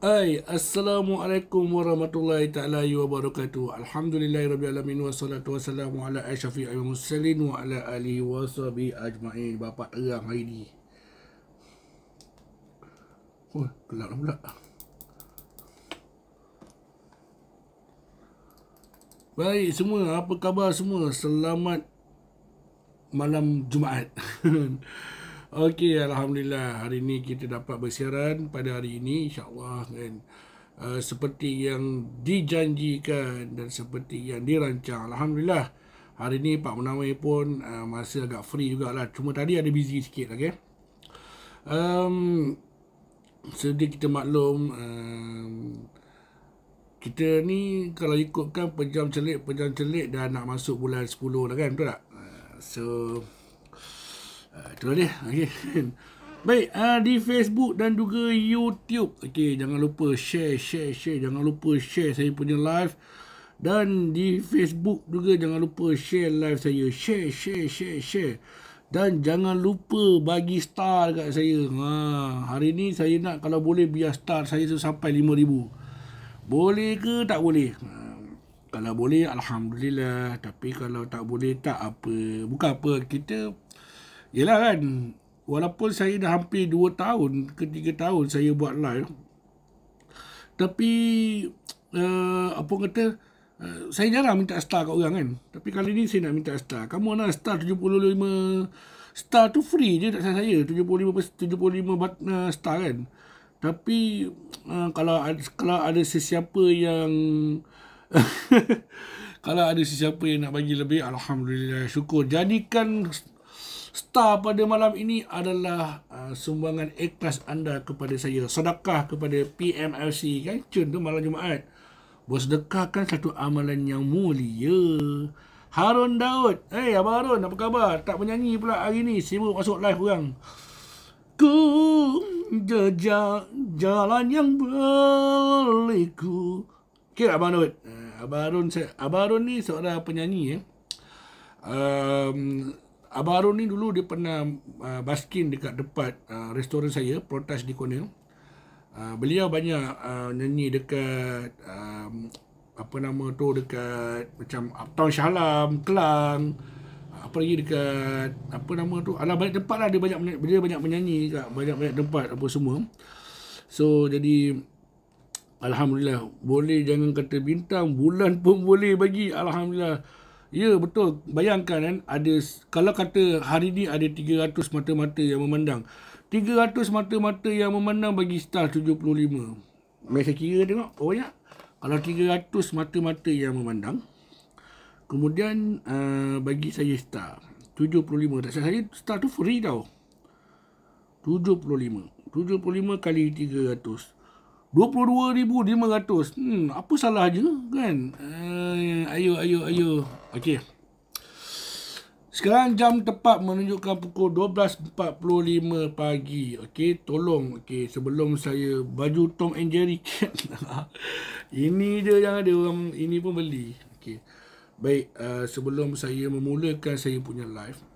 Hai, Assalamualaikum warahmatullahi ta'ala wabarakatuh Alhamdulillahi rabbil alamin Wassalatu wassalamu ala ashafi ayam musallin Wa ala alihi wa sahbihi ajma'in Bapak terang hari ni Oh, gelap lah pula Baik semua, apa khabar semua? Selamat malam Jumaat Okey, Alhamdulillah hari ini kita dapat bersiaran pada hari ini insyaAllah kan. Uh, seperti yang dijanjikan dan seperti yang dirancang Alhamdulillah hari ini Pak Munawir pun uh, masa agak free jugalah Cuma tadi ada busy sikit okay? um, Sedih kita maklum um, Kita ni kalau ikutkan pejam celik-pejam celik dah nak masuk bulan 10 dah kan betul tak? Uh, so Eh, itulah dia okey baik uh, di Facebook dan juga YouTube okay jangan lupa share share share jangan lupa share saya punya live dan di Facebook juga jangan lupa share live saya share share share share dan jangan lupa bagi star dekat saya ha hari ni saya nak kalau boleh biar star saya tu sampai ribu boleh ke tak boleh ha, kalau boleh alhamdulillah tapi kalau tak boleh tak apa bukan apa kita Yelah kan Walaupun saya dah hampir 2 tahun ke 3 tahun saya buat live Tapi uh, Apa kata uh, Saya jarang minta star kat orang kan Tapi kali ni saya nak minta star Kamu lah, nak star 75 Star tu free je tak saya 75, 75 uh, star kan Tapi uh, kalau, ada, kalau ada sesiapa yang Kalau ada sesiapa yang nak bagi lebih Alhamdulillah syukur Jadikan Star pada malam ini adalah uh, sumbangan ikhlas anda kepada saya. Sedekah kepada PMLC kan. Cun tu malam Jumaat. Bersedekahkan satu amalan yang mulia. Harun Daud. Eh, hey, Abang Harun, apa khabar? Tak menyanyi pula hari ni. Sibuk masuk live orang. Ku jejak jalan yang berliku. Okay, Abang Daud. Eh, Abang Harun, Abang Harun ni seorang penyanyi. Eh. Um, Abah Arun ni dulu dia pernah uh, baskin dekat depan uh, restoran saya, Protas di Cornell. Uh, beliau banyak uh, nyanyi dekat um, apa nama tu dekat macam Uptown Shalam, Kelang, apa lagi dekat apa nama tu ala banyak tempat lah dia banyak dia banyak menyanyi dekat banyak banyak tempat apa semua so jadi alhamdulillah boleh jangan kata bintang bulan pun boleh bagi alhamdulillah Ya betul bayangkan kan ada kalau kata hari ni ada 300 mata-mata yang memandang. 300 mata-mata yang memandang bagi star 75. Mesti kira tengok oh ya Kalau 300 mata-mata yang memandang kemudian uh, bagi saya star 75. Tak saya star tu free tau. 75. 75 kali 22,500. Hmm, apa salahnya kan? Eh, ayo, ayo, ayo. Okey. Sekarang jam tepat menunjukkan pukul 12.45 pagi. Okey, tolong. Okey, sebelum saya baju Tom and Jerry. ini dia yang ada orang ini pun beli. Okey. Baik, uh, sebelum saya memulakan saya punya live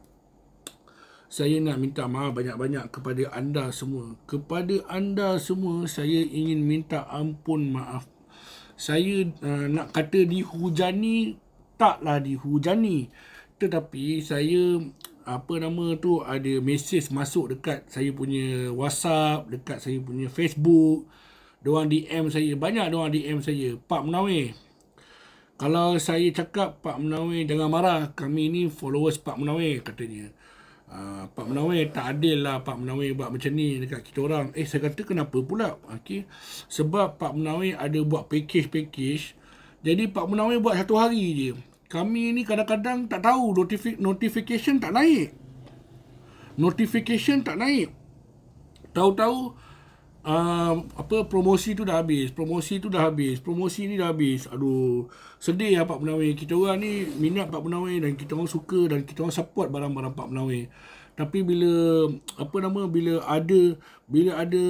saya nak minta maaf banyak-banyak kepada anda semua. Kepada anda semua, saya ingin minta ampun maaf. Saya uh, nak kata dihujani, taklah dihujani. Tetapi saya, apa nama tu, ada mesej masuk dekat saya punya WhatsApp, dekat saya punya Facebook. Diorang DM saya, banyak diorang DM saya. Pak Menawir, kalau saya cakap Pak Menawir jangan marah, kami ni followers Pak Menawir katanya. Ah, Pak menawai tak adil lah Pak menawai buat macam ni dekat kita orang. Eh saya kata kenapa pula? Okey. Sebab Pak menawai ada buat package-package. Jadi Pak menawai buat satu hari je. Kami ni kadang-kadang tak tahu notifi notification tak naik. Notification tak naik. Tahu-tahu um, apa promosi tu dah habis promosi tu dah habis promosi ni dah habis aduh sedih ya Pak Menawi kita orang ni minat Pak Menawi dan kita orang suka dan kita orang support barang-barang Pak Menawi tapi bila apa nama bila ada bila ada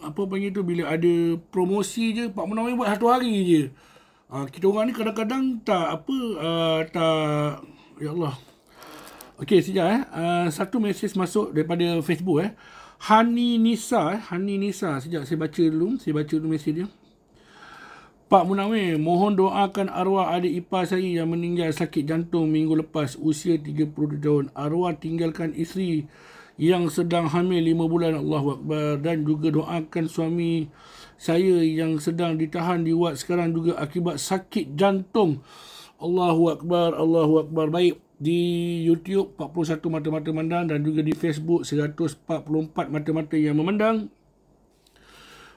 apa panggil tu bila ada promosi je Pak Menawi buat satu hari je uh, kita orang ni kadang-kadang tak apa uh, tak ya Allah Okey, sekejap eh. Uh, satu mesej masuk daripada Facebook eh. Hani Nisa eh. Hani Nisa sejak saya baca dulu saya baca dulu mesej dia Pak Munawir mohon doakan arwah adik ipar saya yang meninggal sakit jantung minggu lepas usia 30 tahun arwah tinggalkan isteri yang sedang hamil 5 bulan Allah Akbar dan juga doakan suami saya yang sedang ditahan diwat sekarang juga akibat sakit jantung Allahu Akbar Allahu Akbar baik di YouTube 41 mata-mata mandang dan juga di Facebook 144 mata-mata yang memandang.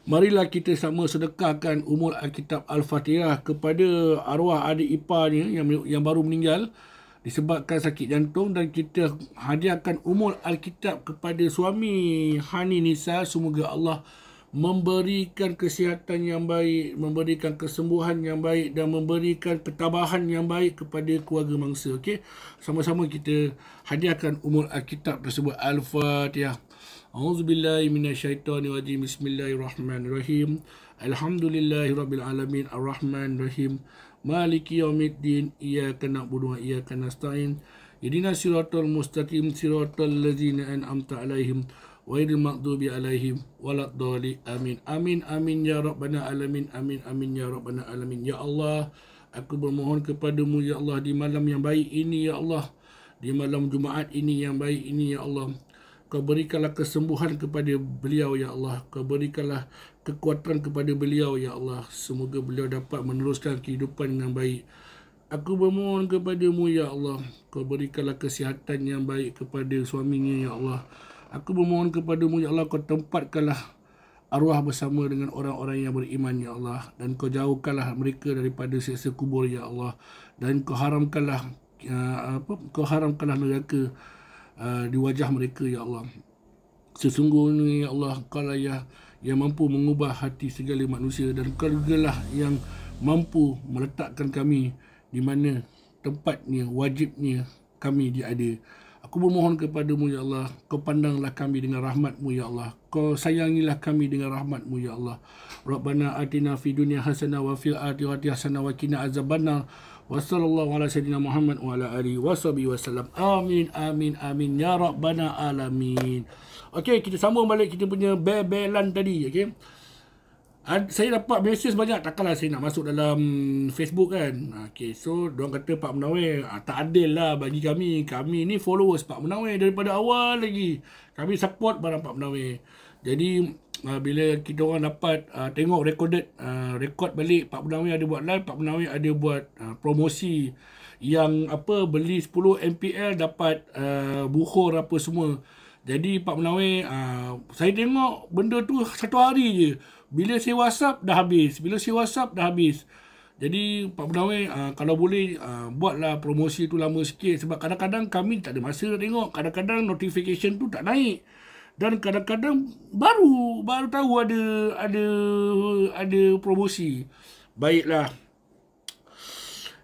Marilah kita sama sedekahkan umur Alkitab Al-Fatihah kepada arwah adik iparnya yang yang baru meninggal disebabkan sakit jantung dan kita hadiahkan umur Alkitab kepada suami Hani Nisa semoga Allah memberikan kesihatan yang baik, memberikan kesembuhan yang baik dan memberikan ketabahan yang baik kepada keluarga mangsa. Okey. Sama-sama kita hadiahkan umur Alkitab tersebut Al-Fatihah. Auzubillahi minasyaitonirrajim. Bismillahirrahmanirrahim. Alhamdulillahirabbilalamin rahim Maliki yaumiddin. Iyyaka na'budu wa iyyaka nasta'in. Ihdinas siratal mustaqim siratul ladzina an'amta 'alaihim. غير المغضوب alaihim walad الضالين Amin Amin Amin Ya Rabbana alamin Amin Amin Ya Rabbana alamin Ya Allah aku bermohon kepadamu ya Allah di malam yang baik ini ya Allah di malam Jumaat ini yang baik ini ya Allah kau berikanlah kesembuhan kepada beliau ya Allah kau berikanlah kekuatan kepada beliau ya Allah semoga beliau dapat meneruskan kehidupan yang baik aku bermohon kepadamu ya Allah kau berikanlah kesihatan yang baik kepada suaminya ya Allah Aku memohon kepadamu, Ya Allah, kau tempatkanlah arwah bersama dengan orang-orang yang beriman, Ya Allah. Dan kau jauhkanlah mereka daripada siksa kubur, Ya Allah. Dan kau haramkanlah, uh, apa, kau haramkanlah neraka uh, di wajah mereka, Ya Allah. Sesungguhnya, Ya Allah, kau lah ya yang mampu mengubah hati segala manusia dan kau juga lah yang mampu meletakkan kami di mana tempatnya, wajibnya kami diada. Aku memohon kepadamu ya Allah, kau pandanglah kami dengan rahmatmu ya Allah. Kau sayangilah kami dengan rahmatmu ya Allah. Rabbana atina fi dunya hasanah wa fil akhirati hasanah wa qina azabannar. Wa sallallahu ala sayyidina Muhammad wa ala alihi wa sahbihi wa sallam. Amin, amin, amin. Ya Rabbana alamin. Okey, kita sambung balik kita punya bebelan tadi. Okey saya dapat message banyak takkanlah saya nak masuk dalam Facebook kan okay, so diorang kata Pak Munawir ah, tak adil lah bagi kami kami ni followers Pak Munawir daripada awal lagi kami support barang Pak Munawir jadi ah, bila kita orang dapat ah, tengok recorded record balik Pak Munawir ada buat live Pak Munawir ada buat promosi yang apa beli 10 MPL dapat uh, buhur apa semua jadi Pak Munawir saya tengok benda tu satu hari je bila sewa WhatsApp dah habis. Bila sewa WhatsApp dah habis. Jadi Pak Benawi uh, ah, kalau boleh uh, buatlah promosi tu lama sikit sebab kadang-kadang kami tak ada masa nak tengok. Kadang-kadang notification tu tak naik. Dan kadang-kadang baru baru tahu ada ada ada promosi. Baiklah.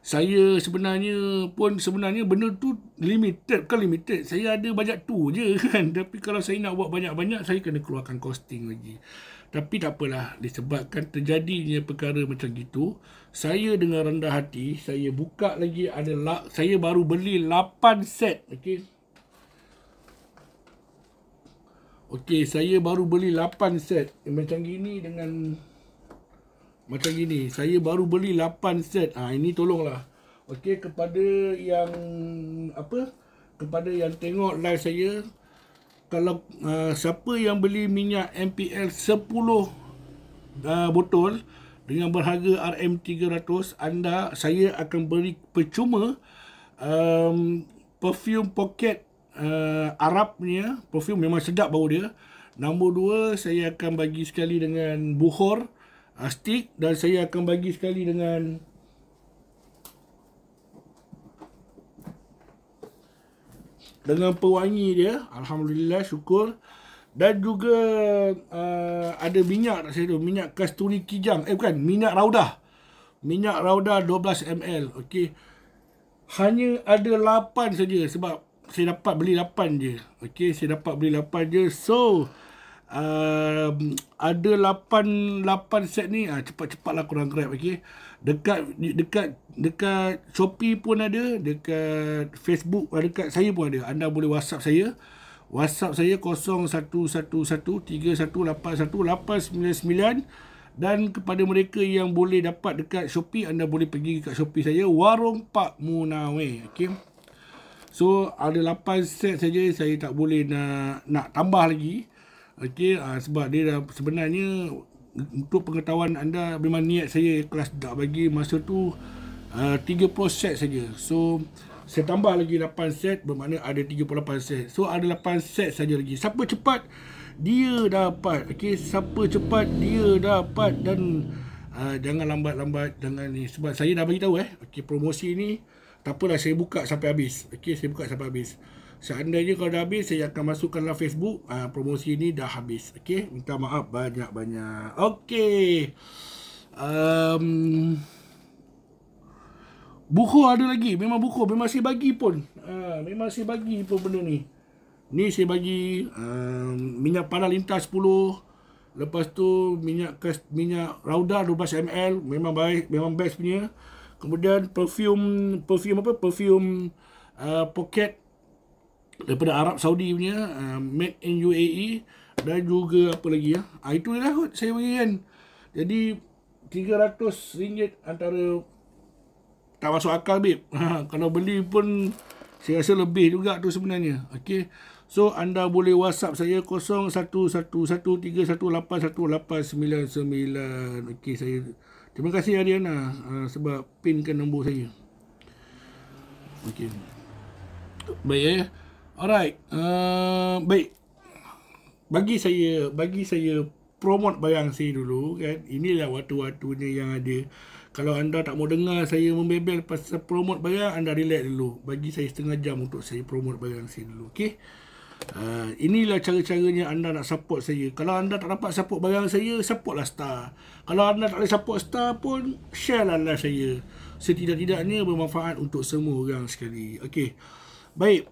Saya sebenarnya pun sebenarnya benda tu limited ke limited. Saya ada banyak tu je kan. Tapi kalau saya nak buat banyak-banyak saya kena keluarkan costing lagi. Tapi tak apalah disebabkan terjadinya perkara macam itu. saya dengan rendah hati saya buka lagi ada lak. saya baru beli 8 set, okey. Okey, saya baru beli 8 set yang macam gini dengan macam gini. Saya baru beli 8 set. Ah ha, ini tolonglah. Okey kepada yang apa? Kepada yang tengok live saya, kalau uh, siapa yang beli minyak MPL 10 uh, eh, botol dengan berharga RM300 anda saya akan beri percuma um, perfume pocket uh, eh, Arabnya perfume memang sedap bau dia nombor 2 saya akan bagi sekali dengan buhor uh, stick dan saya akan bagi sekali dengan dengan pewangi dia alhamdulillah syukur dan juga uh, ada minyak saya situ minyak kasturi kijang eh bukan minyak raudah minyak raudah 12 ml okay. hanya ada 8 saja sebab saya dapat beli 8 je okay. saya dapat beli 8 je so Uh, ada 8 8 set ni ah uh, cepat-cepatlah kurang grab okay dekat dekat dekat Shopee pun ada, dekat Facebook ah, dekat saya pun ada. Anda boleh WhatsApp saya. WhatsApp saya 0111318199 dan kepada mereka yang boleh dapat dekat Shopee anda boleh pergi dekat Shopee saya Warung Pak Munawe okay so ada 8 set saja saya tak boleh nak nak tambah lagi okay ah, sebab dia dah sebenarnya untuk pengetahuan anda memang niat saya kelas dah bagi masa tu uh, 30 set saja. So saya tambah lagi 8 set bermakna ada 38 set. So ada 8 set saja lagi. Siapa cepat dia dapat. Okey, siapa cepat dia dapat dan uh, jangan lambat-lambat dengan ni sebab saya dah bagi tahu eh. Okey, promosi ni tak apalah saya buka sampai habis. Okey, saya buka sampai habis. Seandainya kalau dah habis Saya akan masukkanlah Facebook uh, Promosi ni dah habis Okay Minta maaf banyak-banyak Okay um, Buku ada lagi Memang buku Memang saya bagi pun uh, Memang saya bagi pun benda ni Ni saya bagi um, Minyak panah lintas 10 Lepas tu minyak kas, minyak rauda 12 ml memang baik memang best punya. Kemudian perfume perfume apa perfume uh, pocket daripada Arab Saudi punya uh, made in UAE dan juga apa lagi ya uh, itu lah kot saya bagi kan jadi RM300 antara tak masuk akal babe ha, kalau beli pun saya rasa lebih juga tu sebenarnya okey so anda boleh whatsapp saya 0111381899 okey saya terima kasih Ariana uh, ah, sebab pinkan nombor saya okey baik eh ya? ya. Alright. Uh, baik. Bagi saya bagi saya promote bayang saya dulu kan. Inilah waktu-waktunya yang ada. Kalau anda tak mau dengar saya membebel pasal promote bayang anda relax dulu. Bagi saya setengah jam untuk saya promote bayang saya dulu. Okay? Uh, inilah cara-caranya anda nak support saya. Kalau anda tak dapat support bayang saya, supportlah star. Kalau anda tak boleh support star pun, share lah saya. Setidak-tidaknya bermanfaat untuk semua orang sekali. Okay. Baik.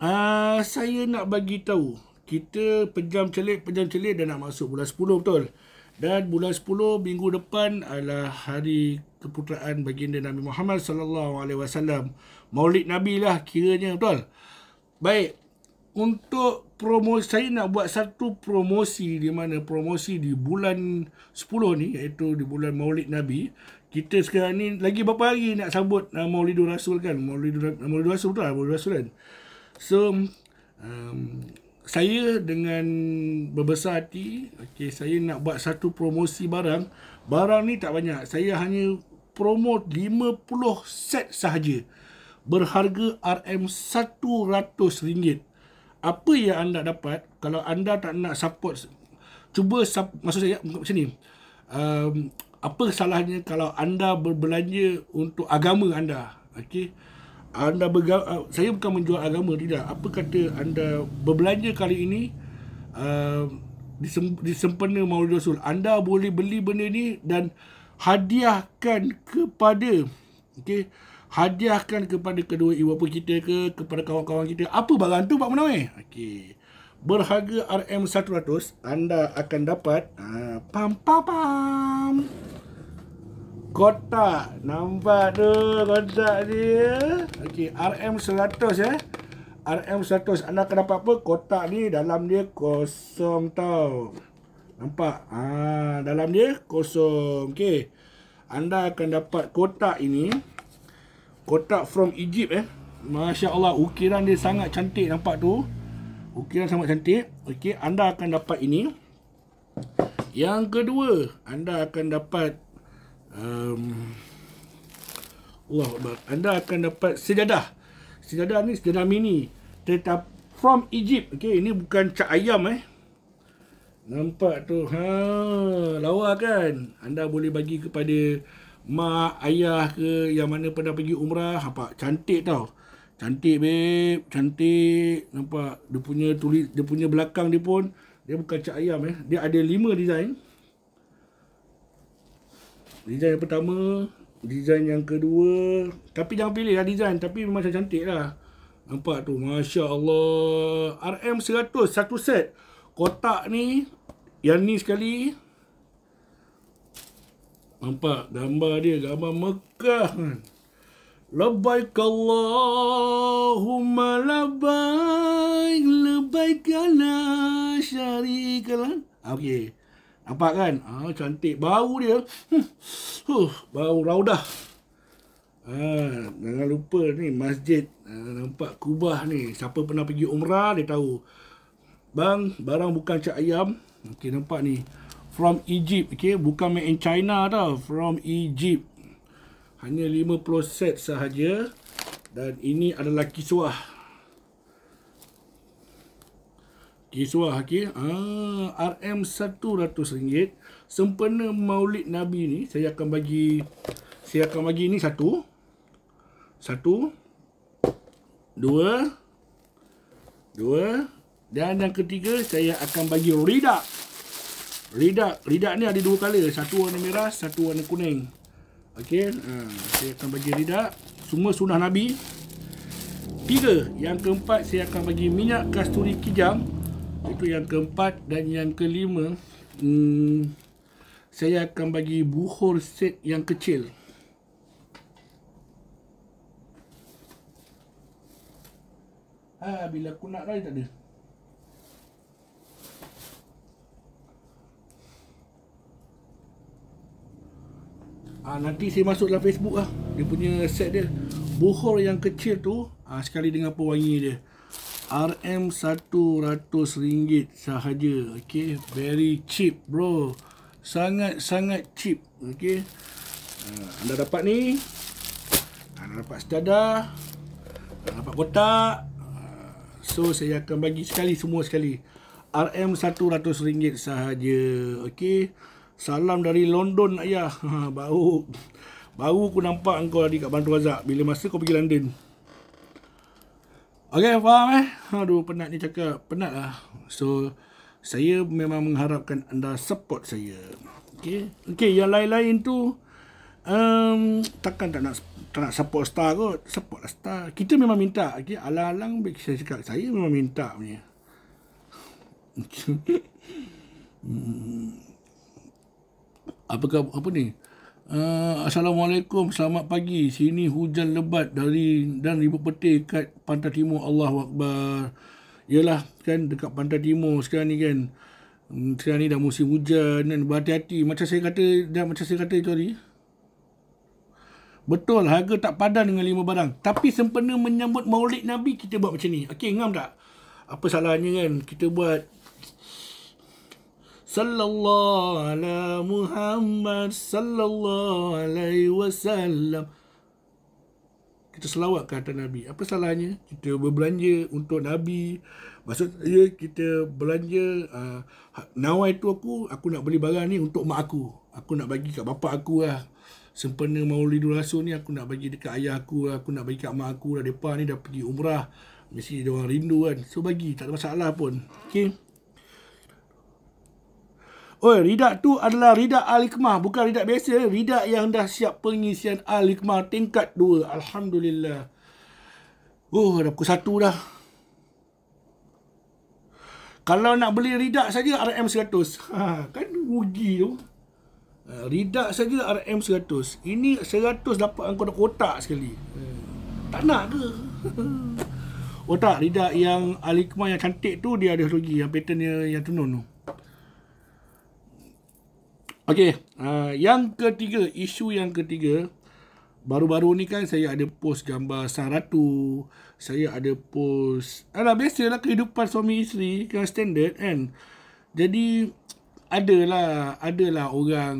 Uh, saya nak bagi tahu kita pejam celik pejam celik dah nak masuk bulan 10 betul dan bulan 10 minggu depan adalah hari keputeraan baginda Nabi Muhammad sallallahu alaihi wasallam Maulid Nabi lah kiranya betul baik untuk promosi saya nak buat satu promosi di mana promosi di bulan 10 ni iaitu di bulan Maulid Nabi kita sekarang ni lagi berapa hari nak sambut uh, ah, Maulidur Rasul kan Maulidur Maulidur Rasul betul Maulidur Rasul kan So um, saya dengan berbesar hati, okay, saya nak buat satu promosi barang. Barang ni tak banyak. Saya hanya promo 50 set sahaja. Berharga RM100. Apa yang anda dapat kalau anda tak nak support cuba maksud saya macam ni. Um, apa salahnya kalau anda berbelanja untuk agama anda? Okey anda berga- ah, saya bukan menjual agama tidak apa kata anda berbelanja kali ini uh, ah, di disem- disempena Maulid Rasul anda boleh beli benda ni dan hadiahkan kepada okey hadiahkan kepada kedua ibu bapa kita ke kepada kawan-kawan kita apa barang tu Pak Munawi okey berharga RM100 anda akan dapat uh, pam pam pam kotak nampak tu kotak dia okey RM100 eh RM100 anda akan dapat apa kotak ni dalam dia kosong tau nampak ah dalam dia kosong okey anda akan dapat kotak ini kotak from Egypt eh masya-Allah ukiran dia sangat cantik nampak tu ukiran sangat cantik okey anda akan dapat ini yang kedua anda akan dapat um, Allah Akbar anda akan dapat sejadah sejadah ni sejadah mini tetap from Egypt Okay, ini bukan cak ayam eh nampak tu ha lawa kan anda boleh bagi kepada mak ayah ke yang mana pernah pergi umrah apa ha, cantik tau cantik beb cantik nampak dia punya tulis dia punya belakang dia pun dia bukan cak ayam eh dia ada lima design Design yang pertama Design yang kedua Tapi jangan pilih lah design Tapi memang macam cantik lah Nampak tu Masya Allah RM100 Satu set Kotak ni Yang ni sekali Nampak gambar dia Gambar Mekah hmm. Labaik Allahumma labaik Labaik ala syarikalah Okay Nampak kan? Ah ha, cantik bau dia. Huh, hmm. huh bau raudah. Ha, jangan lupa ni masjid ha, nampak kubah ni. Siapa pernah pergi umrah dia tahu. Bang, barang bukan cak ayam. Okey nampak ni. From Egypt, okey, bukan made in China tau. From Egypt. Hanya 50 set sahaja dan ini adalah kiswah. Okey, suara hakir. Ah, RM100 sempena maulid Nabi ni, saya akan bagi, saya akan bagi ni satu. Satu. Dua. Dua. Dan yang ketiga, saya akan bagi ridak. Ridak. Ridak ni ada dua color. Satu warna merah, satu warna kuning. Okey, ah, saya akan bagi ridak. Semua sunnah Nabi. Tiga. Yang keempat, saya akan bagi minyak kasturi kijang. Itu yang keempat dan yang kelima hmm, Saya akan bagi buhur set yang kecil Ah, bila aku nak rai tak ada Ah ha, nanti saya masuk dalam Facebook lah Dia punya set dia Buhur yang kecil tu ah ha, Sekali dengan pewangi dia RM100 ringgit sahaja okey very cheap bro sangat sangat cheap okey uh, ah, anda dapat ni ah, anda dapat sedadah anda dapat kotak uh, so saya akan bagi sekali semua sekali RM100 ringgit sahaja okey salam dari London ayah bau bau aku nampak engkau tadi kat Bandar Razak bila masa kau pergi London Okay, faham eh? Aduh, penat ni cakap. Penat lah. So, saya memang mengharapkan anda support saya. Okay. Okay, yang lain-lain tu, um, takkan tak nak tak nak support star kot. Support lah star. Kita memang minta. Okay, alang-alang saya cakap, saya memang minta punya. hmm. Apakah, apa ni? Uh, Assalamualaikum, selamat pagi. Sini hujan lebat dari dan ribut petir kat pantai timur. Allahu akbar. Yalah kan dekat pantai timur sekarang ni kan. Hmm, sekarang ni dah musim hujan dan berhati-hati. Macam saya kata, dah macam saya kata tadi. Betul, harga tak padan dengan lima barang. Tapi sempena menyambut maulid Nabi, kita buat macam ni. Okey, ngam tak? Apa salahnya kan? Kita buat sallallahu ala Muhammad sallallahu alaihi wasallam. Kita selawat kata Nabi. Apa salahnya? Kita berbelanja untuk Nabi. Maksudnya kita belanja uh, ah, ha, nawa itu aku, aku nak beli barang ni untuk mak aku. Aku nak bagi kat bapak aku lah. Sempena Maulidul Rasul ni aku nak bagi dekat ayah aku lah. Aku nak bagi kat mak aku lah. Depa ni dah pergi umrah. Mesti dia orang rindu kan. So bagi. Tak ada masalah pun. Okay. Oi, ridak tu adalah ridak al-hikmah. Bukan ridak biasa. Ridak yang dah siap pengisian al-hikmah tingkat 2. Alhamdulillah. Oh, dah pukul 1 dah. Kalau nak beli ridak saja RM100. Ha, kan rugi tu. Ha, ridak saja RM100. Ini 100 dapat kau dah kotak sekali. Ha, tak nak ke? Oh tak, ridak yang al-hikmah yang cantik tu dia ada rugi. Yang pattern yang tenun tu. Okey, uh, yang ketiga, isu yang ketiga baru-baru ni kan saya ada post gambar sang ratu. Saya ada post ala biasalah kehidupan suami isteri kan standard kan. Jadi adalah adalah orang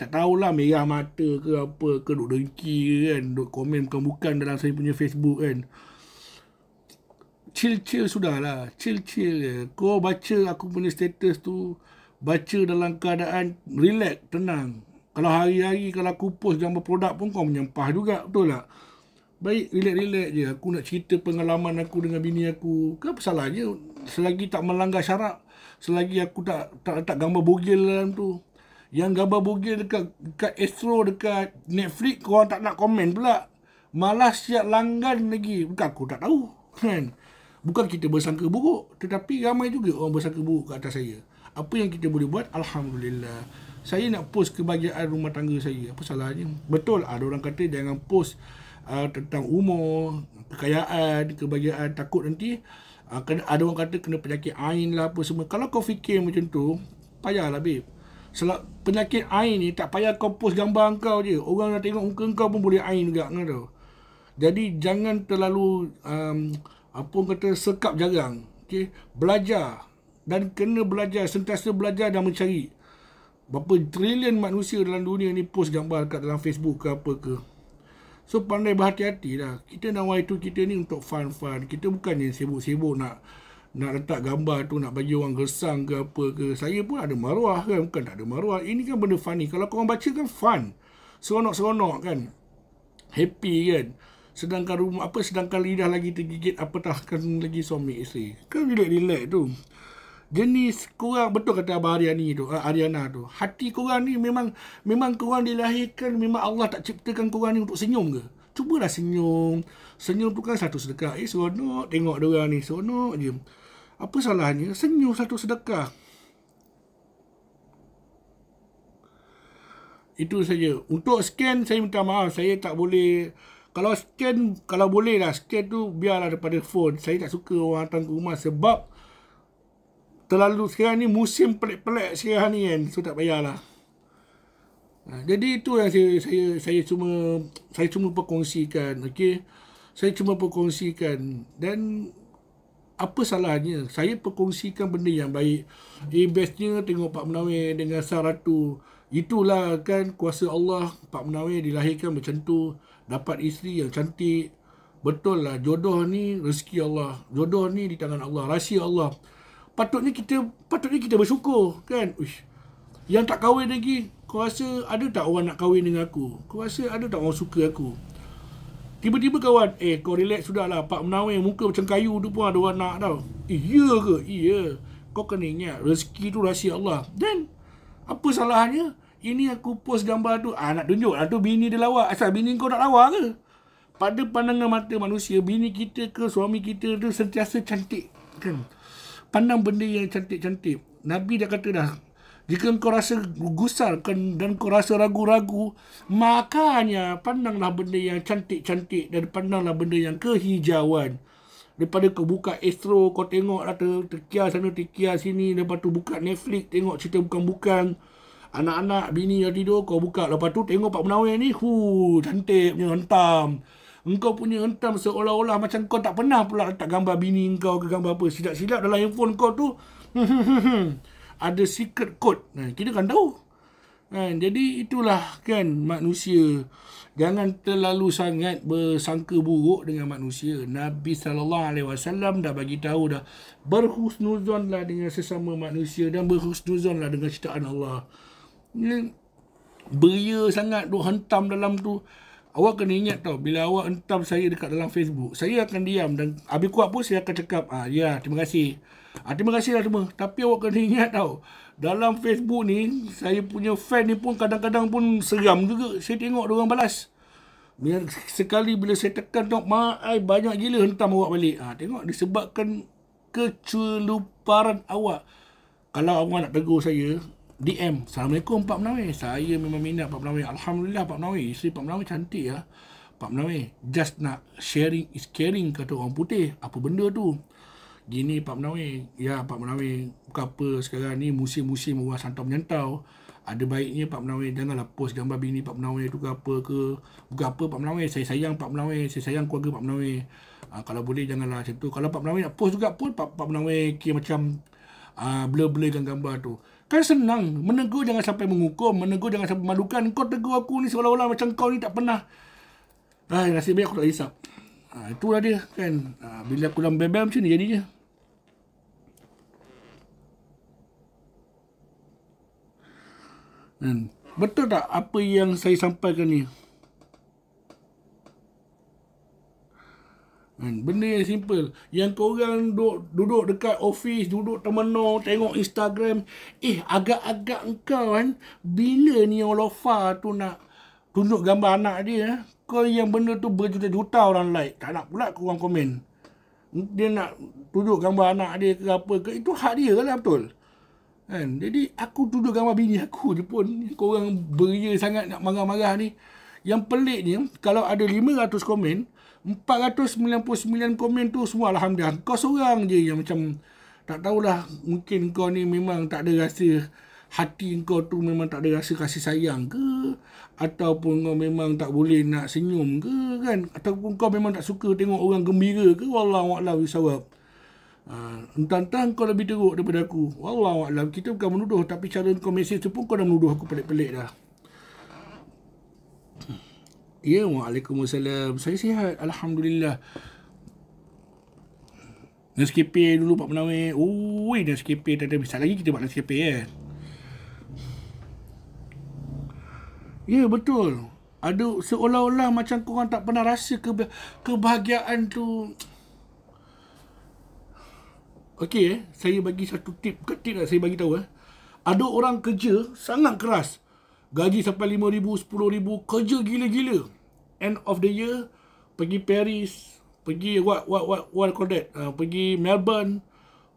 tak tahulah merah mata ke apa ke duk dengki ke kan duk komen bukan-bukan dalam saya punya Facebook kan chill-chill sudahlah chill-chill je kau baca aku punya status tu baca dalam keadaan relax, tenang. Kalau hari-hari kalau aku post gambar produk pun kau menyempah juga, betul tak? Baik, relax-relax je. Aku nak cerita pengalaman aku dengan bini aku. Ke apa salahnya? Selagi tak melanggar syarat, selagi aku tak tak letak gambar bogel dalam tu. Yang gambar bogel dekat, dekat Astro, dekat Netflix, kau tak nak komen pula. Malah siap langgan lagi. Bukan aku tak tahu. Kan? Bukan kita bersangka buruk. Tetapi ramai juga orang bersangka buruk kat atas saya apa yang kita boleh buat alhamdulillah saya nak post kebahagiaan rumah tangga saya apa salahnya betul ada orang kata jangan post uh, tentang umur kekayaan kebahagiaan takut nanti akan uh, ada orang kata kena penyakit ain lah apa semua kalau kau fikir macam tu payahlah babe Selak, penyakit ain ni tak payah kau post gambar kau je Orang nak tengok muka kau pun boleh ain juga kan tau Jadi jangan terlalu um, Apa kata sekap jarang okay? Belajar dan kena belajar, sentiasa belajar dan mencari berapa trilion manusia dalam dunia ni post gambar kat dalam Facebook ke apa ke. So pandai berhati-hati lah. Kita nak wire itu kita ni untuk fun-fun. Kita bukan yang sibuk-sibuk nak nak letak gambar tu nak bagi orang gersang ke apa ke. Saya pun ada maruah kan. Bukan tak ada maruah. Ini kan benda funny. Kalau korang baca kan fun. Seronok-seronok kan. Happy kan. Sedangkan rumah apa sedangkan lidah lagi tergigit apatah kan lagi suami isteri. Kan relax-relax tu jenis kurang betul kata Abah Aryani tu, ah, Ariana tu. Hati kurang ni memang memang kurang dilahirkan, memang Allah tak ciptakan kurang ni untuk senyum ke? Cubalah senyum. Senyum tu kan satu sedekah. Eh, seronok tengok dia ni. Seronok je. Apa salahnya? Senyum satu sedekah. Itu saja. Untuk scan, saya minta maaf. Saya tak boleh... Kalau scan, kalau boleh lah, scan tu biarlah daripada phone. Saya tak suka orang datang ke rumah sebab terlalu sekarang ni musim pelik-pelik sekarang ni kan so tak payahlah ha, jadi itu yang saya saya saya cuma saya cuma perkongsikan okey saya cuma perkongsikan dan apa salahnya saya perkongsikan benda yang baik eh bestnya tengok Pak Menawi dengan Saratu itulah kan kuasa Allah Pak Menawi dilahirkan macam tu dapat isteri yang cantik betul lah jodoh ni rezeki Allah jodoh ni di tangan Allah rahsia Allah patutnya kita patutnya kita bersyukur kan Uish. yang tak kahwin lagi kau rasa ada tak orang nak kahwin dengan aku kau rasa ada tak orang suka aku tiba-tiba kawan eh kau relax sudahlah pak menawi muka macam kayu tu pun ada orang nak tau eh ya ke iya kau kena ingat rezeki tu rahsia Allah then apa salahnya ini aku post gambar tu ah nak tunjuk lah tu bini dia lawa asal bini kau nak lawa ke pada pandangan mata manusia bini kita ke suami kita tu sentiasa cantik kan pandang benda yang cantik-cantik. Nabi dah kata dah, jika kau rasa gusar dan kau rasa ragu-ragu, makanya pandanglah benda yang cantik-cantik dan pandanglah benda yang kehijauan. Daripada kau buka astro, kau tengok rata lah tekiah sana, tekiah sini, lepas tu buka Netflix, tengok cerita bukan-bukan. Anak-anak, bini dah tidur, kau buka. Lepas tu tengok Pak Menawir ni, huu, cantiknya, hentam. Hentam engkau punya entam seolah-olah macam kau tak pernah pula letak gambar bini engkau ke gambar apa. sidak silap dalam handphone kau tu, ada secret code. Eh, kita kan tahu. Kan? Jadi itulah kan manusia. Jangan terlalu sangat bersangka buruk dengan manusia. Nabi saw alaihi dah bagi tahu dah berhusnuzonlah dengan sesama manusia dan berhusnuzonlah dengan ciptaan Allah. Ini Beria sangat duk hentam dalam tu. Awak kena ingat tau Bila awak entam saya dekat dalam Facebook Saya akan diam Dan habis kuat pun saya akan cakap ah, Ya terima kasih ah, Terima kasih lah semua Tapi awak kena ingat tau Dalam Facebook ni Saya punya fan ni pun kadang-kadang pun seram juga Saya tengok orang balas Biar sekali bila saya tekan tau Mak ay, banyak gila entam awak balik ah, Tengok disebabkan Keceluparan awak Kalau awak nak tegur saya DM Assalamualaikum Pak Menawi Saya memang minat Pak Menawi Alhamdulillah Pak Menawi Isteri Pak Menawi cantik ya Pak Menawi Just nak sharing is caring Kata orang putih Apa benda tu Gini Pak Menawi Ya Pak Menawi Bukan apa sekarang ni Musim-musim orang santau menyantau Ada baiknya Pak Menawi Janganlah post gambar bini Pak Menawi tu ke apa ke Bukan apa Pak Menawi Saya sayang Pak Menawi Saya sayang keluarga Pak Menawi ha, ah, Kalau boleh janganlah macam tu Kalau Pak Menawi nak post juga pun Pak, Pak Menawi kira macam blur ah, Blur-blurkan gambar tu Kan senang Menegur jangan sampai menghukum Menegur jangan sampai memalukan Kau tegur aku ni Seolah-olah macam kau ni tak pernah Ay, Nasib baik aku tak risau ha, Itulah dia kan ha, Bila aku dalam bebel macam ni jadinya hmm. Betul tak apa yang saya sampaikan ni Kan? Benda yang simple Yang korang duduk, duduk dekat office Duduk termenung Tengok Instagram Eh agak-agak kau kan Bila ni Olofa tu nak Tunjuk gambar anak dia eh, Kau yang benda tu berjuta-juta orang like Tak nak pula korang komen Dia nak tunjuk gambar anak dia ke apa ke Itu hak dia lah betul kan? Jadi aku tunjuk gambar bini aku je pun Korang beria sangat nak marah-marah ni Yang pelik ni Kalau ada 500 komen 499 komen tu semua Alhamdulillah Kau seorang je yang macam Tak tahulah Mungkin kau ni memang tak ada rasa Hati kau tu memang tak ada rasa kasih sayang ke Ataupun kau memang tak boleh nak senyum ke kan Ataupun kau memang tak suka tengok orang gembira ke Wallahualam risawab Uh, ha, entah-entah kau lebih teruk daripada aku Wallah wa'alam Kita bukan menuduh Tapi cara kau mesej tu pun Kau dah menuduh aku pelik-pelik dah Ya, Waalaikumsalam. Saya sihat. Alhamdulillah. Nescape dulu Pak Menawi. Ui, Nescape. Tak ada bisa lagi kita buat Nescape, ya. Eh? Ya, betul. Ada seolah-olah macam korang tak pernah rasa ke kebahagiaan tu. Okey, eh. saya bagi satu tip. Bukan lah saya bagi tahu. Eh. Ada orang kerja sangat keras. Gaji sampai RM5,000, RM10,000 Kerja gila-gila End of the year Pergi Paris Pergi what, what, what, what call that uh, Pergi Melbourne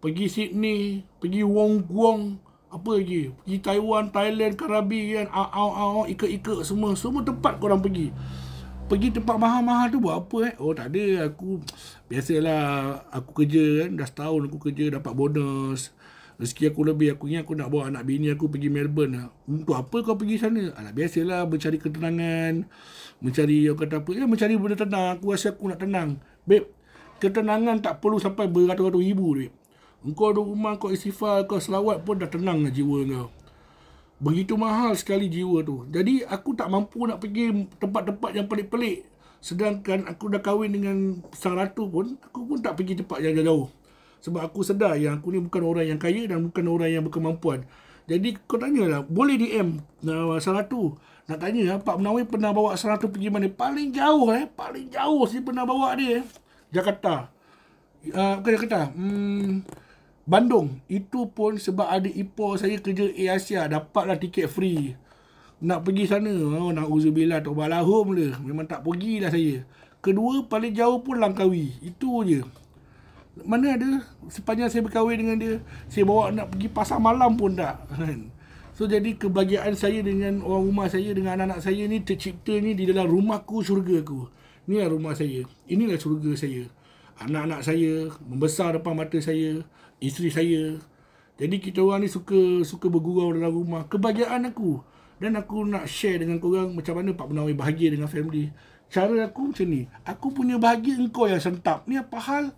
Pergi Sydney Pergi Wong Guang Apa lagi Pergi Taiwan, Thailand, Karabian Au, au, au ikut semua Semua tempat korang pergi Pergi tempat mahal-mahal tu buat apa eh Oh tak ada aku Biasalah Aku kerja kan Dah setahun aku kerja Dapat bonus Rezeki aku lebih Aku ingat aku nak bawa anak bini aku pergi Melbourne lah. Untuk apa kau pergi sana? Alah biasalah mencari ketenangan Mencari orang kata apa Ya mencari benda tenang Aku rasa aku nak tenang Beb, Ketenangan tak perlu sampai beratus-ratus ribu babe Engkau ada rumah, kau istighfar, kau selawat pun dah tenang lah jiwa kau. Begitu mahal sekali jiwa tu. Jadi aku tak mampu nak pergi tempat-tempat yang pelik-pelik. Sedangkan aku dah kahwin dengan sang ratu pun, aku pun tak pergi tempat yang jauh-jauh. Sebab aku sedar yang aku ni bukan orang yang kaya dan bukan orang yang berkemampuan. Jadi kau lah boleh DM uh, salah tu. Nak tanya, lah Pak Menawi pernah bawa salah tu pergi mana? Paling jauh eh, paling jauh sih pernah bawa dia eh. Jakarta. Uh, bukan Jakarta. Hmm, Bandung. Itu pun sebab ada IPO saya kerja Air Asia. Dapatlah tiket free. Nak pergi sana. Oh, nak uzubillah. Tak balahum lah. Memang tak pergilah saya. Kedua, paling jauh pun Langkawi. Itu je mana ada sepanjang saya berkahwin dengan dia saya bawa nak pergi pasar malam pun tak kan so jadi kebahagiaan saya dengan orang rumah saya dengan anak-anak saya ni tercipta ni di dalam rumahku syurga aku lah rumah saya inilah syurga saya anak-anak saya membesar depan mata saya isteri saya jadi kita orang ni suka suka bergurau dalam rumah kebahagiaan aku dan aku nak share dengan korang macam mana Pak Benawi bahagia dengan family. Cara aku macam ni. Aku punya bahagia engkau yang sentap. Ni apa hal?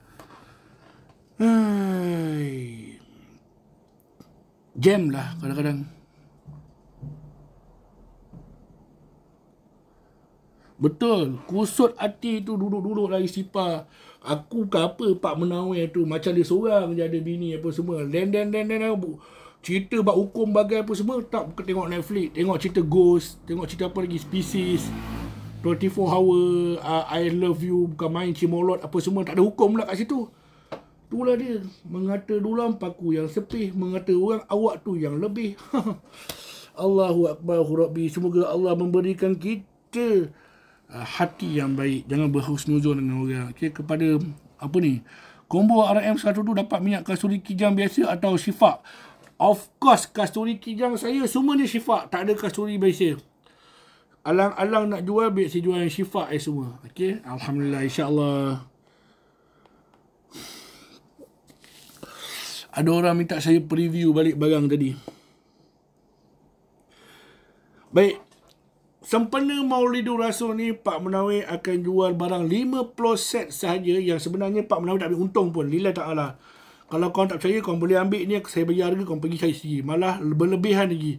Ay. Gem lah, kadang-kadang. Betul, kusut hati tu duduk-duduk lagi sipa. Aku ke apa Pak Menawir tu macam dia seorang je ada bini apa semua. dan dan dan then bu. Cerita bab hukum bagai apa semua tak ke tengok Netflix, tengok cerita ghost, tengok cerita apa lagi species. 24 hour uh, I love you bukan main cimolot apa semua tak ada hukum lah kat situ. Itulah dia mengata dulang paku yang sepih mengata orang awak tu yang lebih. Allahu akbar hurabi. Semoga Allah memberikan kita uh, hati yang baik. Jangan berhusnuzon dengan orang. Okay, kepada apa ni? Combo RM1 tu dapat minyak kasturi kijang biasa atau sifak? Of course kasturi kijang saya semua ni sifak. Tak ada kasturi biasa. Alang-alang nak jual, biar saya jual yang sifak eh semua. Okay. Alhamdulillah. InsyaAllah. ada orang minta saya preview balik barang tadi. Baik. Sempena Maulidur Rasul ni Pak Menawi akan jual barang 50 set sahaja yang sebenarnya Pak Menawi tak ambil untung pun. Lillah Ta'ala. Kalau kau tak percaya, kau boleh ambil ni, saya bayar harga, kau pergi cari sendiri. Malah berlebihan lagi.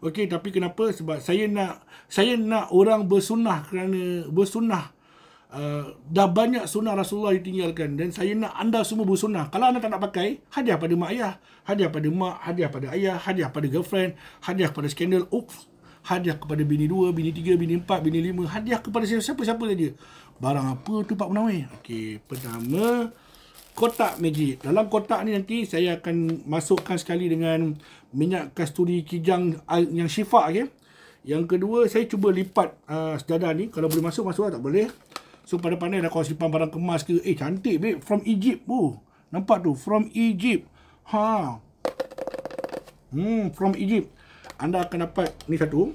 Okey, tapi kenapa? Sebab saya nak saya nak orang bersunah kerana bersunah Uh, dah banyak sunnah Rasulullah ditinggalkan dan saya nak anda semua bersunnah. Kalau anda tak nak pakai, hadiah pada mak ayah, hadiah pada mak, hadiah pada ayah, hadiah pada girlfriend, hadiah kepada skandal, ups, hadiah kepada bini dua, bini tiga, bini empat, bini lima, hadiah kepada siapa-siapa saja. Barang apa tu Pak Munawi? Okey, pertama, kotak magic. Dalam kotak ni nanti saya akan masukkan sekali dengan minyak kasturi kijang uh, yang syifa. Okay? Yang kedua, saya cuba lipat uh, sedadah ni. Kalau boleh masuk, masuklah. Tak boleh. So pada pandai dah kau simpan barang kemas ke. Eh cantik babe. From Egypt. Oh, nampak tu. From Egypt. Ha. Hmm, from Egypt. Anda akan dapat ni satu.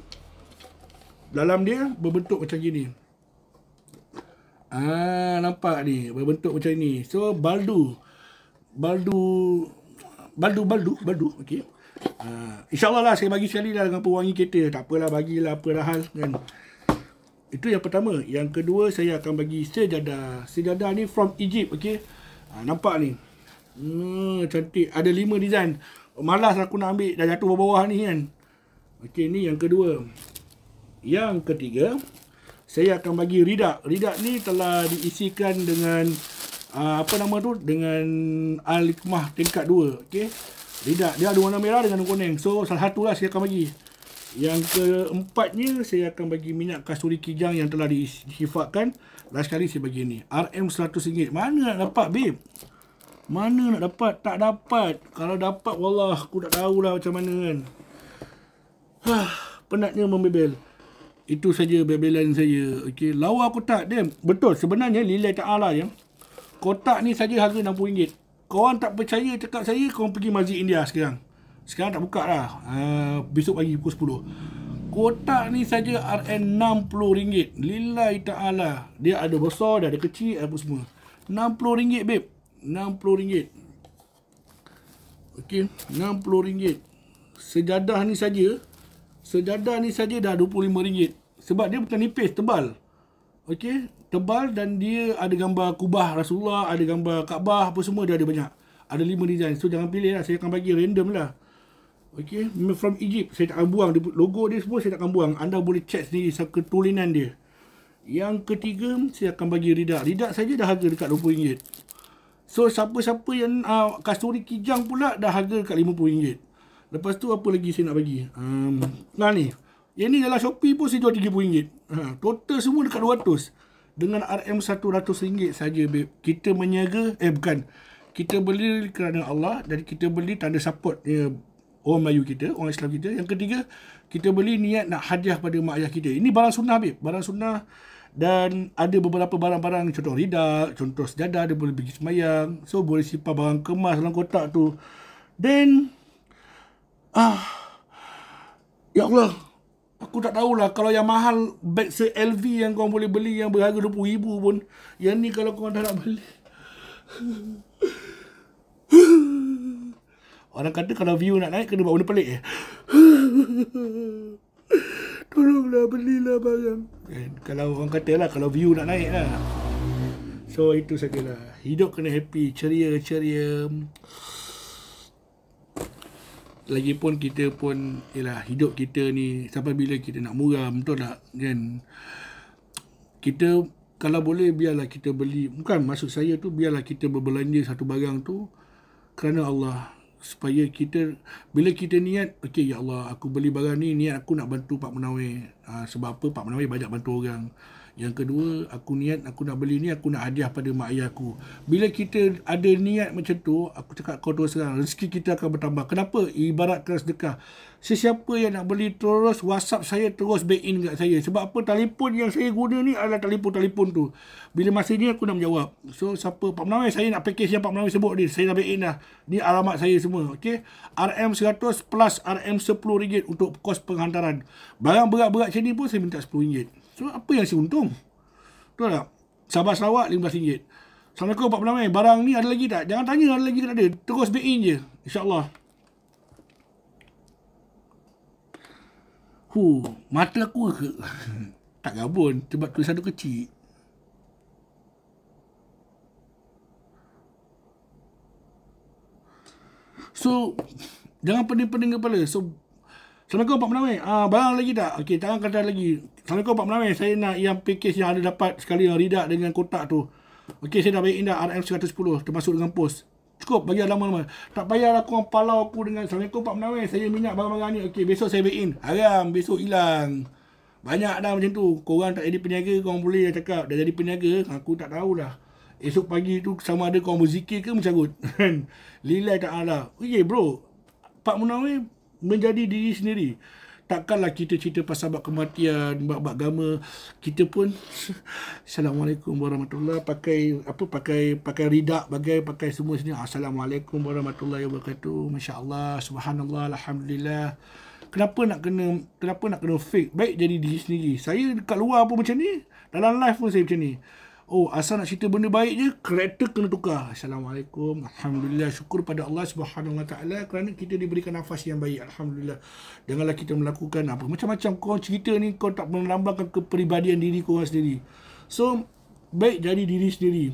Dalam dia berbentuk macam gini. Ah, nampak ni. Berbentuk macam ni. So, baldu. Baldu. Baldu, baldu. Baldu. Okay. Uh, ha, InsyaAllah lah saya bagi sekali lah dengan pewangi kereta. Tak apalah bagilah apa hal. Kan? Itu yang pertama. Yang kedua saya akan bagi sejadah. Sejadah ni from Egypt. Okay. Ha, nampak ni. Hmm, cantik. Ada lima design. Malas aku nak ambil. Dah jatuh bawah-bawah ni kan. Okay ni yang kedua. Yang ketiga. Saya akan bagi ridak. Ridak ni telah diisikan dengan. Uh, apa nama tu? Dengan Al-Hikmah tingkat dua, Okay. Ridak. Dia ada warna merah dengan warna kuning. So salah satu lah saya akan bagi. Yang keempatnya saya akan bagi minyak kasturi kijang yang telah disifatkan last kali saya bagi ni. RM100. Mana nak dapat babe? Mana nak dapat? Tak dapat. Kalau dapat wallah aku tak lah macam mana kan. Hah, penatnya membebel. Itu saja bebelan saya. Okey, lawa aku tak dia. Betul sebenarnya lilai tak ala yang kotak ni saja harga RM60. Kau orang tak percaya cakap saya, kau pergi Masjid India sekarang. Sekarang tak buka lah uh, Besok pagi pukul 10 Kotak ni saja RM60 Lillahi ta'ala Dia ada besar, dia ada kecil, apa semua RM60 babe RM60 Okay, RM60 Sejadah ni saja Sejadah ni saja dah RM25 Sebab dia bukan nipis, tebal Okay, tebal dan dia ada gambar kubah Rasulullah Ada gambar Kaabah, apa semua dia ada banyak Ada lima design, so jangan pilih lah Saya akan bagi random lah Okey, from Egypt saya takkan buang logo dia semua saya takkan buang. Anda boleh check sendiri tulinan dia. Yang ketiga saya akan bagi ridak. Ridak saja dah harga dekat RM20. So siapa-siapa yang uh, kasturi kijang pula dah harga dekat RM50. Lepas tu apa lagi saya nak bagi? Um, nah ni. Yang ni dalam Shopee pun saya jual RM30. Ha, total semua dekat RM200. Dengan RM100 saja babe. Kita menyaga, eh bukan. Kita beli kerana Allah dan kita beli tanda support. Ya, yeah orang Melayu kita, orang Islam kita. Yang ketiga, kita beli niat nak hadiah pada mak ayah kita. Ini barang sunnah, Habib. Barang sunnah dan ada beberapa barang-barang contoh ridak, contoh sejadah dia boleh pergi semayang. So, boleh simpan barang kemas dalam kotak tu. Then, ah, Ya Allah, aku tak tahulah kalau yang mahal beg se-LV yang kau boleh beli yang berharga RM20,000 pun. Yang ni kalau kau dah nak beli. Orang kata kalau view nak naik kena buat benda pelik eh. Tolonglah belilah barang. And eh, kalau orang kata lah kalau view nak naik lah. So itu saja lah. Hidup kena happy, ceria, ceria. Lagipun kita pun, ialah hidup kita ni sampai bila kita nak muram, betul tak? Kan? Kita kalau boleh biarlah kita beli bukan maksud saya tu biarlah kita berbelanja satu barang tu kerana Allah supaya kita bila kita niat okey ya Allah aku beli barang ni niat aku nak bantu Pak Menawi ha, sebab apa Pak Menawi banyak bantu orang yang kedua aku niat aku nak beli ni aku nak hadiah pada mak ayah aku bila kita ada niat macam tu aku cakap kau terus sekarang rezeki kita akan bertambah kenapa ibarat kelas dekah sesiapa yang nak beli terus WhatsApp saya terus back in kat saya. Sebab apa telefon yang saya guna ni adalah telefon-telefon tu. Bila masa ni aku nak menjawab. So siapa Pak Menawai saya nak package yang Pak Menawai sebut ni. Saya dah back in dah. Ni alamat saya semua. Okay. RM100 plus RM10 untuk kos penghantaran. Barang berat-berat macam ni pun saya minta RM10. So apa yang saya untung? Tahu tak? Sabah Sarawak RM15. Assalamualaikum Pak Menawai. Barang ni ada lagi tak? Jangan tanya ada lagi tak ada. Terus back in je. InsyaAllah. Hu, mata aku ke? tak gabun sebab tulisan tu kecil. So, jangan pening-pening kepala. So, Assalamualaikum Pak Menawai. Ah, barang lagi tak? Okey, tangan kata lagi. Assalamualaikum Pak Menawai. Saya nak yang package yang ada dapat sekali yang redak dengan kotak tu. Okey, saya dah bayar indah RM110 termasuk dengan post. Cukup bagi lama-lama. Tak payah aku orang palau aku dengan Assalamualaikum Pak Menawai. Saya minyak barang-barang ni. Okey, besok saya beli in. Haram, besok hilang. Banyak dah macam tu. Korang tak jadi peniaga, korang boleh cakap. Dah jadi peniaga, aku tak tahu dah. Esok pagi tu sama ada kau berzikir ke mencarut. Lilai tak ada. Okey, bro. Pak Menawai menjadi diri sendiri takkanlah kita cerita pasal bab kematian, bab agama. Kita pun Assalamualaikum warahmatullahi pakai apa pakai pakai ridak bagai pakai semua sini. Assalamualaikum warahmatullahi wabarakatuh. Masya-Allah, subhanallah, alhamdulillah. Kenapa nak kena kenapa nak kena fake? Baik jadi diri sendiri. Saya dekat luar pun macam ni, dalam live pun saya macam ni. Oh, asal nak cerita benda baik je, kereta kena tukar. Assalamualaikum. Alhamdulillah. Syukur pada Allah Subhanahu Wa Taala kerana kita diberikan nafas yang baik. Alhamdulillah. Janganlah kita melakukan apa. Macam-macam kau cerita ni, kau tak menambahkan kepribadian diri kau sendiri. So, baik jadi diri sendiri.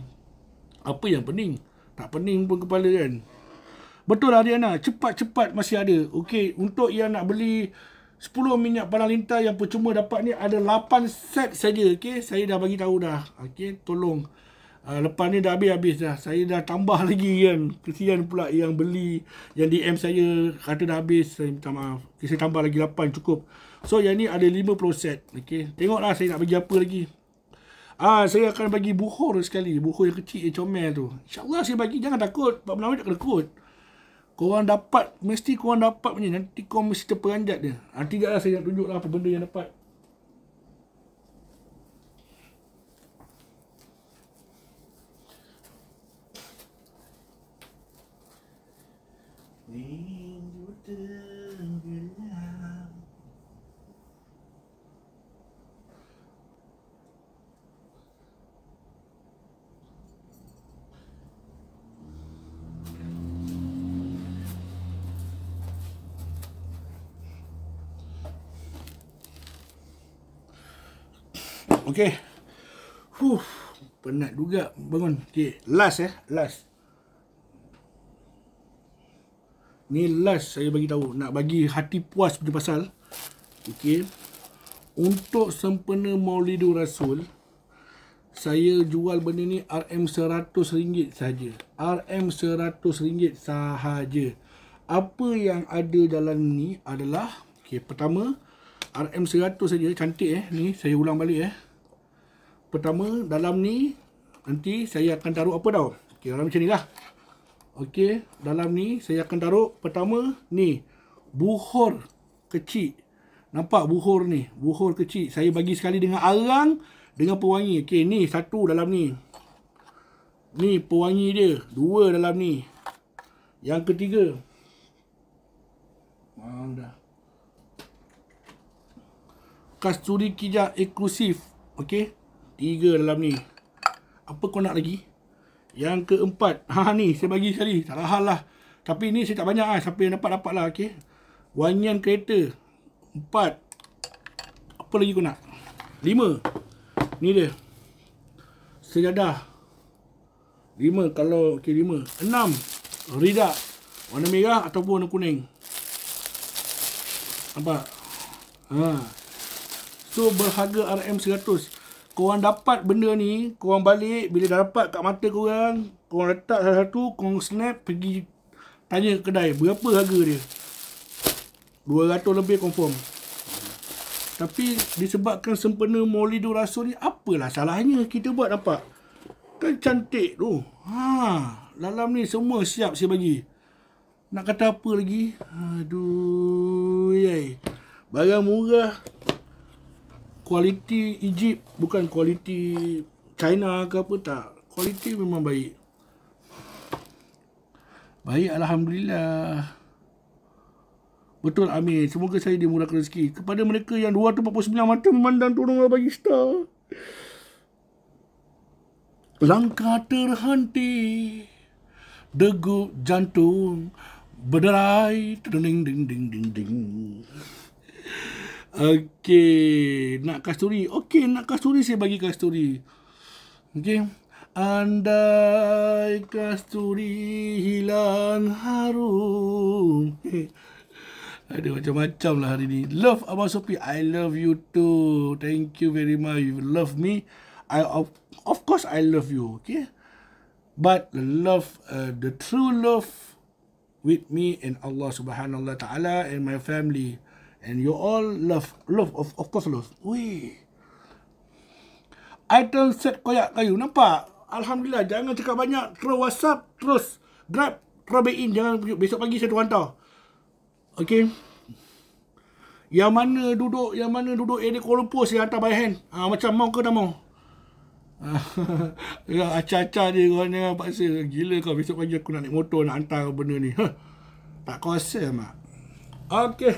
Apa yang pening? Tak pening pun kepala kan? Betul lah, Riana. Cepat-cepat masih ada. Okay untuk yang nak beli... 10 minyak padang lintah yang percuma dapat ni ada 8 set saja okey saya dah bagi tahu dah okey tolong uh, lepas ni dah habis habis dah saya dah tambah lagi kan kesian pula yang beli yang DM saya kata dah habis saya minta maaf okay, saya tambah lagi 8 cukup so yang ni ada 50 set okey tengoklah saya nak bagi apa lagi Ah, saya akan bagi buhur sekali. Buhur yang kecil yang comel tu. InsyaAllah saya bagi. Jangan takut. Pak Menawi tak kena kot korang dapat mesti korang dapat punya nanti kau mesti terperanjat dia nanti dah lah saya nak tunjuk lah apa benda yang dapat Thank you. Okay. Huh. Penat juga bangun. Okay. Last eh. Last. Ni last saya bagi tahu nak bagi hati puas benda pasal. Okey. Untuk sempena Maulidur Rasul saya jual benda ni RM100 saja. RM100 sahaja. Apa yang ada dalam ni adalah okey pertama RM100 saja cantik eh ni saya ulang balik eh pertama dalam ni nanti saya akan taruh apa tau okey dalam macam nilah okey dalam ni saya akan taruh pertama ni buhor kecil nampak buhor ni buhor kecil saya bagi sekali dengan arang dengan pewangi okey ni satu dalam ni ni pewangi dia dua dalam ni yang ketiga Wow, dah. Kasturi kijak eksklusif Okay Tiga dalam ni Apa kau nak lagi? Yang keempat ha ni saya bagi sekali Salah hal lah Tapi ni saya tak banyak lah Siapa yang dapat dapat lah okay. Wangian kereta Empat Apa lagi kau nak? Lima Ni dia Sejadah Lima kalau Okay lima Enam rida Warna merah ataupun warna kuning Nampak ha. So berharga RM100 korang dapat benda ni, korang balik bila dah dapat kat mata korang, korang letak salah satu, korang snap pergi tanya kedai berapa harga dia. 200 lebih confirm. Tapi disebabkan sempena Maulidur Rasul ni apalah salahnya kita buat nampak. Kan cantik tu. Oh, ha, dalam ni semua siap saya bagi. Nak kata apa lagi? Aduh, yai. Barang murah kualiti Egypt bukan kualiti China ke apa tak. Kualiti memang baik. Baik alhamdulillah. Betul amin. Semoga saya dimurahkan rezeki. Kepada mereka yang 249 mata memandang tolonglah bagi star. Langkah terhenti Degup jantung Berderai Terdening ding ding ding ding, ding. Okay nak kasturi. okay nak kasturi saya bagi kasturi. Okay, Andai kasturi hilang harum. Eh, ada macam-macam lah hari ni. Love Abang Sopi. I love you too. Thank you very much. You love me. I of, of course I love you. Okay. But love, uh, the true love with me and Allah subhanahu wa ta'ala and my family and you all love love of of course love we don't set koyak kayu nampak alhamdulillah jangan cakap banyak terus whatsapp terus grab grab in jangan besok pagi saya tu hantar okey yang mana duduk yang mana duduk area Kuala Lumpur saya hantar by hand ha, macam mau ke tak mau ya acaca dia kau jangan paksa gila kau besok pagi aku nak naik motor nak hantar benda ni ha. tak kuasa mak Okay.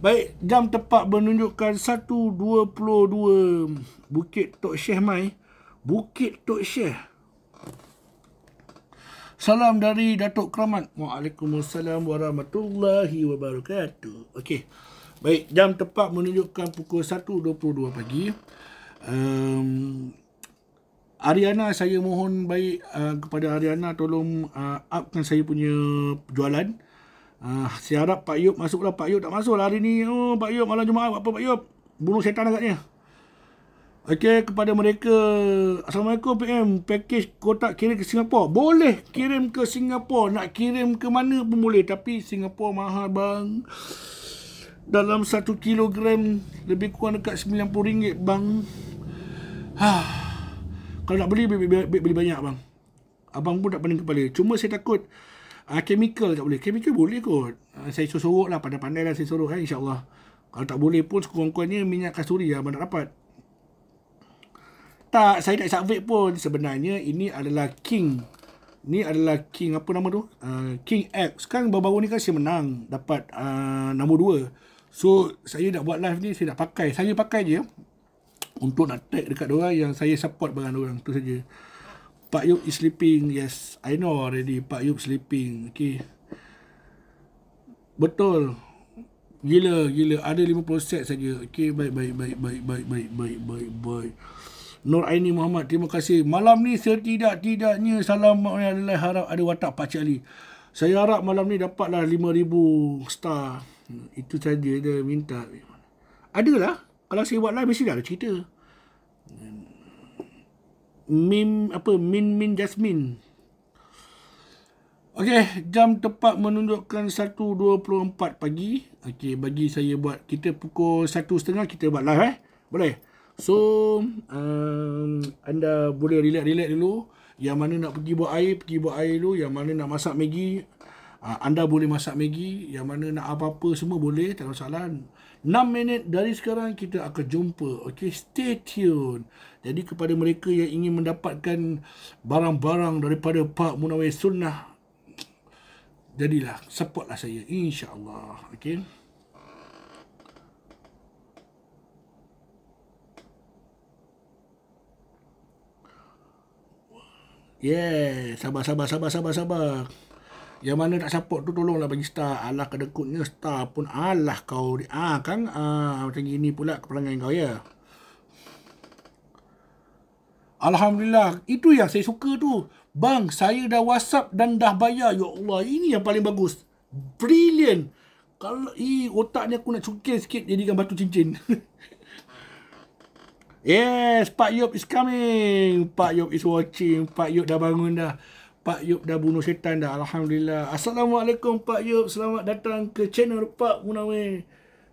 Baik, jam tepat menunjukkan 1.22 Bukit Tok Syekh Mai. Bukit Tok Syekh. Salam dari Datuk Keramat. Waalaikumsalam warahmatullahi wabarakatuh. Okey. Baik, jam tepat menunjukkan pukul 1.22 pagi. Um, Ariana, saya mohon baik uh, kepada Ariana tolong uh, eh, upkan saya punya jualan. Ah, saya harap Pak Yop masuklah. Pak Yop tak masuklah hari ni. Oh, Pak Yop malam Jumaat apa Pak Yop? Bunuh setan agaknya. Okey, kepada mereka. Assalamualaikum PM. Pakej kotak kirim ke Singapura. Boleh kirim ke Singapura. Nak kirim ke mana pun boleh. Tapi Singapura mahal bang. Dalam satu kilogram lebih kurang dekat RM90 bang. Ha. Kalau nak beli, beli, beli, beli banyak bang. Abang pun tak pening kepala. Cuma saya takut. Ah ha, chemical tak boleh. Chemical boleh kot. Ha, saya sorok lah pada pandai lah saya sorok kan insya-Allah. Kalau tak boleh pun sekurang-kurangnya minyak kasturi ah, yang mana dapat. Tak, saya tak isap pun. Sebenarnya ini adalah king. Ni adalah king apa nama tu? Uh, king X. Kan baru-baru ni kan saya menang dapat uh, nombor 2. So, saya nak buat live ni saya nak pakai. Saya pakai je untuk nak tag dekat dua yang saya support barang orang tu saja. Pak Yub is sleeping. Yes, I know already. Pak Yub sleeping. Okay. Betul. Gila, gila. Ada 50 set saja. Okay, baik, baik, baik, baik, baik, baik, baik, baik, baik. Nur Aini Muhammad, terima kasih. Malam ni setidak-tidaknya salam maknanya harap ada watak Pak Ali. Saya harap malam ni dapatlah 5,000 star. Itu saja dia minta. Adalah. Kalau saya buat live, mesti dah ada cerita. Hmm. Mim apa Min Min Jasmine. Okey, jam tepat menunjukkan 1.24 pagi. Okey, bagi saya buat kita pukul 1.30 kita buat live eh. Boleh. So, um, anda boleh relax-relax dulu. Yang mana nak pergi buat air, pergi buat air dulu. Yang mana nak masak Maggi, uh, anda boleh masak Maggi. Yang mana nak apa-apa semua boleh, tak ada masalah. 6 minit dari sekarang kita akan jumpa. Okey, stay tuned. Jadi kepada mereka yang ingin mendapatkan barang-barang daripada Pak Munawir Sunnah, jadilah supportlah saya insya-Allah. okay? Yeah, sabar sabar sabar sabar sabar. Yang mana tak support tu tolonglah bagi star. Alah kedekutnya star pun alah kau. Ah kan ah macam gini pula kepelanggan kau ya. Alhamdulillah, itu yang saya suka tu. Bang, saya dah WhatsApp dan dah bayar. Ya Allah, ini yang paling bagus. Brilliant. Kalau i otak ni aku nak cukil sikit jadikan batu cincin. yes, Pak Yop is coming. Pak Yop is watching. Pak Yop dah bangun dah. Pak Yop dah bunuh syaitan dah. Alhamdulillah. Assalamualaikum Pak Yop. Selamat datang ke channel Pak Munawir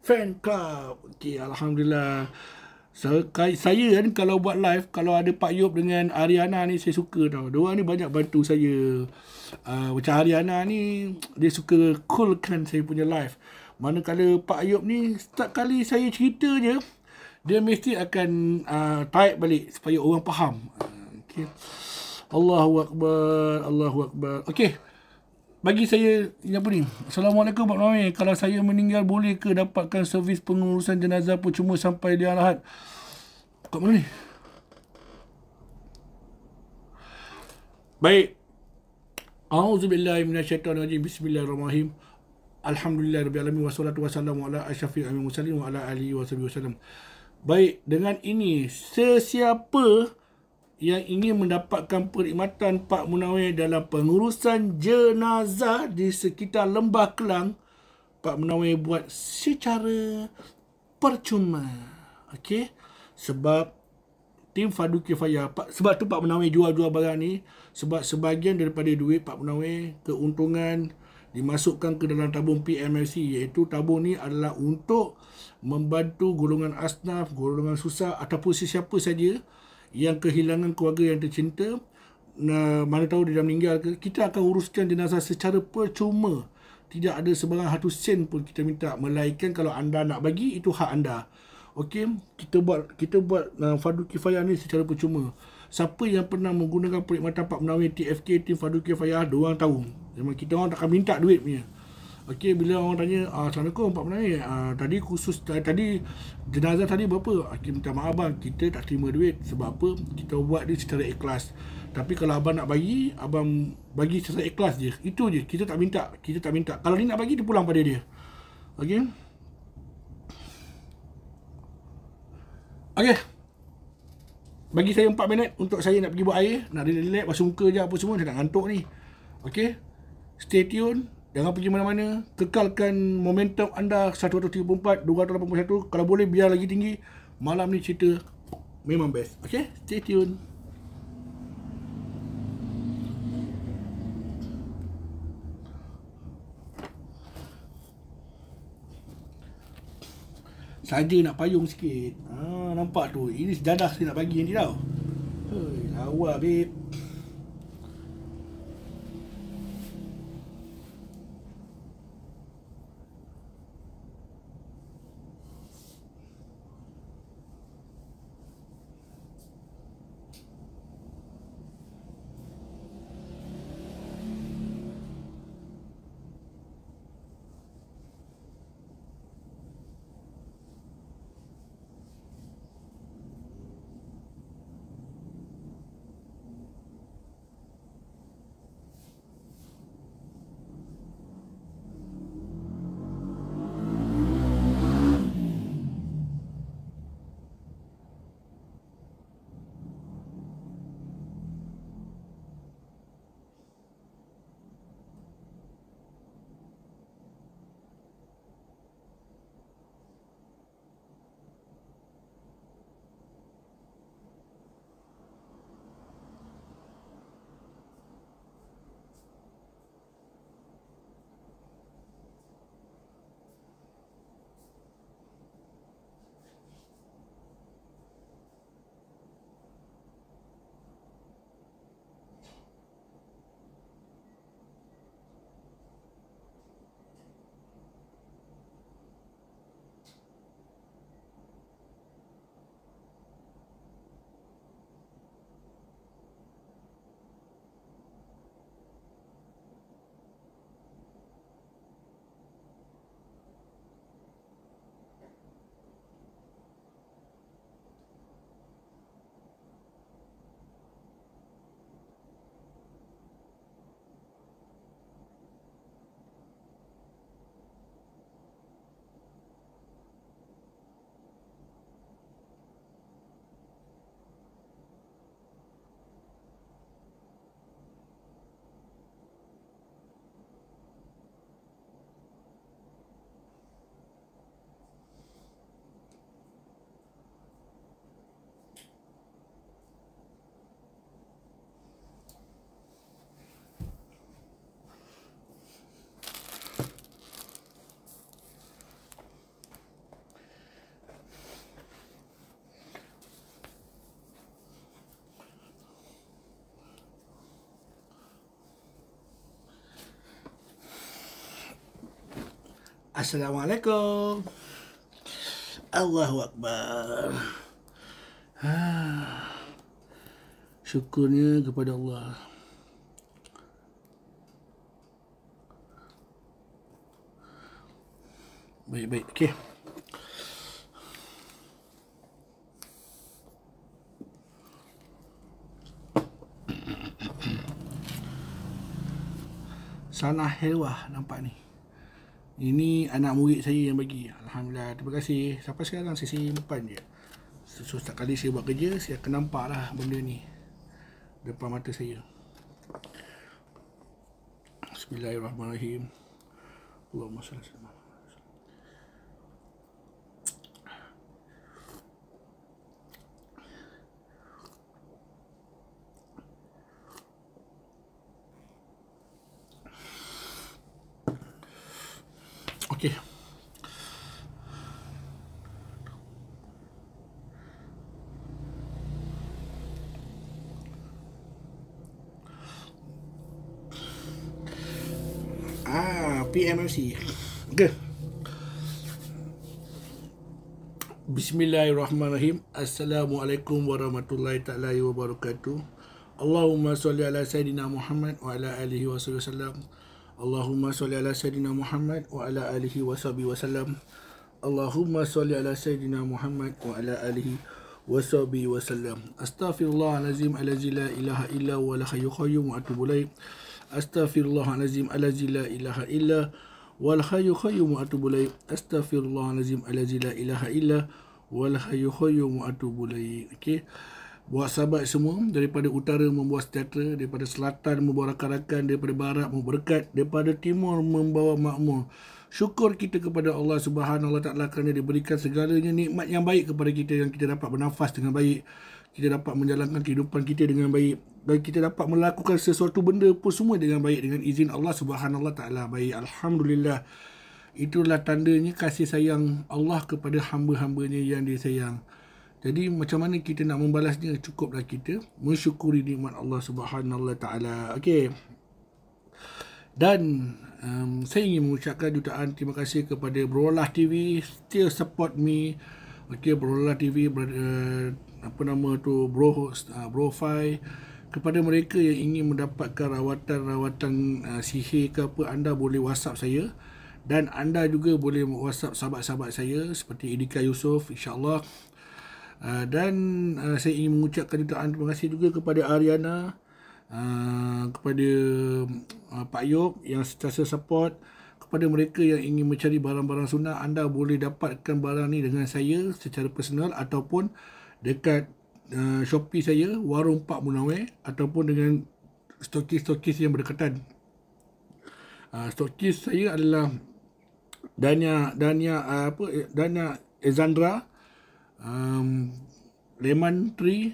Fan Club. Okay, Alhamdulillah. Saya kan kalau buat live Kalau ada Pak Yop dengan Ariana ni Saya suka tau Dia ni banyak bantu saya uh, Macam Ariana ni Dia suka coolkan saya punya live Manakala Pak Yop ni Setiap kali saya cerita je Dia mesti akan uh, Type balik Supaya orang faham uh, ah, Okay Allahu Akbar Okay bagi saya yang apa ni Assalamualaikum Pak mami. kalau saya meninggal boleh ke dapatkan servis pengurusan jenazah pun cuma sampai dia rahat kat mana ni baik A'udzubillahi minasyaitonirrajim bismillahirrahmanirrahim Alhamdulillah Rabbil Alamin Wassalatu wassalamu ala asyafi amin musallim Wa ala alihi wa sallam Baik, dengan ini Sesiapa yang ingin mendapatkan perkhidmatan Pak Munawir dalam pengurusan jenazah di sekitar Lembah Kelang, Pak Munawir buat secara percuma. Okey? Sebab tim Fadu Kifaya, Pak, sebab tu Pak Munawir jual-jual barang ni, sebab sebahagian daripada duit Pak Munawir, keuntungan dimasukkan ke dalam tabung PMLC iaitu tabung ni adalah untuk membantu golongan asnaf, golongan susah ataupun sesiapa saja yang kehilangan keluarga yang tercinta mana tahu dia dah meninggal ke kita akan uruskan jenazah secara percuma tidak ada sebarang satu sen pun kita minta melainkan kalau anda nak bagi itu hak anda okey kita buat kita buat uh, fardu kifayah ni secara percuma siapa yang pernah menggunakan perkhidmatan Pak Menawi TFK Tim Fardu Kifayah dua orang tahu memang kita orang takkan minta duit punya Okey bila orang tanya ah, Assalamualaikum Pak Menangis ah, Tadi khusus Tadi Jenazah tadi berapa Hakim ah, minta maaf abang Kita tak terima duit Sebab apa Kita buat dia secara ikhlas Tapi kalau abang nak bagi Abang bagi secara ikhlas je Itu je Kita tak minta Kita tak minta Kalau dia nak bagi Dia pulang pada dia Okey Okey Bagi saya 4 minit Untuk saya nak pergi buat air Nak relax Basuh muka je apa semua Saya nak ngantuk ni Okey Stay tuned Jangan pergi mana-mana. Kekalkan momentum anda 134, 281. Kalau boleh biar lagi tinggi. Malam ni cerita memang best. Okay? Stay tuned. Saja nak payung sikit. Ha, nampak tu. Ini sedadah saya nak bagi nanti tau. Hei, lawa babe. Assalamualaikum. Allahu Akbar. Ha. Syukurnya kepada Allah. Baik-baik, okey. Sana helwah nampak ni. Ini anak murid saya yang bagi. Alhamdulillah. Terima kasih. Sampai sekarang saya simpan je. So, so setiap kali saya buat kerja, saya akan nampak lah benda ni. Depan mata saya. Bismillahirrahmanirrahim. Allahumma salli salam. MMC Okay Bismillahirrahmanirrahim Assalamualaikum warahmatullahi ta'ala wabarakatuh Allahumma salli ala Sayyidina Muhammad wa ala alihi wa sallam Allahumma salli ala Sayyidina Muhammad wa ala alihi wa sallam Allahumma salli ala Sayyidina Muhammad wa ala alihi wa sallam Astaghfirullahaladzim alazila ilaha illa wa la khayyukhayyum wa atubulayim Astaghfirullahalazim alazi la ilaha illa wal hayyu qayyum atubu ilaih. Astaghfirullahalazim alazi la ilaha illa wal hayyu qayyum atubu ilaih. Okey. Buat sahabat semua daripada utara membawa sejahtera, daripada selatan membawa rakan-rakan, daripada barat membawa berkat, daripada timur membawa makmur syukur kita kepada Allah Subhanahu taala kerana diberikan segalanya nikmat yang baik kepada kita yang kita dapat bernafas dengan baik kita dapat menjalankan kehidupan kita dengan baik dan kita dapat melakukan sesuatu benda pun semua dengan baik dengan izin Allah Subhanahu taala baik alhamdulillah itulah tandanya kasih sayang Allah kepada hamba-hambanya yang dia sayang jadi macam mana kita nak membalasnya cukuplah kita mensyukuri nikmat Allah Subhanahu taala okey dan um, saya ingin mengucapkan jutaan terima kasih kepada Brolah TV still support me. Okay, Brolah TV berada, uh, apa nama tu Bro uh, Brofi kepada mereka yang ingin mendapatkan rawatan-rawatan uh, sihir ke apa anda boleh WhatsApp saya dan anda juga boleh WhatsApp sahabat-sahabat saya seperti Idika Yusof insyaallah. Uh, dan uh, saya ingin mengucapkan jutaan terima kasih juga kepada Ariana uh, kepada uh, Pak Yop yang secara support kepada mereka yang ingin mencari barang-barang sunnah anda boleh dapatkan barang ni dengan saya secara personal ataupun dekat uh, Shopee saya Warung Pak Munawir ataupun dengan stokis-stokis yang berdekatan uh, stokis saya adalah Dania Dania uh, apa eh, Dania Ezandra um, Lemon Tree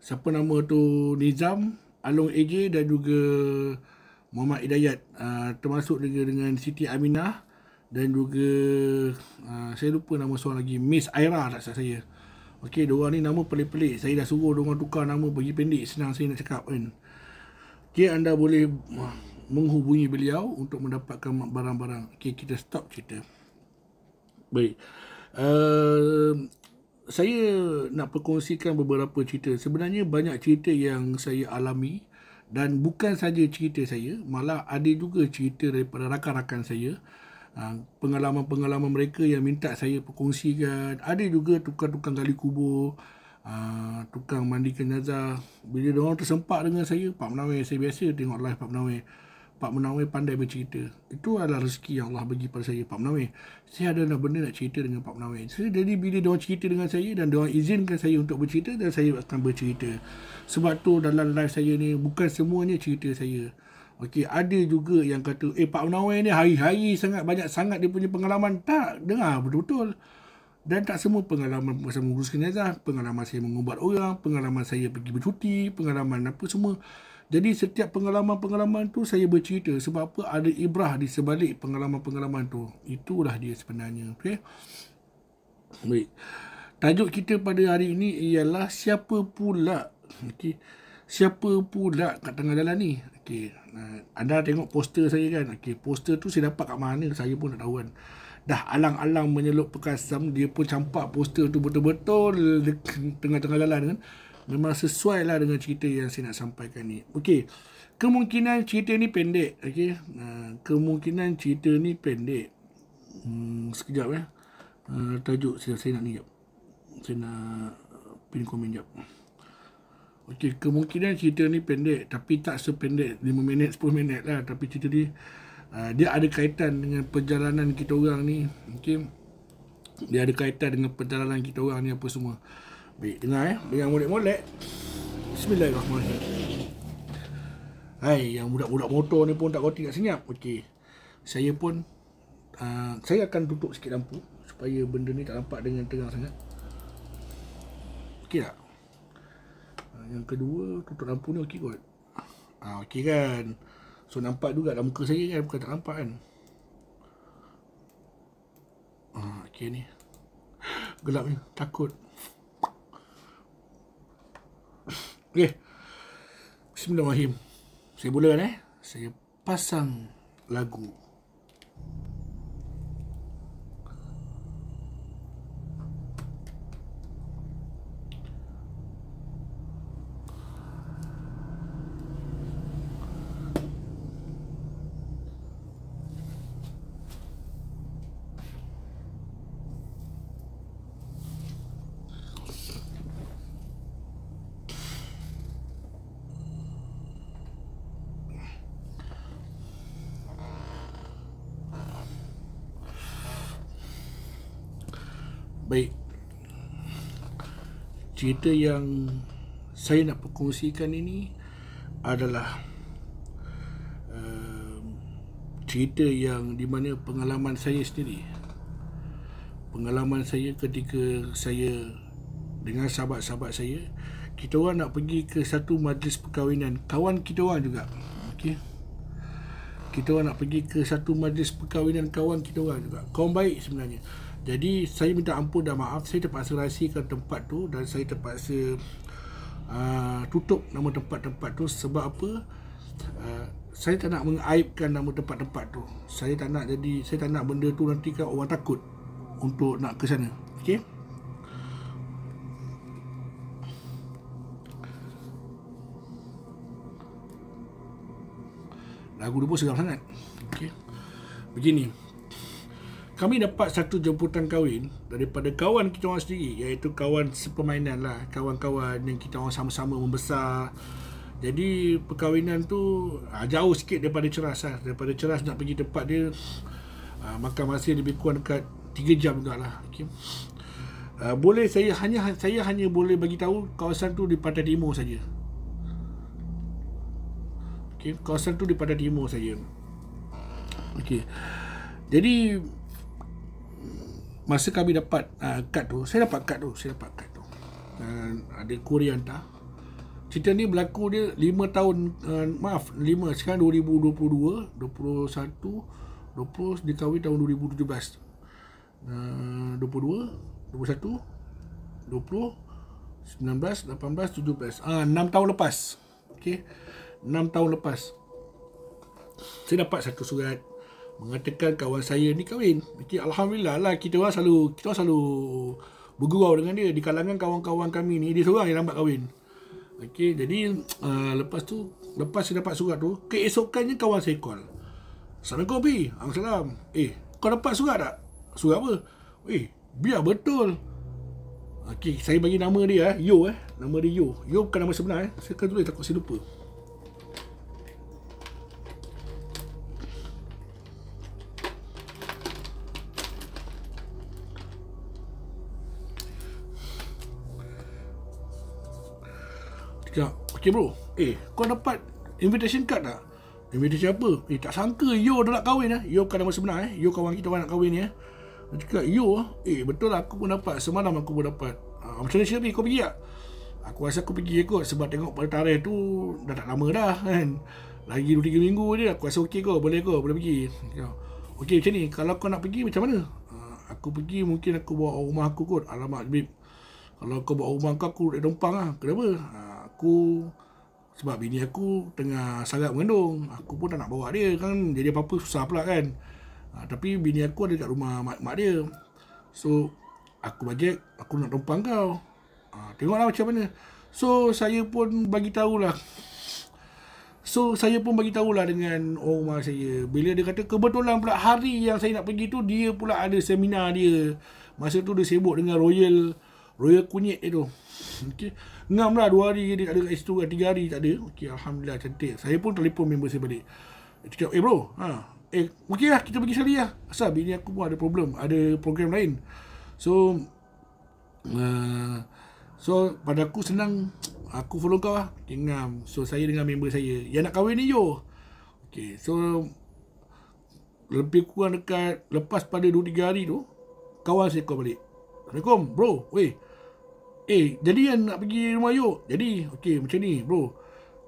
siapa nama tu Nizam Alung AJ dan juga Muhammad Hidayat uh, termasuk juga dengan Siti Aminah dan juga uh, saya lupa nama seorang lagi Miss Aira tak salah saya. Okey, dua ni nama pelik-pelik. Saya dah suruh dua orang tukar nama bagi pendek senang saya nak cakap kan. Okey, anda boleh uh, menghubungi beliau untuk mendapatkan barang-barang. Okey, kita stop cerita. Baik. Uh, saya nak perkongsikan beberapa cerita. Sebenarnya banyak cerita yang saya alami dan bukan saja cerita saya, malah ada juga cerita daripada rakan-rakan saya. Ha, pengalaman-pengalaman mereka yang minta saya perkongsikan. Ada juga tukang-tukang gali kubur, ha, tukang mandikan jenazah. Bila orang tersempak dengan saya, Pak Menawai, saya biasa tengok live Pak Menawai. Pak Munawir pandai bercerita. Itu adalah rezeki yang Allah bagi pada saya, Pak Munawir. Saya ada benda nak cerita dengan Pak Munawir. Jadi, jadi bila dia cerita dengan saya dan dia izinkan saya untuk bercerita dan saya akan bercerita. Sebab tu dalam live saya ni bukan semuanya cerita saya. Okey, ada juga yang kata, eh Pak Munawir ni hari-hari sangat banyak sangat dia punya pengalaman. Tak, dengar betul-betul. Dan tak semua pengalaman saya menguruskan jenazah, pengalaman saya mengubat orang, pengalaman saya pergi bercuti, pengalaman apa semua. Jadi setiap pengalaman-pengalaman tu saya bercerita sebab apa ada ibrah di sebalik pengalaman-pengalaman tu. Itulah dia sebenarnya. Okey. Baik. Tajuk kita pada hari ini ialah siapa pula okey. Siapa pula kat tengah jalan ni? Okey. Anda tengok poster saya kan? Okey, poster tu saya dapat kat mana saya pun tak tahu kan. Dah alang-alang menyeluk pekasam, dia pun campak poster tu betul-betul tengah-tengah jalan kan memang sesuai lah dengan cerita yang saya nak sampaikan ni. Okey. Kemungkinan cerita ni pendek. Okey. Uh, kemungkinan cerita ni pendek. Hmm, sekejap eh. Uh, tajuk saya, saya nak ni jap. Saya nak pin komen jap. Okey. Kemungkinan cerita ni pendek. Tapi tak sependek. 5 minit, 10 minit lah. Tapi cerita ni. Uh, dia ada kaitan dengan perjalanan kita orang ni. Okey. Dia ada kaitan dengan perjalanan kita orang ni apa semua. Okey. Baik kenal ya Dengan eh. murid molek Bismillahirrahmanirrahim Hai yang budak-budak motor ni pun tak kotik tak senyap Okey Saya pun uh, Saya akan tutup sikit lampu Supaya benda ni tak nampak dengan terang sangat Okey tak? Ah, yang kedua tutup lampu ni okey kot Ah uh, Okey kan So nampak juga dalam muka saya kan Bukan tak nampak kan Ah uh, Okey ni Gelap ni takut Okey. Bismillahirrahmanirrahim. Saya mula eh. Saya pasang lagu cerita yang saya nak perkongsikan ini adalah uh, cerita yang di mana pengalaman saya sendiri pengalaman saya ketika saya dengan sahabat-sahabat saya kita orang nak pergi ke satu majlis perkahwinan kawan kita orang juga okey kita orang nak pergi ke satu majlis perkahwinan kawan kita orang juga kawan baik sebenarnya jadi saya minta ampun dan maaf Saya terpaksa rahsiakan tempat tu Dan saya terpaksa uh, Tutup nama tempat-tempat tu Sebab apa uh, Saya tak nak mengaibkan nama tempat-tempat tu Saya tak nak jadi Saya tak nak benda tu nanti kan orang takut Untuk nak ke sana Okay Lagu dia pun sangat Okay Begini kami dapat satu jemputan kahwin daripada kawan kita orang sendiri iaitu kawan sepermainan lah kawan-kawan yang kita orang sama-sama membesar jadi perkahwinan tu ha, jauh sikit daripada ceras lah. daripada ceras nak pergi tempat dia ha, makan masa lebih kurang dekat 3 jam juga lah okay. ha, boleh saya hanya saya hanya boleh bagi tahu kawasan tu di pantai timur saja okay. kawasan tu di pantai timur saja okay. jadi masa kami dapat uh, kad tu, saya dapat kad tu, saya dapat kad tu. uh, ada kurian hantar. Cerita ni berlaku dia 5 tahun, uh, maaf, 5 sekarang 2022, 21, 20, dia tahun 2017. Uh, 22, 21, 20, 19, 18, 17 ah, 6 ah, tahun lepas Okay 6 tahun lepas Saya dapat satu surat mengatakan kawan saya ni kahwin. Jadi alhamdulillah lah kita orang selalu kita orang selalu bergurau dengan dia di kalangan kawan-kawan kami ni dia seorang yang lambat kahwin. Okey, jadi uh, lepas tu lepas saya dapat surat tu, keesokannya kawan saya call. Assalamualaikum Bi. Assalam. Ah, eh, kau dapat surat tak? Surat apa? Eh, biar betul. Okey, saya bagi nama dia eh, Yo eh. Nama dia Yo. Yo bukan nama sebenar eh. Saya kan tulis takut saya lupa. Cakap, okay bro, eh kau dapat invitation card tak? Invitation apa? Eh tak sangka Yo dah nak kahwin eh. Yo kan nama sebenar eh. Yo kawan kita nak kahwin ni eh. Dia cakap, Yo, eh betul lah aku pun dapat. Semalam aku pun dapat. Ha, macam mana Syafi? Kau pergi tak? Aku rasa aku pergi je kot sebab tengok pada tarikh tu dah tak lama dah kan. Lagi 2-3 minggu je aku rasa okey kau, boleh kau, boleh pergi. Okey macam ni, kalau kau nak pergi macam mana? Ha, aku pergi mungkin aku bawa rumah aku kot. Alamak, babe. Kalau kau bawa rumah kau, aku duduk dompang lah. Kenapa? Ha, aku sebab bini aku tengah sangat mengandung aku pun tak nak bawa dia kan jadi apa-apa susah pula kan ha, tapi bini aku ada dekat rumah mak, mak dia so aku bajet aku nak tumpang kau ha, tengoklah macam mana so saya pun bagi tahulah So saya pun bagi tahulah dengan orang rumah saya Bila dia kata kebetulan pula hari yang saya nak pergi tu Dia pula ada seminar dia Masa tu dia sibuk dengan Royal Royal Kunyit dia tu Okay. 6 lah 2 hari dia ada kat situ 3 eh, hari tak ada okay, Alhamdulillah cantik Saya pun telefon member saya balik Dia cakap Eh bro ha, Eh okay lah kita pergi sekali lah Asal bini aku pun ada problem Ada program lain So uh, So pada aku senang Aku follow kau lah Ingam So saya dengan member saya Yang nak kahwin ni yo Okay so Lebih kurang dekat Lepas pada 2-3 hari tu Kawan saya kau balik Assalamualaikum bro Weh Eh, jadi kan nak pergi rumah yuk. Jadi, okey macam ni bro.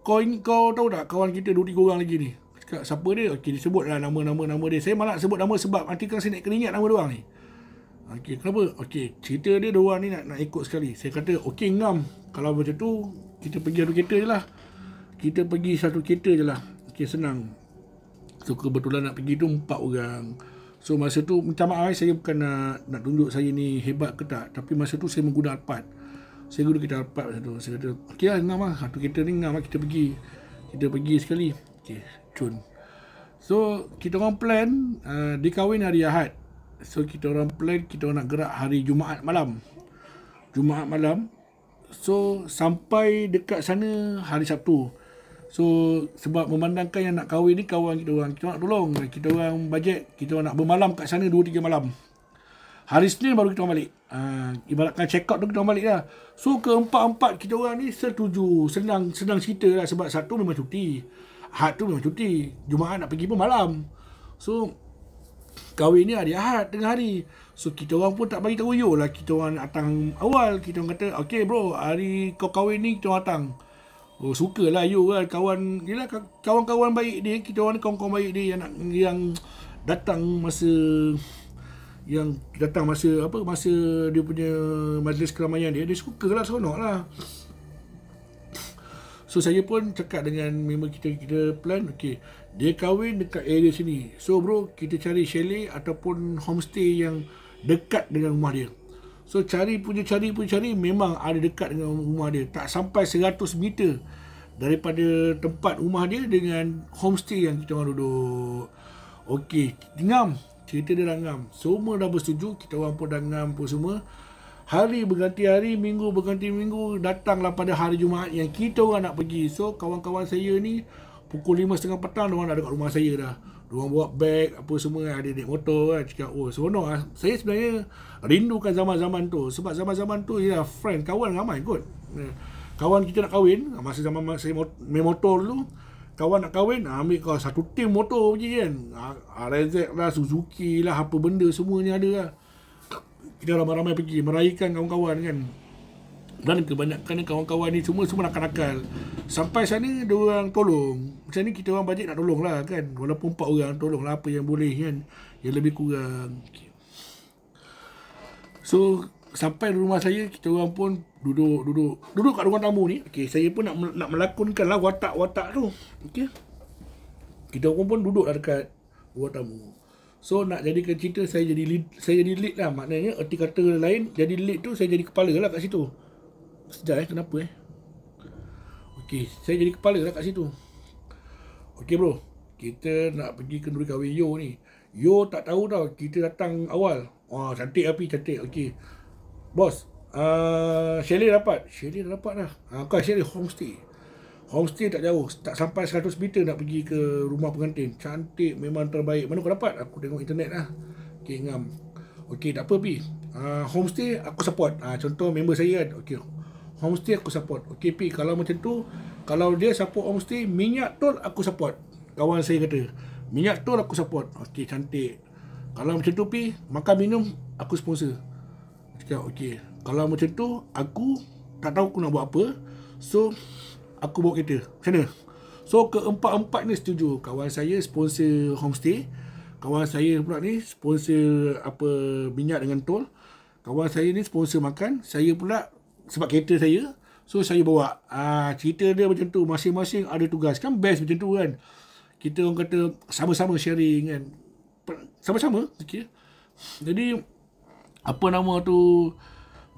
Kau ingat kau tahu tak kawan kita 2-3 orang lagi ni? Cakap siapa dia? Okey, dia sebut lah nama-nama-nama dia. Saya malah sebut nama sebab nanti kan saya nak kena ingat nama dia orang ni. Okey, kenapa? Okey, cerita dia dua orang ni nak nak ikut sekali. Saya kata, okey ngam. Kalau macam tu, kita pergi satu kereta je lah. Kita pergi satu kereta je lah. Okey, senang. So, kebetulan nak pergi tu empat orang. So, masa tu, minta maaf eh, saya bukan nak, nak tunjuk saya ni hebat ke tak. Tapi masa tu saya menggunakan part. Saya guru kita rapat macam lah tu. Saya kata, okey lah, enam lah. Satu kereta ni enam lah. Kita pergi. Kita pergi sekali. Okey, cun. So, kita orang plan, uh, dia kahwin hari Ahad. So, kita orang plan, kita orang nak gerak hari Jumaat malam. Jumaat malam. So, sampai dekat sana hari Sabtu. So, sebab memandangkan yang nak kahwin ni kawan kita orang. Kita nak tolong. Kita orang bajet. Kita orang nak bermalam kat sana dua tiga malam. Hari Senin baru kita balik. Uh, ibaratkan check out tu kita balik lah. So keempat-empat kita orang ni setuju. Senang, senang cerita lah sebab satu memang cuti. Ahad tu memang cuti. Jumaat nak pergi pun malam. So kahwin ni hari Ahad tengah hari. So kita orang pun tak bagi tahu yo lah kita orang nak datang awal. Kita orang kata okay bro hari kau kahwin ni kita orang datang. Oh suka lah yo lah kawan. Yelah kawan-kawan baik dia. Kita orang ni kawan-kawan baik dia yang, nak, yang datang masa yang datang masa apa masa dia punya majlis keramaian dia dia suka lah seronok lah so saya pun cakap dengan member kita kita plan okey dia kahwin dekat area sini so bro kita cari chalet ataupun homestay yang dekat dengan rumah dia so cari punya cari punya cari memang ada dekat dengan rumah dia tak sampai 100 meter daripada tempat rumah dia dengan homestay yang kita orang duduk okey tinggal Cerita dia dah ngam Semua dah bersetuju Kita orang pun dah ngam pun semua Hari berganti hari Minggu berganti minggu Datanglah pada hari Jumaat Yang kita orang nak pergi So kawan-kawan saya ni Pukul 5.30 petang Mereka dah dekat rumah saya dah Mereka bawa beg Apa semua Ada naik motor kan Cakap oh seronok lah Saya sebenarnya Rindukan zaman-zaman tu Sebab zaman-zaman tu Ya friend kawan ramai kot eh, Kawan kita nak kahwin Masa zaman saya memotor dulu kawan nak kahwin ambil kau satu tim motor je kan ah, ah, RZ lah Suzuki lah apa benda semuanya ada lah kita ramai-ramai pergi meraihkan kawan-kawan kan dan kebanyakan kawan-kawan ni semua semua nakal-nakal sampai sana dia orang tolong macam ni kita orang bajet nak tolong lah kan walaupun empat orang tolong lah apa yang boleh kan yang lebih kurang so sampai rumah saya kita orang pun duduk duduk duduk kat ruang tamu ni okey saya pun nak nak melakonkan lah watak-watak tu okey kita orang pun duduk lah dekat ruang tamu so nak jadikan cerita saya jadi lead, saya jadi lead lah maknanya erti kata lain jadi lead tu saya jadi kepala lah kat situ sejak eh kenapa eh okey saya jadi kepala lah kat situ okey bro kita nak pergi ke kenduri kawin yo ni yo tak tahu tau kita datang awal wah cantik api lah, cantik okey bos Shelly ah, dapat. Shelly dah dapat lah. Ha, bukan Shelly, homestay. Homestay tak jauh. Tak sampai 100 meter nak pergi ke rumah pengantin. Cantik, memang terbaik. Mana kau dapat? Aku tengok internet lah. Okay, ngam. Okay, tak apa, Pi. Uh, homestay, aku support. Uh, contoh member saya kan. Okay, homestay aku support. Okay, Pi. Kalau macam tu, kalau dia support homestay, minyak tol aku support. Kawan saya kata. Minyak tol aku support. Okay, cantik. Kalau macam tu, Pi. Makan, minum, aku sponsor. okay. Kalau macam tu Aku Tak tahu aku nak buat apa So Aku bawa kereta Macam mana So keempat-empat ni setuju Kawan saya sponsor homestay Kawan saya pula ni Sponsor Apa Minyak dengan tol Kawan saya ni sponsor makan Saya pula Sebab kereta saya So saya bawa Ah Cerita dia macam tu Masing-masing ada tugas Kan best macam tu kan Kita orang kata Sama-sama sharing kan Sama-sama okay. Jadi apa nama tu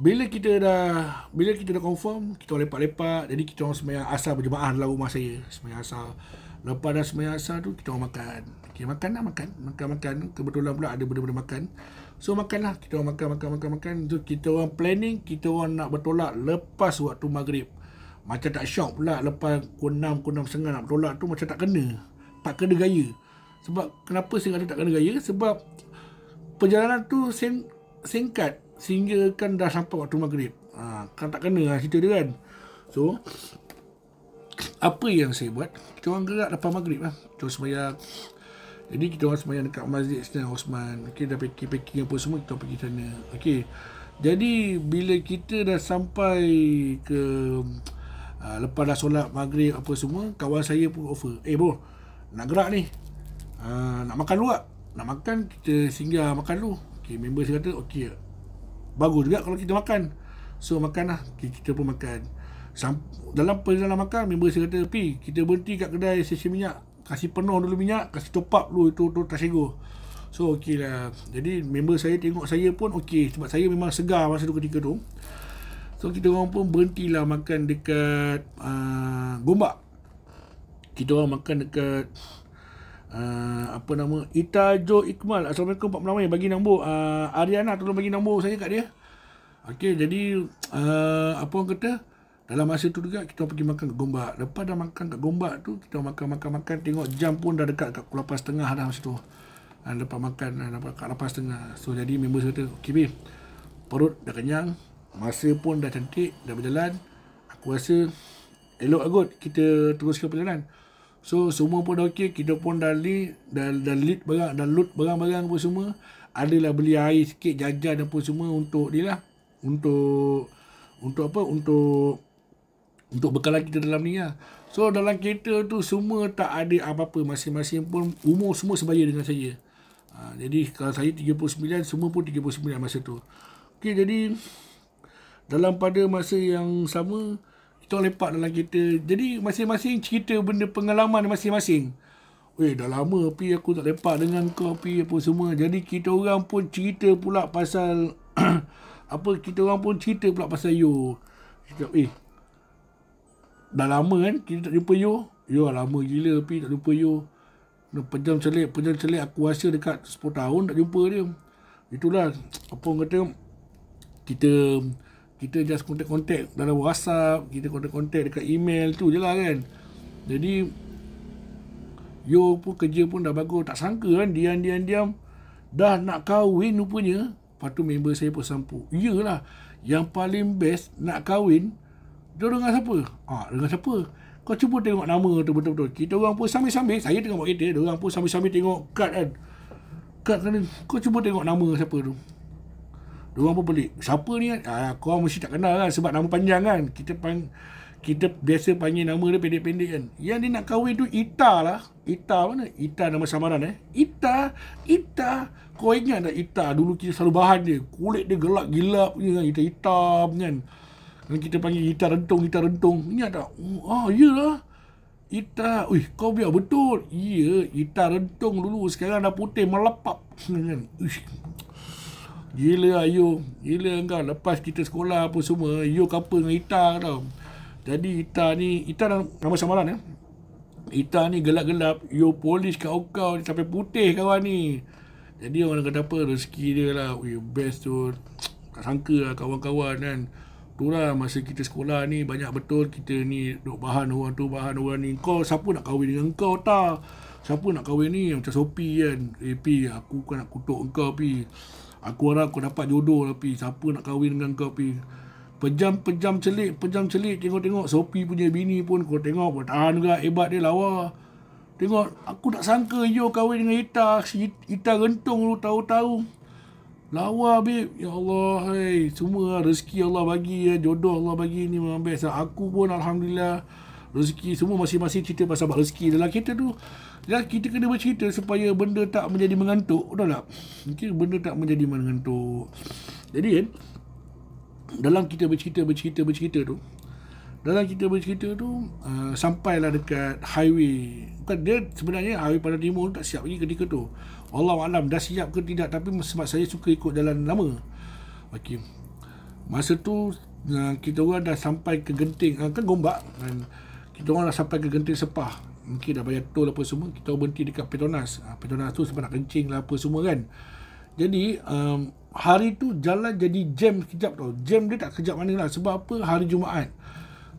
bila kita dah bila kita dah confirm kita lepak-lepak jadi kita orang sembahyang asar berjemaah dalam rumah saya sembahyang asal lepas dah sembahyang asar tu kita orang makan kita makan lah makan makan-makan kebetulan pula ada benda-benda makan so makan lah kita orang makan makan makan makan tu so, kita orang planning kita orang nak bertolak lepas waktu maghrib macam tak shock pula lepas kunam kunam sengah nak bertolak tu macam tak kena tak kena gaya sebab kenapa saya tu tak kena gaya sebab perjalanan tu sen, singkat sehingga kan dah sampai waktu maghrib ha, kan tak kena lah cerita dia kan so apa yang saya buat kita orang gerak lepas maghrib lah kita orang semayang jadi kita orang semayang dekat masjid Sinan Osman okay, dah packing-packing apa semua kita pergi sana okay. jadi bila kita dah sampai ke ha, lepas dah solat maghrib apa semua kawan saya pun offer eh bro nak gerak ni ha, nak makan luak, nak makan kita singgah makan dulu okay, member saya kata okay Bagus juga kalau kita makan So makan lah Kita pun makan Sam- Dalam perjalanan makan Member saya kata Pi kita berhenti kat kedai sesi minyak Kasih penuh dulu minyak Kasih top up dulu Itu, itu tasego So ok lah Jadi member saya tengok saya pun ok Sebab saya memang segar masa tu ketika tu So kita orang pun berhenti lah makan dekat uh, Gombak Kita orang makan dekat Ah, apa nama Itajo Ikmal Assalamualaikum Pak Melawai bagi nombor uh, Ariana tolong bagi nombor saya kat dia Okey jadi uh, apa orang kata dalam masa tu juga kita pergi makan kat Gombak lepas dah makan kat Gombak tu kita makan-makan-makan tengok jam pun dah dekat kat kelapa tengah dah masa tu uh, lepas makan uh, dapat kat lapas tengah so jadi member saya kata okey babe perut dah kenyang masa pun dah cantik dah berjalan aku rasa elok agut kita teruskan perjalanan So semua pun dah okey, kita pun dah li, dah, dah lit barang, dah loot barang-barang apa semua. Adalah beli air sikit, dan pun semua untuk ni lah. Untuk, untuk apa, untuk, untuk bekalan kita dalam ni lah. So dalam kereta tu semua tak ada apa-apa. Masing-masing pun umur semua sebaya dengan saya. Ha, jadi kalau saya 39, semua pun 39 masa tu. Okey, jadi dalam pada masa yang sama, kita orang lepak dalam kereta. Jadi masing-masing cerita benda pengalaman masing-masing. Weh dah lama pi aku tak lepak dengan kau pi apa semua. Jadi kita orang pun cerita pula pasal apa kita orang pun cerita pula pasal yo. Kita eh dah lama kan kita tak jumpa yo, yo lah lama gila pi tak jumpa yo. Nak pejam celik, pejam celik aku rasa dekat 10 tahun tak jumpa dia. Itulah apa orang kata kita kita just contact-contact dalam WhatsApp, kita contact-contact dekat email tu je lah kan. Jadi, Yo pun kerja pun dah bagus. Tak sangka kan, diam-diam-diam, dah nak kahwin rupanya, lepas tu member saya pun sampu. Yelah, yang paling best nak kahwin, dia dengan siapa? Ha, dengan siapa? Kau cuba tengok nama tu betul-betul. Kita orang pun sambil-sambil, saya tengok buat kereta, dia orang pun sambil-sambil tengok kad kan. Kad kan, kau cuba tengok nama siapa tu. Dia orang pun pelik. Siapa ni? Ah, kau mesti tak kenal lah sebab nama panjang kan. Kita pang kita biasa panggil nama dia pendek-pendek kan. Yang dia nak kahwin tu Ita lah. Ita mana? Ita nama samaran eh. Ita, Ita. Kau ingat tak Ita? Dulu kita selalu bahan dia. Kulit dia gelap gila punya kan. Ita hitam kan. Dan kita panggil Ita rentung, Ita rentung. Ingat tak? Oh, ah, lah. Ita, Uih, kau biar betul. Ya, Ita rentung dulu. Sekarang dah putih, melepap. Kan? Ush, Gila ayo, you Gila engkau Lepas kita sekolah apa semua You couple dengan Ita tau Jadi Ita ni Ita dah nama samaran ya eh. Ita ni gelap-gelap yo polis kau kau ni Sampai putih kawan ni Jadi orang kata apa Rezeki dia lah We oh, best tu Tak sangka lah kawan-kawan kan Tu lah masa kita sekolah ni Banyak betul kita ni dok bahan orang tu Bahan orang ni Kau siapa nak kahwin dengan kau tak Siapa nak kahwin ni Macam Sopi kan Eh P, aku kan nak kutuk kau P Aku harap kau dapat jodoh tapi lah, siapa nak kahwin dengan kau pi. Pejam-pejam celik, pejam celik tengok-tengok Sopi punya bini pun kau tengok kau tahan juga hebat dia lawa. Tengok aku tak sangka yo kahwin dengan Ita, si Ita rentung lu tahu-tahu. Lawa beb. Ya Allah, hey semua rezeki Allah bagi ya, jodoh Allah bagi ni memang Aku pun alhamdulillah rezeki semua masih masih cerita pasal rezeki dalam kita tu. Dan kita kena bercerita supaya benda tak menjadi mengantuk. Betul tak? Okay, benda tak menjadi mengantuk. Jadi kan, dalam kita bercerita, bercerita, bercerita tu, dalam kita bercerita tu, uh, sampailah dekat highway. Bukan dia sebenarnya highway pada timur tak siap lagi ketika tu. Allah Alam dah siap ke tidak tapi sebab saya suka ikut jalan lama. Okey. Masa tu uh, kita orang dah sampai ke genting, uh, kan gombak. Dan kita orang dah sampai ke genting sepah. Mungkin dah bayar tol apa semua Kita berhenti dekat Petronas ha, Petronas tu sebab nak kencing lah apa semua kan Jadi um, hari tu jalan jadi jam sekejap tau Jam dia tak kejap mana lah Sebab apa hari Jumaat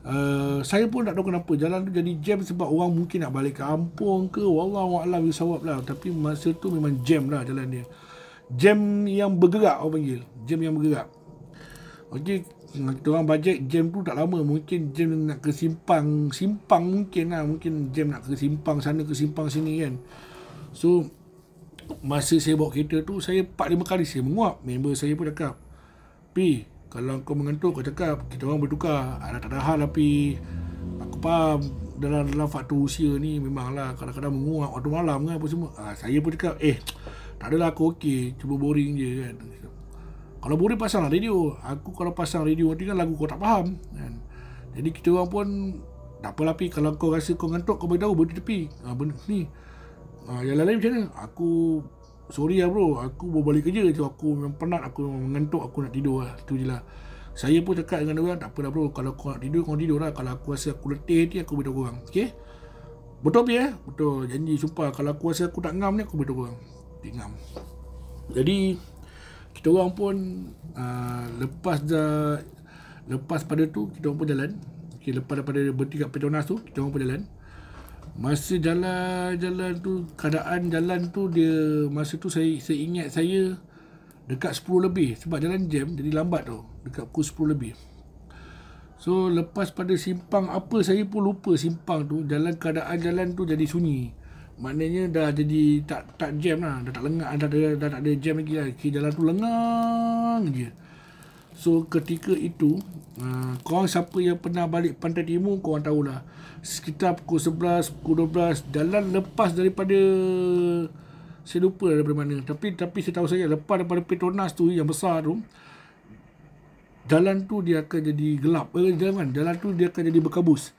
uh, saya pun tak tahu kenapa jalan tu jadi jam sebab orang mungkin nak balik kampung ke wallah wallah bisawab lah tapi masa tu memang jam lah jalan dia jam yang bergerak orang panggil jam yang bergerak Okey, kita orang bajet jam tu tak lama Mungkin jam nak ke simpang Simpang mungkin lah Mungkin jam nak ke simpang sana ke simpang sini kan So Masa saya bawa kereta tu Saya 4 lima kali saya menguap Member saya pun cakap pi Kalau kau mengantuk kau cakap Kita orang bertukar Ada tak ada hal tapi lah, Aku faham dalam, dalam faktor usia ni lah kadang-kadang menguap waktu malam kan apa semua ha, saya pun cakap eh tak adalah aku okey cuba boring je kan kalau boleh pasang radio aku kalau pasang radio nanti kan lagu kau tak faham kan jadi kita orang pun tak apalah pi kalau kau rasa kau ngantuk kau beritahu boleh tepi ha, ah, benda ni ha, yang lain-lain macam mana aku sorry lah bro aku baru balik kerja tu aku memang penat aku memang mengantuk aku nak tidur lah tu je lah saya pun cakap dengan orang tak apalah bro kalau kau nak tidur kau tidur lah kalau aku rasa aku letih nanti aku beritahu korang ok betul ya? betul janji sumpah kalau aku rasa aku tak ngam ni aku beritahu korang ngam jadi kita orang pun uh, lepas dah lepas pada tu kita orang pun jalan okay, lepas daripada berhenti kat Petronas tu kita orang pun jalan masa jalan-jalan tu keadaan jalan tu dia masa tu saya, saya ingat saya dekat 10 lebih sebab jalan jam jadi lambat tu dekat pukul 10 lebih so lepas pada simpang apa saya pun lupa simpang tu jalan keadaan jalan tu jadi sunyi Maknanya dah jadi tak tak jam lah. Dah tak lengah, dah, dah, dah, tak ada jam lagi lah. Kira jalan tu lengang je. So ketika itu, uh, korang siapa yang pernah balik pantai timur, korang tahulah. Sekitar pukul 11, pukul 12, jalan lepas daripada... Saya lupa lah daripada mana. Tapi tapi saya tahu saja, lepas daripada Petronas tu yang besar tu, jalan tu dia akan jadi gelap. Eh, jalan kan? Jalan tu dia akan jadi berkabus.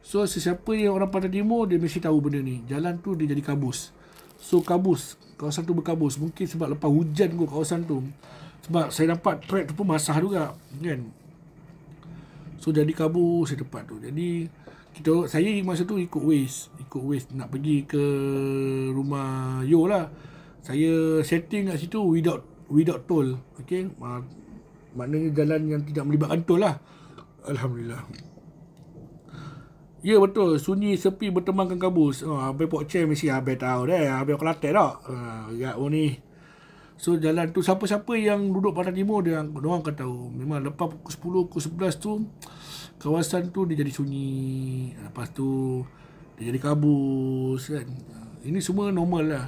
So sesiapa yang orang pantai demo dia mesti tahu benda ni. Jalan tu dia jadi kabus. So kabus, kawasan tu berkabus. Mungkin sebab lepas hujan kot kawasan tu. Sebab saya dapat track tu pun masah juga kan. So jadi kabus di tempat tu. Jadi kita saya masa tu ikut waste, ikut waste nak pergi ke rumah Yo lah. Saya setting kat situ without without toll. Okey. Maknanya jalan yang tidak melibatkan toll lah. Alhamdulillah. Ya betul, sunyi sepi bertemankan kabus. Ha, oh, habis Pak Chen mesti ah, habis tahu dah, ah, habis Kelantan dah. Ha, ah, gerak pun oh, ni. So jalan tu siapa-siapa yang duduk pada demo dia orang akan tahu. Memang lepas pukul 10 pukul 11 tu kawasan tu dia jadi sunyi. Lepas tu dia jadi kabus kan. Ini semua normal lah.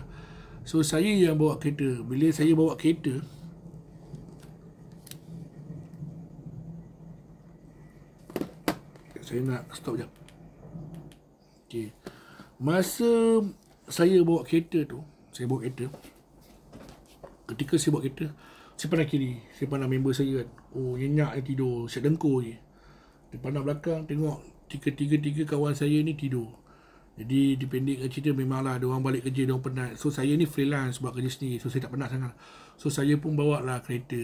So saya yang bawa kereta. Bila saya bawa kereta saya nak stop jap. Masa saya bawa kereta tu, saya bawa kereta. Ketika saya bawa kereta, saya pandang kiri. Saya pandang member saya kan. Oh, nyenyak yang tidur. Saya dengkur je. Dia pandang belakang, tengok. Tiga-tiga-tiga kawan saya ni tidur. Jadi, dipendekkan cerita memanglah. Dia orang balik kerja, dia orang penat. So, saya ni freelance buat kerja sendiri. So, saya tak penat sangat. So, saya pun bawa lah kereta.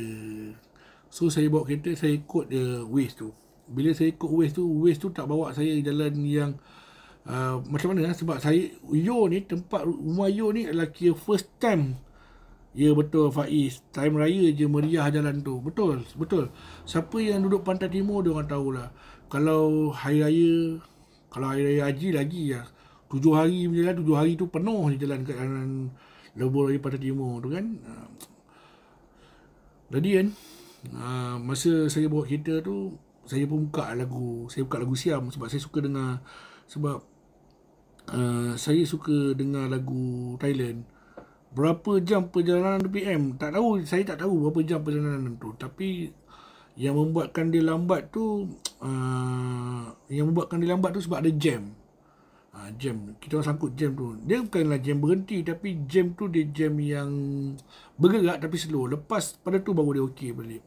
So, saya bawa kereta, saya ikut dia uh, eh, tu. Bila saya ikut waste tu, waste tu tak bawa saya jalan yang uh, macam mana ah, sebab saya Yo ni tempat rumah Yo ni adalah kira first time Ya betul Faiz Time raya je meriah jalan tu Betul betul. Siapa yang duduk pantai timur Dia orang tahulah Kalau hari raya Kalau hari raya haji lagi ya. Tujuh hari berjalan Tujuh hari tu penuh je jalan Kat kanan Lebur raya pantai timur tu kan ah. Jadi kan Masa saya bawa kereta tu Saya pun buka lagu Saya buka lagu siam Sebab saya suka dengar sebab uh, saya suka dengar lagu Thailand berapa jam perjalanan PM? tak tahu saya tak tahu berapa jam perjalanan tu tapi yang membuatkan dia lambat tu uh, yang membuatkan dia lambat tu sebab ada jam uh, jam kita orang sangkut jam tu dia bukanlah jam berhenti tapi jam tu dia jam yang bergerak tapi slow lepas pada tu baru dia okey balik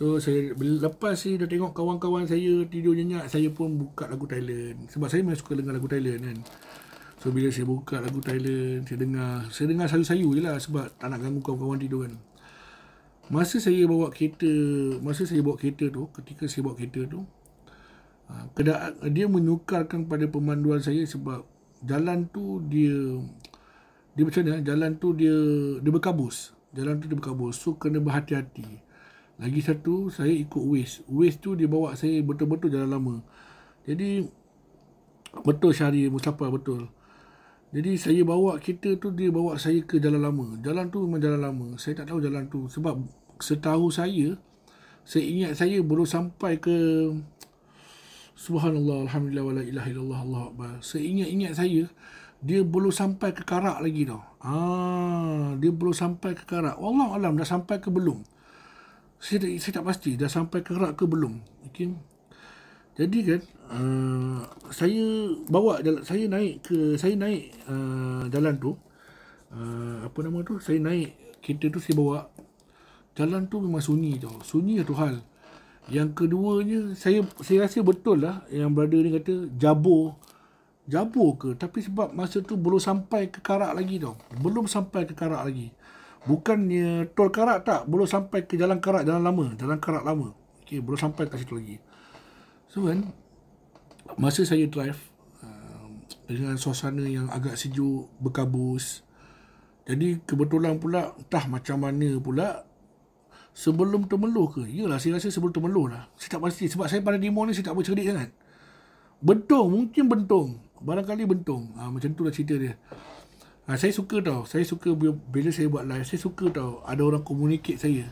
So saya lepas saya dah tengok kawan-kawan saya tidur nyenyak, saya pun buka lagu Thailand. Sebab saya memang suka dengar lagu Thailand kan. So bila saya buka lagu Thailand, saya dengar, saya dengar sayu-sayu lah sebab tak nak ganggu kawan-kawan tidur kan. Masa saya bawa kereta, masa saya bawa kereta tu, ketika saya bawa kereta tu, ah, dia menyukarkan pada pemanduan saya sebab jalan tu dia, dia macam mana, jalan tu dia, dia berkabus. Jalan tu dia berkabus, so kena berhati-hati. Lagi satu, saya ikut Waze. Waze tu dia bawa saya betul-betul jalan lama. Jadi, betul syari musafar betul. Jadi, saya bawa kereta tu, dia bawa saya ke jalan lama. Jalan tu memang jalan lama. Saya tak tahu jalan tu. Sebab setahu saya, saya ingat saya baru sampai ke... Subhanallah, Alhamdulillah, wala ilah ilallah, Allah Akbar. Saya ingat-ingat saya, dia belum sampai ke Karak lagi tau. Ah, dia belum sampai ke Karak. Wallah alam, dah sampai ke belum? saya tak, saya tak pasti dah sampai ke Rak ke belum okay. jadi kan uh, saya bawa saya naik ke saya naik uh, jalan tu uh, apa nama tu saya naik kereta tu saya bawa jalan tu memang sunyi tau sunyi tu hal yang keduanya saya saya rasa betul lah yang brother ni kata jabo, jabo ke tapi sebab masa tu belum sampai ke karak lagi tau belum sampai ke karak lagi bukannya tol karak tak belum sampai ke jalan karak jalan lama jalan karak lama okey belum sampai ke situ lagi so kan masa saya drive um, dengan suasana yang agak sejuk berkabus jadi kebetulan pula entah macam mana pula sebelum termeluh ke yalah saya rasa sebelum termeluh lah saya tak pasti sebab saya pada demo ni saya tak bercerdik sangat bentung mungkin bentung barangkali bentung ha, macam tu lah cerita dia Ha, saya suka tau. Saya suka bila saya buat live, saya suka tau ada orang communicate saya.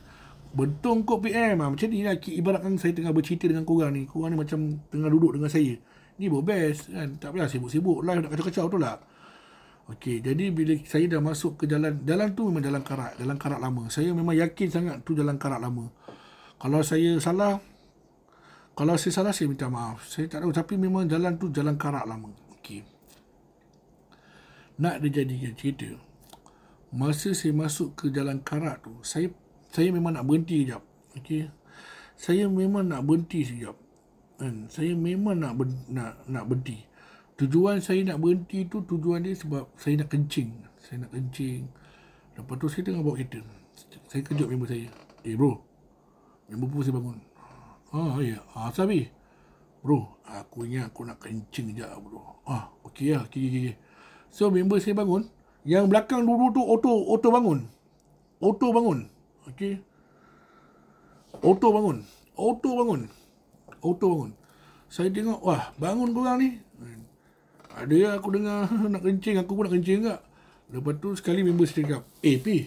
Bentung kot PM. Ha, ah, macam ni lah. Ibaratkan saya tengah bercerita dengan korang ni. Korang ni macam tengah duduk dengan saya. Ni buat best kan. Tak payah sibuk-sibuk. Live nak kacau-kacau tu lah. Okay, jadi bila saya dah masuk ke jalan, jalan tu memang jalan karat, jalan karat lama. Saya memang yakin sangat tu jalan karat lama. Kalau saya salah, kalau saya salah saya minta maaf. Saya tak tahu tapi memang jalan tu jalan karat lama nak dia jadikan cerita. Masa saya masuk ke jalan karat tu, saya saya memang nak berhenti sekejap. Okay? Saya memang nak berhenti sekejap. And saya memang nak, ber, nak, nak berhenti. Tujuan saya nak berhenti tu, tujuan dia sebab saya nak kencing. Saya nak kencing. Lepas tu saya tengah bawa kereta. Saya kejut member saya. Eh bro, member pun saya bangun. Ah ya, ya. ah Sabi. Bro, aku ingat aku nak kencing sekejap bro. Ah, okey lah. Okay, okay, okay. So member saya bangun Yang belakang dulu tu auto auto bangun Auto bangun Okay Auto bangun Auto bangun Auto bangun Saya tengok Wah bangun korang ni Ada aku dengar Nak kencing Aku pun nak kencing juga Lepas tu sekali member saya cakap Eh P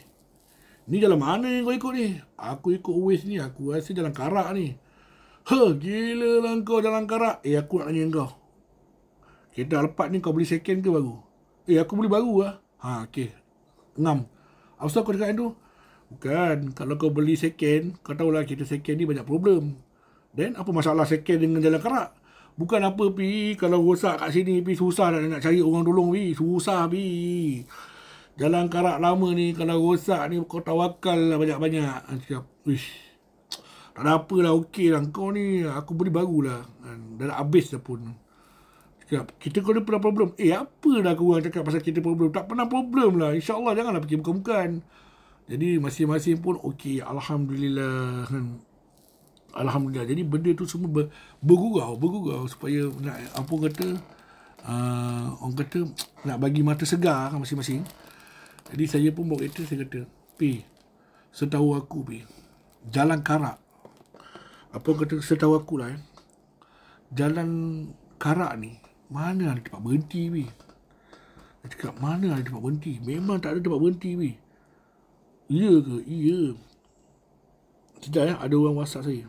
Ni jalan mana yang kau ikut ni Aku ikut waste ni Aku rasa jalan karak ni Ha gila lah kau jalan karak Eh aku nak tanya kau Kita lepat ni kau beli second ke baru Eh aku beli baru lah Ha okey Enam Lepas tu aku cakap Andrew Bukan Kalau kau beli second Kau tahulah kita second ni banyak problem Then apa masalah second dengan jalan kerak Bukan apa pi Kalau rosak kat sini pi Susah nak, nak cari orang tolong pi Susah pi Jalan karak lama ni Kalau rosak ni Kau tawakal lah banyak-banyak Cakap Wish Tak ada apa lah Okey lah kau ni Aku beli baru lah Dah nak habis dah pun Cakap, kita kau ada pernah problem. Eh, apa dah kau orang cakap pasal kita problem? Tak pernah problem lah. InsyaAllah, janganlah pergi bukan-bukan. Jadi, masing-masing pun okey. Alhamdulillah. Hmm. Alhamdulillah. Jadi, benda tu semua ber, bergurau. Bergurau supaya nak, apa kata, uh, orang kata nak bagi mata segar kan masing-masing. Jadi, saya pun bawa kereta, saya kata, P, setahu aku, P, jalan karak. Apa kata, setahu aku lah, eh. Jalan karak ni, mana ada tempat berhenti weh Dia cakap mana ada tempat berhenti Memang tak ada tempat berhenti weh Iya ke? Iya Sekejap eh, ya ada orang whatsapp saya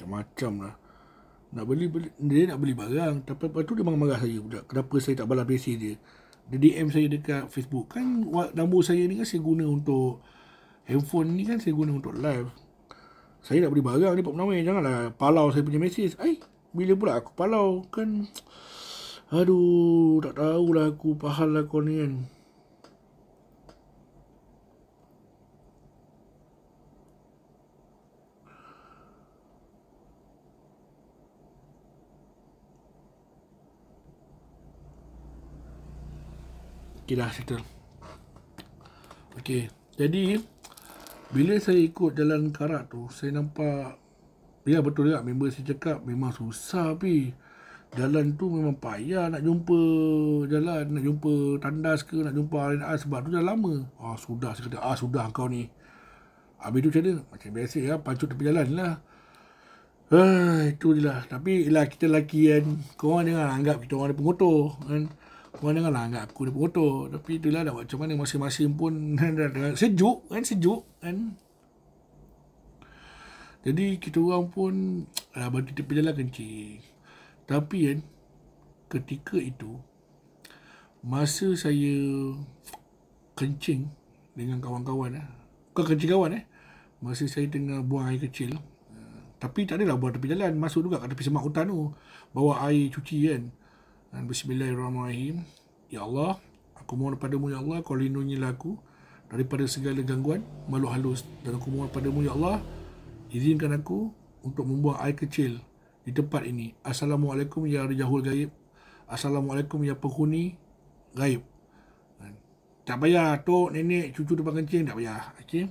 macam-macam lah nak beli, beli dia nak beli barang tapi lepas tu dia memang marah saya budak kenapa saya tak balas mesej dia dia DM saya dekat Facebook kan nombor saya ni kan saya guna untuk handphone ni kan saya guna untuk live saya nak beli barang ni Pak Menawai janganlah palau saya punya mesej ai bila pula aku palau kan aduh tak tahulah aku pahal lah kau ni kan Okey dah settle. Okey. Jadi bila saya ikut jalan karat tu, saya nampak ya betul juga member saya cakap memang susah tapi Jalan tu memang payah nak jumpa jalan, nak jumpa tandas ke, nak jumpa arena ah, sebab tu dah lama. Ah oh, sudah saya kata ah sudah kau ni. Habis tu macam mana? Macam biasa ya, pancut tepi jalan lah. Ah, itu je lah. Tapi lah kita lelaki kan, korang jangan anggap kita orang ada pengotor. Kan? Mana lah, angkat aku dia motor Tapi itulah dah macam mana masing-masing pun Sejuk kan sejuk kan Jadi kita orang pun ah, Bagi kita berjalan kencing Tapi kan Ketika itu Masa saya Kencing Dengan kawan-kawan eh. Bukan kencing kawan eh Masa saya tengah buang air kecil eh, Tapi tak adalah buang tepi jalan Masuk juga kat tepi semak hutan tu Bawa air cuci kan dan bismillahirrahmanirrahim Ya Allah Aku mohon padamu ya Allah Kau lindungi aku Daripada segala gangguan Malu halus Dan aku mohon padamu ya Allah Izinkan aku Untuk membuang air kecil Di tempat ini Assalamualaikum ya Rijahul Gaib Assalamualaikum ya penghuni Gaib Tak payah Tok, nenek, cucu depan kencing Tak payah Okey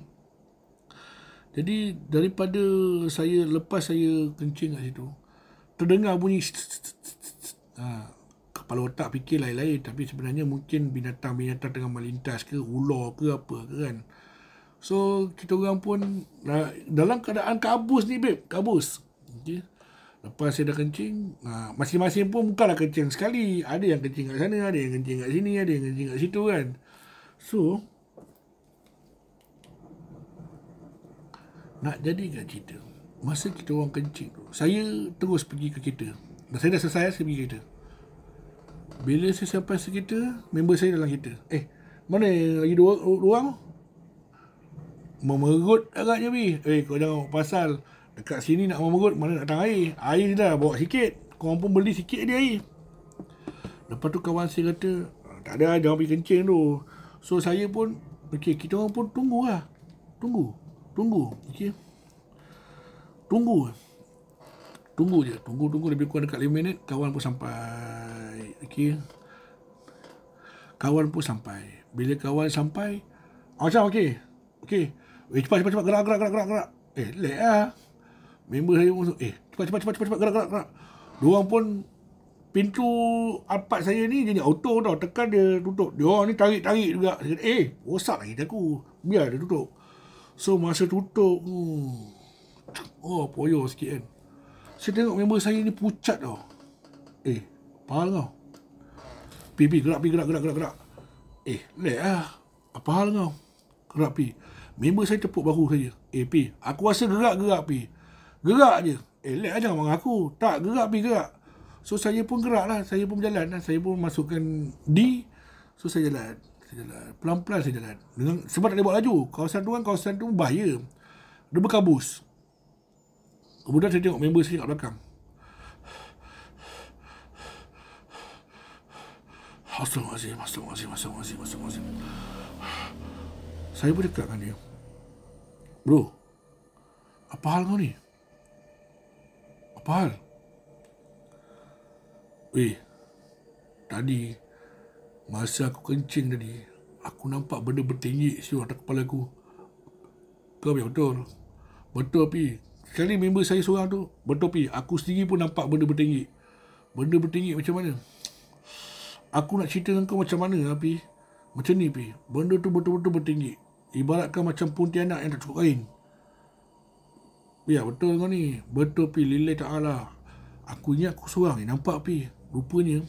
jadi daripada saya lepas saya kencing kat situ terdengar bunyi ha, kepala otak fikir lain-lain tapi sebenarnya mungkin binatang-binatang tengah melintas ke ular ke apa ke kan so kita orang pun dalam keadaan kabus ni beb, kabus okay. lepas saya dah kencing masing-masing pun bukanlah kencing sekali ada yang kencing kat sana ada yang kencing kat sini ada yang kencing kat situ kan so nak jadi ke cerita masa kita orang kencing tu saya terus pergi ke kereta dan saya dah selesai saya pergi ke kereta bila saya sampai sekitar, member saya dalam kita, Eh, mana yang lagi dua orang? Memerut agaknya, Bi. Eh, kau jangan pasal. Dekat sini nak memerut, mana nak datang air? Air dah, bawa sikit. Korang pun beli sikit dia air. Lepas tu kawan saya kata, tak ada, jangan pergi kencing tu. So, saya pun, okay, kita orang pun tunggu lah. Tunggu. Tunggu. Okay. Tunggu. Tunggu je. Tunggu, tunggu. Lebih kurang dekat 5 minit, kawan pun sampai okey kawan pun sampai bila kawan sampai macam okey okey eh, cepat cepat cepat gerak gerak gerak gerak gerak eh lek ah member saya masuk eh cepat cepat cepat cepat cepat gerak gerak gerak dua pun pintu apart saya ni jadi auto tau tekan dia tutup dia ni tarik tarik juga saya, eh rosak lagi aku biar dia tutup so masa tutup hmm, oh poyo sikit kan saya tengok member saya ni pucat tau eh pahal kau Pergi, pergi, gerak, pergi, gerak, gerak, gerak, gerak. Eh, leh. lah. Apa hal kau? Gerak, pi. Member saya tepuk bahu saya. Eh, pergi. Aku rasa gerak, gerak, pi. Gerak je. Eh, leh lah jangan bang aku. Tak, gerak, pi gerak. So, saya pun gerak lah. Saya pun berjalan lah. Saya pun masukkan D. So, saya jalan. Saya jalan. Pelan-pelan saya jalan. Dengan, sebab tak boleh buat laju. Kawasan tu kan, kawasan tu bahaya. Dia berkabus. Kemudian saya tengok member saya kat belakang. Hasil masih masuk masih masuk masih masuk masih. Saya boleh dekat dengan dia. Bro. Apa hal kau ni? Apa hal? Weh. Tadi masa aku kencing tadi, aku nampak benda bertinggi situ atas kepala aku. Kau biar betul. Betul pi. Sekarang ni member saya seorang tu, betul pi. Aku sendiri pun nampak benda bertinggi. Benda bertinggi macam mana? aku nak cerita dengan kau macam mana api macam ni api benda tu betul-betul bertinggi ibaratkan macam anak yang tak cukup kain ya betul kau ni betul api lillahi ta'ala aku ingat aku seorang ni nampak api rupanya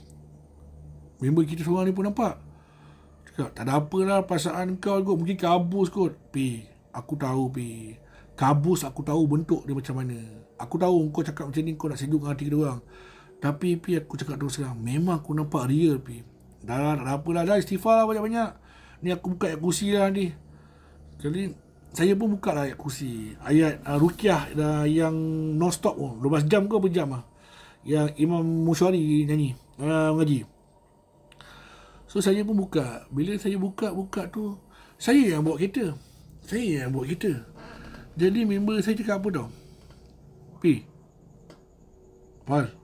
member kita seorang ni pun nampak cakap tak ada apalah perasaan kau kot mungkin kabus kot api aku tahu api kabus aku tahu bentuk dia macam mana aku tahu kau cakap macam ni kau nak sedukkan hati kita orang tapi pi aku cakap terus sekarang Memang aku nampak real pi Dah lah dah apalah dah istighfar lah banyak-banyak Ni aku buka ayat kursi lah ni Jadi saya pun buka lah ayat kursi Ayat uh, rukiah uh, yang non stop pun oh. 12 jam ke apa jam lah Yang Imam musyari nyanyi uh, ah, Ngaji So saya pun buka Bila saya buka-buka tu Saya yang bawa kereta Saya yang bawa kereta Jadi member saya cakap apa tau Pi Pal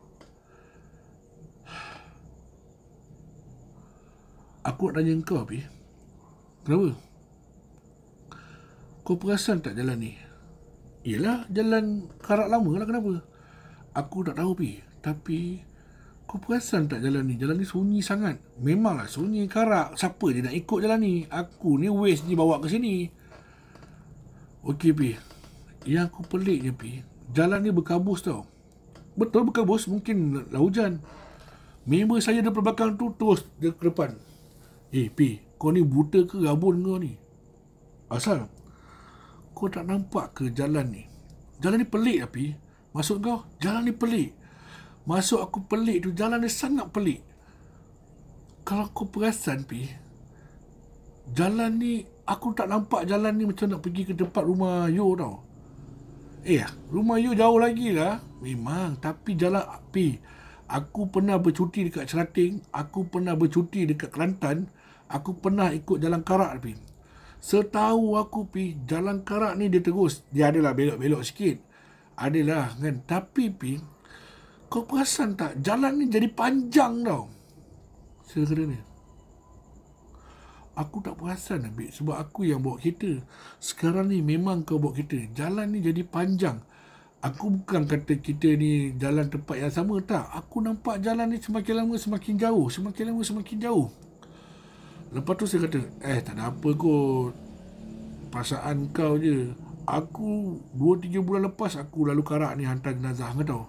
aku nak tanya kau Abi kenapa kau perasan tak jalan ni Yelah, jalan karak lama lah kenapa Aku tak tahu Pi Tapi Kau perasan tak jalan ni Jalan ni sunyi sangat Memanglah sunyi karak Siapa dia nak ikut jalan ni Aku ni waste ni bawa ke sini Okey Pi Yang aku peliknya Pi Jalan ni berkabus tau Betul berkabus Mungkin lah hujan Member saya dari belakang tu Terus ke depan Eh, P, kau ni buta ke rabun kau ni? Asal? Kau tak nampak ke jalan ni? Jalan ni pelik lah, P. Maksud kau, jalan ni pelik. Masuk aku pelik tu, jalan ni sangat pelik. Kalau kau perasan, P, jalan ni, aku tak nampak jalan ni macam nak pergi ke tempat rumah Yo tau. Eh, ah, rumah you jauh lagi lah. Memang, tapi jalan api. Aku pernah bercuti dekat Cerating, aku pernah bercuti dekat Kelantan, Aku pernah ikut jalan karak tapi Setahu aku pi Jalan karak ni dia terus Dia adalah belok-belok sikit Adalah kan Tapi pi Kau perasan tak Jalan ni jadi panjang tau Segera ni Aku tak perasan Abik Sebab aku yang bawa kereta Sekarang ni memang kau bawa kereta Jalan ni jadi panjang Aku bukan kata kita ni jalan tempat yang sama tak Aku nampak jalan ni semakin lama semakin jauh Semakin lama semakin jauh Lepas tu saya kata Eh tak ada apa kot Perasaan kau je Aku 2-3 bulan lepas Aku lalu karak ni Hantar jenazah kau tau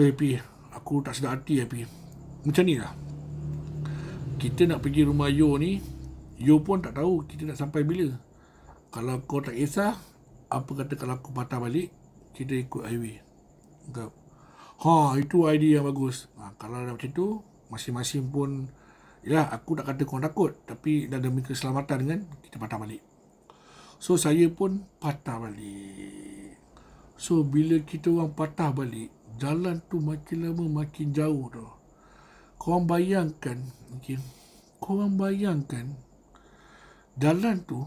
Hei eh, P Aku tak sedap hati ya P Macam ni lah Kita nak pergi rumah Yo ni Yo pun tak tahu Kita nak sampai bila Kalau kau tak kisah Apa kata kalau aku patah balik Kita ikut highway Kau Ha itu idea yang bagus ha, Kalau dah macam tu Masing-masing pun Yalah, aku nak kata korang takut Tapi dah demi keselamatan kan Kita patah balik So saya pun patah balik So bila kita orang patah balik Jalan tu makin lama makin jauh tu Korang bayangkan okay, Korang bayangkan Jalan tu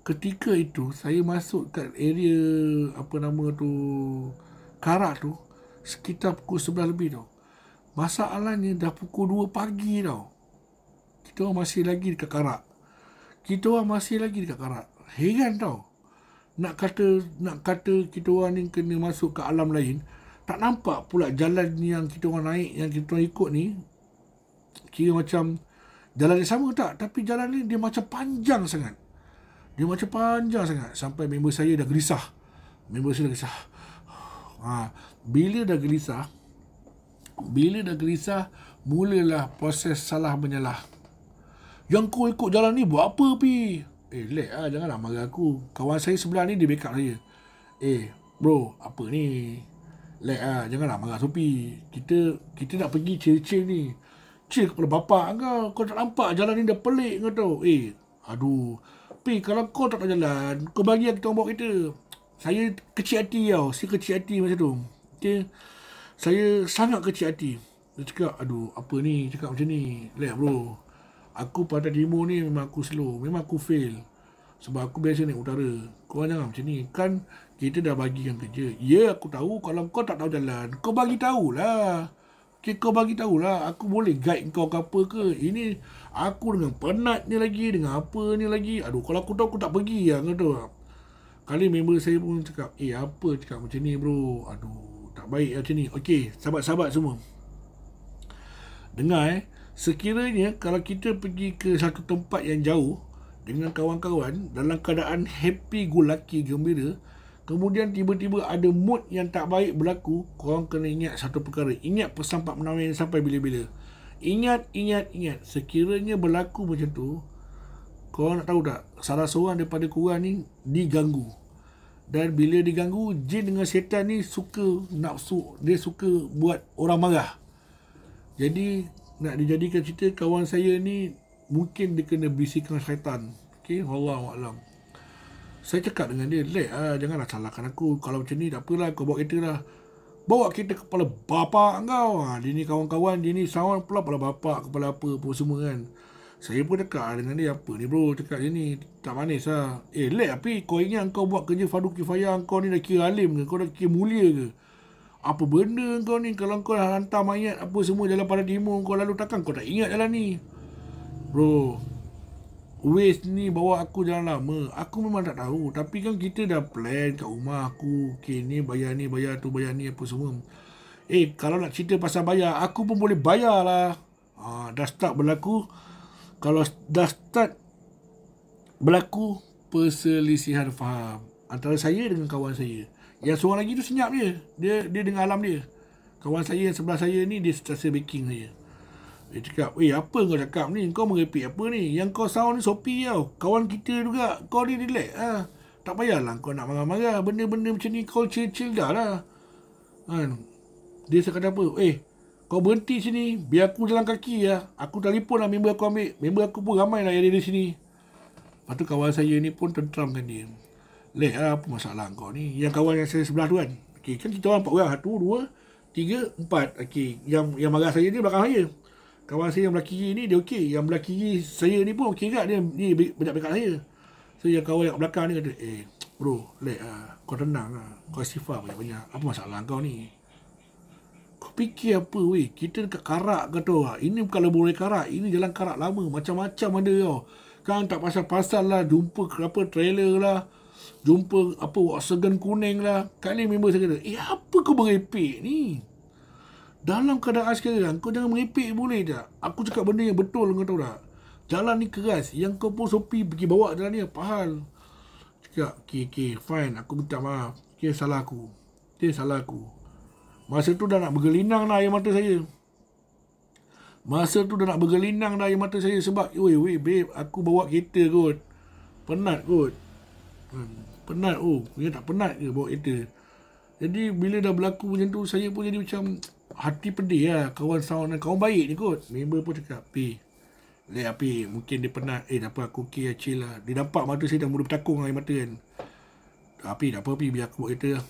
Ketika itu saya masuk kat area apa nama tu Karak tu Sekitar pukul sebelah lebih tau Masalahnya dah pukul 2 pagi tau. Kita orang masih lagi dekat karak. Kita orang masih lagi dekat karak. Heran tau. Nak kata nak kata kita orang ni kena masuk ke alam lain. Tak nampak pula jalan yang kita orang naik, yang kita orang ikut ni. Kira macam jalan yang sama tak? Tapi jalan ni dia macam panjang sangat. Dia macam panjang sangat. Sampai member saya dah gelisah. Member saya dah gelisah. Ha, bila dah gelisah, bila dah gelisah, mulalah proses salah menyalah. Yang kau ikut jalan ni buat apa pi? Eh, lek lah. Janganlah marah aku. Kawan saya sebelah ni dia backup saya. Eh, bro, apa ni? Lek lah. Janganlah marah Sopi. Kita kita nak pergi cil-cil ni. Cil kepada bapak kau. Kau tak nampak jalan ni dah pelik kau tahu. Eh, aduh. Pi, kalau kau tak nak jalan, kau bagi kita orang bawa kereta. Saya kecil hati tau. Saya kecil hati macam tu. Okay saya sangat kecil hati. Dia cakap, aduh, apa ni? Cakap macam ni. Lek, bro. Aku pada demo ni memang aku slow. Memang aku fail. Sebab aku biasa naik utara. Kau jangan macam ni. Kan kita dah bagikan kerja. Ya, aku tahu. Kalau kau tak tahu jalan, kau bagi tahulah. Okay, kau bagi tahulah. Aku boleh guide kau ke apa ke. Ini aku dengan penat ni lagi. Dengan apa ni lagi. Aduh, kalau aku tahu aku tak pergi lah. Kata. Kali member saya pun cakap, eh apa cakap macam ni bro. Aduh tak baik macam ni. Okey, sahabat-sahabat semua. Dengar eh. Sekiranya kalau kita pergi ke satu tempat yang jauh dengan kawan-kawan dalam keadaan happy go lucky gembira, kemudian tiba-tiba ada mood yang tak baik berlaku, korang kena ingat satu perkara. Ingat pesan Pak Menawi yang sampai bila-bila. Ingat, ingat, ingat. Sekiranya berlaku macam tu, korang nak tahu tak, salah seorang daripada korang ni diganggu dan bila diganggu jin dengan syaitan ni suka nafsu dia suka buat orang marah jadi nak dijadikan cerita kawan saya ni mungkin dia kena bisikan syaitan okey wallah alam saya cakap dengan dia lek ah janganlah salahkan aku kalau macam ni tak apalah kau bawa kereta lah bawa kereta kepala bapak kau ha, dia ni kawan-kawan dia ni sawan pula kepala bapak kepala apa pun semua kan saya pun dekat dengan dia Apa ni bro Cakap dia ni Tak manis lah Eh lag tapi Kau ingat kau buat kerja Fadu Kifaya Kau ni dah kira alim ke Kau dah kira mulia ke Apa benda kau ni Kalau kau dah hantar mayat Apa semua jalan pada demo Kau lalu takkan Kau tak ingat jalan ni Bro Waste ni bawa aku jalan lama Aku memang tak tahu Tapi kan kita dah plan kat rumah aku Okay ni bayar ni bayar tu bayar ni apa semua Eh kalau nak cerita pasal bayar Aku pun boleh bayar lah ha, ah, Dah start berlaku kalau dah start berlaku perselisihan faham antara saya dengan kawan saya. Yang seorang lagi tu senyap je. Dia dia dengan alam dia. Kawan saya yang sebelah saya ni dia setiasa baking saya. Dia cakap, weh apa kau cakap ni? Kau merepek apa ni? Yang kau sound ni sopi tau. Kawan kita juga. Kau ni relax lah. Ha? Tak payahlah kau nak marah-marah. Benda-benda macam ni kau chill-chill dah lah. Ha? Dia sekadar apa? Eh, kau berhenti sini, biar aku jalan kaki ya. Aku telefon lah member aku ambil. Member aku pun ramai lah yang ada di sini. Lepas tu kawan saya ni pun tenteramkan dia. Leh, ah, apa masalah kau ni? Yang kawan yang saya sebelah tu kan? Okay, kan kita orang empat orang. Satu, dua, tiga, empat. Okay, yang yang marah saya ni belakang saya. Kawan saya yang belah kiri ni dia okey. Yang belah kiri saya ni pun okey kat dia. Dia banyak bekat saya. So, yang kawan yang belakang ni kata, eh, bro, leh, ah, kau tenang lah. Kau sifar banyak-banyak. Apa masalah kau ni? fikir apa weh kita dekat karak kata ha, orang ini bukan lebuh boleh karak ini jalan karak lama macam-macam ada yo kan tak pasal-pasal lah jumpa apa trailer lah jumpa apa Volkswagen kuning lah kali ni member saya kata eh apa kau merepek ni dalam keadaan sekarang kau jangan merepek boleh tak aku cakap benda yang betul kau tahu tak jalan ni keras yang kau pun sopi pergi bawa jalan ni apa hal cakap ok ok fine aku minta maaf ok salah aku ok salah aku Masa tu dah nak bergelinang dah air mata saya. Masa tu dah nak bergelinang dah air mata saya sebab, weh, weh, babe, aku bawa kereta kot. Penat kot. Hmm, penat, oh, dia tak penat ke bawa kereta. Jadi, bila dah berlaku macam tu, saya pun jadi macam hati pedih lah. Kawan sawan dan kawan baik ni kot. Member pun cakap, pi. Lihat, pi. Mungkin dia penat. Eh, tak apa, aku okay lah, Dia nampak mata saya dah mula bertakung air mata kan. api, tak apa, api, Biar aku bawa kereta lah.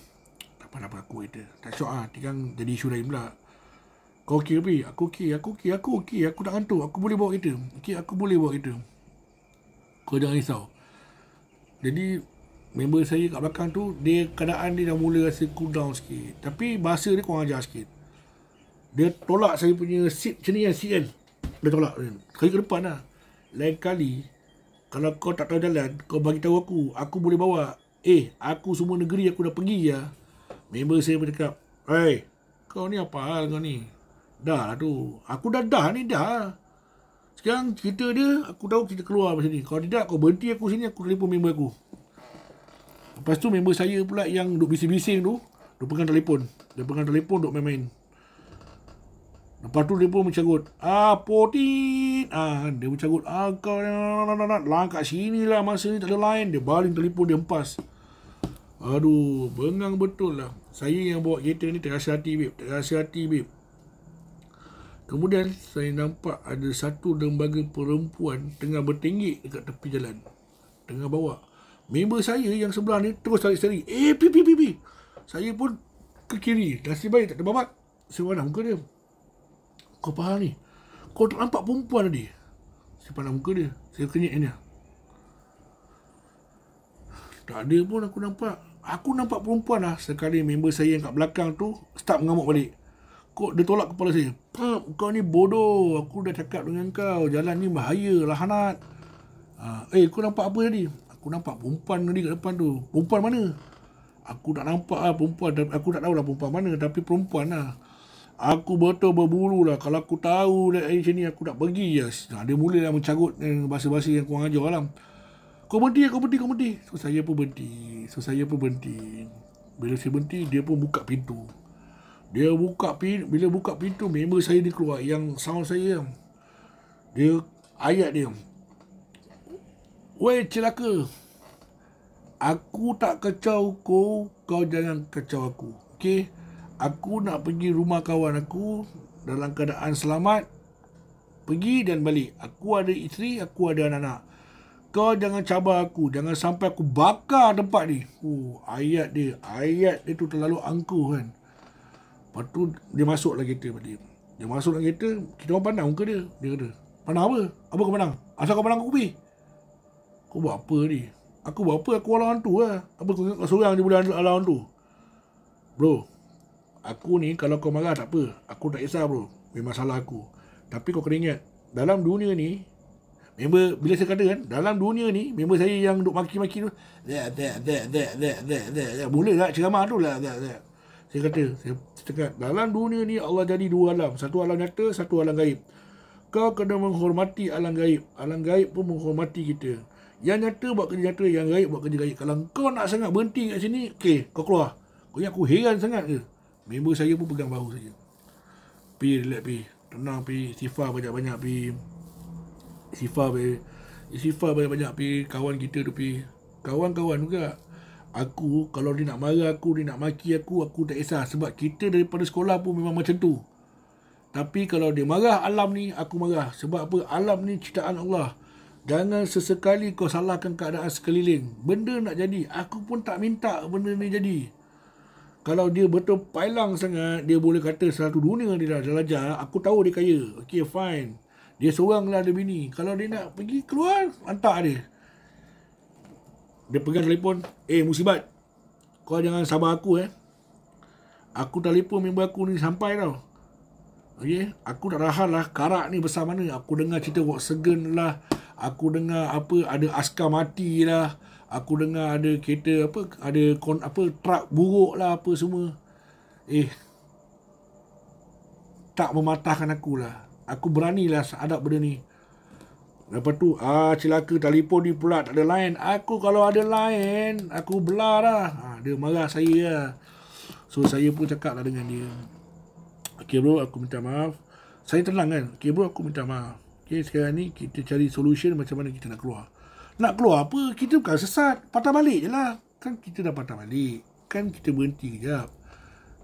Mana pun aku kata Tak syok lah Nanti kan jadi isu lain pula Kau okey apa Aku okey Aku okey Aku okey Aku tak ngantuk Aku boleh bawa kereta Okey aku boleh bawa kereta Kau jangan risau Jadi Member saya kat belakang tu Dia keadaan dia dah mula rasa cool down sikit Tapi bahasa dia kurang ajar sikit Dia tolak saya punya seat Macam ni kan seat kan Dia tolak Kali ke depan lah Lain kali Kalau kau tak tahu jalan Kau bagi tahu aku Aku boleh bawa Eh aku semua negeri aku dah pergi ya Member saya bercakap, Hei, kau ni apa hal kau ni? Dah tu. Aku dah dah ni dah. Sekarang kita dia, aku tahu kita keluar macam ni. Kalau tidak, kau berhenti aku sini, aku telefon member aku. Lepas tu member saya pula yang duduk bising-bising tu, dia pegang telefon. Dia pegang telefon, duduk main-main. Lepas tu dia pun mencarut. Ah, potin. Ah, dia mencarut. Ah, kau nak, nak, nak, nak. Langkat sini lah masa ni, tak ada lain. Dia baling telefon, dia empas. Aduh, bengang betul lah. Saya yang bawa kereta ni terasa hati, bib, Terasa hati, babe. Kemudian, saya nampak ada satu lembaga perempuan tengah bertinggik dekat tepi jalan. Tengah bawa. Member saya yang sebelah ni terus tarik sendiri. Eh, pi, pi, pi, pi. Saya pun ke kiri. Nasib baik tak ada babak. Saya pandang muka dia. Kau faham ni? Kau tak nampak perempuan tadi? Saya pandang muka dia. Saya kenyik ni. Lah. Tak ada pun aku nampak aku nampak perempuan lah sekali member saya yang kat belakang tu start mengamuk balik kok dia tolak kepala saya Pap, kau ni bodoh aku dah cakap dengan kau jalan ni bahaya lahanat ha, ah, eh kau nampak apa tadi aku nampak perempuan tadi kat depan tu perempuan mana aku tak nampak lah perempuan aku tak lah perempuan mana tapi perempuan lah Aku betul berburu lah Kalau aku tahu dekat eh, sini aku tak pergi yes. Ah, dia mulalah mencarut eh, bahasa-bahasa yang kurang ajar lah kau berhenti kau berhenti, kau berhenti. So, saya pun berhenti. So, saya pun berhenti. Bila saya berhenti, dia pun buka pintu. Dia buka pintu, bila buka pintu, member saya ni keluar. Yang sound saya, dia, ayat dia. Weh, celaka. Aku tak kacau kau, kau jangan kacau aku. Okay? Aku nak pergi rumah kawan aku dalam keadaan selamat. Pergi dan balik. Aku ada isteri, aku ada anak-anak kau jangan cabar aku. Jangan sampai aku bakar tempat ni. Oh, ayat dia. Ayat dia tu terlalu angkuh kan. Lepas tu dia masuk lah kereta. Dia, dia masuk lah kereta. Kita orang pandang muka dia. Dia kata. Pandang apa? Apa kau pandang? Asal kau pandang aku pergi? Kau buat apa ni? Aku buat apa? Aku lawan tu lah. Apa kau ingat kau seorang dia boleh lawan tu? Bro. Aku ni kalau kau marah tak apa. Aku tak kisah bro. Memang salah aku. Tapi kau kena ingat. Dalam dunia ni, Member bila saya kata kan dalam dunia ni member saya yang duk maki-maki tu that that that that that that that mula lah ceramah tu lah that that saya kata saya tekan dalam dunia ni Allah jadi dua alam satu alam nyata satu alam gaib kau kena menghormati alam gaib alam gaib pun menghormati kita yang nyata buat kerja nyata yang gaib buat kerja gaib kalau kau nak sangat berhenti kat sini okey kau keluar kau ingat aku heran sangat ke member saya pun pegang bahu saja pi relax pi tenang pi sifar banyak-banyak pi Isifa be Isifa banyak banyak pi kawan kita tu pi kawan-kawan juga aku kalau dia nak marah aku dia nak maki aku aku tak esah sebab kita daripada sekolah pun memang macam tu tapi kalau dia marah alam ni aku marah sebab apa alam ni ciptaan Allah jangan sesekali kau salahkan keadaan sekeliling benda nak jadi aku pun tak minta benda ni jadi kalau dia betul pailang sangat dia boleh kata satu dunia dia dah belajar aku tahu dia kaya okey fine dia seorang lah ada bini Kalau dia nak pergi keluar Hantar dia Dia pegang telefon Eh musibat Kau jangan sabar aku eh Aku telefon member aku ni sampai tau Okay Aku tak rahan lah Karak ni besar mana Aku dengar cerita Watsagen lah Aku dengar apa Ada askar mati lah Aku dengar ada kereta apa Ada kon, apa Truk buruk lah apa semua Eh Tak mematahkan akulah aku beranilah sadap benda ni. Lepas tu, ah celaka telefon ni pula tak ada lain. Aku kalau ada lain, aku belah dah. Ha, dia marah saya lah. So, saya pun cakap lah dengan dia. Okay bro, aku minta maaf. Saya tenang kan? Okay bro, aku minta maaf. Okay, sekarang ni kita cari solution macam mana kita nak keluar. Nak keluar apa? Kita bukan sesat. Patah balik je lah. Kan kita dah patah balik. Kan kita berhenti kejap.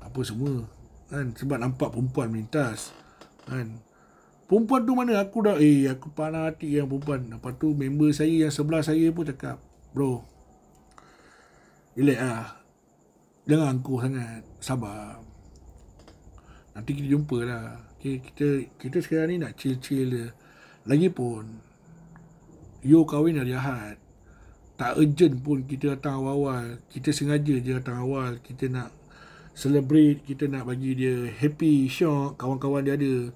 Apa semua. Kan? Sebab nampak perempuan melintas. Kan? perempuan tu mana aku dah eh aku panah hati yang perempuan lepas tu member saya yang sebelah saya pun cakap bro relax lah jangan angkuh sangat sabar nanti kita jumpa lah okay, kita kita sekarang ni nak chill-chill dia lagipun yo kahwin dah jahat tak urgent pun kita datang awal-awal kita sengaja je datang awal kita nak celebrate kita nak bagi dia happy syok kawan-kawan dia ada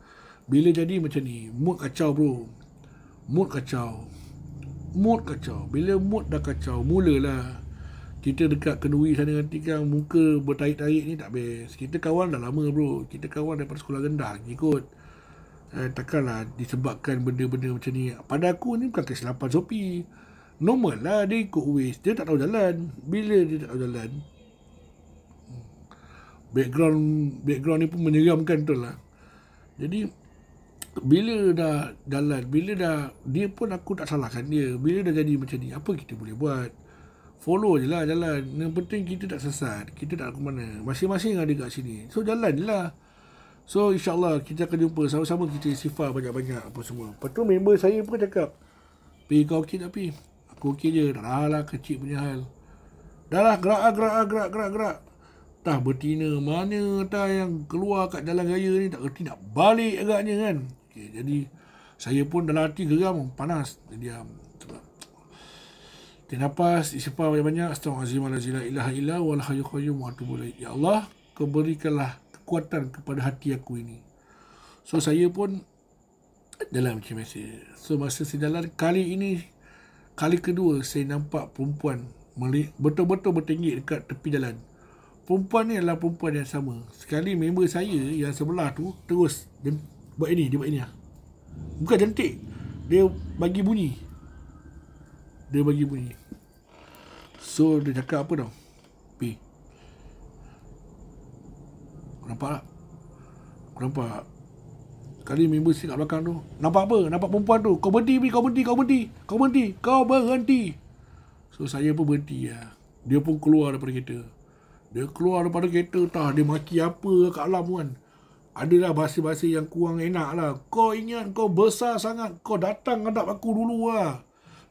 bila jadi macam ni Mood kacau bro Mood kacau Mood kacau Bila mood dah kacau Mulalah Kita dekat kenduri sana nanti kan Muka bertarik-tarik ni tak best Kita kawan dah lama bro Kita kawan daripada sekolah rendah kot. eh, Takkanlah disebabkan benda-benda macam ni Pada aku ni bukan kesilapan sopi Normal lah dia ikut waste Dia tak tahu jalan Bila dia tak tahu jalan Background background ni pun menyeramkan tu lah Jadi bila dah jalan bila dah dia pun aku tak salahkan dia bila dah jadi macam ni apa kita boleh buat follow je lah jalan yang penting kita tak sesat kita tak ke mana masing-masing ada kat sini so jalan je lah so insyaAllah kita akan jumpa sama-sama kita sifar banyak-banyak apa semua lepas tu member saya pun cakap pergi kau okey tak pergi aku okey je dah lah kecil punya hal dah lah gerak lah gerak lah gerak gerak gerak Tah betina mana tak yang keluar kat jalan raya ni tak reti nak balik agaknya kan. Okay, jadi saya pun dalam hati geram panas dia ah, diam dia nafas isipan banyak-banyak astagfirullahalazim ilaha illa wal hayyu qayyum wa atubu ilaih ya Allah keberikanlah kekuatan kepada hati aku ini so saya pun dalam macam ni so masa saya jalan kali ini kali kedua saya nampak perempuan betul-betul bertinggi dekat tepi jalan perempuan ni adalah perempuan yang sama sekali member saya yang sebelah tu terus Buat ini, dia buat ini lah Bukan jentik Dia bagi bunyi Dia bagi bunyi So, dia cakap apa tau P Nampak tak? Nampak Kali member sini kat belakang tu Nampak apa? Nampak perempuan tu Kau berhenti, kau berhenti, kau berhenti Kau berhenti, kau berhenti So, saya pun berhenti lah Dia pun keluar daripada kereta Dia keluar daripada kereta Tak, dia maki apa kat alam kan adalah bahasa-bahasa yang kurang enak lah. Kau ingat kau besar sangat, kau datang hadap aku dulu lah.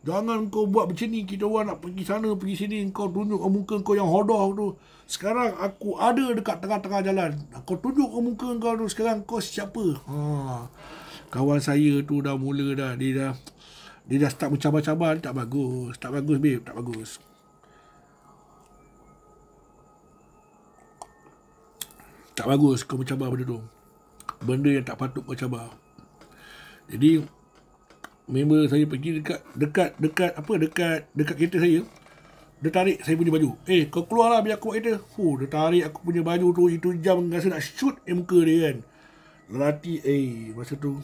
Jangan kau buat macam ni, kita orang nak pergi sana, pergi sini, kau tunjuk ke muka kau yang hodoh tu. Sekarang aku ada dekat tengah-tengah jalan. Kau tunjuk ke muka kau tu, sekarang kau siapa? Ha. Kawan saya tu dah mula dah, dia dah dia dah start mencabar-cabar, tak bagus. Tak bagus, babe, tak bagus. Tak bagus kau mencabar benda tu benda yang tak patut kau cabar. Jadi member saya pergi dekat dekat dekat apa dekat dekat kereta saya. Dia tarik saya punya baju. Eh, kau keluarlah biar aku buat kereta. Fu, dia tarik aku punya baju tu itu jam rasa nak shoot muka dia kan. Lelaki eh masa tu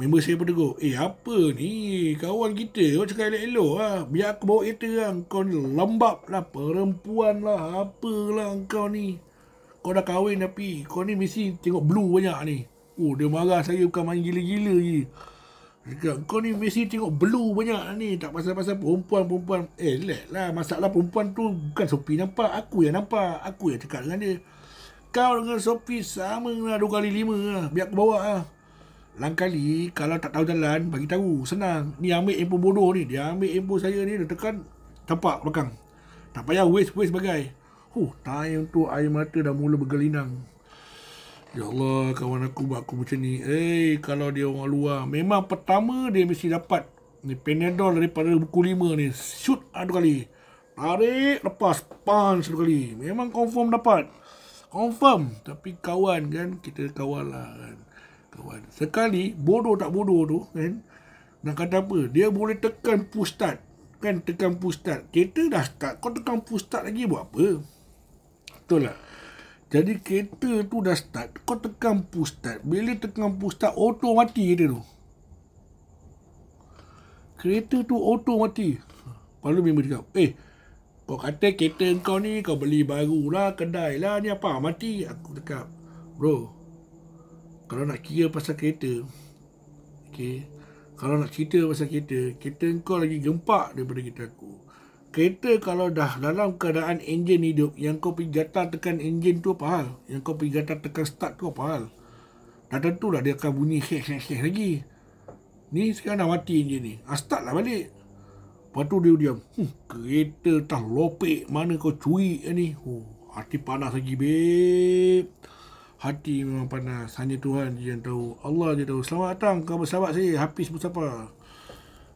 Member saya pun tegur Eh apa ni Kawan kita Kau cakap elok-elok lah Biar aku bawa kereta lah Kau ni lembab lah Perempuan lah Apalah kau ni kau dah kahwin tapi Kau ni mesti tengok blue banyak ni Oh dia marah saya bukan main gila-gila je Cakap kau ni mesti tengok blue banyak ni Tak pasal-pasal perempuan-perempuan Eh let lah masalah perempuan tu Bukan Sopi nampak Aku yang nampak Aku yang cakap dengan dia Kau dengan Sopi sama lah Dua kali lima lah Biar aku bawa lah Lang kali kalau tak tahu jalan bagi tahu senang ni ambil handphone bodoh ni dia ambil handphone saya ni dia tekan tapak belakang tak payah waste waste bagai Huh, oh, time tu air mata dah mula bergelinang. Ya Allah, kawan aku buat aku macam ni. Eh, hey, kalau dia orang luar. Memang pertama dia mesti dapat ni Panadol daripada buku lima ni. Shoot dua kali. Tarik, lepas. Punch dua kali. Memang confirm dapat. Confirm. Tapi kawan kan, kita kawal lah kan. Kawan. Sekali, bodoh tak bodoh tu kan. Nak kata apa? Dia boleh tekan push Kan tekan push start. Kereta dah start. Kau tekan push lagi buat apa? Betul lah. Jadi kereta tu dah start. Kau tekan push start. Bila tekan push start, auto mati kereta tu. Kereta tu auto mati. Lalu member cakap, eh, kau kata kereta kau ni kau beli baru lah, kedai lah, ni apa, mati. Aku cakap, bro, kalau nak kira pasal kereta, okay, kalau nak cerita pasal kereta, kereta kau lagi gempak daripada kereta aku kereta kalau dah dalam keadaan enjin hidup yang kau pergi gatal tekan enjin tu apa hal yang kau pergi gatal tekan start tu apa hal dah tentulah dia akan bunyi heh heh heh lagi ni sekarang dah mati enjin ni ah, start lah balik lepas tu dia diam hm, kereta tak lopek mana kau curi ni oh, hati panas lagi beb hati memang panas hanya Tuhan je yang tahu Allah je tahu selamat datang kau bersahabat saya habis bersama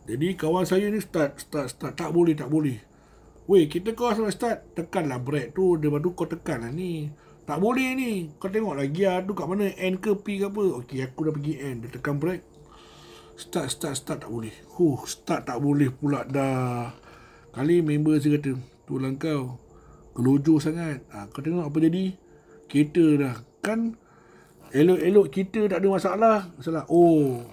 jadi kawan saya ni start start start tak boleh tak boleh Weh, kita kau suruh start, tekan lah brake tu, dia baru kau tekanlah ni. Tak boleh ni. Kau tengok lagi ah tu kat mana End ke P ke apa. Okey, aku dah pergi end, dia tekan brake. Start, start, start tak boleh. Huh, start tak boleh pula dah. Kali member saya kata, tu lah kau. Kelojo sangat. Ha, kau tengok apa jadi? Kita dah. Kan, elok-elok kita tak ada masalah. Masalah, oh.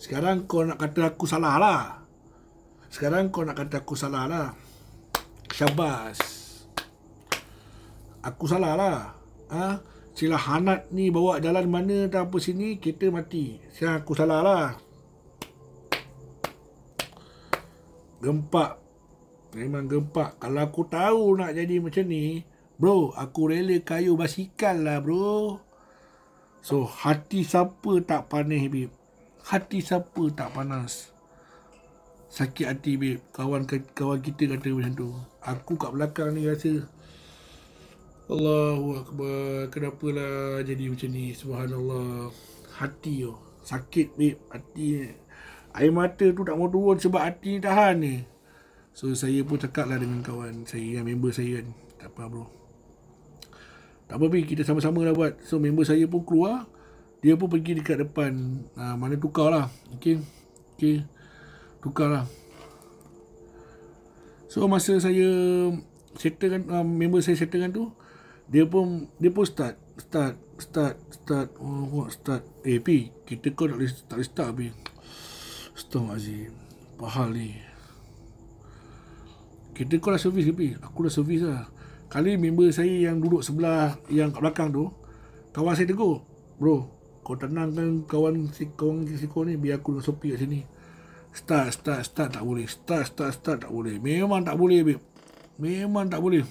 Sekarang kau nak kata aku salah lah. Sekarang kau nak kata aku salah lah Syabas Aku salah lah ha? Sila Hanat ni bawa jalan mana Tak apa sini kita mati Sekarang aku salah lah Gempak Memang gempak Kalau aku tahu nak jadi macam ni Bro, aku rela kayu basikal lah bro So, hati siapa tak panas Habib Hati siapa tak panas sakit hati babe kawan kawan kita kata macam tu aku kat belakang ni rasa Allahu akbar kenapa lah jadi macam ni subhanallah hati yo oh. sakit babe hati ni air mata tu tak mau turun sebab hati ni tahan ni so saya pun cakap lah dengan kawan saya yang member saya kan tak apa bro tak apa babe kita sama-sama lah buat so member saya pun keluar dia pun pergi dekat depan uh, mana tukar lah okay okay tukarlah so masa saya settlekan uh, member saya settlekan tu dia pun dia pun start start start start oh, what start eh P kita kau tak boleh tak boleh start P stop Aziz apa ni kita kau dah servis ke aku dah servis lah kali member saya yang duduk sebelah yang kat belakang tu kawan saya tegur bro kau tenangkan kawan si kawan si kau ni biar aku dengan sopi kat sini start start start tak boleh start start start tak boleh memang tak boleh memang tak boleh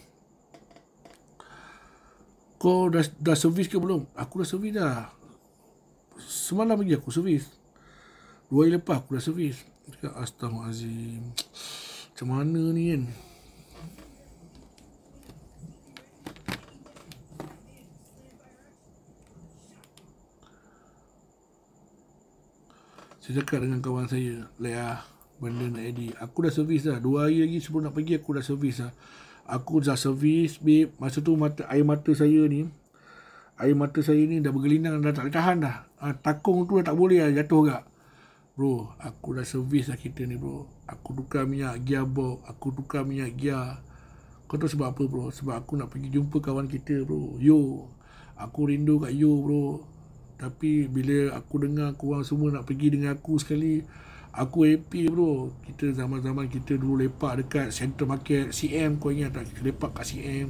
kau dah dah servis ke belum aku dah servis dah semalam lagi aku servis dua hari lepas aku dah servis Astaghfirullahaladzim. macam mana ni kan Saya cakap dengan kawan saya Lea Benda nak edit Aku dah servis dah Dua hari lagi sebelum nak pergi Aku dah servis dah Aku dah servis babe. Masa tu mata, air mata saya ni Air mata saya ni dah bergelinang Dah tak tahan dah ha, Takung tu dah tak boleh lah Jatuh kat Bro, aku dah servis lah kita ni bro Aku tukar minyak gearbox Aku tukar minyak gear Kau tahu sebab apa bro? Sebab aku nak pergi jumpa kawan kita bro Yo Aku rindu kat you bro tapi bila aku dengar korang semua nak pergi dengan aku sekali Aku happy bro Kita zaman-zaman kita dulu lepak dekat Central Market CM kau ingat tak? Kita lepak kat CM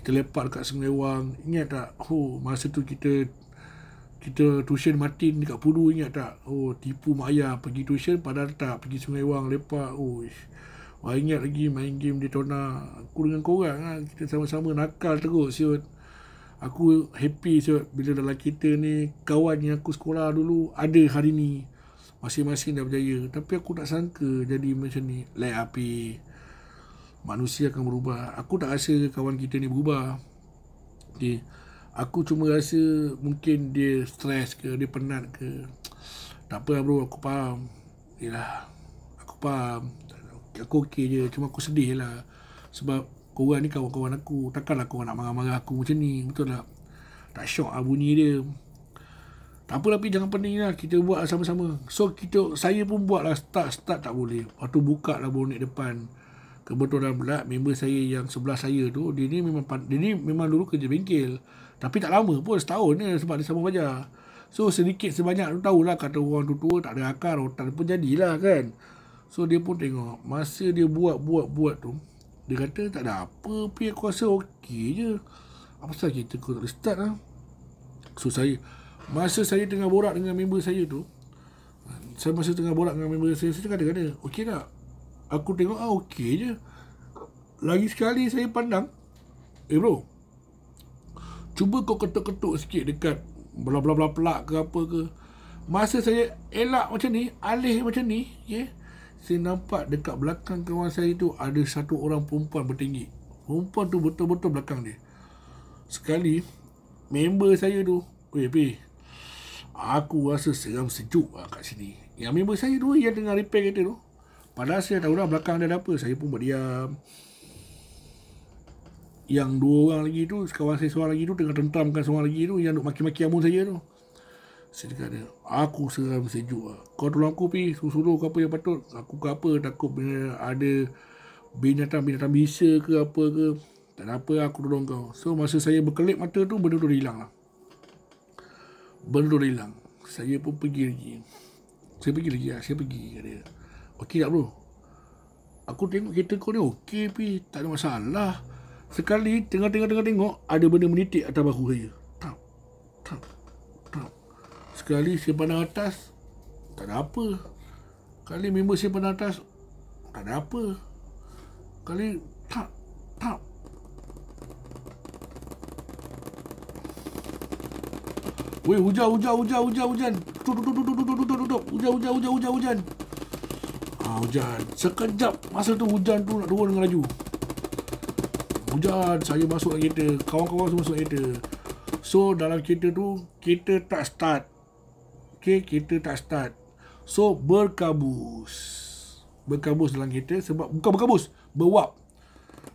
Kita lepak dekat Sungai Wang Ingat tak? Oh, masa tu kita Kita tuition Martin dekat pulu ingat tak? Oh tipu mak ayah pergi tuition padahal tak Pergi Sungai Wang lepak oh, Wah ingat lagi main game di Tona Aku dengan korang lah Kita sama-sama nakal terus Siut you Aku happy sebab bila dalam kita ni Kawan yang aku sekolah dulu ada hari ni Masing-masing dah berjaya Tapi aku tak sangka jadi macam ni Let api Manusia akan berubah Aku tak rasa kawan kita ni berubah okay. Aku cuma rasa mungkin dia stres ke Dia penat ke Tak apa bro aku faham Yelah Aku faham Aku okey je Cuma aku sedih lah Sebab korang ni kawan-kawan aku takkanlah korang nak marah-marah aku macam ni betul tak tak syok lah bunyi dia tak apa tapi lah, jangan pening lah kita buat lah sama-sama so kita saya pun buat lah start-start tak boleh lepas tu buka lah bonet depan kebetulan pula member saya yang sebelah saya tu dia ni memang dia ni memang dulu kerja bengkel tapi tak lama pun setahun ni sebab dia sama belajar so sedikit sebanyak tu tahulah kata orang tu tua tak ada akar otak pun jadilah kan so dia pun tengok masa dia buat-buat-buat tu dia kata tak ada apa Pihak kuasa okey je Apa sahaja kita kau tak start lah So saya Masa saya tengah borak dengan member saya tu Saya masa tengah borak dengan member saya Saya cakap kata okey tak Aku tengok ah okey je Lagi sekali saya pandang Eh bro Cuba kau ketuk-ketuk sikit dekat Blah-blah-blah pelak ke apa ke Masa saya elak macam ni Alih macam ni Okay saya nampak dekat belakang kawan saya tu ada satu orang perempuan bertinggi. Perempuan tu betul-betul belakang dia. Sekali, member saya tu, weh, weh, aku rasa seram sejuk lah kat sini. Yang member saya tu, yang tengah repair kereta tu. Padahal saya tahu lah belakang dia ada apa, saya pun berdiam. Yang dua orang lagi tu, kawan saya seorang lagi tu, tengah tentamkan seorang lagi tu, yang duk maki-maki amun saya tu. Sedangkan dia, aku seram sejuk lah. Kau tolong aku pergi, suruh-suruh kau apa yang patut. Aku ke apa, takut bila ada binatang-binatang bisa ke apa ke. Tak ada apa, aku tolong kau. So, masa saya berkelip mata tu, benda tu hilang lah. Benda tu hilang. Saya pun pergi lagi. Saya pergi lagi lah, saya pergi kat dia. Okey tak bro? Aku tengok kereta kau ni okey pi, tak ada masalah. Sekali tengah-tengah tengah tengok, ada benda menitik atas bahu saya. Tak, tak. Sekali saya pandang atas Tak ada apa Kali member saya pandang atas Tak ada apa Kali Tak Tak Weh hujan hujan hujan hujan hujan Tutup tutup tutup tutup tutup tutup Hujan hujan hujan hujan hujan Ha hujan Sekejap Masa tu hujan tu nak turun dengan laju Hujan Saya masuk kereta Kawan-kawan semua masuk kereta So dalam kereta tu Kereta tak start Okay, kereta tak start. So, berkabus. Berkabus dalam kereta sebab, bukan berkabus, berwap.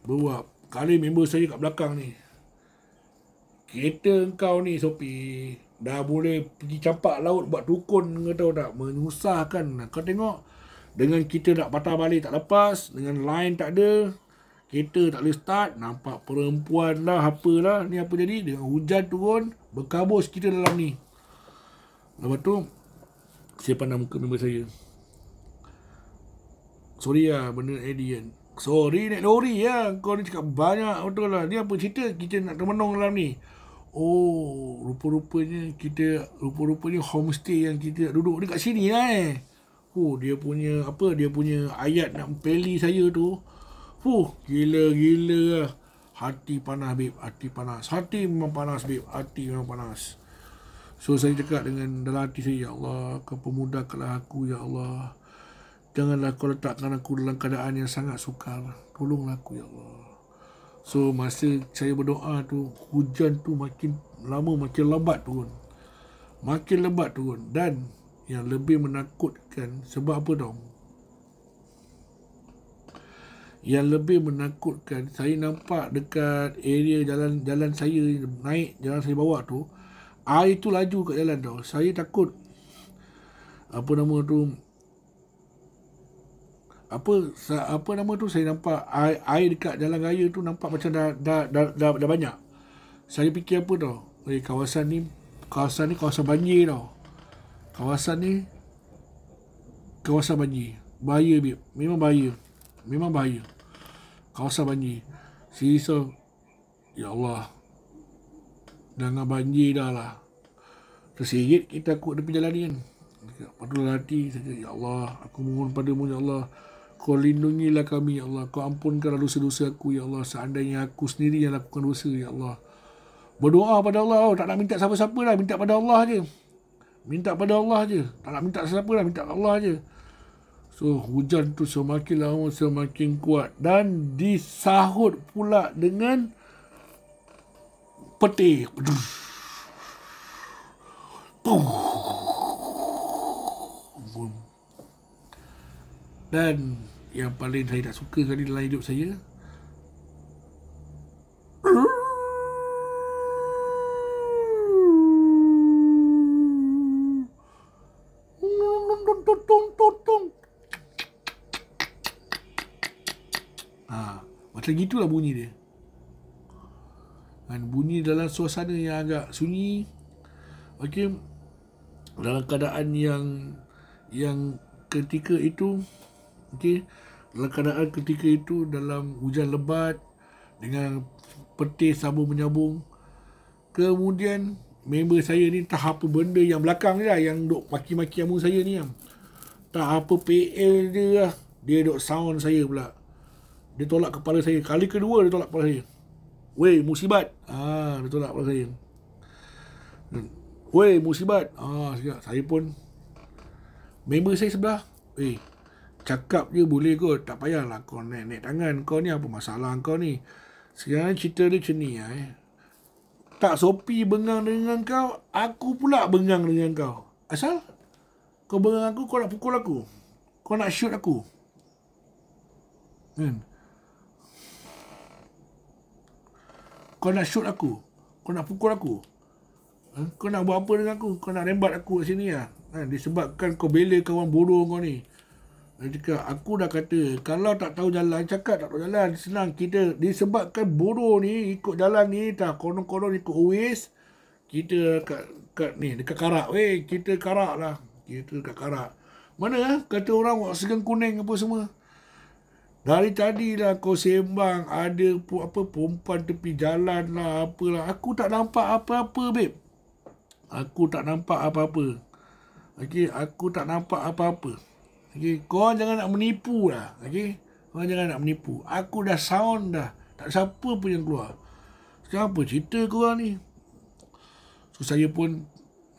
Berwap. Kali member saya kat belakang ni. Kereta kau ni, Sopi. Dah boleh pergi campak laut buat dukun, kau tahu tak? Menyusahkan. Kau tengok, dengan kita nak patah balik tak lepas, dengan line tak ada, kereta tak boleh start, nampak perempuan lah, apalah, ni apa jadi, dengan hujan turun, berkabus kita dalam ni. Lepas tu Saya pandang muka member saya Sorry lah benda Eddie kan Sorry naik lori ya Kau ni cakap banyak betul lah Ni apa cerita kita nak termenung dalam ni Oh rupa-rupanya kita Rupa-rupanya homestay yang kita duduk duduk kat sini lah eh Oh dia punya apa dia punya ayat nak peli saya tu Fuh gila-gila lah. Hati panas babe hati panas Hati memang panas babe hati memang panas So saya cakap dengan dalam hati saya Ya Allah kau pemudahkanlah aku Ya Allah Janganlah kau letakkan aku dalam keadaan yang sangat sukar Tolonglah aku Ya Allah So masa saya berdoa tu Hujan tu makin lama makin lebat turun Makin lebat turun Dan yang lebih menakutkan Sebab apa tau yang lebih menakutkan saya nampak dekat area jalan jalan saya naik jalan saya bawa tu air itu laju kat jalan tau saya takut apa nama tu apa sa, apa nama tu saya nampak air, air dekat jalan raya tu nampak macam dah dah dah, dah, dah banyak saya fikir apa tau eh, kawasan ni kawasan ni kawasan banjir tau kawasan ni kawasan banjir bahaya babe. memang bahaya memang bahaya kawasan banjir saya risau ya Allah dengan banjir dah lah tersirit kita aku ada perjalanan kan patutlah hati saja ya Allah aku mohon padamu ya Allah kau lindungilah kami ya Allah kau ampunkanlah dosa-dosa aku ya Allah seandainya aku sendiri yang lakukan dosa ya Allah berdoa pada Allah oh, tak nak minta siapa-siapa lah minta pada Allah je minta pada Allah je tak nak minta siapa lah minta pada Allah je So hujan tu semakin lama semakin kuat dan disahut pula dengan petik. Dan yang paling saya tak suka sekali dalam hidup saya ah, Macam gitulah bunyi dia. Kan, bunyi dalam suasana yang agak sunyi. Okey. Dalam keadaan yang yang ketika itu okey, dalam keadaan ketika itu dalam hujan lebat dengan peti sabun menyambung. Kemudian member saya ni tak apa benda yang belakang je lah, yang dok maki-maki amu saya ni. Lah. Tak apa PL dia lah. Dia dok sound saya pula. Dia tolak kepala saya. Kali kedua dia tolak kepala saya. Weh, musibat. Ah, betul tak pada saya. Weh, musibat. Ah, saya, saya pun member saya sebelah. Weh, cakap je boleh kot. Tak payahlah kau naik-naik tangan. Kau ni apa masalah kau ni? Sekarang cerita dia macam ni ya, eh. Tak sopi bengang dengan kau, aku pula bengang dengan kau. Asal kau bengang aku, kau nak pukul aku. Kau nak shoot aku. Hmm. Kau nak shoot aku. Kau nak pukul aku. Ha? Kau nak buat apa dengan aku? Kau nak rembat aku kat sini lah. Disebabkan kau bela kawan bodoh kau ni. Jika aku dah kata, kalau tak tahu jalan, cakap tak tahu jalan. Senang kita, disebabkan bodoh ni, ikut jalan ni, tak kono konon ikut always. Kita kat, kat ni, dekat karak. Weh, kita karak lah. Kita dekat karak. Mana ah? kata orang buat segan kuning apa semua. Dari tadi lah kau sembang ada pu, apa perempuan tepi jalan lah apalah. Aku tak nampak apa-apa beb Aku tak nampak apa-apa. Okey, aku tak nampak apa-apa. Okey, kau jangan nak menipu lah. Okey, kau jangan nak menipu. Aku dah sound dah. Tak siapa pun yang keluar. Sekarang apa cerita kau orang ni? So, saya pun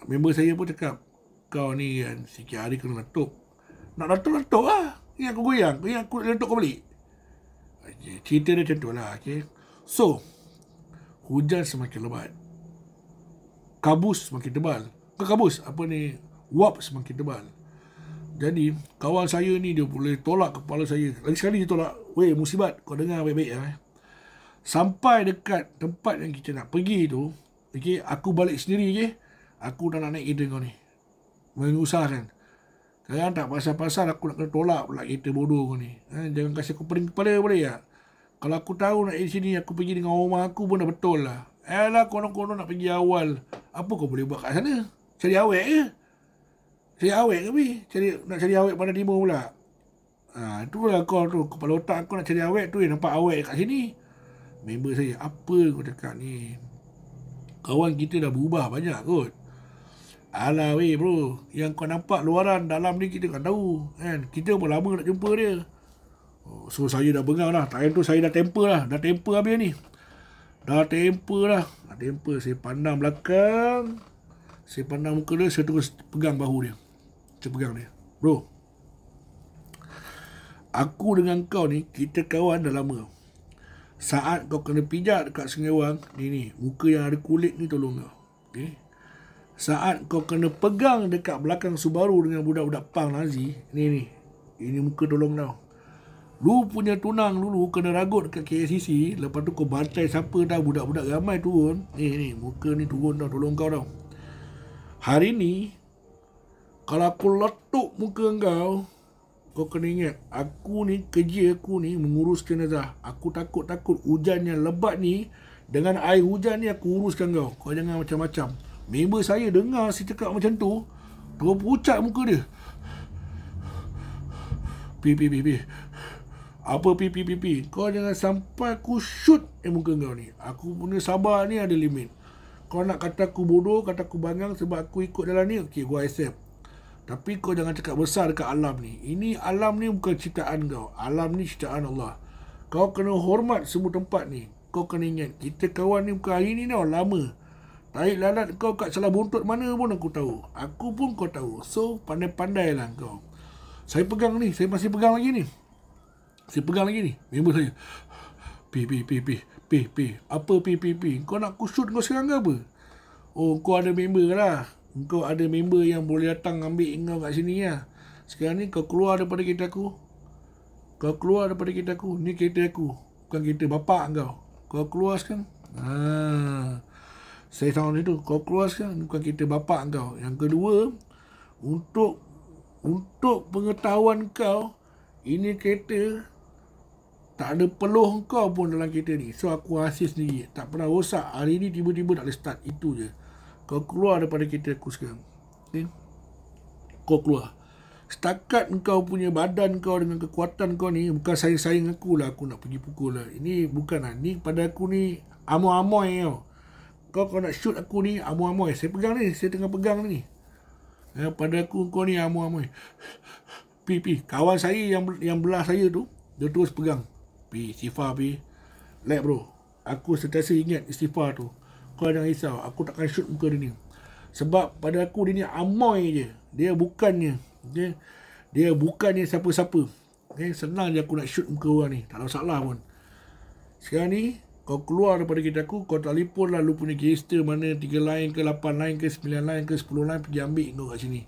member saya pun cakap kau ni kan sikit hari kena letup. Nak letup-letup lah. Ingat aku goyang. Ingat aku letak kau balik. Cerita dia macam tu lah. Okay. So, hujan semakin lebat. Kabus semakin tebal. Ke kabus? Apa ni? Wap semakin tebal. Jadi, kawan saya ni dia boleh tolak kepala saya. Lagi sekali dia tolak. Weh, musibat. Kau dengar baik-baik lah. Eh. Sampai dekat tempat yang kita nak pergi tu, okay, aku balik sendiri je. Okay? Aku dah nak naik kereta kau ni. Mengusahkan. Kadang tak pasal-pasal aku nak kena tolak pula kereta bodoh kau ni. Ha, jangan kasi aku pering kepala boleh tak? Kalau aku tahu nak pergi sini, aku pergi dengan rumah aku pun dah betul lah. Eh konon-konon nak pergi awal. Apa kau boleh buat kat sana? Cari awet ke? Cari awet ke, Cari, nak cari awet pada timur pula? Ha, tu lah kau tu. Kepala otak aku nak cari awet tu, eh, nampak awet kat sini. Member saya, apa kau cakap ni? Kawan kita dah berubah banyak kot. Alah weh bro, yang kau nampak luaran dalam ni kita tak tahu kan. Kita pun lama nak jumpa dia. Oh, so saya dah bengang lah. tak tu saya dah temper lah. Dah temper habis ni. Dah temper lah. Dah temper. Saya pandang belakang. Saya pandang muka dia. Saya terus pegang bahu dia. Saya pegang dia. Bro. Aku dengan kau ni, kita kawan dah lama. Saat kau kena pijak dekat sengewang, ni ni. Muka yang ada kulit ni tolong kau. Okay. Saat kau kena pegang dekat belakang Subaru dengan budak-budak pang Nazi, ni ni. Ini muka tolong tau. Lu punya tunang dulu kena ragut dekat KSCC, lepas tu kau bantai siapa dah budak-budak ramai turun. Ni ni, muka ni turun tau tolong kau tau. Hari ni kalau aku letuk muka kau, kau kena ingat aku ni kerja aku ni menguruskan jenazah. Aku takut-takut hujan yang lebat ni dengan air hujan ni aku uruskan kau. Kau jangan macam-macam. Member saya dengar si cakap macam tu Terus pucat muka dia pipi pipi pi, Apa pipi pipi? Kau jangan sampai aku shoot eh, muka kau ni Aku punya sabar ni ada limit Kau nak kata aku bodoh, kata aku bangang Sebab aku ikut dalam ni, okey, gua accept Tapi kau jangan cakap besar dekat alam ni Ini alam ni bukan ciptaan kau Alam ni ciptaan Allah Kau kena hormat semua tempat ni Kau kena ingat, kita kawan ni bukan hari ni tau, lama Lama Air lalat kau kat celah buntut mana pun aku tahu. Aku pun kau tahu. So, pandai pandai lah kau. Saya pegang ni. Saya masih pegang lagi ni. Saya pegang lagi ni. Member saya. Pi, pi, pi, pi. Pi, pi. Apa pi, pi, pi? Kau nak aku shoot kau sekarang ke apa? Oh, kau ada member lah. Kau ada member yang boleh datang ambil kau kat sini lah. Sekarang ni kau keluar daripada kereta aku. Kau keluar daripada kereta aku. Ni kereta aku. Bukan kereta bapak kau. Kau keluar sekarang. Haa. Ah. Saya sama macam tu Kau keluar sekarang Bukan kereta bapak kau Yang kedua Untuk Untuk pengetahuan kau Ini kereta Tak ada peluh kau pun dalam kereta ni So aku hasil sendiri Tak pernah rosak Hari ni tiba-tiba tak boleh start Itu je Kau keluar daripada kereta aku sekarang okay? Kau keluar Setakat kau punya badan kau dengan kekuatan kau ni Bukan saya sayang aku lah aku nak pergi pukul lah Ini bukan lah Ni pada aku ni Amoy-amoy tau kau kau nak shoot aku ni amoi-amoi saya pegang ni saya tengah pegang ni eh, pada aku kau ni amoi-amoi pi pi kawan saya yang yang belah saya tu dia terus pegang pi sifar pi lek bro aku sentiasa ingat istighfar tu kau jangan risau aku takkan shoot muka dia ni sebab pada aku dia ni amoi je dia bukannya dia dia bukannya siapa-siapa okay, senang je aku nak shoot muka orang ni tak ada masalah pun sekarang ni kau keluar daripada kereta aku Kau telefon lah Lu punya kereta mana tiga lain ke lapan lain ke sembilan lain ke sepuluh lain Pergi ambil kau kat sini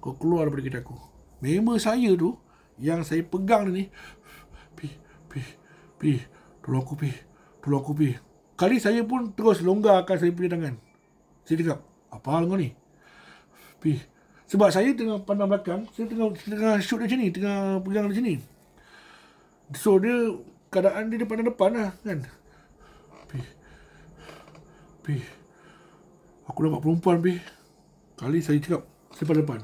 Kau keluar daripada kereta aku Member saya tu Yang saya pegang ni Pi Pi Pi Tolong aku pi Tolong aku pi Kali saya pun terus longgarkan saya punya tangan Saya cakap Apa hal kau ni Pi Sebab saya tengah pandang belakang Saya tengah tengah shoot macam ni Tengah pegang macam ni So dia Keadaan dia depan depan lah kan Bi Aku nampak perempuan Bi Kali saya cakap Sampai depan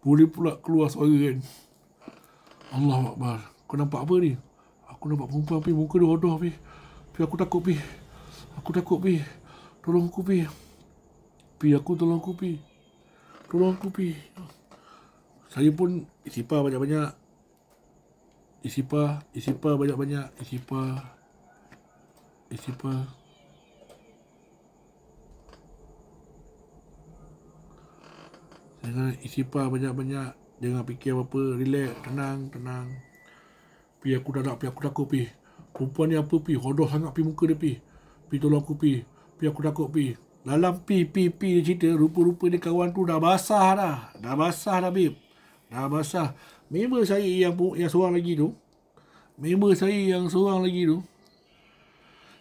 Boleh pula keluar suara kan Allah Akbar Kau nampak apa ni Aku nampak perempuan Bi Muka dia hodoh Bi Bi aku takut Bi Aku takut Bi Tolong aku pi Bi aku tolong aku Bi Tolong aku Bi Saya pun Isipar banyak-banyak Isipa, isipa banyak-banyak, isipa. Isipa. Jangan isipa banyak-banyak, jangan fikir apa-apa, relax, tenang, tenang. Pi aku dah nak, pi aku takut pi. Perempuan ni apa pi? Hodoh sangat pi muka dia pi. Pi tolong aku pi. Pi aku takut pi. Dalam pi pi pi dia cerita, rupa-rupa ni kawan tu dah basah dah. Dah basah dah, babe. Dah basah member saya yang yang seorang lagi tu member saya yang seorang lagi tu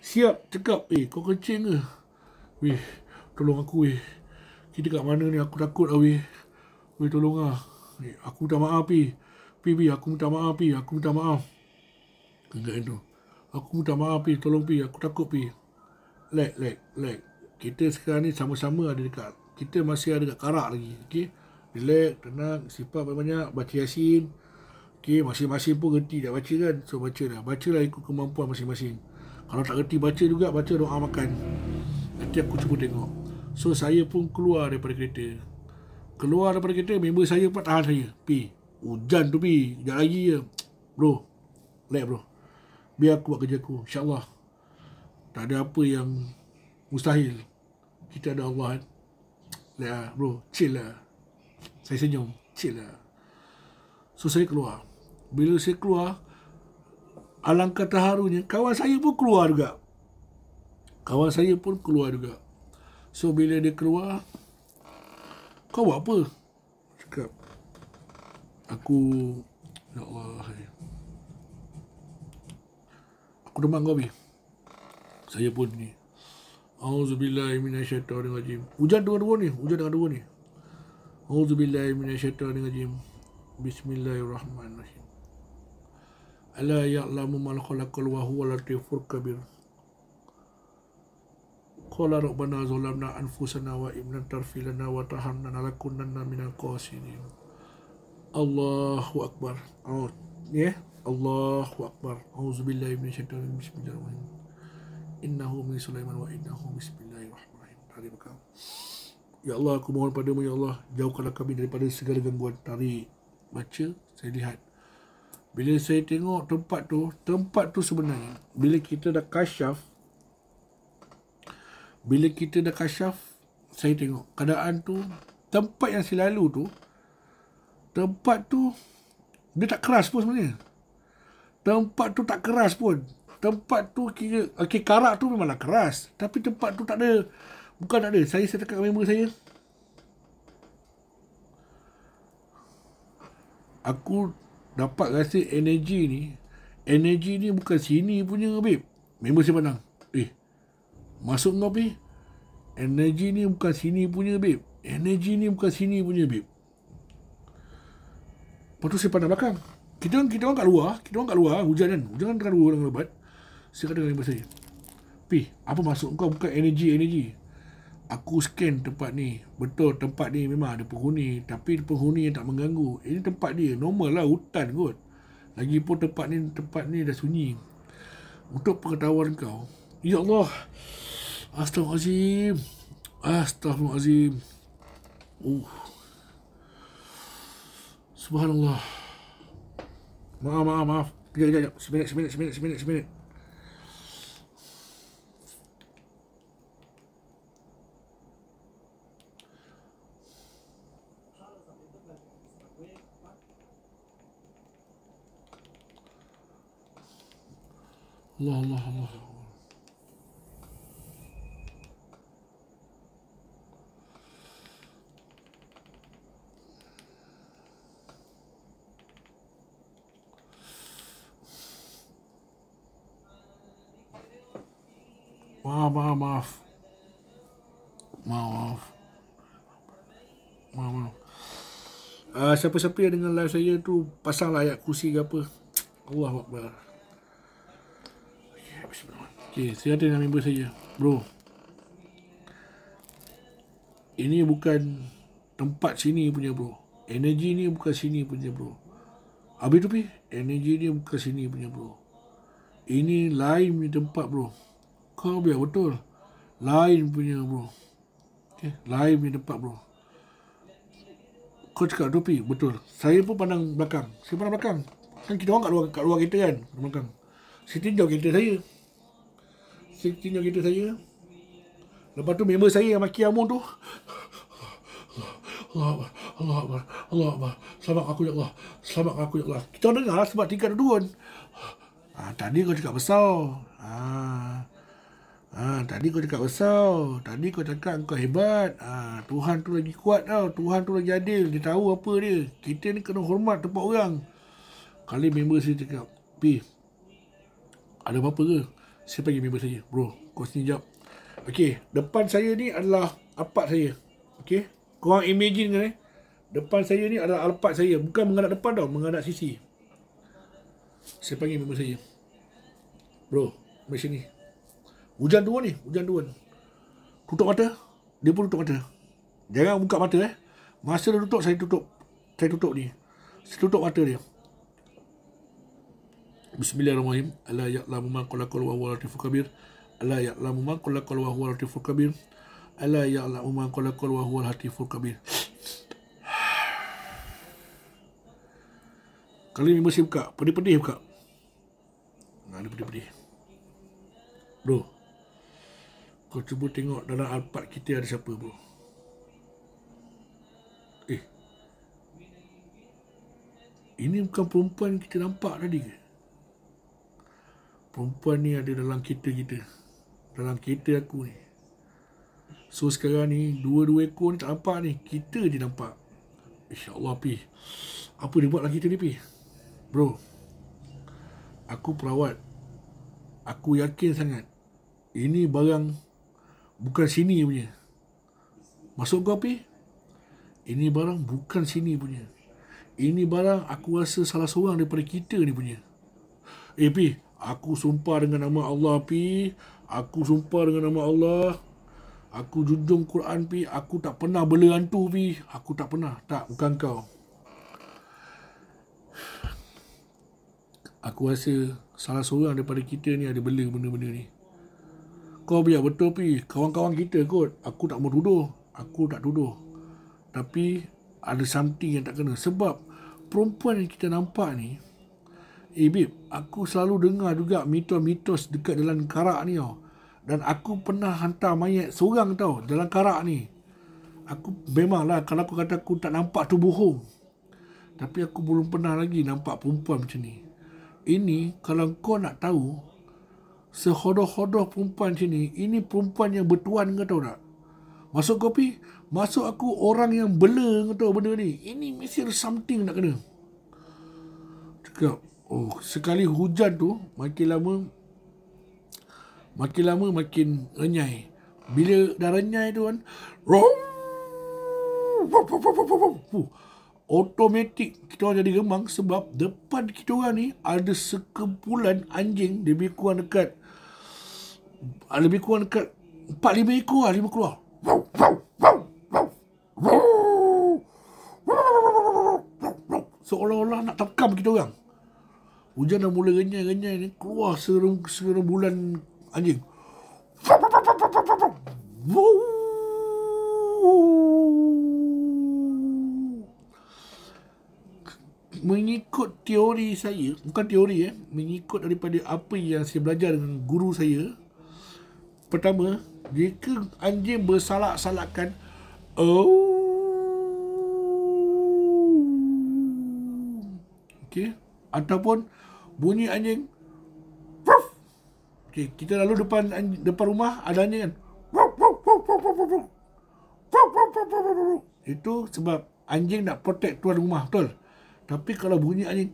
siap cakap eh kau kencing ke weh tolong aku weh kita kat mana ni aku takut lah weh weh tolong lah eh, aku minta maaf pi pi pi aku minta maaf pi aku minta maaf Kenapa itu aku minta maaf pi tolong pi aku takut pi lek lek lek kita sekarang ni sama-sama ada dekat kita masih ada dekat karak lagi okay? Relax, tenang, sifat banyak-banyak, baca yasin Okay, masing-masing pun kerti tak baca kan So baca lah, baca lah ikut kemampuan masing-masing Kalau tak kerti baca juga, baca doa makan Nanti aku cuba tengok So saya pun keluar daripada kereta Keluar daripada kereta, member saya pun tahan saya Pi, hujan tu pi, sekejap lagi je Bro, relax bro Biar aku buat kerja aku, insyaAllah Tak ada apa yang mustahil Kita ada Allah kan Lihat lah, bro, chill lah saya senyum, chill lah. So saya keluar. Bila saya keluar, alangkah terharunya kawan saya pun keluar juga. Kawan saya pun keluar juga. So bila dia keluar, kau buat apa? Cakap, aku, ya Allah, aku demam kau Saya pun ni. Auzubillahiminasyaitanirrajim. Hujan dengan dua ni, hujan dengan dua ni. أعوذ بالله من الشيطان الرجيم بسم الله الرحمن الرحيم ألا يعلم من خلق وهو اللطيف الكبير قال ربنا ظلمنا أنفسنا وإن تغفر لنا وترحمنا لنكونن من القاسرين الله أكبر أعوذ الله أكبر أعوذ بالله من الشيطان الرجيم بسم الله الرحمن الرحيم إنه من سليمان وإنه بسم الله الرحمن الرحيم تعالى بكم Ya Allah aku mohon padamu Ya Allah Jauhkanlah kami daripada segala gangguan Tari Baca Saya lihat Bila saya tengok tempat tu Tempat tu sebenarnya Bila kita dah kasyaf Bila kita dah kasyaf Saya tengok Keadaan tu Tempat yang selalu tu Tempat tu Dia tak keras pun sebenarnya Tempat tu tak keras pun Tempat tu kira Okay karak tu memanglah keras Tapi tempat tu tak ada Bukan tak ada. Saya saya cakap member saya. Aku dapat rasa energi ni. Energi ni bukan sini punya, babe. Member saya pandang. Eh, masuk kau, babe. Energi ni bukan sini punya, babe. Energi ni bukan sini punya, babe. Lepas tu saya pandang belakang. Kita orang, kita orang kat luar. Kita orang kat luar. Hujan kan. Hujan kan terlalu lebat. Saya kata dengan member saya. Pi, apa masuk kau bukan energi-energi? aku scan tempat ni betul tempat ni memang ada penghuni tapi penghuni yang tak mengganggu ini tempat dia normal lah hutan kot lagipun tempat ni tempat ni dah sunyi untuk pengetahuan kau ya Allah astagfirullahalazim astagfirullahalazim uh subhanallah maaf maaf maaf Sekejap, sekejap, sekejap, sekejap, sekejap, sekejap, sekejap, sekejap. الله الله الله Wow, wow, wow. maaf maaf. Wow, wow. Ah, siapa-siapa yang dengar live saya tu pasang layak kursi ke apa. Allah Akbar. Okey, eh, saya ada dengan member saya. Bro. Ini bukan tempat sini punya bro. Energi ni bukan sini punya bro. Habis tu pi, energi ni bukan sini punya bro. Ini lain punya tempat bro. Kau biar betul. Lain punya bro. Okey, lain punya tempat bro. Kau cakap tu pi, betul. Saya pun pandang belakang. Saya pandang belakang. Kan kita orang kat luar, kat luar kita kan. Belakang. Siti jauh kereta saya. Sekitinya kereta saya Lepas tu member saya yang maki Amun tu Allah Allah, Allah Akbar Allah Akbar Selamat aku ya Allah Selamat aku ya Allah Kita dengar lah sebab tingkat duduk ha, ah, Tadi kau cakap besar ha, ha, Tadi kau cakap besar Tadi kau cakap kau hebat ha, Tuhan tu lagi kuat tau Tuhan tu lagi adil Dia tahu apa dia Kita ni kena hormat tempat orang Kali member saya cakap Pih Ada apa-apa ke? Saya panggil member saya Bro Kau sini jap Okay Depan saya ni adalah Alpat saya Okay Korang imagine kan eh Depan saya ni adalah alpat saya Bukan menghadap depan tau Menghadap sisi Saya panggil member saya Bro Mesin ni Hujan turun ni Hujan turun Tutup mata Dia pun tutup mata Jangan buka mata eh Masa dia tutup Saya tutup Saya tutup ni Saya tutup mata dia Bismillahirrahmanirrahim. Ala ya'lamu man qalaqal wa huwa Allah Ya Ala ya'lamu man qalaqal wa huwa latiful khabir. Ala ya'lamu man qalaqal wa huwa latiful khabir. Kali ni mesti buka. Pedih-pedih buka. Nah, ni pedih-pedih. Bro. Kau cuba tengok dalam alpat kita ada siapa, bro. Eh. Ini bukan perempuan kita nampak tadi ke? perempuan ni ada dalam kereta kita dalam kereta aku ni so sekarang ni dua-dua ekor ni tak nampak ni kita dia nampak insyaAllah eh, pi apa dia buat dalam kereta ni pi bro aku perawat aku yakin sangat ini barang bukan sini punya masuk kau pi ini barang bukan sini punya ini barang aku rasa salah seorang daripada kita ni punya eh pi Aku sumpah dengan nama Allah pi. Aku sumpah dengan nama Allah. Aku junjung Quran pi. Aku tak pernah bela hantu pi. Aku tak pernah. Tak, bukan kau. Aku rasa salah seorang daripada kita ni ada bela benda-benda ni. Kau biar betul pi. Kawan-kawan kita kot. Aku tak mau tuduh. Aku tak tuduh. Tapi ada something yang tak kena. Sebab perempuan yang kita nampak ni, Eh Bib, aku selalu dengar juga mitos-mitos dekat dalam karak ni tau. Dan aku pernah hantar mayat seorang tau dalam karak ni. Aku memanglah kalau aku kata aku tak nampak tu bohong. Tapi aku belum pernah lagi nampak perempuan macam ni. Ini kalau kau nak tahu, sehodoh-hodoh perempuan macam ni, ini perempuan yang bertuan ke tau tak? Masuk kopi, masuk aku orang yang bela ke tau benda ni. Ini mesti something nak kena. Cakap, Oh, sekali hujan tu makin lama makin lama makin renyai. Bila dah renyai tu kan, rom Otomatik kita orang jadi gemang sebab depan kita orang ni ada sekumpulan anjing lebih kurang dekat lebih kurang dekat 4 5 ekor lah, 5 keluar. Seolah-olah nak tekam kita orang. Hujan dah mula renyai-renyai ni keluar serem serem bulan anjing. Mengikut teori saya, bukan teori eh, mengikut daripada apa yang saya belajar dengan guru saya. Pertama, jika anjing bersalak-salakan, oh. Okey, ataupun Bunyi anjing. Ruff. Okay, kita lalu depan anjing, depan rumah ada anjing kan. Itu sebab anjing nak protect tuan rumah, betul? Tapi kalau bunyi anjing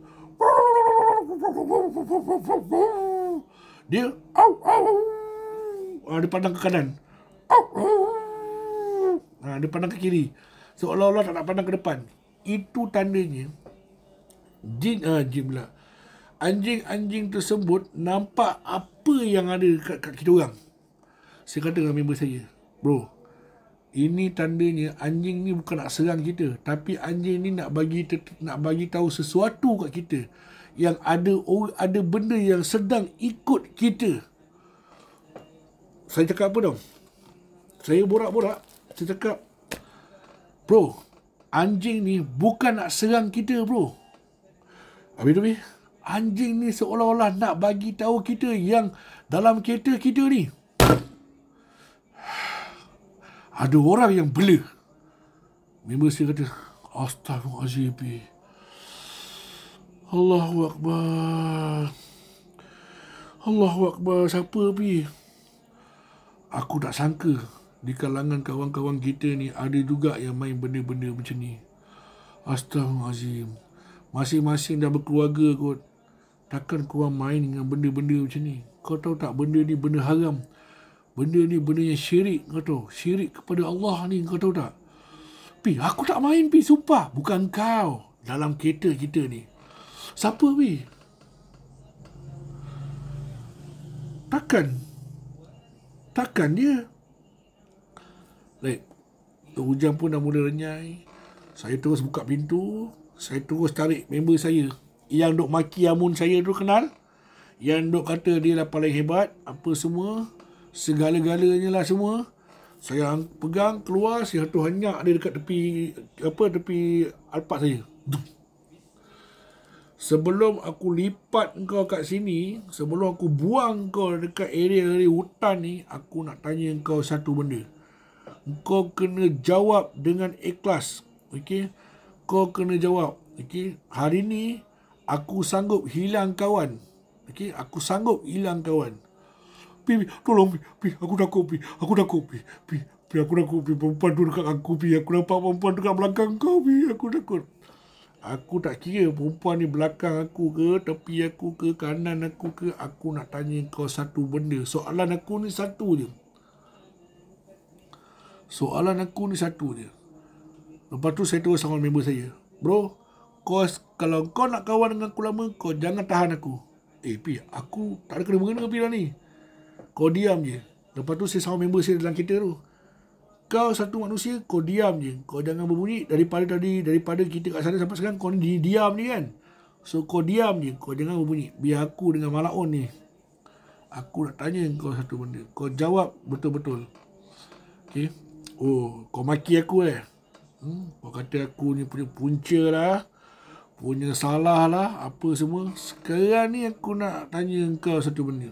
dia au au ah, dia pandang ke kanan au ah, au dia pandang ke kiri seolah-olah tak nak pandang ke depan itu tandanya jin ah jin lah anjing-anjing tersebut nampak apa yang ada kat, kat kita orang. Saya kata dengan member saya, bro, ini tandanya anjing ni bukan nak serang kita, tapi anjing ni nak bagi nak bagi tahu sesuatu kat kita yang ada ada benda yang sedang ikut kita. Saya cakap apa dong? Saya borak-borak, saya cakap, bro, anjing ni bukan nak serang kita, bro. Abi tu, habis anjing ni seolah-olah nak bagi tahu kita yang dalam kereta kita ni ada orang yang bela member saya kata astagfirullahalazim Allahu akbar Allahu akbar siapa pi aku tak sangka di kalangan kawan-kawan kita ni ada juga yang main benda-benda macam ni astagfirullahalazim masing-masing dah berkeluarga kot takkan kau main dengan benda-benda macam ni. Kau tahu tak benda ni benda haram. Benda ni benda yang syirik kau tahu. Syirik kepada Allah ni kau tahu tak. Pi, aku tak main pi sumpah. Bukan kau dalam kereta kita ni. Siapa pi? Takkan. Takkan dia. Baik. Hujan pun dah mula renyai. Saya terus buka pintu. Saya terus tarik member saya yang dok maki amun saya tu kenal yang dok kata dia lah paling hebat apa semua segala-galanya lah semua saya pegang keluar si satu hanyak dia dekat tepi apa tepi alpat saya sebelum aku lipat kau kat sini sebelum aku buang kau dekat area-area hutan ni aku nak tanya kau satu benda kau kena jawab dengan ikhlas okey kau kena jawab okey hari ni aku sanggup hilang kawan okey aku sanggup hilang kawan pi tolong pi pi aku takut kopi, aku takut kopi, pi pi aku takut kopi, perempuan tu dekat aku pi aku nampak perempuan dekat belakang kau pi aku takut aku tak kira perempuan ni belakang aku ke tepi aku ke kanan aku ke aku nak tanya kau satu benda soalan aku ni satu je soalan aku ni satu je lepas tu saya terus sama member saya bro kau kalau kau nak kawan dengan aku lama kau jangan tahan aku eh pi aku tak ada kena mengena dengan pilihan ni kau diam je lepas tu saya sama member saya dalam kereta tu kau satu manusia kau diam je kau jangan berbunyi daripada tadi daripada kita kat sana sampai sekarang kau ni diam ni kan so kau diam je kau jangan berbunyi biar aku dengan malakon ni aku nak tanya kau satu benda kau jawab betul-betul okey oh kau maki aku eh hmm? kau kata aku ni punya punca lah punya salah lah apa semua sekarang ni aku nak tanya engkau satu benda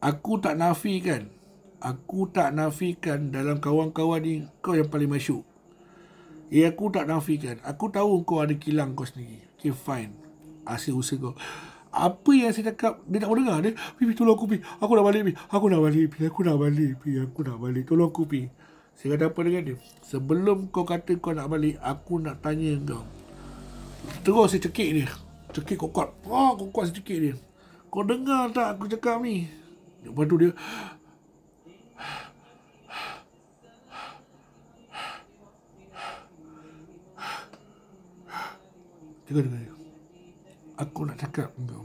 aku tak nafikan aku tak nafikan dalam kawan-kawan ni kau yang paling masuk Ya eh, aku tak nafikan aku tahu kau ada kilang kau sendiri okay fine asyik usaha kau apa yang saya cakap dia tak mau dengar dia pi tolong aku pi aku nak balik pi aku nak balik pi aku nak balik pi aku nak balik tolong aku pi saya kata apa dengan dia? Sebelum kau kata kau nak balik, aku nak tanya kau. Terus saya cekik dia. Cekik kokot. Wah, oh, kau kuat saya cekik dia. Kau dengar tak aku cakap ni? Lepas tu dia... Tengok dengan dia. Aku nak cakap kau.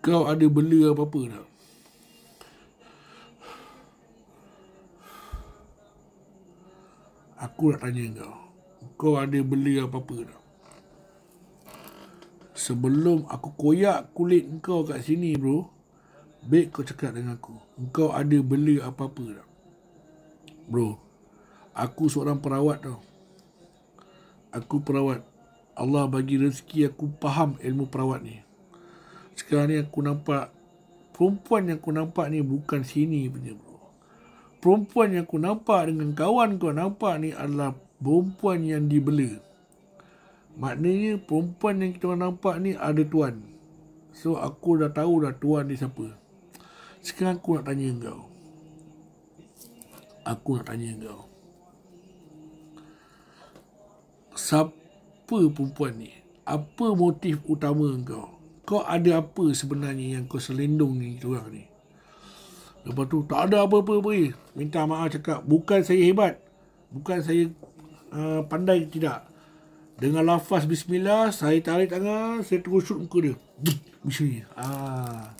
Kau ada bela apa-apa tak? Aku nak tanya kau Kau ada beli apa-apa tak? Sebelum aku koyak kulit kau kat sini bro Baik kau cakap dengan aku Kau ada beli apa-apa tak? Bro Aku seorang perawat tau Aku perawat Allah bagi rezeki aku faham ilmu perawat ni Sekarang ni aku nampak Perempuan yang aku nampak ni bukan sini punya bro perempuan yang aku nampak dengan kawan kau nampak ni adalah perempuan yang dibela. Maknanya perempuan yang kita nampak ni ada tuan. So aku dah tahu dah tuan ni siapa. Sekarang aku nak tanya kau. Aku nak tanya kau. Siapa perempuan ni? Apa motif utama kau? Kau ada apa sebenarnya yang kau selendung ni orang ni? Lepas tu tak ada apa-apa pun. Minta maaf cakap bukan saya hebat. Bukan saya uh, pandai tidak. Dengan lafaz bismillah saya tarik tangan saya terus shoot muka dia. Bismillah. Ah.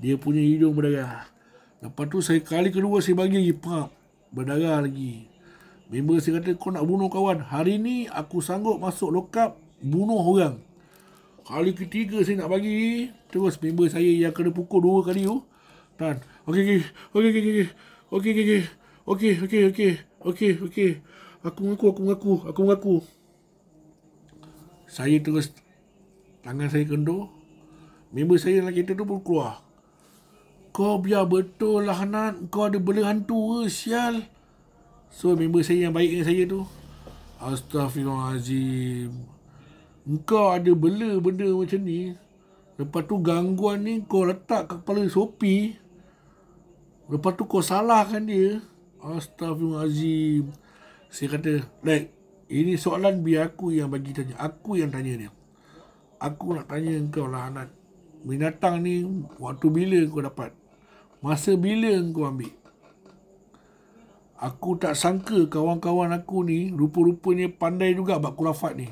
Dia punya hidung berdarah. Lepas tu saya kali kedua saya bagi lagi pak berdarah lagi. Member saya kata kau nak bunuh kawan. Hari ni aku sanggup masuk lokap bunuh orang. Kali ketiga saya nak bagi terus member saya yang kena pukul dua kali tu. Dan Okey okey okey okey okey okey okey okey okey okey okey okey aku mengaku aku mengaku aku mengaku saya terus tangan saya kendur member saya dalam kereta tu pun keluar kau biar betul lah Nat kau ada bela hantu ke sial so member saya yang baik dengan saya tu Astaghfirullahaladzim Kau ada bela benda macam ni Lepas tu gangguan ni kau letak kat kepala Sopi Lepas tu kau salahkan dia Astaghfirullahaladzim Saya kata Like Ini soalan biar aku yang bagi tanya Aku yang tanya dia Aku nak tanya kau lah anak Binatang ni Waktu bila kau dapat Masa bila kau ambil Aku tak sangka kawan-kawan aku ni Rupa-rupanya pandai juga bak kurafat ni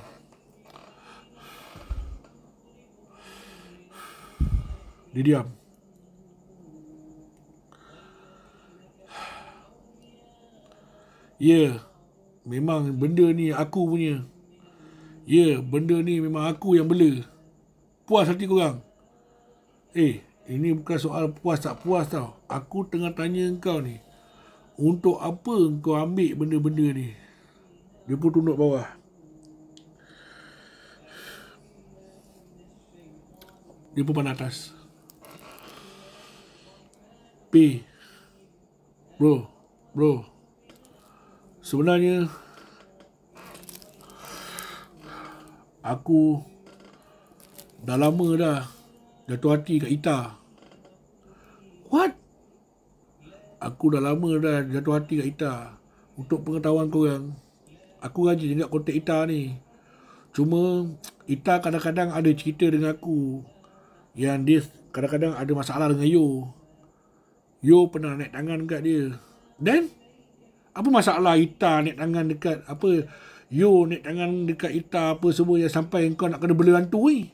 Dia diam Ya, memang benda ni aku punya. Ya, benda ni memang aku yang bela. Puas hati korang. Eh, ini bukan soal puas tak puas tau. Aku tengah tanya kau ni. Untuk apa kau ambil benda-benda ni? Dia pun tunduk bawah. Dia pun pandang atas. P. Bro. Bro sebenarnya aku dah lama dah jatuh hati kat Ita. What? Aku dah lama dah jatuh hati kat Ita. Untuk pengetahuan korang, aku rajin dengan kontak Ita ni. Cuma Ita kadang-kadang ada cerita dengan aku yang dia kadang-kadang ada masalah dengan Yo. Yo pernah naik tangan kat dia. Then, apa masalah Ita naik tangan dekat apa you naik tangan dekat Ita apa semua yang sampai kau nak kena beli hantu eh?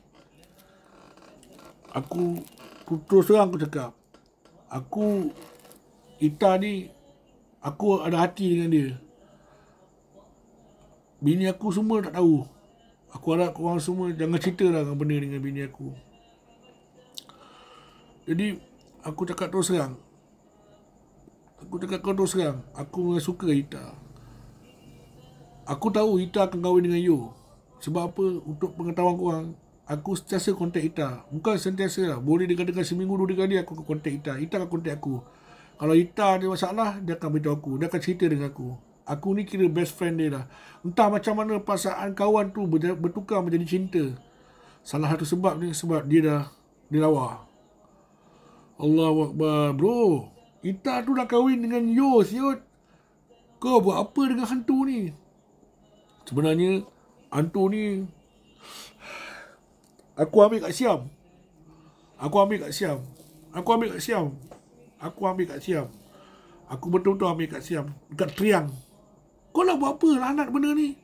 aku putus terang aku cakap aku Ita ni aku ada hati dengan dia bini aku semua tak tahu aku harap korang semua jangan cerita lah dengan benda dengan bini aku jadi aku cakap terus terang Aku cakap kau terus sekarang Aku suka Ita Aku tahu Ita akan kahwin dengan you Sebab apa Untuk pengetahuan korang Aku sentiasa kontak Ita Bukan sentiasa lah Boleh dikatakan seminggu dua kali Aku akan kontak Ita Ita akan kontak aku Kalau Ita ada masalah Dia akan beritahu aku Dia akan cerita dengan aku Aku ni kira best friend dia lah Entah macam mana Pasangan kawan tu Bertukar menjadi cinta Salah satu sebab ni Sebab dia dah Dia lawa Allahuakbar bro Ita tu dah kahwin dengan Yo siut. Kau buat apa dengan hantu ni? Sebenarnya, hantu ni... Aku ambil kat Siam. Aku ambil kat Siam. Aku ambil kat Siam. Aku ambil kat Siam. Aku betul-betul ambil kat Siam. Dekat Triang. Kau nak buat apa lah anak benda ni?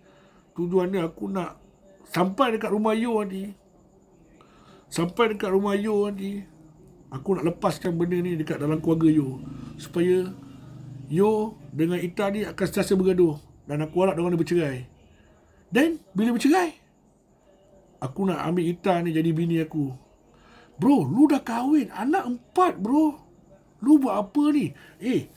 Tujuannya aku nak sampai dekat rumah Yo nanti. Sampai dekat rumah Yo nanti. Aku nak lepaskan benda ni dekat dalam keluarga you Supaya You dengan Ita ni akan sentiasa bergaduh Dan aku harap diorang ni bercerai Then, bila bercerai Aku nak ambil Ita ni jadi bini aku Bro, lu dah kahwin Anak empat bro Lu buat apa ni? Eh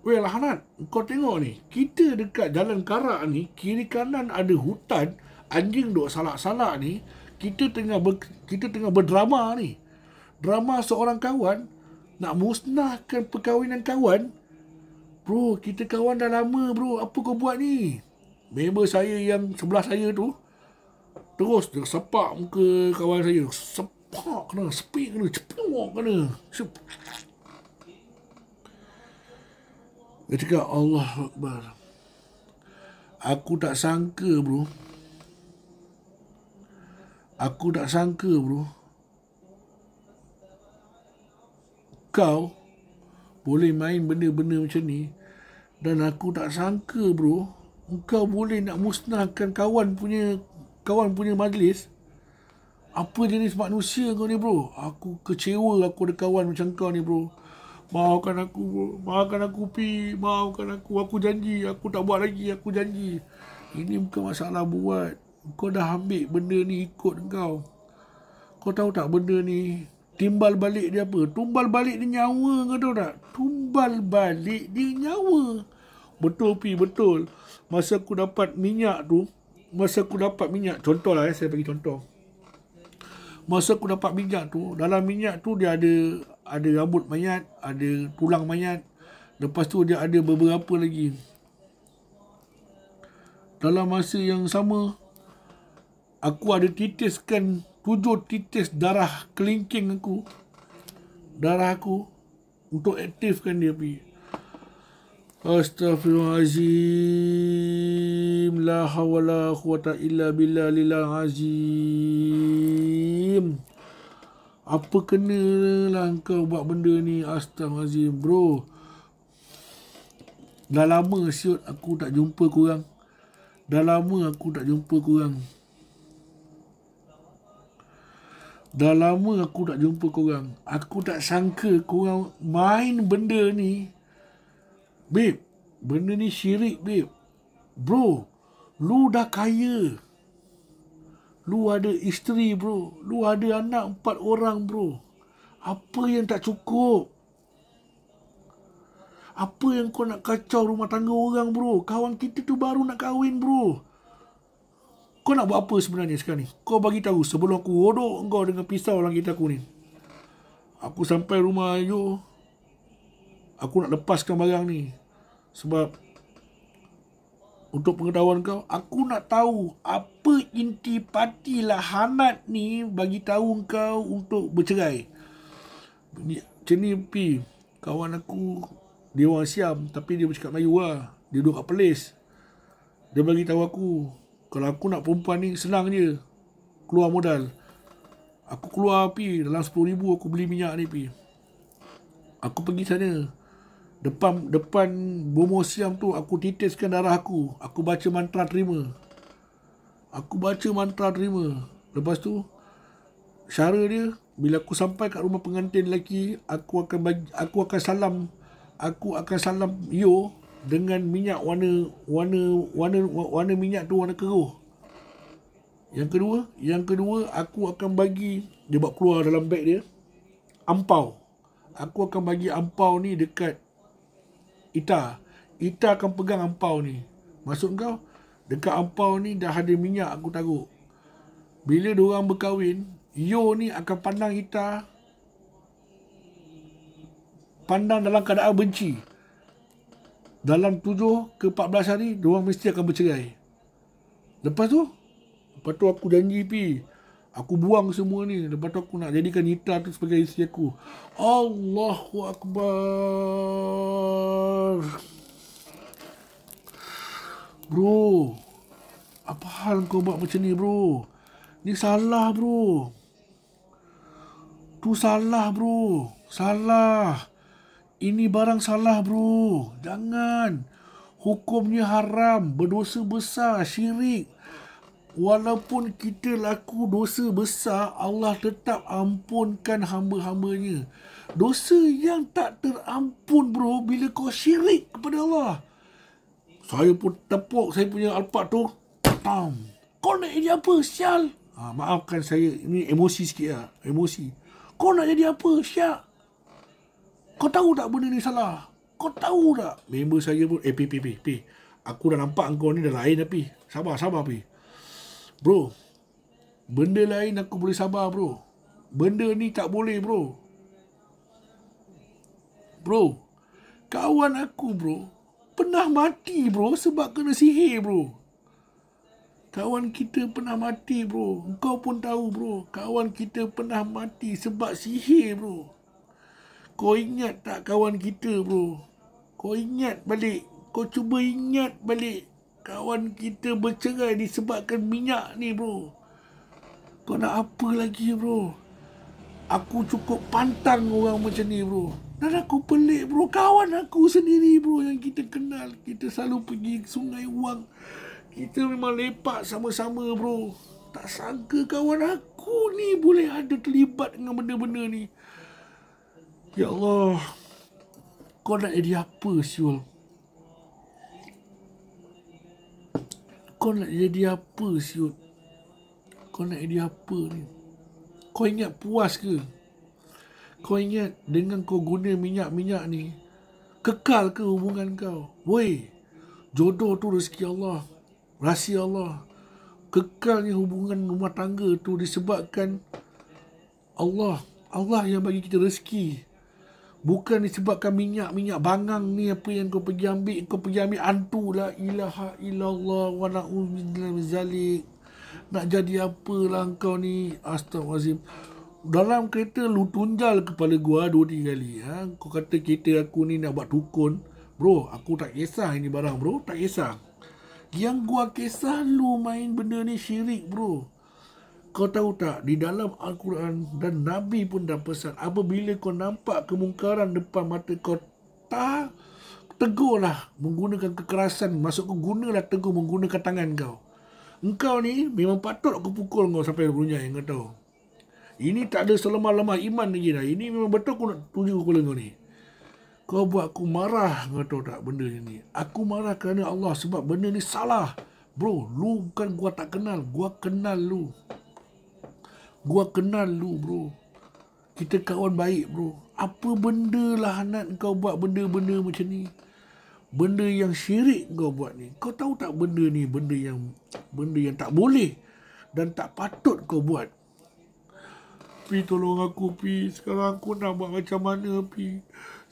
Weh Lahanat, kau tengok ni Kita dekat jalan karak ni Kiri kanan ada hutan Anjing duk salak-salak ni Kita tengah ber, kita tengah berdrama ni drama seorang kawan nak musnahkan perkahwinan kawan. Bro, kita kawan dah lama, bro. Apa kau buat ni? Member saya yang sebelah saya tu terus dia sepak muka kawan saya. Sepak kena, sepik kena, cepuk kena. Sep Allah Akbar. Aku tak sangka, bro. Aku tak sangka, bro. kau boleh main benda-benda macam ni dan aku tak sangka bro kau boleh nak musnahkan kawan punya kawan punya majlis apa jenis manusia kau ni bro aku kecewa aku ada kawan macam kau ni bro maafkan aku bro. maafkan aku pi maafkan aku aku janji aku tak buat lagi aku janji ini bukan masalah buat kau dah ambil benda ni ikut kau kau tahu tak benda ni timbal balik dia apa? Tumbal balik dia nyawa ke tahu tak? Tumbal balik dia nyawa. Betul pi, betul. Masa aku dapat minyak tu, masa aku dapat minyak, contohlah ya, saya bagi contoh. Masa aku dapat minyak tu, dalam minyak tu dia ada ada rambut mayat, ada tulang mayat. Lepas tu dia ada beberapa lagi. Dalam masa yang sama, aku ada titiskan tujuh titis darah kelingking aku darah aku untuk aktifkan dia pergi Astaghfirullahalazim la hawla quwata illa billahilal azim apa kena lah kau buat benda ni Astaghfirullahalazim bro Dah lama siut aku tak jumpa korang Dah lama aku tak jumpa korang Dah lama aku tak jumpa korang. Aku tak sangka korang main benda ni. Babe, benda ni syirik, babe. Bro, lu dah kaya. Lu ada isteri, bro. Lu ada anak empat orang, bro. Apa yang tak cukup? Apa yang kau nak kacau rumah tangga orang, bro? Kawan kita tu baru nak kahwin, bro. Bro kau nak buat apa sebenarnya sekarang ni? Kau bagi tahu sebelum aku rodok kau dengan pisau langit aku ni. Aku sampai rumah Jo. Aku nak lepaskan barang ni. Sebab untuk pengetahuan kau, aku nak tahu apa inti parti lahanat ni bagi tahu kau untuk bercerai. Macam pi kawan aku dia orang Siam tapi dia bercakap Melayu lah. Dia duduk kat Perlis. Dia bagi tahu aku kalau aku nak perempuan ni senang je keluar modal. Aku keluar pi dalam 10000 aku beli minyak ni pi. Aku pergi sana. Depan depan bomoh siam tu aku titiskan darah aku. Aku baca mantra terima. Aku baca mantra terima. Lepas tu cara dia bila aku sampai kat rumah pengantin lelaki, aku akan bagi, aku akan salam aku akan salam yo dengan minyak warna warna warna warna minyak tu warna keruh. Yang kedua, yang kedua aku akan bagi dia buat keluar dalam beg dia ampau. Aku akan bagi ampau ni dekat Ita. Ita akan pegang ampau ni. Maksud kau dekat ampau ni dah ada minyak aku taruh. Bila dua orang berkahwin, Yo ni akan pandang Ita pandang dalam keadaan benci dalam 7 ke 14 hari dia orang mesti akan bercerai. Lepas tu lepas tu aku janji pi aku buang semua ni lepas tu aku nak jadikan Nita tu sebagai isteri aku. Allahu akbar. Bro. Apa hal kau buat macam ni bro? Ni salah bro. Tu salah bro. Salah ini barang salah bro. Jangan. Hukumnya haram, berdosa besar, syirik. Walaupun kita laku dosa besar, Allah tetap ampunkan hamba-hambanya. Dosa yang tak terampun bro bila kau syirik kepada Allah. Saya pun tepuk saya punya alpak tu. Tam. Kau nak jadi apa, syal? Ha, maafkan saya, ini emosi sikit lah. Emosi. Kau nak jadi apa, syal? kau tahu tak benda ni salah? Kau tahu tak? Member saya pun, eh, pi, pi, pi, Aku dah nampak kau ni dah lain tapi. Sabar, sabar, pi. Bro, benda lain aku boleh sabar, bro. Benda ni tak boleh, bro. Bro, kawan aku, bro, pernah mati, bro, sebab kena sihir, bro. Kawan kita pernah mati, bro. Kau pun tahu, bro. Kawan kita pernah mati sebab sihir, bro. Kau ingat tak kawan kita bro? Kau ingat balik. Kau cuba ingat balik. Kawan kita bercerai disebabkan minyak ni bro. Kau nak apa lagi bro? Aku cukup pantang orang macam ni bro. Dan aku pelik bro. Kawan aku sendiri bro yang kita kenal. Kita selalu pergi sungai uang. Kita memang lepak sama-sama bro. Tak sangka kawan aku ni boleh ada terlibat dengan benda-benda ni. Ya Allah. Kau nak jadi apa, Syul? Kau nak jadi apa, Syul? Kau nak jadi apa ni? Kau ingat puas ke? Kau ingat dengan kau guna minyak-minyak ni, kekal ke hubungan kau? Woi, jodoh tu rezeki Allah. Rahsia Allah. Kekalnya hubungan rumah tangga tu disebabkan Allah. Allah yang bagi kita Rezeki. Bukan disebabkan minyak-minyak bangang ni apa yang kau pergi ambil. Kau pergi ambil antu lah. Ilaha ilallah wa na'udzubillah zalik. Nak jadi apalah kau ni. Astagfirullahaladzim. Dalam kereta lu tunjal kepala gua dua tiga kali. Ha? Kau kata kereta aku ni nak buat tukun. Bro, aku tak kisah ini barang bro. Tak kisah. Yang gua kisah lu main benda ni syirik bro kau tahu tak di dalam Al-Quran dan Nabi pun dah pesan apabila kau nampak kemungkaran depan mata kau tak tegurlah menggunakan kekerasan maksud kau gunalah tegur menggunakan tangan kau engkau ni memang patut aku pukul kau sampai berunya yang kau tahu ini tak ada selemah-lemah iman lagi dah ini memang betul aku nak tuju kepala kau ni kau buat aku marah kau tahu tak benda ni aku marah kerana Allah sebab benda ni salah Bro, lu bukan gua tak kenal, gua kenal lu. Gua kenal lu bro. Kita kawan baik bro. Apa benda lah nak kau buat benda-benda macam ni? Benda yang syirik kau buat ni. Kau tahu tak benda ni benda yang benda yang tak boleh dan tak patut kau buat. Pi tolong aku pi. Sekarang aku nak buat macam mana pi?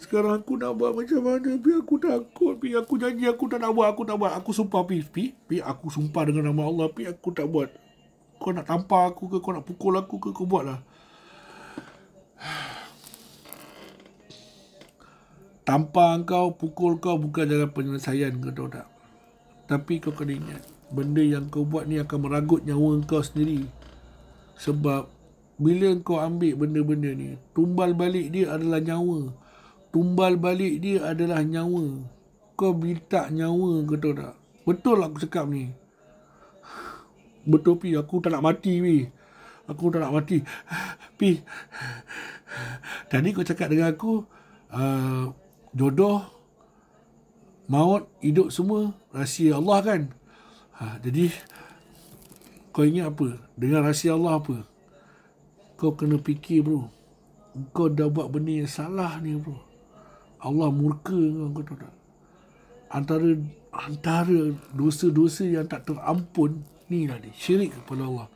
Sekarang aku nak buat macam mana pi? Aku takut pi. Aku janji aku tak nak buat, aku tak buat. Aku sumpah pi, pi aku sumpah dengan nama Allah pi aku tak buat kau nak tampar aku ke kau nak pukul aku ke kau buatlah tampar kau pukul kau bukan jalan penyelesaian kau tahu tak tapi kau kena ingat benda yang kau buat ni akan meragut nyawa kau sendiri sebab bila kau ambil benda-benda ni tumbal balik dia adalah nyawa tumbal balik dia adalah nyawa kau minta nyawa kau tahu tak betul aku cakap ni Betul Pi, aku tak nak mati Pi. Aku tak nak mati. Pi, tadi kau cakap dengan aku, uh, jodoh, maut, hidup semua, rahsia Allah kan? Ha, jadi, kau ingat apa? Dengan rahsia Allah apa? Kau kena fikir bro. Kau dah buat benda yang salah ni bro. Allah murka kau, kau tahu tak? Antara antara dosa-dosa yang tak terampun ni lah ni syirik kepada Allah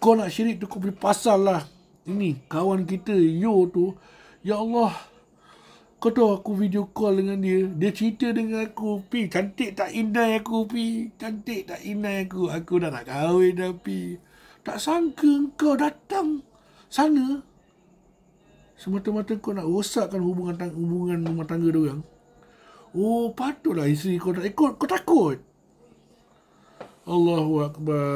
kau nak syirik tu kau boleh pasal lah ini kawan kita yo tu ya Allah kau tahu aku video call dengan dia dia cerita dengan aku pi cantik tak indah aku pi cantik tak indah aku aku dah nak kahwin dah pi tak sangka kau datang sana semata-mata kau nak rosakkan hubungan hubungan rumah tangga dia oh patutlah isteri kau tak ikut kau takut Allahu Akbar.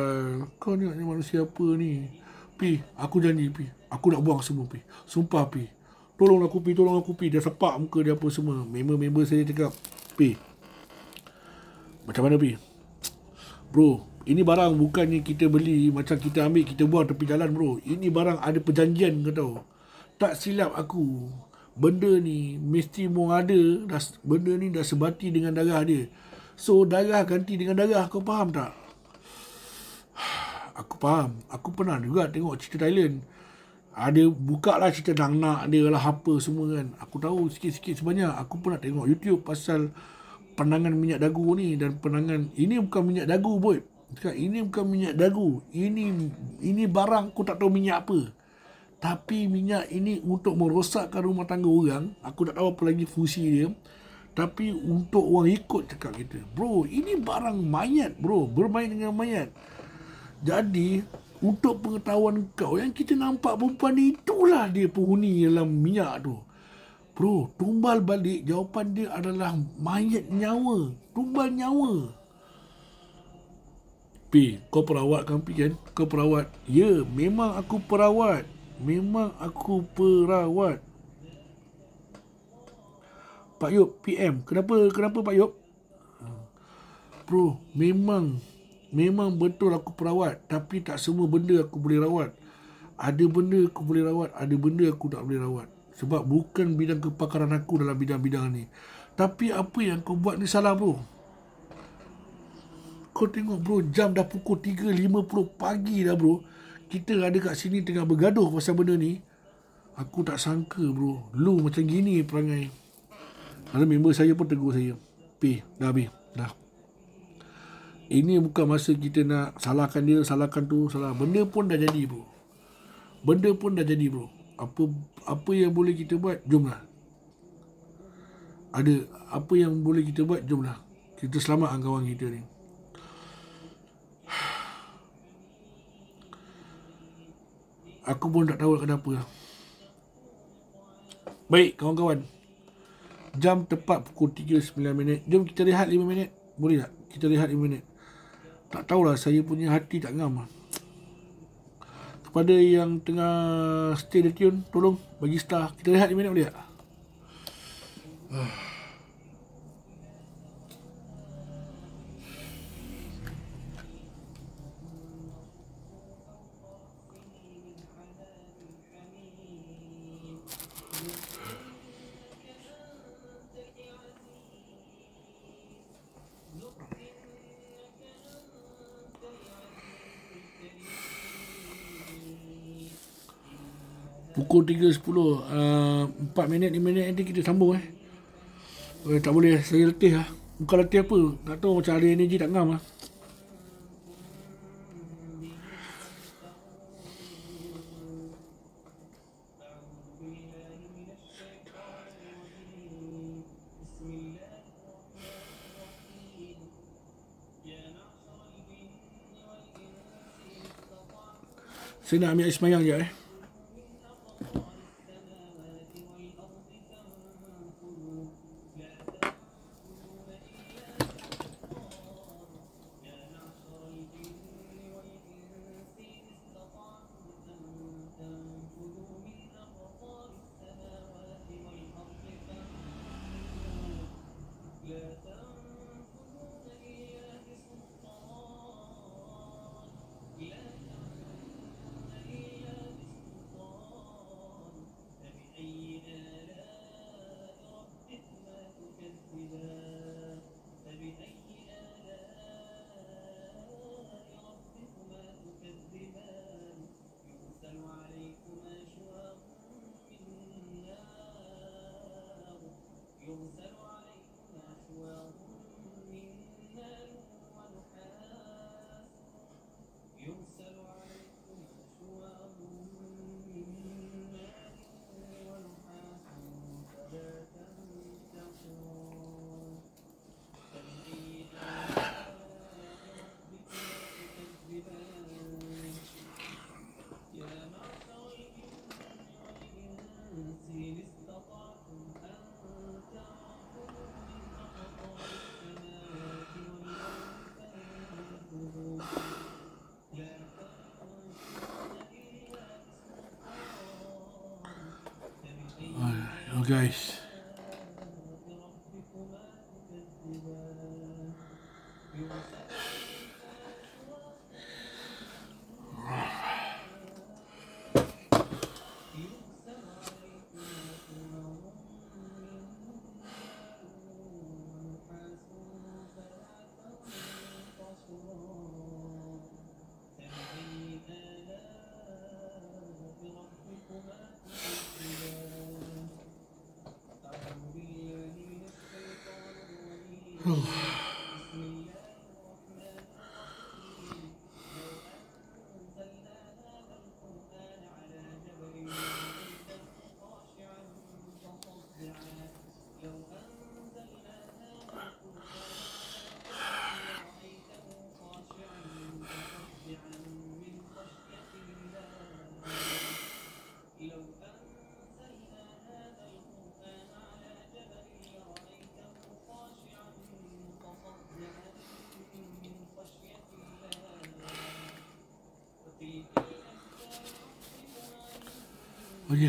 Kau ni nak jadi siapa ni? Pi, aku janji Pi. Aku nak buang semua Pi. Sumpah Pi. Tolong aku Pi, tolong aku Pi. Dia sepak muka dia apa semua. Member-member saya cakap, Pi. Macam mana Pi? Bro, ini barang bukannya kita beli macam kita ambil, kita buang tepi jalan bro. Ini barang ada perjanjian kau tahu. Tak silap aku. Benda ni mesti mu ada, dah, benda ni dah sebati dengan darah dia. So darah ganti dengan darah kau faham tak? Aku faham Aku pernah juga tengok cerita Thailand Ada buka lah cerita nak-nak dia lah Apa semua kan Aku tahu sikit-sikit sebanyak Aku pernah tengok YouTube pasal Penangan minyak dagu ni Dan penangan Ini bukan minyak dagu boy Ini bukan minyak dagu Ini ini barang aku tak tahu minyak apa Tapi minyak ini untuk merosakkan rumah tangga orang Aku tak tahu apa lagi fungsi dia tapi untuk orang ikut cakap kita Bro, ini barang mayat bro Bermain dengan mayat jadi untuk pengetahuan kau yang kita nampak perempuan itulah dia penghuni dalam minyak tu. Bro, tumbal balik jawapan dia adalah mayat nyawa. Tumbal nyawa. P, kau perawat kan P kan? Kau perawat. Ya, memang aku perawat. Memang aku perawat. Pak Yop, PM. Kenapa, kenapa Pak Yop? Bro, memang Memang betul aku perawat Tapi tak semua benda aku boleh rawat Ada benda aku boleh rawat Ada benda aku tak boleh rawat Sebab bukan bidang kepakaran aku dalam bidang-bidang ni Tapi apa yang kau buat ni salah bro Kau tengok bro jam dah pukul 3.50 pagi dah bro Kita ada kat sini tengah bergaduh pasal benda ni Aku tak sangka bro Lu macam gini perangai Ada member saya pun tegur saya Pih, dah habis, dah ini bukan masa kita nak salahkan dia, salahkan tu, salah. Benda pun dah jadi, bro. Benda pun dah jadi, bro. Apa apa yang boleh kita buat, jumlah. Ada apa yang boleh kita buat, jumlah? Kita selamatkan kawan kita ni. Aku pun tak tahu kenapa. Baik, kawan-kawan. Jam tepat pukul 3.9 minit. Jom kita rehat 5 minit. Boleh tak? Kita rehat 5 minit tak tahulah saya punya hati tak ngam lah. kepada yang tengah stay di tune tolong bagi star kita lihat di mana boleh tak uh. Pukul 3.10 uh, 4 minit 5 minit nanti kita sambung eh. eh tak boleh saya letih lah Bukan letih apa Tak tahu macam ada energi tak ngam lah Saya nak ambil air semayang je eh. Relax. Oye.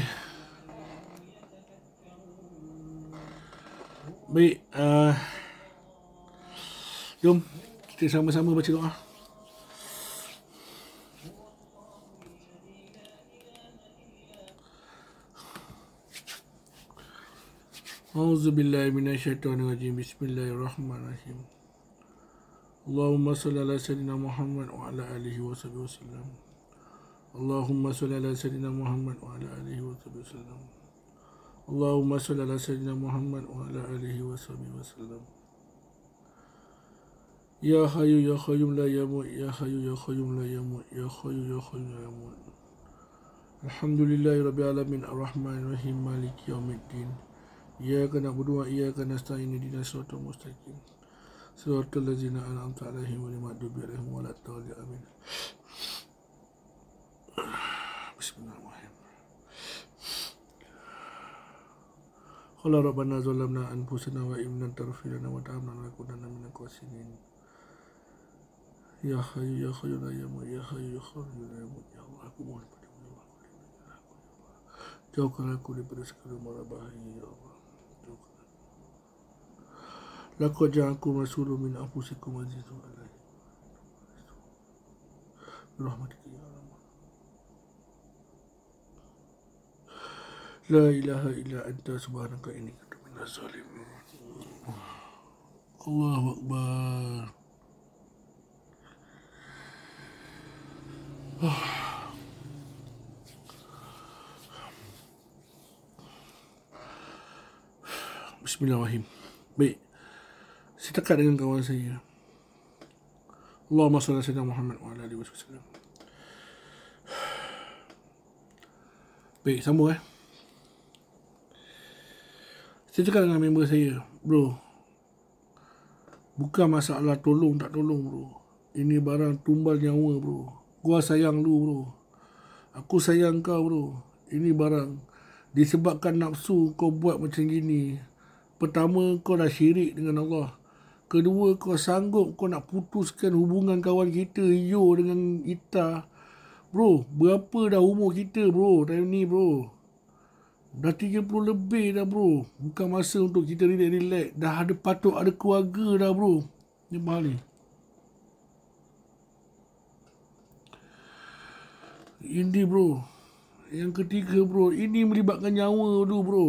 Baik. Uh, jom kita sama-sama baca doa. أعوذ بالله من الشيطان الرجيم بسم الله الرحمن الرحيم اللهم صل على سيدنا محمد وعلى آله وصحبه وسلم اللهم صل على سيدنا محمد وعلى آله وصحبه وسلم اللهم صل على سيدنا محمد وعلى آله وصحبه وسلم يا حي يا قيوم لا يموت يا حي يا قيوم لا يموت يا حي يا قيوم لا يموت الحمد لله رب العالمين الرحمن الرحيم مالك يوم الدين إياك نعبد وإياك نستعين اهدنا الصراط المستقيم صراط الذين أنعمت عليهم غير المغضوب عليهم ولا الضالين آمين Qala rabbana zalamna anfusana wa in lam taghfir lana wa tarhamna lanakunanna minal khasirin. Ya hayyu ya qayyum ya mu ya hayyu ya qayyum ya, ya, ya mu ya Allah aku mohon pada Allah. Jauhkan aku dari segala mara bahaya ya Allah. Jauhkan aku daripada segala mara bahaya ya Allah. Laqad ja'akum rasulun min anfusikum azizun 'alaihi. Rahmatika ya Allah. La ilaha illa anta subhanaka إني كنت من الظالمين الله أكبر Bismillahirrahmanirrahim Baik Saya dekat dengan kawan saya Allahumma salli sallam Muhammad wa alaihi wa sallam Baik, sambung eh saya cakap dengan member saya, bro. Bukan masalah tolong tak tolong, bro. Ini barang tumbal nyawa, bro. Gua sayang lu, bro. Aku sayang kau, bro. Ini barang disebabkan nafsu kau buat macam gini. Pertama, kau dah syirik dengan Allah. Kedua, kau sanggup kau nak putuskan hubungan kawan kita, Yo dengan kita, Bro, berapa dah umur kita, bro? Time ni, bro. Dah 30 lebih dah bro. Bukan masa untuk kita relax-relax. Dah ada patut ada keluarga dah bro. Ni mahal ni. Ini bro. Yang ketiga bro. Ini melibatkan nyawa tu bro.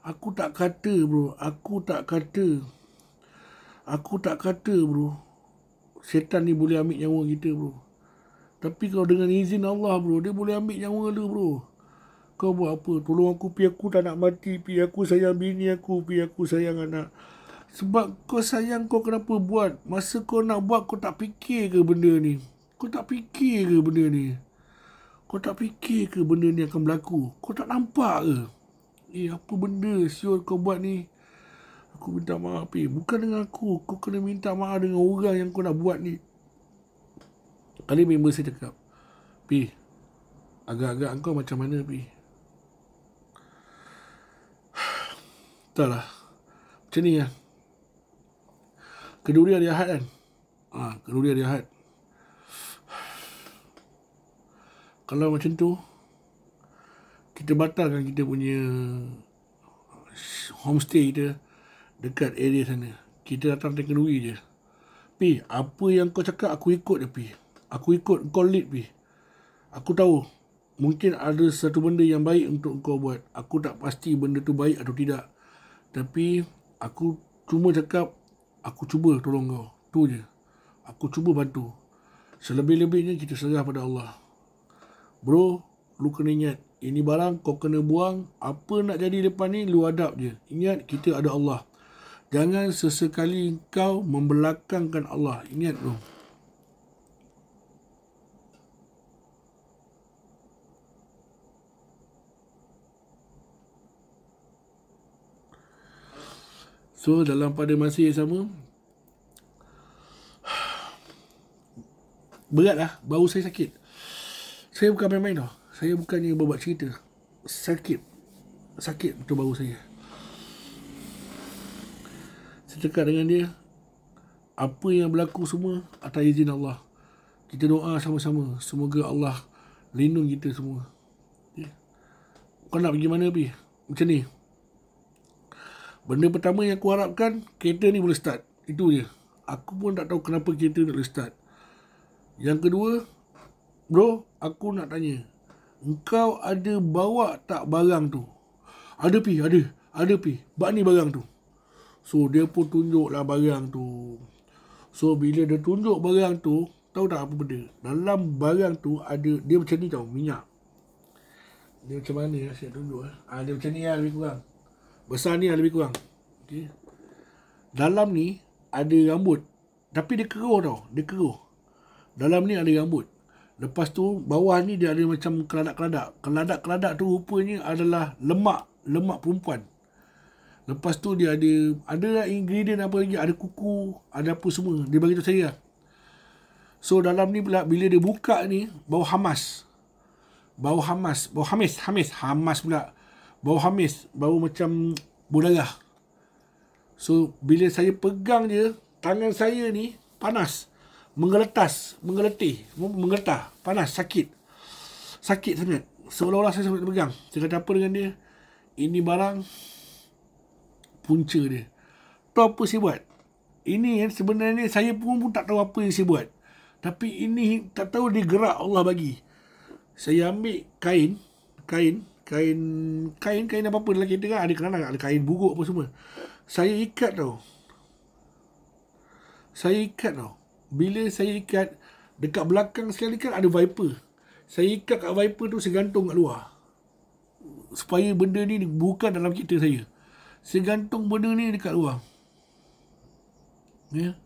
Aku tak kata bro. Aku tak kata. Aku tak kata bro. Setan ni boleh ambil nyawa kita bro. Tapi kalau dengan izin Allah bro. Dia boleh ambil nyawa dia Bro. Kau buat apa? Tolong aku, pi aku dah nak mati. Pi aku sayang bini aku, pi aku sayang anak. Sebab kau sayang kau kenapa buat? Masa kau nak buat kau tak fikir ke benda ni? Kau tak fikir ke benda ni? Kau tak fikir ke benda ni akan berlaku? Kau tak nampak ke? Eh, apa benda siul kau buat ni? Aku minta maaf, Pi. Bukan dengan aku. Kau kena minta maaf dengan orang yang kau nak buat ni. Kali member saya cakap, Pi, agak-agak kau macam mana, Pi? Entahlah. Macam ni lah. Ya. Keduri hari Ahad kan? Ha, keduri hari Ahad. Kalau macam tu, kita batalkan kita punya homestay kita dekat area sana. Kita datang dari keduri je. Pi, apa yang kau cakap aku ikut je, Pi. Aku ikut kau lead, Pi. Aku tahu mungkin ada satu benda yang baik untuk kau buat. Aku tak pasti benda tu baik atau tidak. Tapi aku cuma cakap aku cuba tolong kau. Tu je. Aku cuba bantu. Selebih-lebihnya kita serah pada Allah. Bro, lu kena ingat. Ini barang kau kena buang. Apa nak jadi depan ni, lu adab je. Ingat kita ada Allah. Jangan sesekali kau membelakangkan Allah. Ingat tu. So dalam pada masa yang sama Berat lah Baru saya sakit Saya bukan main-main tau Saya bukannya berbuat cerita Sakit Sakit betul bau saya Saya cakap dengan dia Apa yang berlaku semua Atas izin Allah Kita doa sama-sama Semoga Allah Lindung kita semua ya. Kau nak pergi mana pergi Macam ni Benda pertama yang aku harapkan Kereta ni boleh start Itu je Aku pun tak tahu kenapa kereta nak boleh start Yang kedua Bro, aku nak tanya Engkau ada bawa tak barang tu? Ada pi, ada Ada pi Bak ni barang tu So, dia pun tunjuk lah barang tu So, bila dia tunjuk barang tu Tahu tak apa benda? Dalam barang tu ada Dia macam ni tau, minyak Dia macam mana? Saya tunjuk lah ha, Dia macam ni lah, lebih kurang Besar ni lah lebih kurang okay. Dalam ni ada rambut Tapi dia keruh tau Dia keruh Dalam ni ada rambut Lepas tu bawah ni dia ada macam keladak-keladak Keladak-keladak tu rupanya adalah lemak Lemak perempuan Lepas tu dia ada Ada lah ingredient apa lagi Ada kuku Ada apa semua Dia bagi tu saya lah So dalam ni pula bila dia buka ni Bau hamas Bau hamas Bau hamis Hamis Hamas pula bau hamis bau macam budarah so bila saya pegang dia, tangan saya ni panas menggeletas menggeletih menggeletah panas sakit sakit sangat seolah-olah saya sampai pegang saya kata apa dengan dia ini barang punca dia Tahu apa saya buat ini yang sebenarnya saya pun pun tak tahu apa yang saya buat tapi ini tak tahu dia gerak Allah bagi saya ambil kain kain kain kain kain apa-apa dalam kereta kan ada kerana ada kain buruk apa semua saya ikat tau saya ikat tau bila saya ikat dekat belakang sekali kan ada viper saya ikat kat viper tu segantung kat luar supaya benda ni bukan dalam kereta saya segantung benda ni dekat luar ya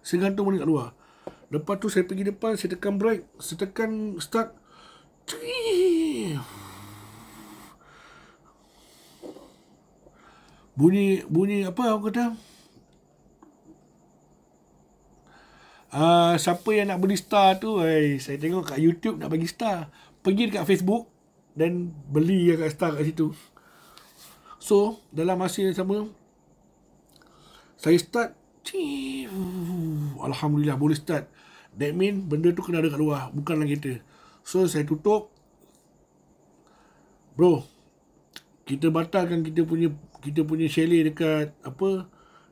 segantung benda dekat luar lepas tu saya pergi depan saya tekan brake saya tekan start bunyi bunyi apa orang kata Uh, siapa yang nak beli star tu hey, Saya tengok kat YouTube nak bagi star Pergi dekat Facebook Dan beli yang kat star kat situ So dalam masa yang sama Saya start Alhamdulillah boleh start That mean benda tu kena ada kat luar Bukan dalam kereta So saya tutup Bro Kita batalkan kita punya kita punya chalet dekat apa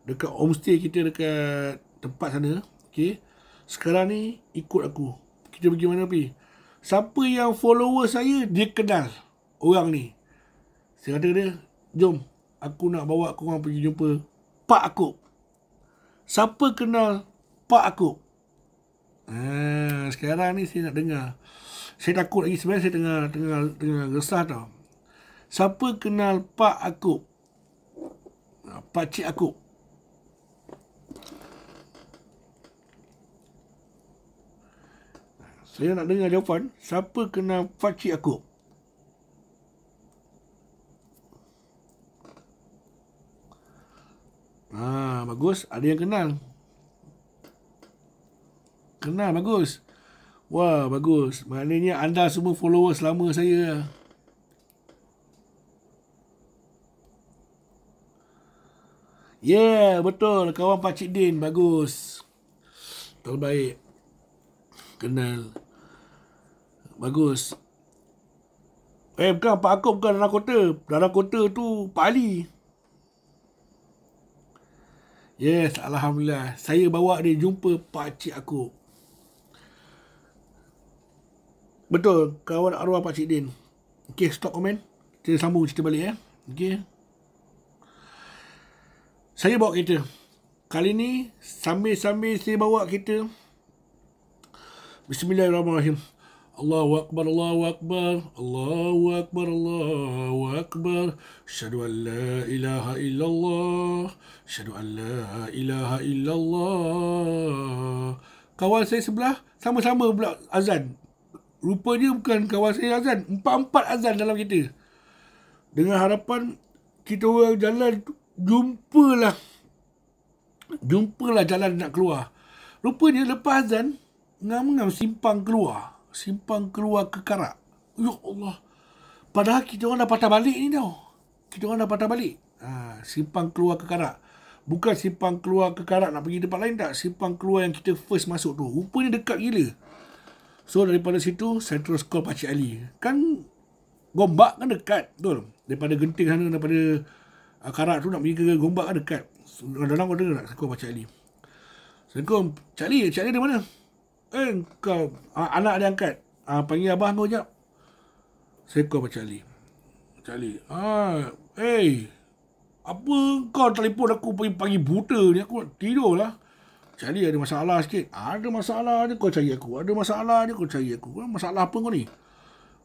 dekat homestay kita dekat tempat sana okey sekarang ni ikut aku kita pergi mana pergi siapa yang follower saya dia kenal orang ni saya kata dia jom aku nak bawa kau orang pergi jumpa pak aku siapa kenal pak aku Ha, sekarang ni saya nak dengar Saya takut lagi sebenarnya saya tengah Tengah tengah resah tau Siapa kenal Pak Akub Ah, pacik aku. Saya nak dengar jawapan. Siapa kena pacik aku? Ah, bagus. Ada yang kenal. Kenal, bagus. Wah, bagus. Maknanya anda semua followers lama saya Yeah, betul. Kawan Pakcik Din. Bagus. Terbaik. Kenal. Bagus. Eh, bukan. Pak Akob bukan dalam kota. Dalam kota tu, Pak Ali. Yes, Alhamdulillah. Saya bawa dia jumpa Pak Pakcik aku. Betul. Kawan arwah Pakcik Din. Okay, stop komen. Kita sambung cerita balik, ya. Eh? Okay. Saya bawa kereta Kali ni Sambil-sambil saya bawa kereta Bismillahirrahmanirrahim Allahu Akbar, Allahu Akbar Allahu Akbar, Allahu Akbar Asyadu an la ilaha illallah Asyadu an la ilaha illallah Kawan saya sebelah Sama-sama pula azan Rupanya bukan kawan saya azan Empat-empat azan dalam kita Dengan harapan Kita orang jalan tu jumpalah jumpalah jalan nak keluar rupanya lepas azan ngam-ngam simpang keluar simpang keluar ke karak ya Allah padahal kita orang dah patah balik ni tau kita orang dah patah balik ha, simpang keluar ke karak bukan simpang keluar ke karak nak pergi tempat lain tak simpang keluar yang kita first masuk tu rupanya dekat gila so daripada situ saya terus call Pakcik Ali kan gombak kan dekat betul daripada genting sana daripada Akara tu nak pergi ke Gombak kan dekat. Dalam kau dengar tak? macam Cik Ali. Assalamualaikum. Cik Ali, Cik Ali dari mana? Eh, kau. anak dia angkat. Ah, panggil abah kau sekejap. Assalamualaikum macam Ali. Cik Ali. Ah, eh. Apa kau telefon aku pergi pagi buta ni? Aku nak tidur lah. Cik ada masalah sikit. Ada masalah je kau cari aku. Ada masalah je kau cari aku. Masalah apa kau ni?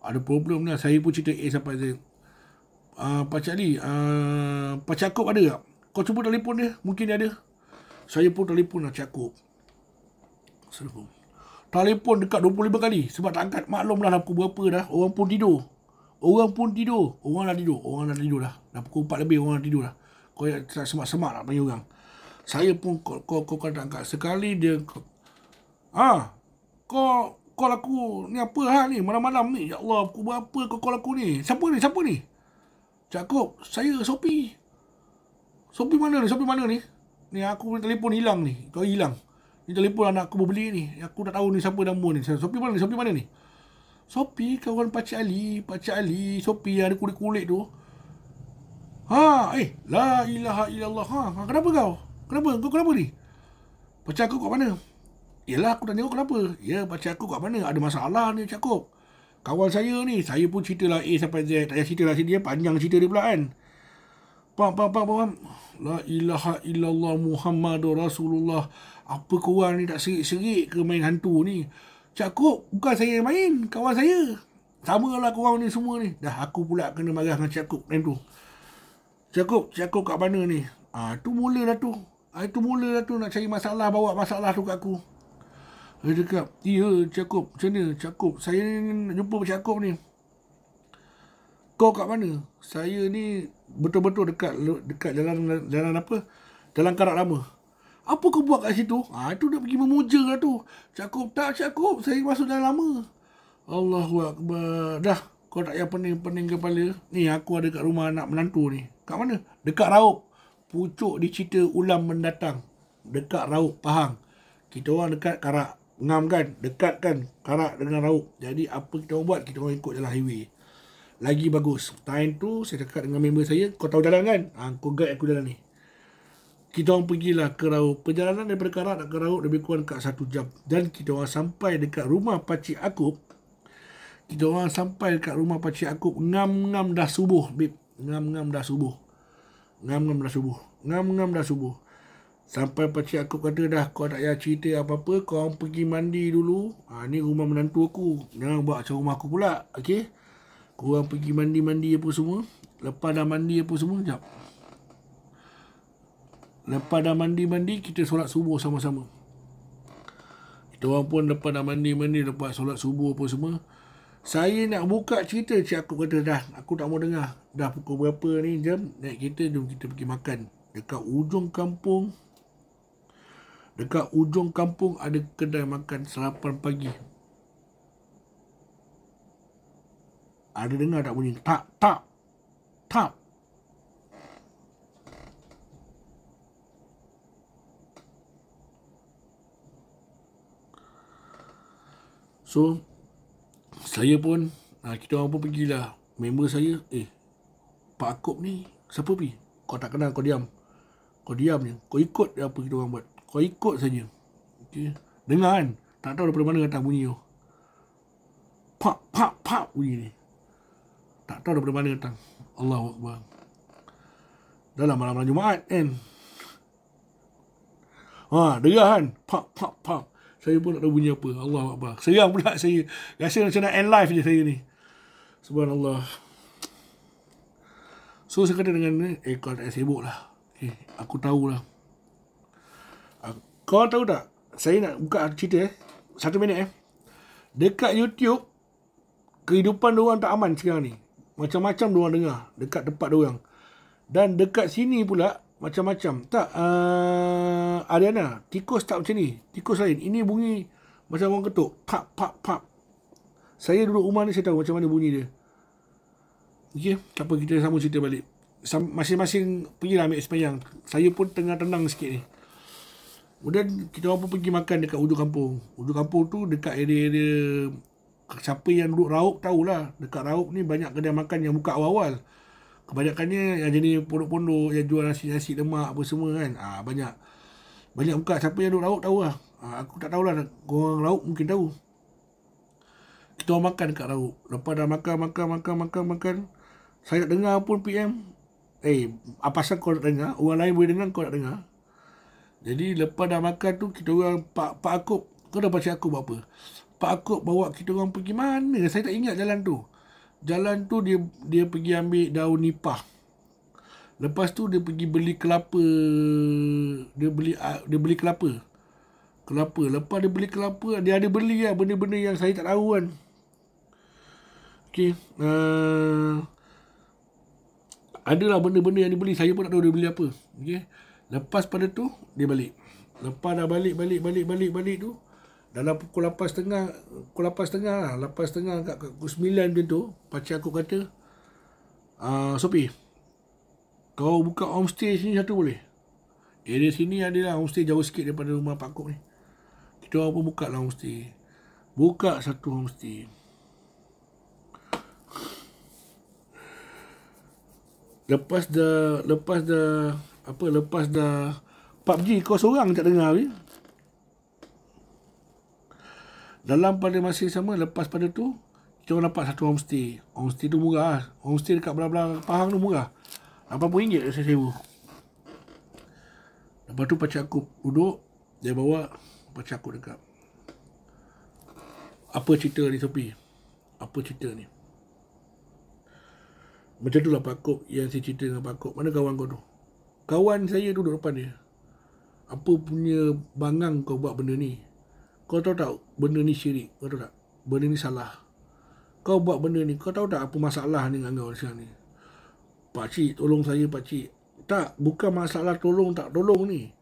Ada problem ni. Lah. Saya pun cerita A sampai Z. Ah, Pak Charlie, uh, ah, Pak Cakup ada tak? Kau cuba telefon dia, mungkin dia ada. Saya pun telefon lah Cakup. Assalamualaikum. Telefon dekat 25 kali sebab tak angkat. Maklumlah dah pukul berapa dah. Orang pun tidur. Orang pun tidur. Orang dah tidur. Orang dah tidur dah. Dah pukul 4 lebih orang dah tidur dah. Kau yang tak semak-semak nak panggil orang. Saya pun kau kau kau, kau angkat. Sekali dia... Kau, ha? Kau... Call aku ni apa hal ni malam-malam ni Ya Allah aku buat apa kau kau aku ni Siapa ni siapa ni Cakap, saya Shopee. Shopee mana ni? Shopee mana ni? Ni aku punya telefon hilang ni. Kau hilang. Ni telefon anak aku beli ni. Aku tak tahu ni siapa nama ni. Shopee mana ni? Shopee mana ni? Shopee kawan Pakcik Ali. Pakcik Ali. Shopee yang ada kulit-kulit tu. Ha, eh, la ilaha illallah. Ha, ha, kenapa kau? Kenapa? Kau kenapa ni? Pacar aku kat mana? Yalah aku dah tengok kenapa. Ya, pacar aku kat mana? Ada masalah ni cakap kawan saya ni saya pun cerita lah A sampai Z tak payah lah sini dia panjang cerita dia pula kan pak, pak, pam pam la ilaha illallah muhammadur rasulullah apa korang ni tak serik-serik ke main hantu ni cakup bukan saya yang main kawan saya lah korang ni semua ni dah aku pula kena marah dengan cakup main tu cakup cakup kat mana ni ah ha, tu mulalah tu ah ha, tu mulalah tu nak cari masalah bawa masalah tu kat aku dia cakap, iya cakup, macam mana cakup? Saya ni nak jumpa bercakup ni. Kau kat mana? Saya ni betul-betul dekat dekat jalan jalan apa? Jalan karak lama. Apa kau buat kat situ? Ha, itu dah pergi memuja lah tu. Cakup, tak cakup. Saya masuk jalan lama. Allahu Akbar. Dah, kau tak payah pening-pening kepala. Ni aku ada kat rumah anak menantu ni. Kat mana? Dekat Raup. Pucuk dicita ulam mendatang. Dekat Raup, Pahang. Kita orang dekat karak ngamkan, dekatkan karak dengan rauk. Jadi apa kita buat, kita orang ikut jalan highway. Lagi bagus. Time tu saya cakap dengan member saya, kau tahu jalan kan? Ha, kau guide aku jalan ni. Kita orang pergilah ke rauk. Perjalanan daripada karak ke rauk lebih kurang dekat satu jam. Dan kita orang sampai dekat rumah pakcik aku. Kita orang sampai dekat rumah pakcik aku Ngam-ngam dah subuh, babe. Ngam-ngam dah subuh. Ngam-ngam dah subuh. Ngam-ngam dah subuh. Sampai pakcik aku kata dah kau tak payah cerita apa-apa Kau pergi mandi dulu ha, Ni rumah menantu aku Jangan buat macam rumah aku pula Okay Korang pergi mandi-mandi apa semua Lepas dah mandi apa semua Sekejap Lepas dah mandi-mandi Kita solat subuh sama-sama Kita orang pun lepas dah mandi-mandi Lepas solat subuh apa semua Saya nak buka cerita Cik aku kata dah Aku tak mau dengar Dah pukul berapa ni jam, naik kereta Jom kita pergi makan Dekat ujung kampung Dekat ujung kampung ada kedai makan sarapan pagi. Ada dengar tak bunyi? Tak, tak. Tak. So, saya pun, ah, kita orang pun pergilah. Member saya, eh, Pak Akob ni, siapa pergi? Kau tak kenal, kau diam. Kau diam je. Kau ikut dia apa kita orang buat. Kau ikut saja. Okey. Dengar kan? Tak tahu daripada mana datang bunyi tu. Pak pak pak bunyi ni. Tak tahu daripada mana datang. Allahuakbar. Dalam malam-malam Jumaat kan. Ha, dengar kan? Pak pak pak. Saya pun tak tahu bunyi apa. Allah Akbar. Seriang pula saya. Rasa macam nak end life je saya ni. Subhanallah. So, saya kata dengan ni, eh, kau tak sibuk lah. Okay, eh, aku tahulah. Kau tahu tak? Saya nak buka cerita eh. Satu minit eh. Dekat YouTube, kehidupan diorang tak aman sekarang ni. Macam-macam diorang dengar dekat tempat diorang. Dan dekat sini pula, macam-macam. Tak, uh, Ariana, tikus tak macam ni. Tikus lain. Ini bunyi macam orang ketuk. Pap, pak pak. Saya duduk rumah ni, saya tahu macam mana bunyi dia. Okay, tak apa kita sama cerita balik. Sam- masing-masing pergilah ambil sepanjang. Saya pun tengah tenang sikit ni. Eh. Kemudian kita orang pun pergi makan dekat ujung kampung. Ujung kampung tu dekat area-area siapa yang duduk rauk tahulah. Dekat rauk ni banyak kedai makan yang buka awal-awal. Kebanyakannya yang jenis pondok-pondok yang jual nasi-nasi lemak apa semua kan. Ah ha, banyak. Banyak buka siapa yang duduk rauk lah. Ha, aku tak tahulah orang rauk mungkin tahu. Kita orang makan dekat rauk. Lepas dah makan, makan, makan, makan, makan. Saya tak dengar pun PM. Eh, apa pasal kau nak dengar? Orang lain boleh dengar, kau nak dengar. Jadi lepas dah makan tu kita orang Pak Pak Akop, kau dah baca aku apa? Pak Akop bawa kita orang pergi mana? Saya tak ingat jalan tu. Jalan tu dia dia pergi ambil daun nipah. Lepas tu dia pergi beli kelapa. Dia beli dia beli kelapa. Kelapa. Lepas dia beli kelapa, dia ada beli lah benda-benda yang saya tak tahu kan. Okay. Uh, adalah benda-benda yang dia beli. Saya pun tak tahu dia beli apa. Okay. Lepas pada tu Dia balik Lepas dah balik Balik balik balik balik tu Dalam pukul 8.30 Pukul 8.30 lah 8.30 kat pukul 9 macam tu Pakcik aku kata uh, ah, Sopi Kau buka homestay sini satu boleh Area eh, sini adalah homestay jauh sikit daripada rumah Pak Kok ni Kita orang pun buka lah homestay Buka satu homestay Lepas dah Lepas dah apa lepas dah PUBG kau seorang tak dengar ni. Dalam pada masa yang sama lepas pada tu kita orang dapat satu homestay. Homestay tu murah. Homestay dekat belah-belah Pahang tu murah. RM80 je saya sewa. Lepas tu pacar aku duduk dia bawa pacar aku dekat. Apa cerita ni Sopi? Apa cerita ni? Macam tu lah Pak Kup yang saya cerita dengan Pak Kup. Mana kawan kau tu? kawan saya duduk depan dia. Apa punya bangang kau buat benda ni? Kau tahu tak benda ni syirik? Kau tahu tak? Benda ni salah. Kau buat benda ni, kau tahu tak apa masalah ni dengan kau sekarang ni? Pakcik, tolong saya pakcik. Tak, bukan masalah tolong tak tolong ni.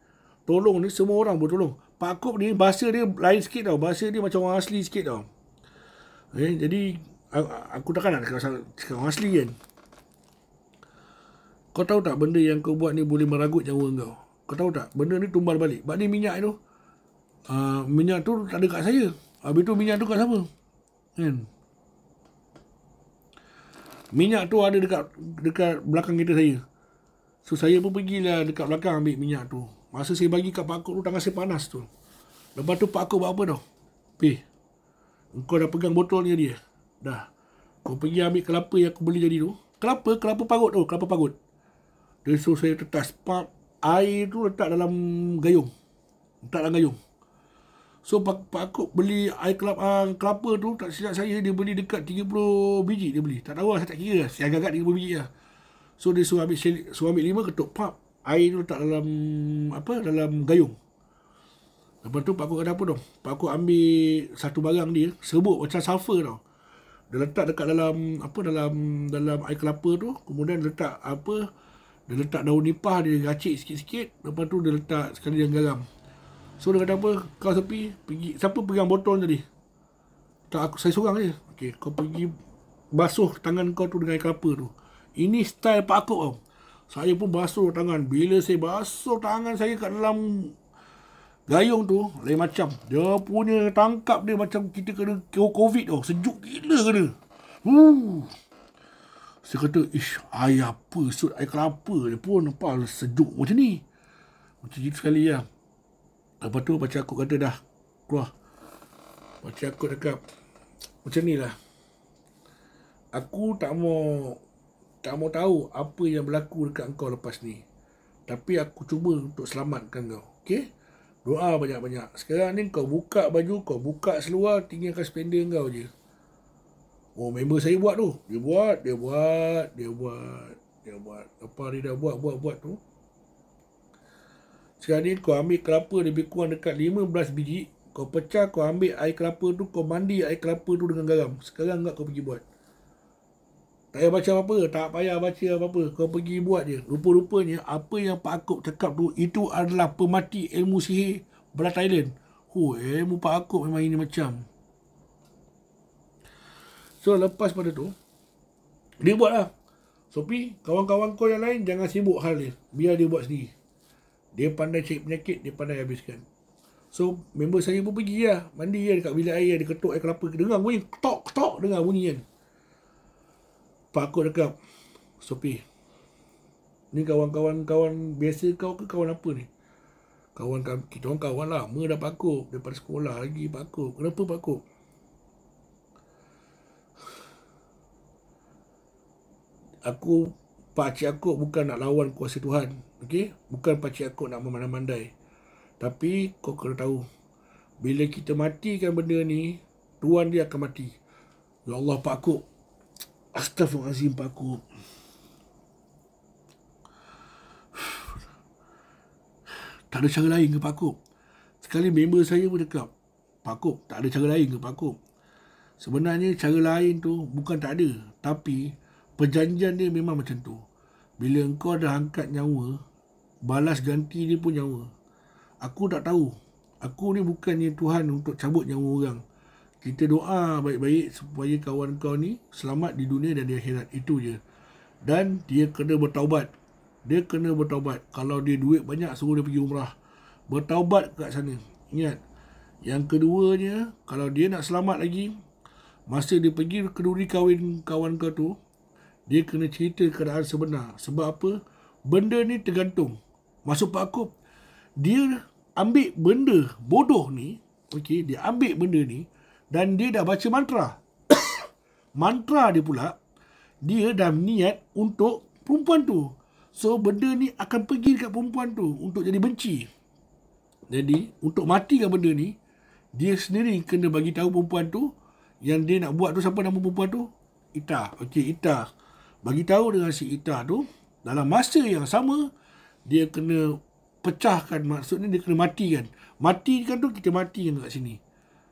Tolong ni semua orang boleh tolong. Pak Kup ni bahasa dia lain sikit tau. Bahasa dia macam orang asli sikit tau. Okay, eh, jadi aku takkan nak cakap orang asli kan. Kau tahu tak benda yang kau buat ni boleh meragut nyawa kau? Kau tahu tak benda ni tumbal balik? Sebab ni minyak tu. Uh, minyak tu tak ada kat saya. Habis tu minyak tu kat siapa? Kan? Minyak tu ada dekat dekat belakang kereta saya. So saya pun pergilah dekat belakang ambil minyak tu. Masa saya bagi kat pakok tu tangan saya panas tu. Lepas tu pakok buat apa tau? Pih. Kau dah pegang botol ni dia. Eh? Dah. Kau pergi ambil kelapa yang aku beli jadi tu. Kelapa, kelapa parut tu. Kelapa parut. Dia suruh saya tetap sebab air tu letak dalam gayung. Letak dalam gayung. So Pak Pak beli air kelap, uh, ah, kelapa tu tak silap saya dia beli dekat 30 biji dia beli. Tak tahu lah saya tak kira. Lah. Saya agak-agak 30 biji lah. So dia suruh ambil selik, suruh ambil lima ketuk pap. Air tu letak dalam apa dalam gayung. Lepas tu Pak Kok kata apa dong? Pak Kok ambil satu barang dia, serbuk macam sulfur tau. Dia letak dekat dalam apa dalam dalam air kelapa tu, kemudian letak apa dia letak daun nipah Dia gacik sikit-sikit Lepas tu dia letak Sekali yang garam So dia kata apa Kau sepi pergi. Siapa pegang botol tadi Tak aku Saya seorang je Okay Kau pergi Basuh tangan kau tu Dengan air kelapa tu Ini style Pak Akut tau Saya pun basuh tangan Bila saya basuh tangan saya Kat dalam Gayung tu Lain macam Dia punya tangkap dia Macam kita kena Covid tau Sejuk gila kena Wuuu hmm. Saya kata, ish, air apa? Sud air kelapa je pun apa, sejuk macam ni. Macam gitu sekali ya. Lepas tu, Pakcik Akut kata dah keluar. Pakcik Akut cakap, macam ni lah. Aku tak mau tak mau tahu apa yang berlaku dekat kau lepas ni. Tapi aku cuba untuk selamatkan kau. Okay? Doa banyak-banyak. Sekarang ni kau buka baju, kau buka seluar, tinggalkan spender kau je. Oh member saya buat tu. Dia buat, dia buat, dia buat, dia buat. Apa dia dah buat, buat, buat tu. Sekarang ni kau ambil kelapa lebih kurang dekat 15 biji. Kau pecah, kau ambil air kelapa tu, kau mandi air kelapa tu dengan garam. Sekarang enggak kau pergi buat. Tak payah baca apa-apa. Tak payah baca apa-apa. Kau pergi buat je. Rupa-rupanya, apa yang Pak Akub cakap tu, itu adalah pemati ilmu sihir belah Thailand. Oh, ilmu Pak Akub memang ini macam. So lepas pada tu Dia buat lah Sopi Kawan-kawan kau yang lain Jangan sibuk hal dia Biar dia buat sendiri Dia pandai cari penyakit Dia pandai habiskan So member saya pun pergi lah Mandi lah dekat bilik air Dia ketuk air kelapa Dengar bunyi ketok ketok, Dengar bunyi kan Pak aku dekat Sopi Ni kawan-kawan Kawan biasa kau ke Kawan apa ni Kawan kawan Kita orang kawan lah Mereka dah pakuk Daripada sekolah lagi pakuk Kenapa pakuk aku pacik aku bukan nak lawan kuasa Tuhan okay? bukan pacik aku nak memandai-mandai tapi kau kena tahu bila kita matikan benda ni Tuhan dia akan mati ya Allah pak aku astagfirullahalazim pak aku tak ada cara lain ke pak aku sekali member saya pun cakap pak aku tak ada cara lain ke pak aku sebenarnya cara lain tu bukan tak ada tapi perjanjian dia memang macam tu bila engkau dah angkat nyawa balas ganti dia pun nyawa aku tak tahu aku ni bukannya Tuhan untuk cabut nyawa orang kita doa baik-baik supaya kawan kau ni selamat di dunia dan di akhirat itu je dan dia kena bertaubat dia kena bertaubat kalau dia duit banyak suruh dia pergi umrah bertaubat kat sana ingat yang keduanya kalau dia nak selamat lagi masa dia pergi ke duri kawin kawan kau tu dia kena cerita keadaan sebenar. Sebab apa? Benda ni tergantung. Masuk Pak Kup, dia ambil benda bodoh ni, okay, dia ambil benda ni, dan dia dah baca mantra. mantra dia pula, dia dah niat untuk perempuan tu. So, benda ni akan pergi dekat perempuan tu untuk jadi benci. Jadi, untuk matikan benda ni, dia sendiri kena bagi tahu perempuan tu yang dia nak buat tu siapa nama perempuan tu? Ita. okay? Ita. Ita bagi tahu dengan si Ita tu dalam masa yang sama dia kena pecahkan maksudnya dia kena matikan matikan tu kita mati kat sini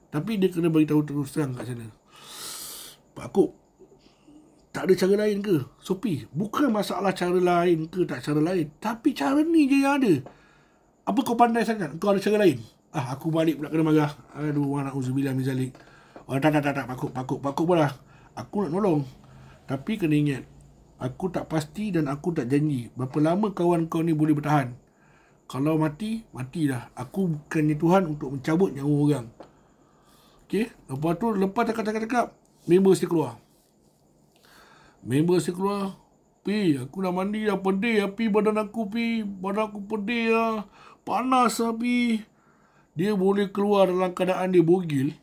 tapi dia kena bagi tahu terus terang kat sana Pak Kup tak ada cara lain ke Sopi bukan masalah cara lain ke tak cara lain tapi cara ni je yang ada apa kau pandai sangat kau ada cara lain ah aku balik pula kena marah aduh wa na'udzubillah min zalik Oh, tak, tak, tak, tak, pakut, pakut, pakut pun lah. Aku nak nolong. Tapi kena ingat, Aku tak pasti dan aku tak janji Berapa lama kawan kau ni boleh bertahan Kalau mati, matilah Aku bukannya Tuhan untuk mencabut nyawa orang Okay Lepas tu, lepas kata-kata, cakap Member mesti keluar Member mesti keluar Pi, aku nak mandi dah pedih lah Pi, badan aku pi Badan aku pedih lah Panas lah pi Dia boleh keluar dalam keadaan dia bogil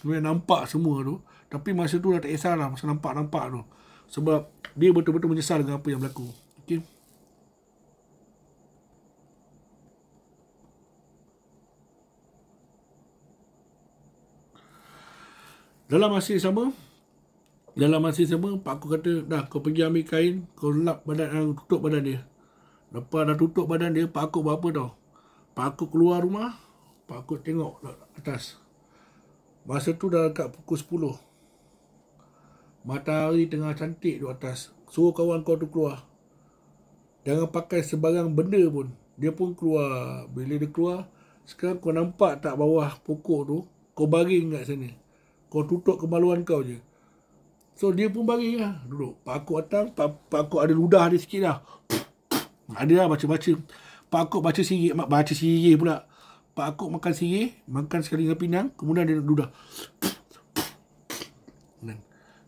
Sebenarnya nampak semua tu Tapi masa tu dah tak kisah lah Masa nampak-nampak tu sebab dia betul-betul menyesal dengan apa yang berlaku okey dalam masa yang sama dalam masa yang sama pak aku kata dah kau pergi ambil kain kau lap badan kau ah, tutup badan dia lepas dah tutup badan dia pak aku buat apa tau pak aku keluar rumah pak aku tengok atas masa tu dah dekat pukul 10 Matahari tengah cantik di atas. Suruh kawan kau tu keluar. Jangan pakai sebarang benda pun. Dia pun keluar. Bila dia keluar, sekarang kau nampak tak bawah pokok tu? Kau baring kat sini. Kau tutup kemaluan kau je. So dia pun baring lah. Duduk. Pakuk atas, pakuk ada ludah dia sikit lah. Ada lah baca-baca. Pakuk baca sirih. Baca sirih pula. Pakuk makan sirih. Makan sekali dengan pinang. Kemudian dia ludah.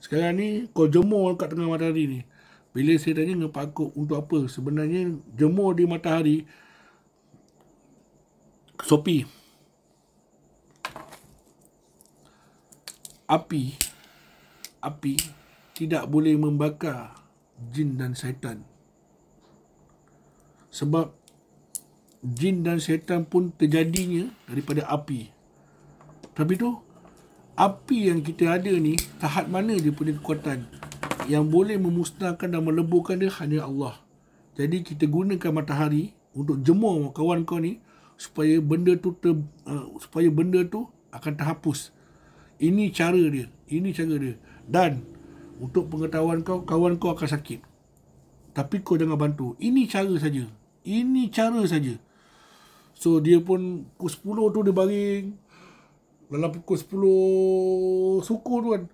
Sekarang ni kau jemur kat tengah matahari ni. Bila saya tanya dengan Pak Kuk, untuk apa? Sebenarnya jemur di matahari sopi. Api api tidak boleh membakar jin dan syaitan. Sebab jin dan syaitan pun terjadinya daripada api. Tapi tu api yang kita ada ni tahap mana dia punya kekuatan yang boleh memusnahkan dan meleburkan dia hanya Allah jadi kita gunakan matahari untuk jemur kawan kau ni supaya benda tu ter, uh, supaya benda tu akan terhapus ini cara dia ini cara dia dan untuk pengetahuan kau kawan kau akan sakit tapi kau jangan bantu ini cara saja ini cara saja so dia pun pukul 10 tu dia baring dalam pukul 10 suku tu kan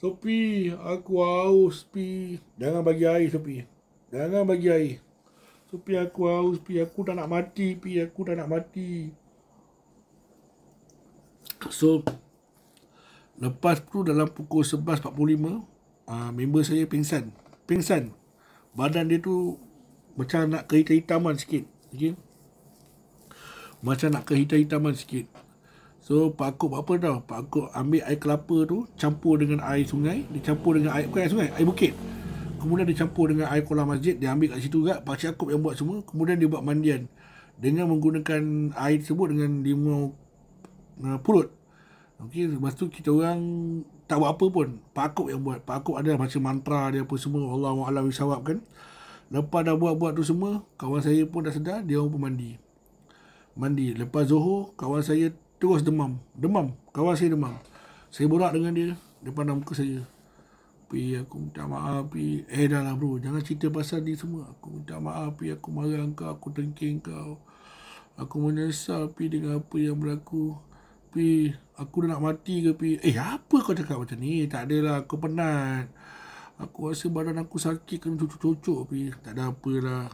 Sopi, aku haus, pi Jangan bagi air, Sopi Jangan bagi air Sopi, aku haus, pi Aku tak nak mati, pi Aku tak nak mati So Lepas tu dalam pukul 11.45 uh, ah, Member saya pingsan Pingsan Badan dia tu Macam nak kehitam-hitaman sikit okay? Macam nak kehitam-hitaman sikit So pak pakuk apa tau Pakuk ambil air kelapa tu Campur dengan air sungai Dicampur dengan air Bukan air sungai Air bukit Kemudian dicampur dengan air kolam masjid Dia ambil kat situ juga Pakcik Akub yang buat semua Kemudian dia buat mandian Dengan menggunakan air tersebut Dengan limau uh, Purut Okey, lepas tu kita orang tak buat apa pun. Pak Akub yang buat. Pak Akub ada macam mantra dia apa semua. Allah Allah wisawab kan. Lepas dah buat-buat tu semua, kawan saya pun dah sedar, dia pun mandi. Mandi. Lepas Zohor, kawan saya terus demam demam kawan saya demam saya borak dengan dia depan dalam muka saya pi aku minta maaf pi eh dah lah bro jangan cerita pasal ni semua aku minta maaf pi aku marah kau aku tengking kau aku menyesal pi dengan apa yang berlaku pi aku dah nak mati ke pi eh apa kau cakap macam ni tak adalah aku penat aku rasa badan aku sakit kena cucuk-cucuk pi tak ada apalah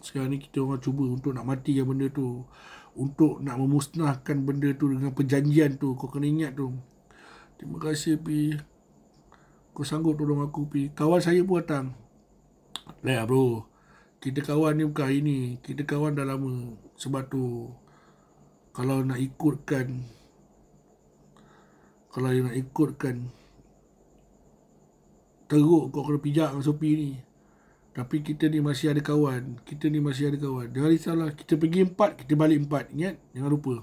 sekarang ni kita orang cuba untuk nak mati matikan benda tu untuk nak memusnahkan benda tu dengan perjanjian tu kau kena ingat tu terima kasih pi kau sanggup tolong aku pi kawan saya pun datang Leh bro kita kawan ni bukan hari ni kita kawan dah lama sebab tu kalau nak ikutkan kalau nak ikutkan teruk kau kena pijak dengan sopi ni tapi kita ni masih ada kawan. Kita ni masih ada kawan. Jangan risaulah. Kita pergi empat, kita balik empat. Ingat? Jangan lupa.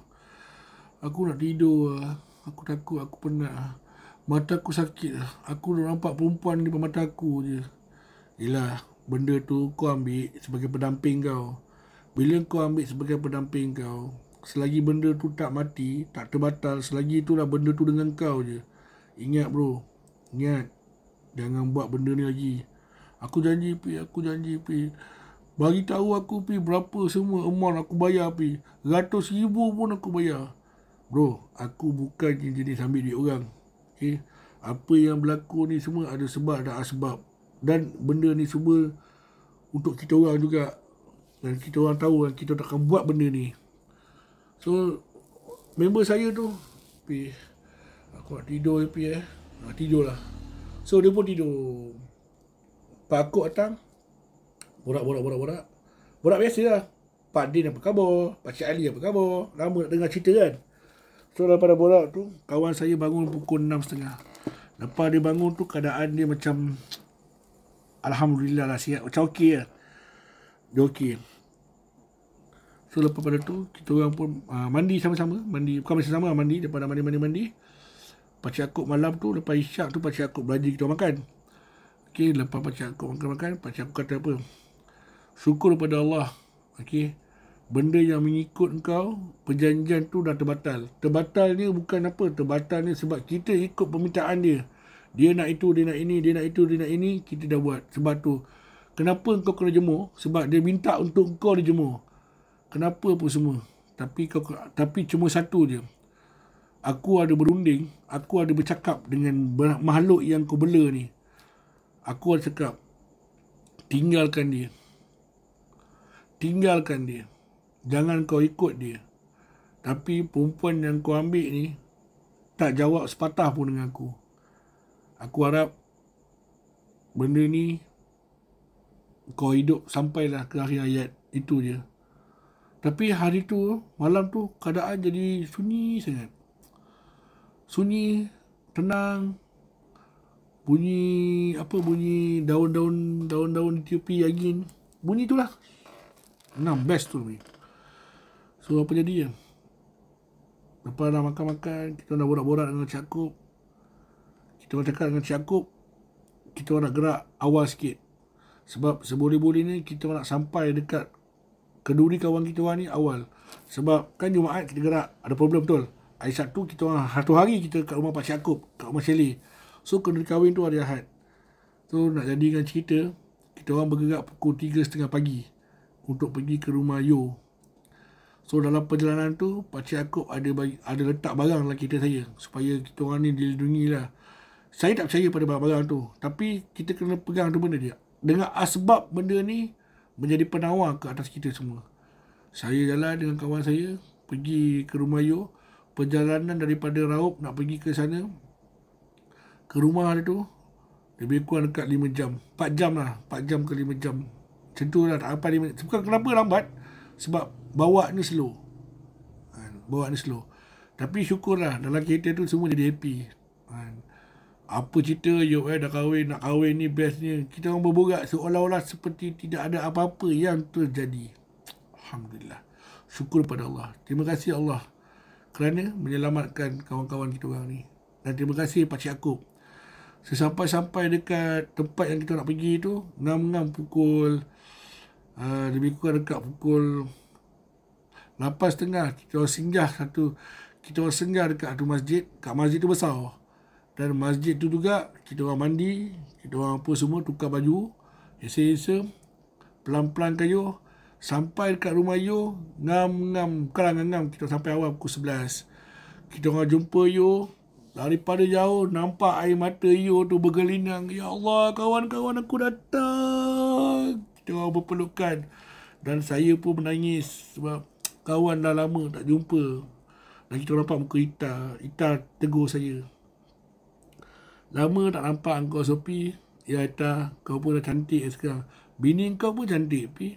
Aku nak tidur lah. Aku takut, aku penat lah. Mata aku sakit lah. Aku dah nampak perempuan di mata aku je. Yelah, benda tu kau ambil sebagai pendamping kau. Bila kau ambil sebagai pendamping kau, selagi benda tu tak mati, tak terbatal, selagi itulah benda tu dengan kau je. Ingat bro, ingat. Jangan buat benda ni lagi. Aku janji pi, aku janji pi. Bagi tahu aku pi berapa semua amount aku bayar pi. Ratus ribu pun aku bayar. Bro, aku bukan jenis ambil duit orang. Okay? Apa yang berlaku ni semua ada sebab dan asbab. Dan benda ni semua untuk kita orang juga. Dan kita orang tahu kan kita takkan buat benda ni. So, member saya tu, pi, aku nak tidur pi eh. Nak tidur lah. So, dia pun tidur. Pakuk datang Borak, borak, borak, borak Borak biasa lah Pak Din apa khabar Pakcik Ali apa khabar Lama nak dengar cerita kan So daripada borak tu Kawan saya bangun pukul 6.30 Lepas dia bangun tu Keadaan dia macam Alhamdulillah lah sihat, Macam okey lah Dia okey So lepas pada tu Kita orang pun uh, Mandi sama-sama Mandi Bukan macam sama Mandi Daripada mandi-mandi-mandi Pakcik Akut malam tu Lepas isyak tu Pakcik Akut belanja kita makan Okay, lepas baca aku makan-makan, baca aku kata apa? Syukur pada Allah. Okay, Benda yang mengikut kau, perjanjian tu dah terbatal. Terbatal ni bukan apa, terbatal ni sebab kita ikut permintaan dia. Dia nak itu, dia nak ini, dia nak itu, dia nak ini, kita dah buat. Sebab tu, kenapa kau kena jemur? Sebab dia minta untuk kau dia jemur. Kenapa apa semua? Tapi kau, tapi cuma satu je. Aku ada berunding, aku ada bercakap dengan makhluk yang kau bela ni. Aku cakap tinggalkan dia. Tinggalkan dia. Jangan kau ikut dia. Tapi perempuan yang kau ambil ni tak jawab sepatah pun dengan aku. Aku harap benda ni kau hidup sampailah ke akhir ayat Itu je. Tapi hari tu, malam tu, keadaan jadi sunyi sangat. Sunyi, tenang, bunyi apa bunyi daun-daun daun-daun TUP angin bunyi itulah nah best tu ni so apa jadi ya lepas dah makan-makan kita dah borak-borak dengan Cakup kita orang cakap dengan Cakup kita nak gerak awal sikit sebab sebuli-buli ni kita nak sampai dekat keduri kawan kita ni awal sebab kan Jumaat kita gerak ada problem betul hari Sabtu kita orang satu hari kita kat rumah Pak Cakup kat rumah Shelly So kena kahwin tu hari Ahad So nak jadikan cerita Kita orang bergerak pukul 3.30 pagi Untuk pergi ke rumah Yo So dalam perjalanan tu Pakcik Akob ada bagi, ada letak barang lah kita saya Supaya kita orang ni dilindungi lah Saya tak percaya pada barang-barang tu Tapi kita kena pegang tu benda dia Dengan asbab benda ni Menjadi penawar ke atas kita semua Saya jalan dengan kawan saya Pergi ke rumah Yo Perjalanan daripada Raup nak pergi ke sana ke rumah dia tu lebih kurang dekat 5 jam 4 jam lah 4 jam ke 5 jam macam tu lah tak apa 5 jam bukan kenapa lambat sebab bawa ni slow ha, bawa ni slow tapi syukur lah dalam kereta tu semua jadi happy ha, apa cerita yo eh dah kahwin nak kahwin ni ni kita orang berborak seolah-olah seperti tidak ada apa-apa yang terjadi Alhamdulillah syukur pada Allah terima kasih Allah kerana menyelamatkan kawan-kawan kita orang ni dan terima kasih Pakcik Akub Sesampai-sampai dekat tempat yang kita nak pergi tu, ngam-ngam pukul, uh, lebih kurang dekat pukul setengah kita orang singgah satu, kita orang singgah dekat satu masjid, kat masjid tu besar. Dan masjid tu juga, kita orang mandi, kita orang apa semua, tukar baju, esa-esa, pelan-pelan kayu, sampai dekat rumah you, ngam-ngam, bukanlah ngam-ngam, kita sampai awal pukul 11. Kita orang jumpa you, Daripada jauh nampak air mata Yo tu bergelinang. Ya Allah, kawan-kawan aku datang. Kita orang berpelukan. Dan saya pun menangis sebab kawan dah lama tak jumpa. Dan kita nampak muka Ita. Ita tegur saya. Lama tak nampak kau Sopi. Ya Ita, kau pun dah cantik lah sekarang. Bini kau pun cantik, Pi.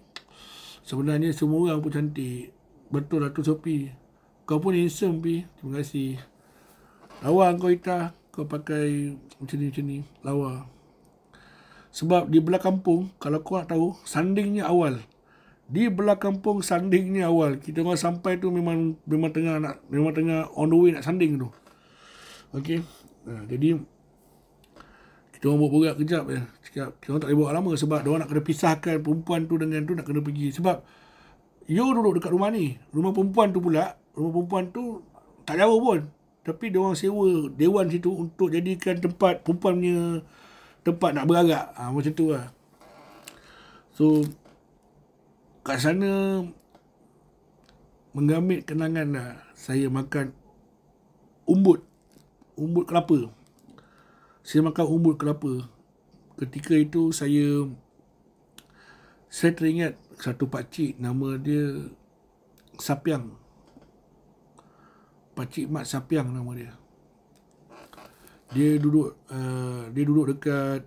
Sebenarnya semua orang pun cantik. Betul lah tu Sopi. Kau pun handsome, Pi. Terima kasih. Lawa kau Ita Kau pakai macam ni macam ni Lawa Sebab di belah kampung Kalau kau nak tahu Sandingnya awal di belah kampung sandingnya awal kita orang sampai tu memang memang tengah nak memang tengah on the way nak sanding tu okey ha, jadi kita orang buat borak kejap ya cakap kita orang tak boleh buat lama sebab dia orang nak kena pisahkan perempuan tu dengan tu nak kena pergi sebab you duduk dekat rumah ni rumah perempuan tu pula rumah perempuan tu tak jauh pun tapi dia orang sewa dewan situ untuk jadikan tempat perempuan punya tempat nak beragak ha, macam tu lah so kat sana mengambil kenangan lah saya makan umbut umbut kelapa saya makan umbut kelapa ketika itu saya saya teringat satu pakcik nama dia Sapiang Pakcik Mat Sapiang nama dia. Dia duduk uh, dia duduk dekat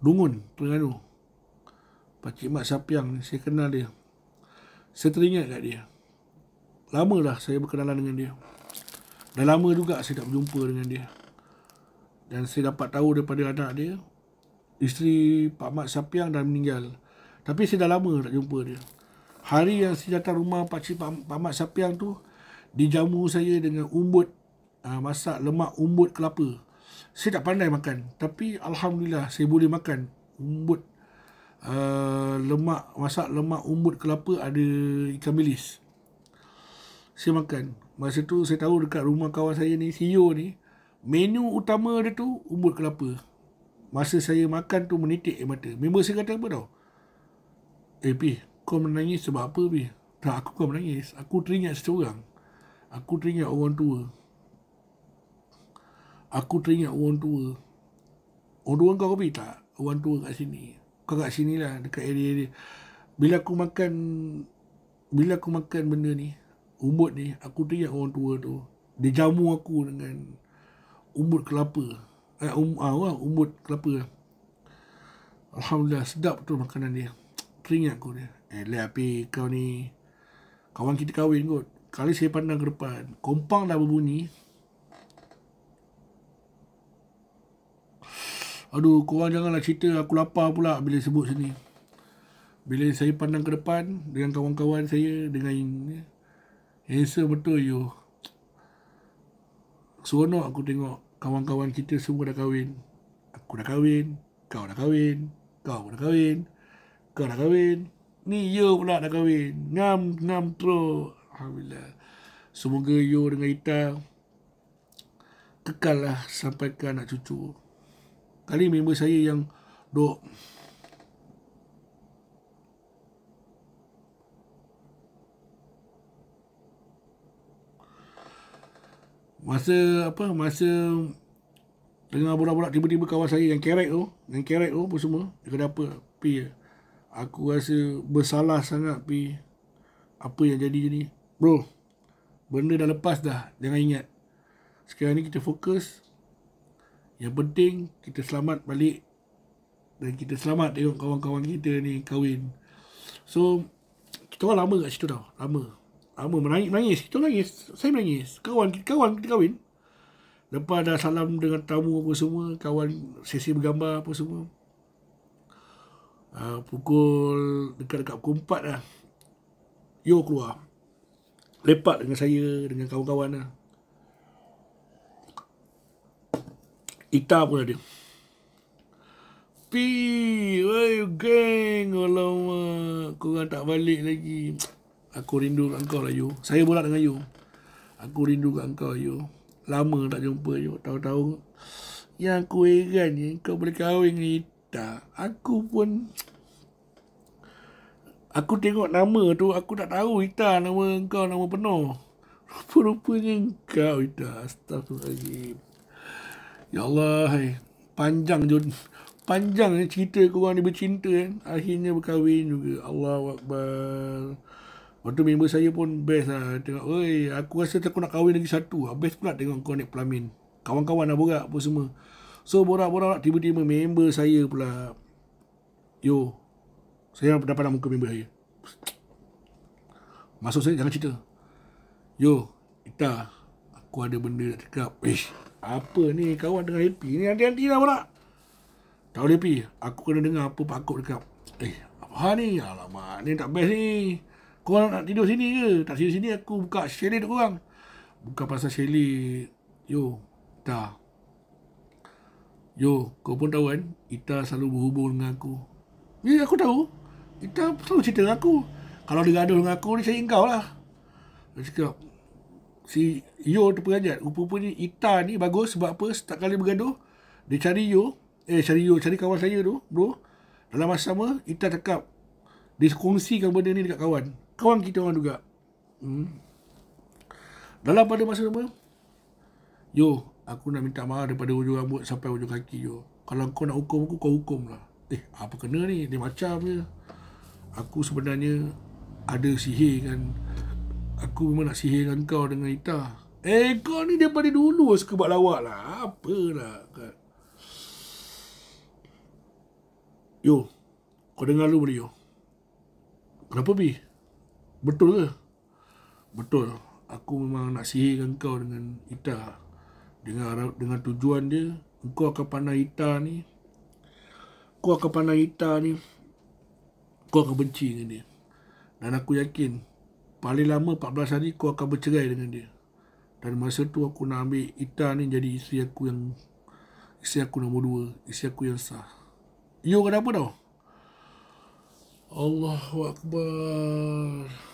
Dungun, Terengganu. Pakcik Mat Sapiang ni saya kenal dia. Saya teringat kat dia. Lama dah saya berkenalan dengan dia. Dah lama juga saya tak berjumpa dengan dia. Dan saya dapat tahu daripada anak dia, isteri Pak Mat Sapiang dah meninggal. Tapi saya dah lama tak jumpa dia. Hari yang saya datang rumah Pak Cik Pak Mat Sapiang tu Dijamu saya dengan umbut uh, Masak lemak umbut kelapa Saya tak pandai makan Tapi Alhamdulillah saya boleh makan Umbut uh, Lemak Masak lemak umbut kelapa ada ikan bilis Saya makan Masa tu saya tahu dekat rumah kawan saya ni CEO ni Menu utama dia tu umbut kelapa Masa saya makan tu menitik air mata Member saya kata apa tau Eh, kau menangis sebab apa weh? Tak, aku kau menangis. Aku teringat seorang, Aku teringat orang tua. Aku teringat orang tua. Orang tua kau pergi tak? Orang tua kat sini. Kau kat sini lah, dekat area-area. Bila aku makan, bila aku makan benda ni, umbut ni, aku teringat orang tua tu. Dia jamu aku dengan umbut kelapa. Eh, um, ah, wah, umbut kelapa. Alhamdulillah, sedap tu makanan dia. Teringat aku dia. Eh, lah, tapi kau ni kawan kita kahwin kot. kali saya pandang ke depan, kompang dah berbunyi. Aduh, korang janganlah cerita aku lapar pula bila sebut sini. Bila saya pandang ke depan dengan kawan-kawan saya dengan ini, eh, handsome betul you. Seronok aku tengok kawan-kawan kita semua dah kahwin. Aku dah kahwin, kau dah kahwin, kau pun dah kahwin, kau dah kahwin. Kau dah kahwin. Ni yo ya pula dah kahwin. Ngam, ngam tro. Alhamdulillah. Semoga yo ya dengan Ita kekal lah sampai ke anak cucu. Kali member saya yang dok Masa apa masa tengah borak-borak tiba-tiba kawan saya yang kerek tu, yang kerek tu pun semua, dia kata apa? Pi ya. Aku rasa bersalah sangat pi apa yang jadi ni. Bro, benda dah lepas dah. Jangan ingat. Sekarang ni kita fokus. Yang penting kita selamat balik dan kita selamat tengok kawan-kawan kita ni kawin. So, kita orang lama kat situ tau. Lama. Lama menangis-menangis. Kita menangis. Saya menangis. Kawan, kawan kita kahwin. Lepas dah salam dengan tamu apa semua. Kawan sesi bergambar apa semua uh, pukul dekat-dekat pukul 4 lah Yo keluar lepak dengan saya dengan kawan-kawan lah Ita pun ada P Oi gang Alamak Korang tak balik lagi Aku rindu kat kau lah you Saya bolak dengan you Aku rindu kat kau you Lama tak jumpa you Tahu-tahu Yang aku heran ni Kau boleh kahwin dengan dah aku pun aku tengok nama tu aku tak tahu Ita nama engkau nama penuh rupa-rupanya engkau Ita astagfirullahaladzim ya Allah hai. panjang jod panjang cerita korang ni bercinta kan akhirnya berkahwin juga Allah Akbar Waktu member saya pun best lah Tengok, oi, aku rasa aku nak kahwin lagi satu Best pula tengok kau naik pelamin Kawan-kawan dah berak pun semua So borak-borak tiba-tiba member saya pula Yo Saya dah pandang muka member saya Masuk saya jangan cerita Yo Ita Aku ada benda nak cakap Eish Apa ni kawan dengan happy ni Nanti-nanti lah borak Tak boleh happy Aku kena dengar apa Pak Kup cakap Eh apa ni Alamak ni tak best ni Korang nak tidur sini ke Tak tidur sini aku buka Shelly tu korang Buka pasal Shelly Yo Dah Jo, kau pun tahu kan, Ita selalu berhubung dengan aku. Ya, aku tahu. Ita selalu cerita dengan aku. Kalau dia gaduh dengan aku, ni saya ingkau lah. Dia cakap, si Yo tu terperanjat. Rupa-rupanya Ita ni bagus sebab apa? Setiap kali bergaduh, dia cari Yo. Eh, cari Yo, cari kawan saya tu, bro. Dalam masa sama, Ita cakap, dia kongsikan benda ni dekat kawan. Kawan kita orang juga. Hmm. Dalam pada masa sama, Yo, Aku nak minta maaf daripada ujung rambut sampai ujung kaki je. Kalau kau nak hukum aku, kau hukum lah. Eh, apa kena ni? Dia macam je. Aku sebenarnya ada sihir kan. Aku memang nak sihirkan kau dengan Ita. Eh, kau ni daripada dulu suka buat lawak lah. Apalah kan. Yo, kau dengar dulu boleh yo? Kenapa Bi? Betul ke? Betul. Aku memang nak sihirkan kau dengan Ita dengan dengan tujuan dia kau akan pandang Ita ni kau akan pandang Ita ni kau akan benci dengan dia dan aku yakin paling lama 14 hari kau akan bercerai dengan dia dan masa tu aku nak ambil Ita ni jadi isteri aku yang isteri aku nombor dua, isteri aku yang sah you kenapa tau Allahuakbar Allahuakbar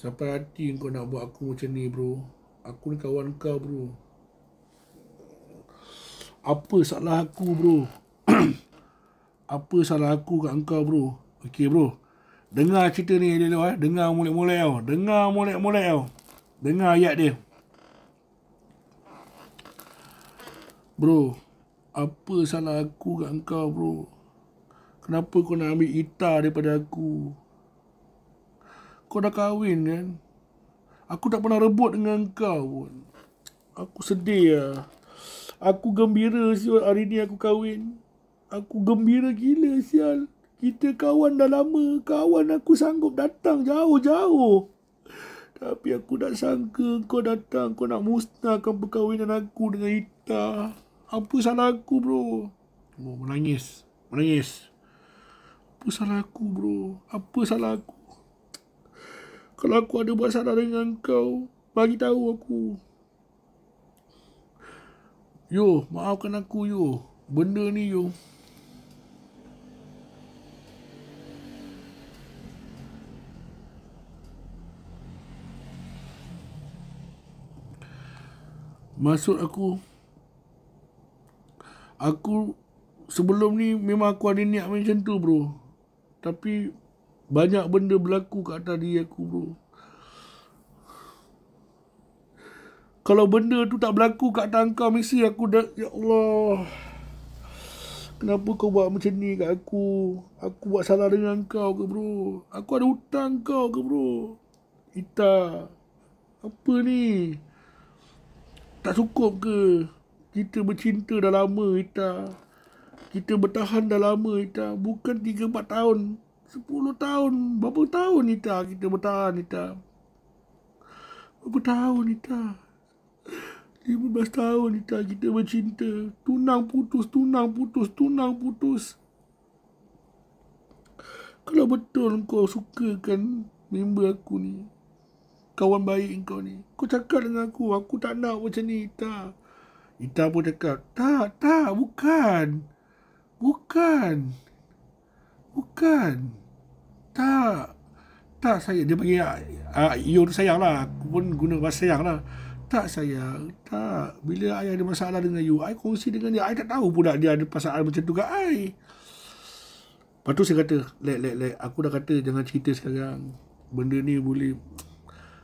Sampai hati kau nak buat aku macam ni bro Aku ni kawan kau bro Apa salah aku bro Apa salah aku kat kau bro Okay bro Dengar cerita ni dulu eh Dengar mulai-mulai tau Dengar mulai-mulai tau Dengar ayat dia Bro Apa salah aku kat kau bro Kenapa kau nak ambil ita daripada aku kau dah kahwin kan? Aku tak pernah rebut dengan kau pun. Aku sedih lah. Aku gembira sial hari ni aku kahwin. Aku gembira gila sial. Kita kawan dah lama. Kawan aku sanggup datang jauh-jauh. Tapi aku tak sangka kau datang. Kau nak musnahkan perkahwinan aku dengan Ita. Apa salah aku bro? Oh, menangis. Menangis. Apa salah aku bro? Apa salah aku? Kalau aku ada buat salah dengan kau, bagi tahu aku. Yo, maafkan aku yo. Benda ni yo. Maksud aku Aku Sebelum ni memang aku ada niat macam tu bro Tapi banyak benda berlaku kat atas diri aku bro. Kalau benda tu tak berlaku kat atas kau mesti aku dah ya Allah. Kenapa kau buat macam ni kat aku? Aku buat salah dengan kau ke bro? Aku ada hutang kau ke bro? Ita. Apa ni? Tak cukup ke? Kita bercinta dah lama kita. Kita bertahan dah lama kita. Bukan 3-4 tahun Sepuluh tahun. Berapa tahun, Nita, kita bertahan, Nita? Berapa tahun, Nita? Lima belas tahun, Nita, kita bercinta. Tunang putus, tunang putus, tunang putus. Kalau betul kau sukakan member aku ni, kawan baik kau ni, kau cakap dengan aku, aku tak nak macam ni, Nita. Nita pun cakap, tak, tak, bukan. Bukan. Bukan. Bukan. Tak. Tak saya. Dia panggil uh, Yun sayang lah. Aku pun guna bahasa sayanglah. Tak sayang. Tak. Bila ayah ada masalah dengan you, I kongsi dengan dia. Ayah tak tahu pula dia ada pasal macam tu kat I. Lepas tu saya kata, let, let, let. Aku dah kata jangan cerita sekarang. Benda ni boleh...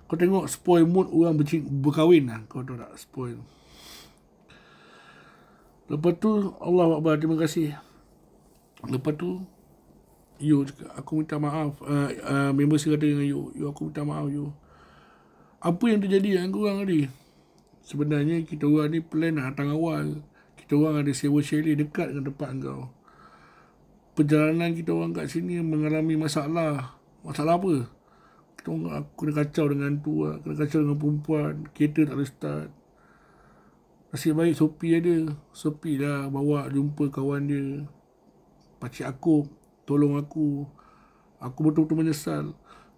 Kau tengok spoil mood orang berci- berkahwin lah. Kau tahu tak spoil. Lepas tu, Allah Akbar. Terima kasih. Lepas tu, you aku minta maaf. Uh, uh, member saya kata dengan you, you aku minta maaf you. Apa yang terjadi dengan korang tadi? Sebenarnya kita orang ni plan nak datang awal. Kita orang ada sewa Shelly dekat dengan tempat kau. Perjalanan kita orang kat sini mengalami masalah. Masalah apa? Kita orang kena kacau dengan tu Kena kacau dengan perempuan. Kereta tak ada start. Nasib baik Sopi ada. Sopi dah bawa jumpa kawan dia. Pakcik Akub tolong aku. Aku betul-betul menyesal.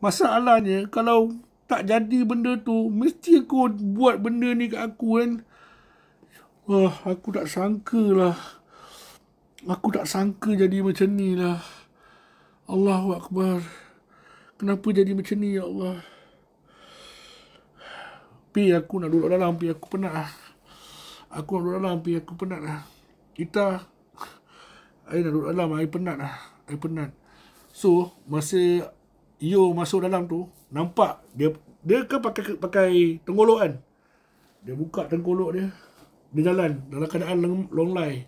Masalahnya, kalau tak jadi benda tu, mesti aku buat benda ni kat aku kan. Wah, aku tak sangka lah. Aku tak sangka jadi macam ni lah. Allahu Akbar. Kenapa jadi macam ni, Ya Allah? Pi, aku nak duduk dalam. Pi, aku penat lah. Aku nak duduk dalam. Pi, aku penat lah. Kita, saya nak duduk dalam. Saya penat lah. I penat. So, masa Yo masuk dalam tu, nampak dia dia kan pakai pakai tenggolok kan. Dia buka tenggolok dia. Dia jalan dalam keadaan long, long lay.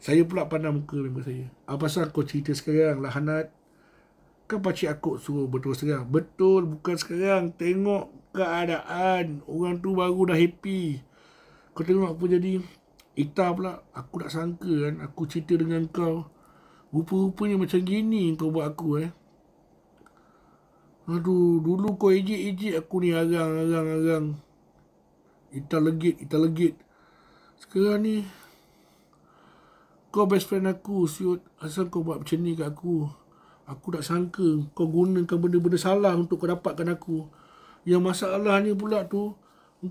Saya pula pandang muka member saya. Apa ah, pasal kau cerita sekarang lah Hanat? Kan pakcik aku suruh betul sekarang. Betul bukan sekarang. Tengok keadaan. Orang tu baru dah happy. Kau tengok apa jadi. Ita pula aku tak sangka kan aku cerita dengan kau. Rupa-rupanya macam gini kau buat aku eh. Aduh, dulu kau ejek-ejek aku ni arang-arang-arang. Ita legit, Ita legit. Sekarang ni kau best friend aku, siot. Asal kau buat macam ni kat aku. Aku tak sangka kau gunakan benda-benda salah untuk kau dapatkan aku. Yang ni pula tu,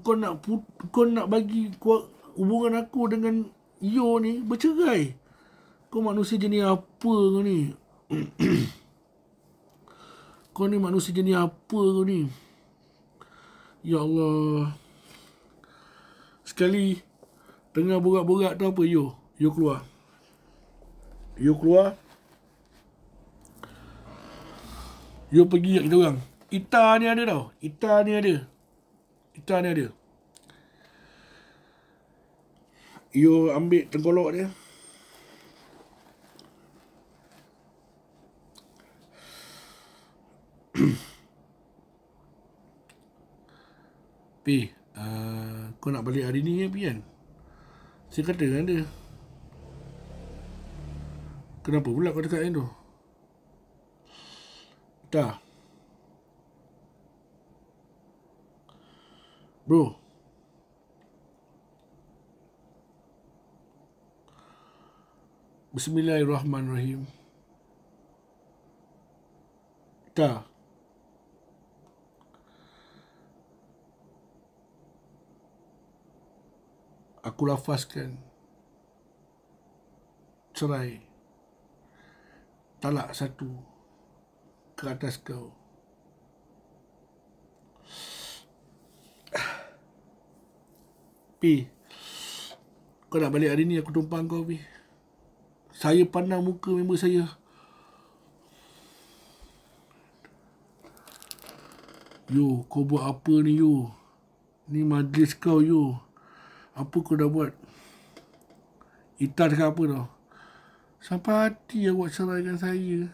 kau nak put, kau nak bagi kau hubungan aku dengan Yo ni bercerai. Kau manusia jenis apa kau ni? kau ni manusia jenis apa kau ni? Ya Allah. Sekali tengah borak-borak tu apa Yo? Yo keluar. Yo keluar. Yo pergi kat kita orang. Ita ni ada tau. Ita ni ada. Ita ni ada. you ambil tenggorok dia P uh, kau nak balik hari ni ya P kan saya kata dengan dia kenapa pula kau dekat yang dah bro Bismillahirrahmanirrahim. Ta. Aku lafazkan cerai talak satu ke atas kau. Pi. Kau nak balik hari ni aku tumpang kau, Pi. Saya pandang muka member saya Yo, kau buat apa ni yo? Ni majlis kau yo. Apa kau dah buat? Itar dekat apa tau? Sampai hati yang buat cerai dengan saya.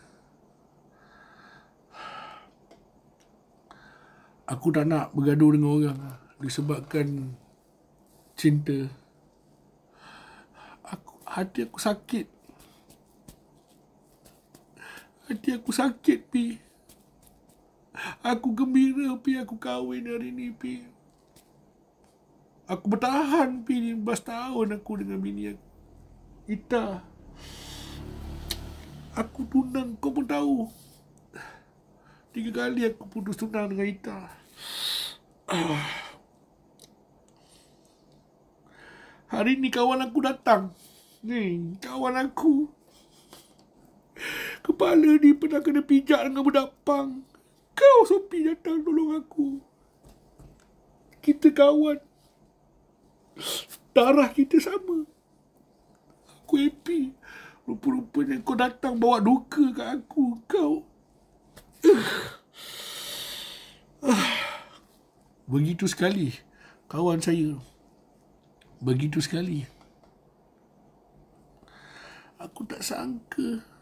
Aku tak nak bergaduh dengan orang lah, disebabkan cinta. Aku, hati aku sakit. Hati aku sakit, Pi. Aku gembira, Pi. Aku kahwin hari ni, Pi. Aku bertahan, Pi. 15 tahun aku dengan bini aku. Ita. Aku tunang. Kau pun tahu. Tiga kali aku putus tunang dengan Ita. Hari ni kawan aku datang. Ni, kawan aku. Kepala ni pernah kena pijak dengan budak pang. Kau Sopi datang tolong aku. Kita kawan. Darah kita sama. Aku happy. Rupa-rupanya kau datang bawa duka ke aku. Kau. Begitu sekali. Kawan saya. Begitu sekali. Aku tak sangka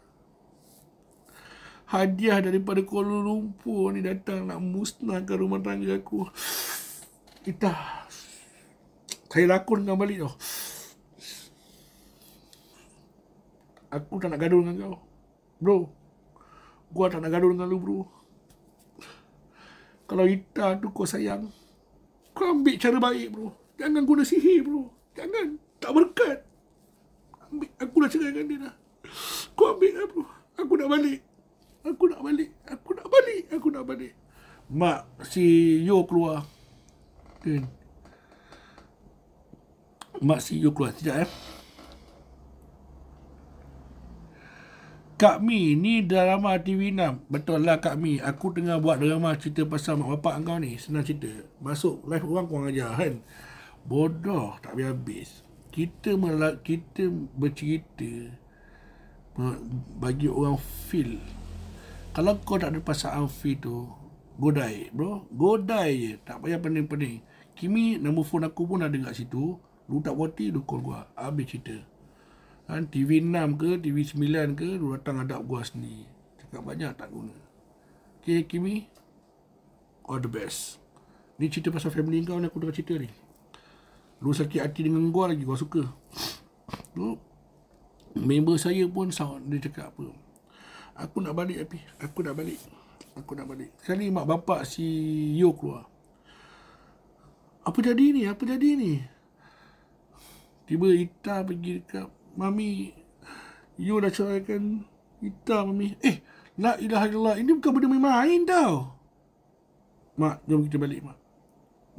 hadiah daripada Kuala Lumpur ni datang nak musnahkan rumah tangga aku. Kita saya lakonkan balik tau. Aku tak nak gaduh dengan kau. Bro, gua tak nak gaduh dengan lu bro. Kalau Ita tu kau sayang, kau ambil cara baik bro. Jangan guna sihir bro. Jangan. Tak berkat. Ambil. Aku dah cerai dengan dia dah. Kau ambil lah bro. Aku nak balik aku nak balik aku nak balik aku nak balik mak si yo keluar kan mak si yo keluar tidak eh Kak Mi, ni drama TV6. Betul lah Kak Mi. Aku tengah buat drama cerita pasal mak bapak kau ni. Senang cerita. Masuk live orang kau ajar kan. Bodoh. Tak habis, -habis. Kita melak, kita bercerita bagi orang feel kalau kau tak ada pasal free tu godai bro godai je tak payah pening-pening kimi nombor phone aku pun ada kat situ lu tak worthy lu call gua habis cerita kan TV 6 ke TV 9 ke lu datang adap gua sini cakap banyak tak guna ok kimi all the best ni cerita pasal family kau ni aku dah cerita ni lu sakit hati dengan gua lagi gua suka Lu member saya pun sound dia cakap apa Aku nak balik api Aku nak balik Aku nak balik Sekali mak bapak si Yo keluar Apa jadi ni? Apa jadi ni? Tiba Ita pergi dekat Mami Yo dah ceraikan Ita Mami Eh La ilaha illallah Ini bukan benda main-main tau Mak jom kita balik mak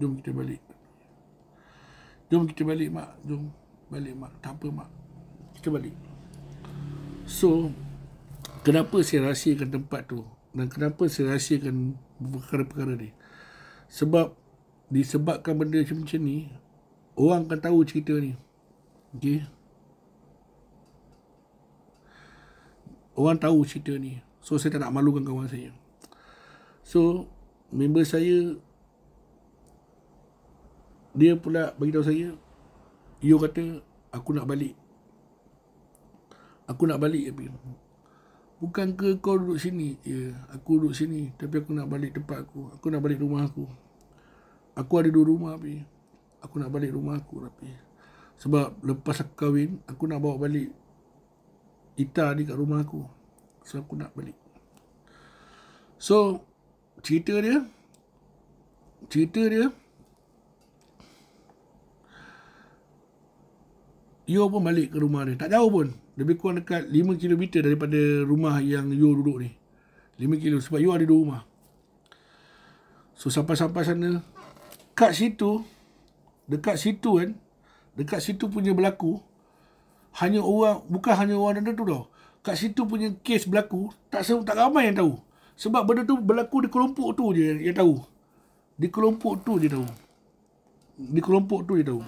Jom kita balik Jom kita balik mak Jom balik mak Tak apa mak Kita balik So, kenapa saya rahsiakan tempat tu dan kenapa saya rahsiakan perkara-perkara ni sebab disebabkan benda macam ni orang akan tahu cerita ni okey orang tahu cerita ni so saya tak nak malukan kawan saya so member saya dia pula bagi tahu saya Yo kata aku nak balik aku nak balik Bukan ke kau duduk sini? Ya, yeah, aku duduk sini. Tapi aku nak balik tempat aku. Aku nak balik rumah aku. Aku ada dua rumah, tapi Aku nak balik rumah aku, tapi lah, Sebab lepas aku kahwin, aku nak bawa balik Ita ni kat rumah aku. So, aku nak balik. So, cerita dia. Cerita dia. Yo pun balik ke rumah dia. Tak jauh pun lebih kurang dekat 5 km daripada rumah yang you duduk ni. 5 km sebab you ada dua rumah. So sampai-sampai sana kat situ dekat situ kan dekat situ punya berlaku hanya orang bukan hanya orang dan tu tau. Kat situ punya kes berlaku tak tak ramai yang tahu. Sebab benda tu berlaku di kelompok tu je yang tahu. Di kelompok tu je tahu. Di kelompok tu je tahu.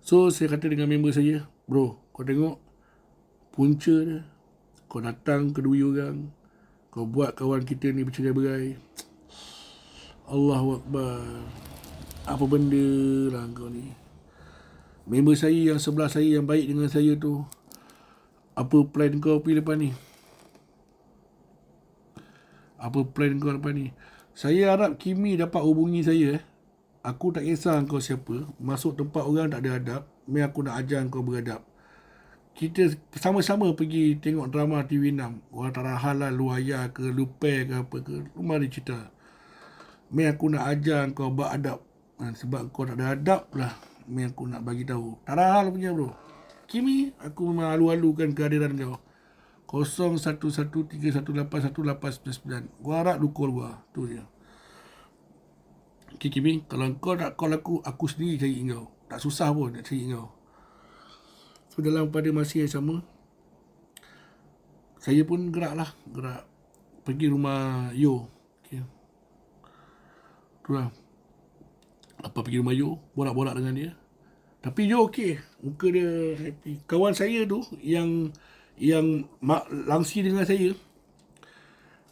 So saya kata dengan member saya, Bro, kau tengok punca dia. Kau datang kedua orang. Kau buat kawan kita ni bercerai-berai. Allahuakbar. Apa benda lah kau ni. Member saya yang sebelah saya yang baik dengan saya tu. Apa plan kau pergi lepas ni? Apa plan kau lepas ni? Saya harap Kimi dapat hubungi saya eh. Aku tak kisah kau siapa. Masuk tempat orang tak ada adab. Mei aku nak ajar kau beradab. Kita sama-sama pergi tengok drama TV6. Orang tak rahal lah, luaya ke, lupe ke apa ke. Rumah dia cerita. Mei aku nak ajar kau beradab. Ha, sebab kau tak ada adab lah. Mei aku nak bagi tahu. Tak rahal punya bro. Kimi, aku memang alu-alukan kehadiran kau. 0113181899. Gua harap dukul gua. Tu dia. Okay, Kimi, kalau kau nak call aku, aku sendiri cari kau tak susah pun nak cari kau so dalam pada masa yang sama saya pun gerak lah gerak pergi rumah Yo okay. tu apa pergi rumah Yo borak-borak dengan dia tapi Yo okey muka dia happy kawan saya tu yang yang mak, langsi dengan saya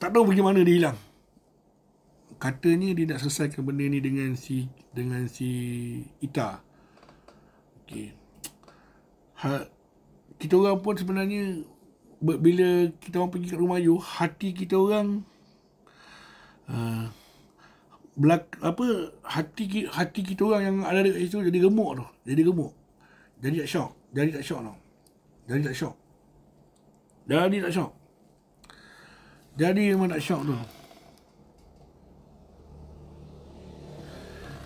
tak tahu pergi mana dia hilang katanya dia nak selesaikan benda ni dengan si dengan si Ita Okey. Ha, kita orang pun sebenarnya bila kita orang pergi ke rumah you, hati kita orang uh, belak, apa hati hati kita orang yang ada dekat situ jadi gemuk tu. Jadi gemuk. Jadi tak syok. Jadi tak syok tau. Jadi tak syok. Jadi tak syok. Jadi memang tak syok tu.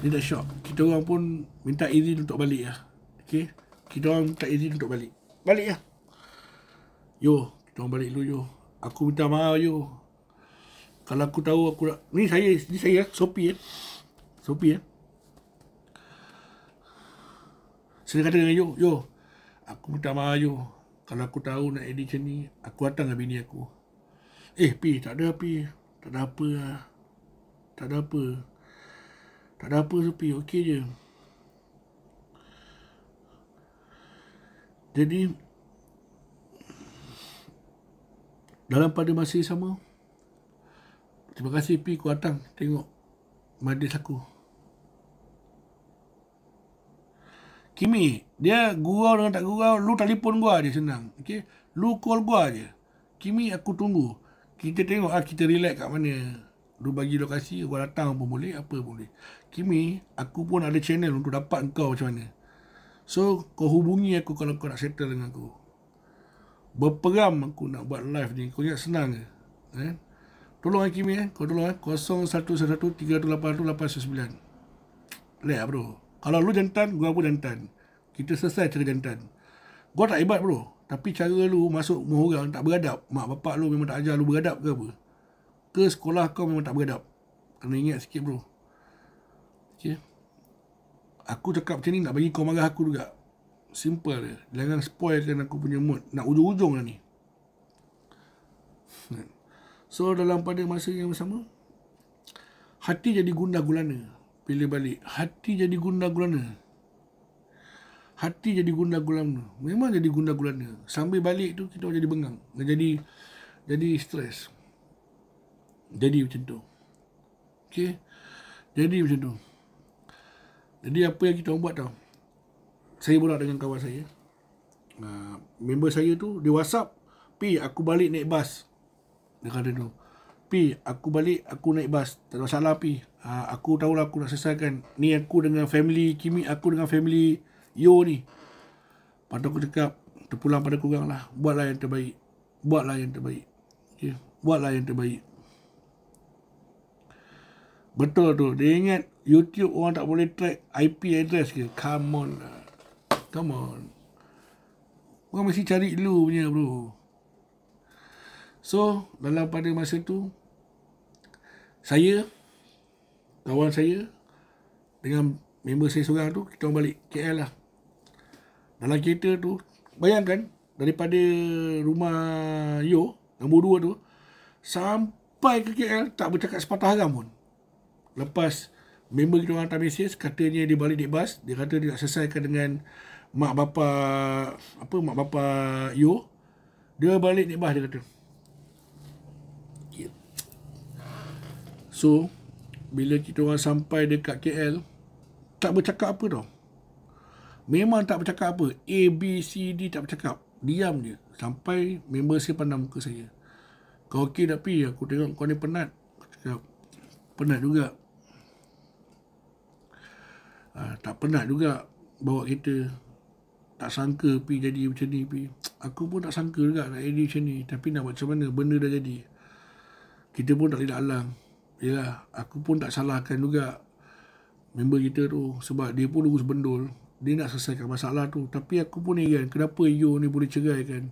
Dia dah syok. Kita orang pun minta izin untuk balik lah. Ya. Okay. Kita orang tak izin untuk balik. Balik lah. Yo. Kita orang balik dulu yo. Aku minta maaf yo. Kalau aku tahu aku nak. Ni saya. Ni saya. Sopi ya, eh. Sopi ya. Eh. Saya kata dengan yo. Yo. Aku minta maaf yo. Kalau aku tahu nak edit macam ni. Aku datang dengan bini aku. Eh pi. Tak ada pi. Tak ada apa lah. Tak ada apa. Tak ada apa Sopi. Okey je. Jadi dalam pada masih sama terima kasih pi ku datang tengok majlis aku. Kimi, dia gurau dengan tak gurau, lu telefon gua aje senang. Okey, lu call gua aje. Kimi aku tunggu. Kita tengok ah kita relax kat mana. Lu bagi lokasi, gua datang pun boleh, apa boleh. Kimi, aku pun ada channel untuk dapat kau macam mana. So kau hubungi aku kalau kau nak settle dengan aku Berperam aku nak buat live ni Kau ingat senang ke? Eh? Tolong Hakim eh Kau tolong eh 0111-381-819 Lek bro Kalau lu jantan, gua pun jantan Kita selesai cara jantan Gua tak hebat bro Tapi cara lu masuk rumah orang tak beradab Mak bapak lu memang tak ajar lu beradab ke apa Ke sekolah kau memang tak beradab Kena ingat sikit bro Aku cakap macam ni nak bagi kau marah aku juga. Simple dia. Jangan spoilkan aku punya mood. Nak ujung-ujung lah ni. So dalam pada masa yang sama Hati jadi gunda gulana Pilih balik Hati jadi gunda gulana Hati jadi gunda gulana Memang jadi gunda gulana Sambil balik tu kita jadi bengang Jadi jadi stres Jadi macam tu Okay Jadi macam tu jadi apa yang kita orang buat tau Saya pula dengan kawan saya uh, Member saya tu Dia whatsapp Pi aku balik naik bas Dia kata tu Pi aku balik aku naik bas Tak ada masalah Pi uh, Aku tahulah aku nak selesaikan Ni aku dengan family Kimi Aku dengan family Yo ni Lepas tu aku cakap Terpulang pada kurang lah Buatlah yang terbaik Buatlah yang terbaik okay. Buatlah yang terbaik Betul tu Dia ingat YouTube orang tak boleh track IP address ke? Come on lah. Come on. Orang mesti cari lu punya bro. So, dalam pada masa tu, saya, kawan saya, dengan member saya seorang tu, kita orang balik KL lah. Dalam kereta tu, bayangkan, daripada rumah Yo, nombor dua tu, sampai ke KL, tak bercakap sepatah haram pun. Lepas, member kita orang hantar mesej katanya dia balik di bas dia kata dia nak selesaikan dengan mak bapa apa mak bapa you dia balik naik bas dia kata so bila kita orang sampai dekat KL tak bercakap apa tau memang tak bercakap apa A, B, C, D tak bercakap diam je sampai member saya pandang muka saya kau okey tak pergi aku tengok kau ni penat cakap, penat juga ha, tak pernah juga bawa kereta tak sangka pi jadi macam ni pi aku pun tak sangka juga nak jadi macam ni tapi nak buat macam mana benda dah jadi kita pun tak boleh dalam Yalah, aku pun tak salahkan juga member kita tu sebab dia pun lurus bendul dia nak selesaikan masalah tu tapi aku pun ni kan kenapa yo ni boleh cerai kan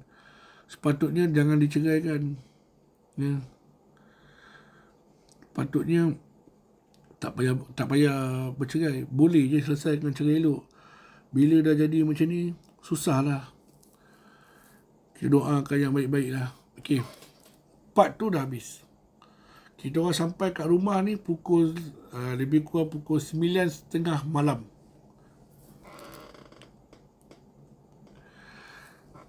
sepatutnya jangan diceraikan ya patutnya tak payah tak payah bercerai boleh je selesai dengan cara elok bila dah jadi macam ni susahlah kita doakan yang baik-baik lah ok part tu dah habis kita orang sampai kat rumah ni pukul uh, lebih kurang pukul 9.30 malam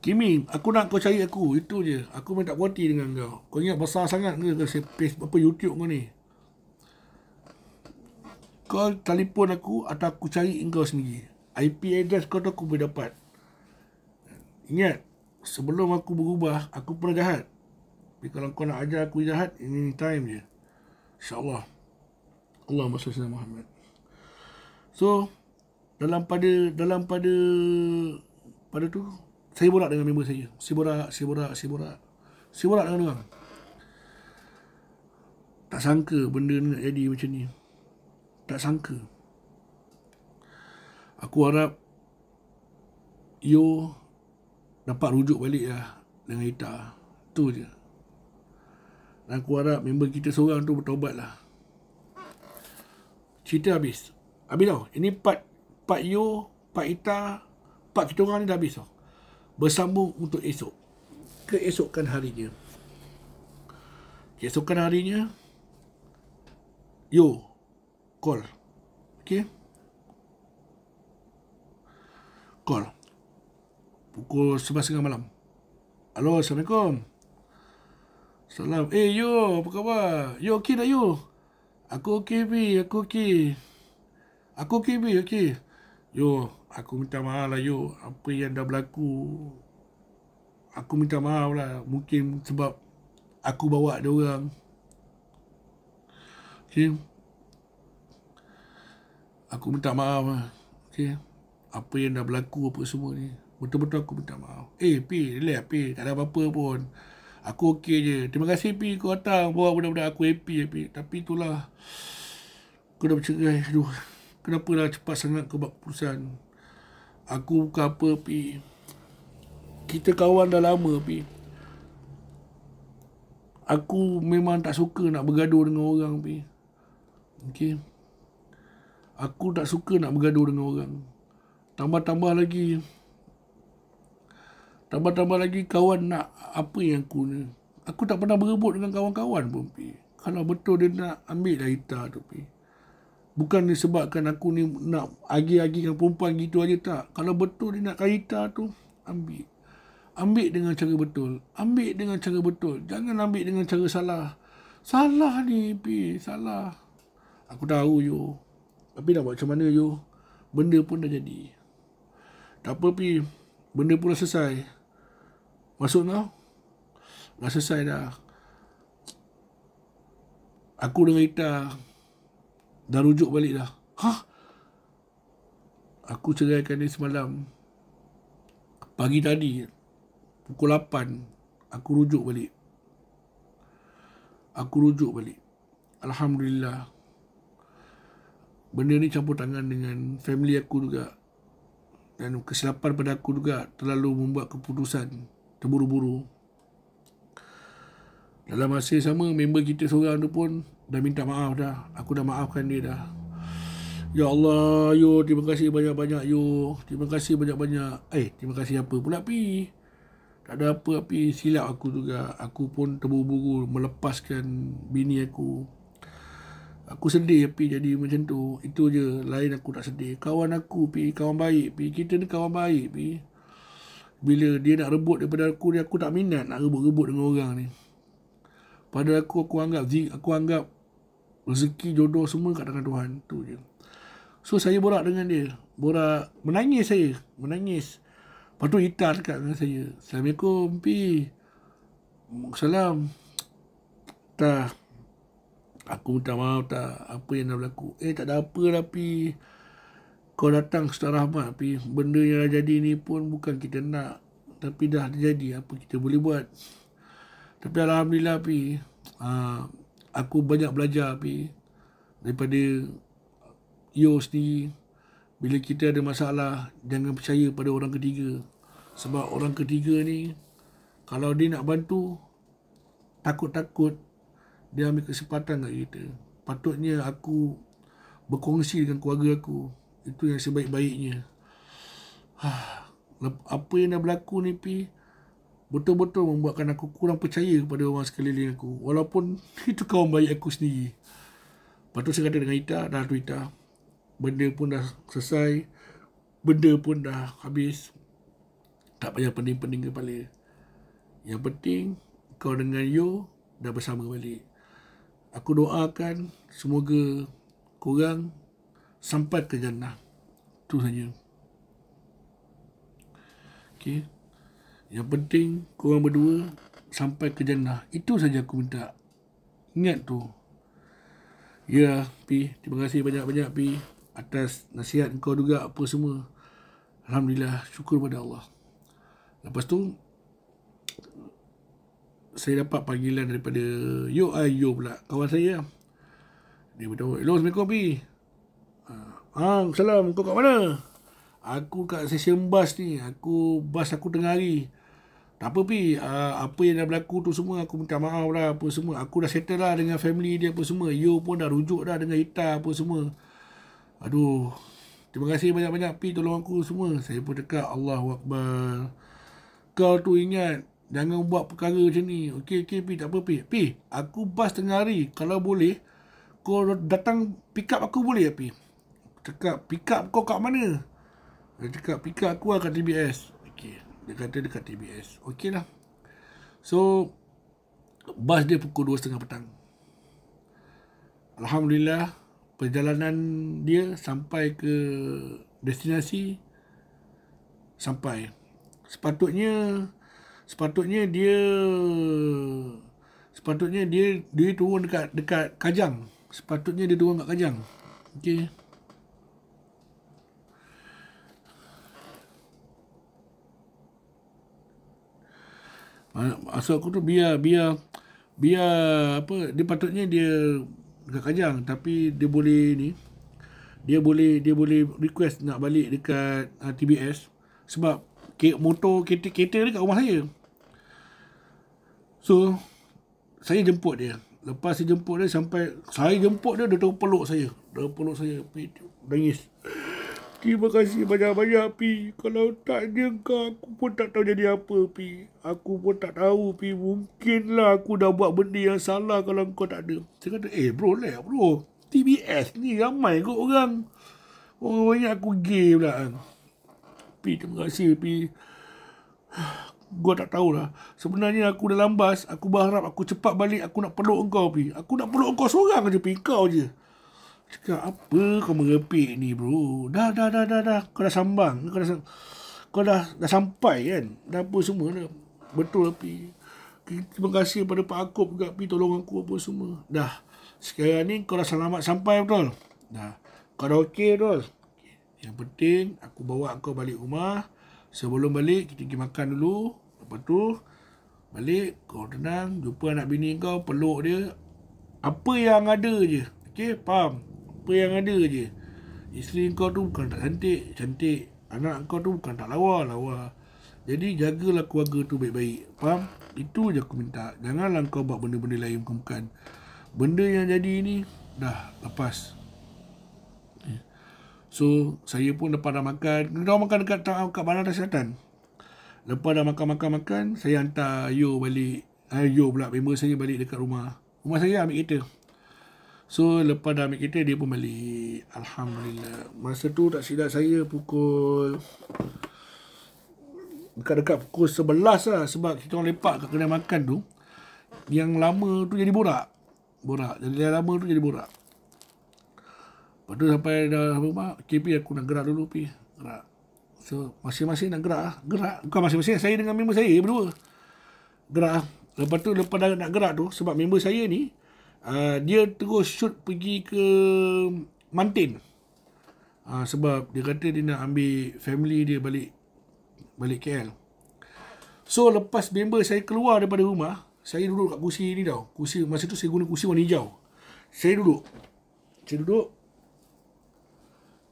Kimi, aku nak kau cari aku. Itu je. Aku memang tak puati dengan kau. Kau ingat besar sangat ke kau face apa YouTube kau ni? call telefon aku atau aku cari engkau sendiri. IP address kau tak aku boleh dapat. Ingat, sebelum aku berubah, aku pernah jahat. Tapi kalau kau nak ajar aku jahat, ini time je. InsyaAllah. Allah SWT Muhammad. So, dalam pada, dalam pada, pada tu, saya borak dengan member saya. Saya borak, saya borak, saya borak. Saya borak dengan orang. Tak sangka benda ni nak jadi macam ni tak sangka. Aku harap Yo dapat rujuk balik lah dengan Ita. Tu je. Dan aku harap member kita seorang tu bertobat lah. Cerita habis. Habis tau. Ini part, part Yo, part Ita, part kita orang ni dah habis tau. Bersambung untuk esok. Keesokan harinya. Keesokan harinya, Yo, col. ¿Ok? Col. Buku sebab sengah malam. Halo, Assalamualaikum. Salam. Eh, yo, yo, apa khabar? Yo, okey tak, yo? Aku okey, B. Aku okey. Aku okey, B. Okey. Yo, aku minta maaf lah, yo. Apa yang dah berlaku. Aku minta maaf lah. Mungkin sebab aku bawa dia orang. Okey aku minta maaf lah. Okay. Apa yang dah berlaku apa semua ni. Betul-betul aku minta maaf. Eh, P, relax, P. Tak ada apa-apa pun. Aku okey je. Terima kasih, P. Kau datang. Buat benda-benda aku happy, P. Tapi itulah. Aku dah bercerai. Aduh. Kenapa dah cepat sangat kau buat keputusan? Aku bukan apa, P. Kita kawan dah lama, P. Aku memang tak suka nak bergaduh dengan orang, P. Okay. Aku tak suka nak bergaduh dengan orang. Tambah-tambah lagi. Tambah-tambah lagi kawan nak apa yang aku ni. Aku tak pernah berebut dengan kawan-kawan pun pi. Kalau betul dia nak ambil lah hitah tu pi. Bukan disebabkan aku ni nak agih-agihkan perempuan gitu aja tak. Kalau betul dia nak kaita tu, ambil. Ambil dengan cara betul. Ambil dengan cara betul. Jangan ambil dengan cara salah. Salah ni, Pi. Salah. Aku tahu, you. Tapi dah buat macam mana you Benda pun dah jadi Tak apa pi Benda pun dah selesai Masuk tau Dah selesai dah Aku dengan Ita Dah rujuk balik dah Ha? Aku ceraikan dia semalam Pagi tadi Pukul 8 Aku rujuk balik Aku rujuk balik Alhamdulillah benda ni campur tangan dengan family aku juga dan kesilapan pada aku juga terlalu membuat keputusan terburu-buru dalam masa yang sama member kita seorang tu pun dah minta maaf dah aku dah maafkan dia dah Ya Allah, yo, terima kasih banyak-banyak, yo. Terima kasih banyak-banyak. Eh, terima kasih apa pula, Pi? Tak ada apa, Pi. Silap aku juga. Aku pun terburu-buru melepaskan bini aku. Aku sedih tapi jadi macam tu. Itu je lain aku tak sedih. Kawan aku pi kawan baik pi kita ni kawan baik pi. Bila dia nak rebut daripada aku dia aku tak minat nak rebut-rebut dengan orang ni. Padahal aku aku anggap aku anggap rezeki jodoh semua kat tangan Tuhan tu je. So saya borak dengan dia. Borak menangis saya, menangis. Lepas tu Ita dekat dengan saya. Assalamualaikum pi. Assalamualaikum. Aku minta maaf tak apa yang dah berlaku. Eh tak ada apa tapi lah, kau datang secara rahmat tapi benda yang jadi ni pun bukan kita nak tapi dah terjadi apa kita boleh buat. Tapi alhamdulillah pi ah, aku banyak belajar pi daripada Yo sendiri bila kita ada masalah jangan percaya pada orang ketiga sebab orang ketiga ni kalau dia nak bantu takut-takut dia ambil kesempatan kat kita patutnya aku berkongsi dengan keluarga aku itu yang sebaik-baiknya ah, apa yang dah berlaku ni pi betul-betul membuatkan aku kurang percaya kepada orang sekeliling aku walaupun itu kawan baik aku sendiri patut saya kata dengan Ita dah twitter, benda pun dah selesai benda pun dah habis tak payah pening-pening kepala yang penting kau dengan you dah bersama balik aku doakan semoga korang sampai ke jannah itu sahaja. Okay, yang penting korang berdua sampai ke jannah itu saja aku minta ingat tu ya pi terima kasih banyak-banyak pi atas nasihat kau juga apa semua alhamdulillah syukur pada Allah lepas tu saya dapat panggilan daripada Yo Ayo pula kawan saya lah. dia beritahu hello Assalamualaikum Abi ah, ah, salam, kau kat mana? Aku kat stesen bas ni. Aku bas aku tengah hari. Tak apa pi, ah, apa yang dah berlaku tu semua aku minta maaf lah apa semua. Aku dah settle lah dengan family dia apa semua. You pun dah rujuk dah dengan Ita apa semua. Aduh. Terima kasih banyak-banyak pi tolong aku semua. Saya pun cakap Allahuakbar. Kau tu ingat Jangan buat perkara macam ni. Okey, okey, Pi. Tak apa, Pi. Pi, aku bas tengah hari. Kalau boleh, kau datang pick up aku boleh, Pi? Cakap, pick up kau kat mana? Dia cakap, pick up aku lah kat TBS. Okey. Dia kata dekat TBS. Okey lah. So, bas dia pukul 2.30 petang. Alhamdulillah, perjalanan dia sampai ke destinasi, sampai. Sepatutnya, sepatutnya dia sepatutnya dia dia turun dekat dekat Kajang. Sepatutnya dia turun dekat Kajang. Okey. Asal aku tu biar biar biar apa dia patutnya dia dekat Kajang tapi dia boleh ni dia boleh dia boleh request nak balik dekat uh, ah, TBS sebab ke, motor kereta kereta dekat rumah saya. So saya jemput dia. Lepas saya jemput dia sampai saya jemput dia dia terus peluk saya. Dia peluk saya nangis. Terima kasih banyak-banyak Pi. Kalau tak dia kau aku pun tak tahu jadi apa Pi. Aku pun tak tahu Pi. Mungkinlah aku dah buat benda yang salah kalau kau tak ada. Saya kata, "Eh bro, leh bro. TBS ni ramai kot orang. Orang banyak aku gay pula kan. Pi, terima kasih Pi. gua tak tahu lah Sebenarnya aku dah lambas. Aku berharap aku cepat balik. Aku nak peluk kau, Pi. Aku nak peluk kau seorang je, Pi. Kau je. Cakap, apa kau merepek ni, bro? Dah, dah, dah, dah, dah. Kau dah sambang. Kau dah, kau dah, dah sampai, kan? Dah apa semua dah. Betul, Pi. Terima kasih kepada Pak Akub juga, Pi. Tolong aku apa semua. Dah. Sekarang ni kau dah selamat sampai, betul? Dah. Kau dah okey, betul? Yang penting, aku bawa kau balik rumah. Sebelum balik kita pergi makan dulu Lepas tu Balik kau tenang Jumpa anak bini kau peluk dia Apa yang ada je Okay faham Apa yang ada je Isteri kau tu bukan tak cantik Cantik Anak kau tu bukan tak lawa Lawa jadi jagalah keluarga tu baik-baik Faham? Itu je aku minta Janganlah kau buat benda-benda lain bukan-bukan Benda yang jadi ni Dah lepas So saya pun lepas dah makan Dia makan dekat, dekat, dekat barang dah selatan Lepas dah makan-makan-makan Saya hantar Yo balik eh, Yo pula member saya balik dekat rumah Rumah saya ambil kereta So lepas dah ambil kereta dia pun balik Alhamdulillah Masa tu tak silap saya pukul Dekat-dekat pukul 11 lah Sebab kita orang lepak kat kedai makan tu Yang lama tu jadi borak Borak yang lama tu jadi borak Lepas tu sampai dah rumah, KP aku nak gerak dulu, pi Gerak. So, masing-masing nak gerak lah. Gerak. Bukan masing-masing, saya dengan member saya berdua. Gerak lah. Lepas tu, lepas dah nak gerak tu, sebab member saya ni, uh, dia terus shoot pergi ke Mantin. Uh, sebab dia kata dia nak ambil family dia balik balik KL. So, lepas member saya keluar daripada rumah, saya duduk kat kursi ni tau. Kursi, masa tu saya guna kursi warna hijau. Saya duduk. Saya duduk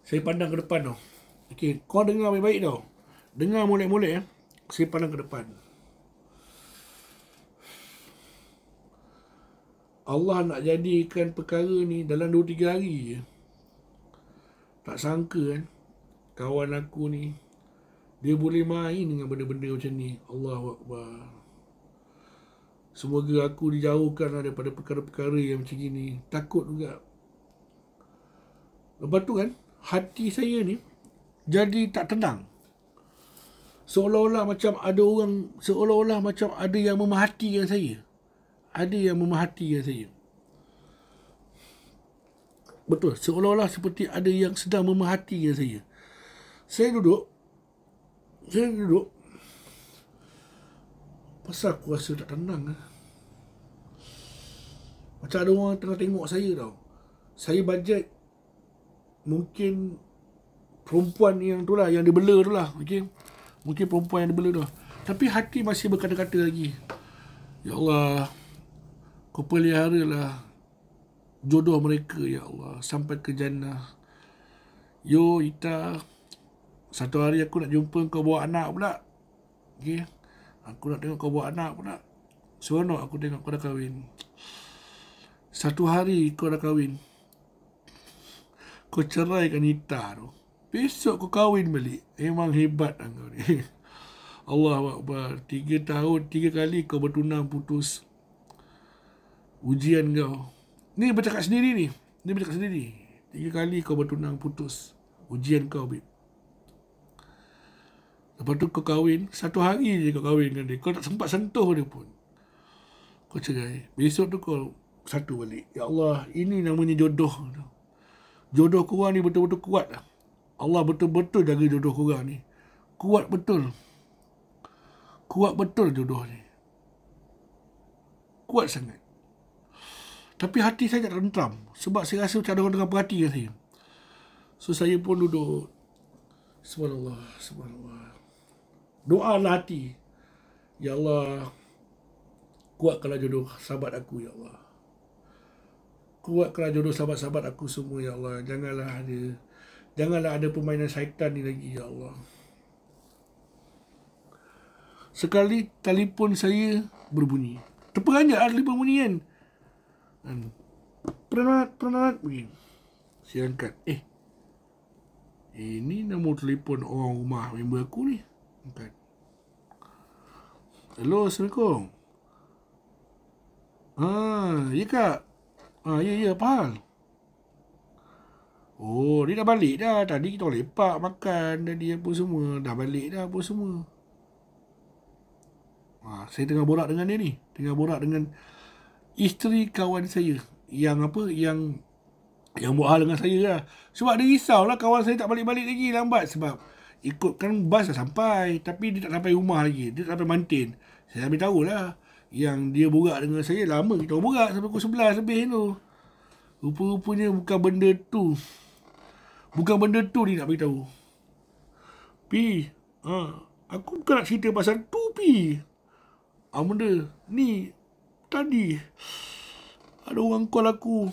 saya pandang ke depan tau. Okay, kau dengar baik-baik tau. Dengar mulai-mulai eh. Saya pandang ke depan. Allah nak jadikan perkara ni dalam 2 3 hari je. Tak sangka kan kawan aku ni dia boleh main dengan benda-benda macam ni. Allah Akbar. Semoga aku dijauhkan daripada perkara-perkara yang macam gini. Takut juga. Lepas tu kan, hati saya ni jadi tak tenang. Seolah-olah macam ada orang, seolah-olah macam ada yang memahati yang saya. Ada yang memahati yang saya. Betul, seolah-olah seperti ada yang sedang memahati yang saya. Saya duduk, saya duduk, pasal aku rasa tak tenang lah. Macam ada orang tengah tengok saya tau. Saya bajet mungkin perempuan yang tu lah yang dia bela tu lah okay? mungkin perempuan yang dia bela tu lah. tapi hati masih berkata-kata lagi Ya Allah kau pelihara lah jodoh mereka Ya Allah sampai ke jannah yo Ita satu hari aku nak jumpa kau bawa anak pula okay? aku nak tengok kau bawa anak pula seronok aku tengok kau dah kahwin satu hari kau dah kahwin kau cerai kan Ita tu. Besok kau kahwin balik. Memang hebat kau ni. Allah Akbar. Tiga tahun, tiga kali kau bertunang putus. Ujian kau. Ni bercakap sendiri ni. Ni bercakap sendiri. Tiga kali kau bertunang putus. Ujian kau, babe. Lepas tu kau kahwin. Satu hari je kau kahwin dengan dia. Kau tak sempat sentuh dia pun. Kau cerai. Besok tu kau satu balik. Ya Allah, ini namanya jodoh. Kau jodoh korang ni betul-betul kuat lah Allah betul-betul jaga jodoh korang ni kuat betul kuat betul jodoh ni kuat sangat tapi hati saya tak tentram sebab saya rasa macam ada orang tengah perhati dengan saya so saya pun duduk subhanallah subhanallah doa lah hati ya Allah kuatkanlah jodoh sahabat aku ya Allah kuatkanlah jodoh sahabat-sahabat aku semua ya Allah. Janganlah ada janganlah ada permainan syaitan ni lagi ya Allah. Sekali telefon saya berbunyi. Terperanjat ada telefon bunyi kan. Dan pernah peranat begini. Saya angkat. Eh. Ini nombor telefon orang rumah member aku ni. Angkat. Hello, Assalamualaikum. Ha, ah, ya kak. Ha, ya, ya, apa Oh, dia dah balik dah. Tadi kita lepak makan tadi apa semua. Dah balik dah apa semua. Ha, saya tengah borak dengan dia ni. Tengah borak dengan isteri kawan saya. Yang apa, yang yang buat hal dengan saya lah. Sebab dia risau lah kawan saya tak balik-balik lagi lambat. Sebab ikutkan bas dah sampai. Tapi dia tak sampai rumah lagi. Dia tak sampai mantin. Saya ambil tahulah. lah yang dia borak dengan saya lama kita borak sampai pukul 11 lebih tu rupa-rupanya bukan benda tu bukan benda tu dia nak beritahu Pi, ha, aku bukan nak cerita pasal tu pi. ha, ah, benda ni tadi ada orang call aku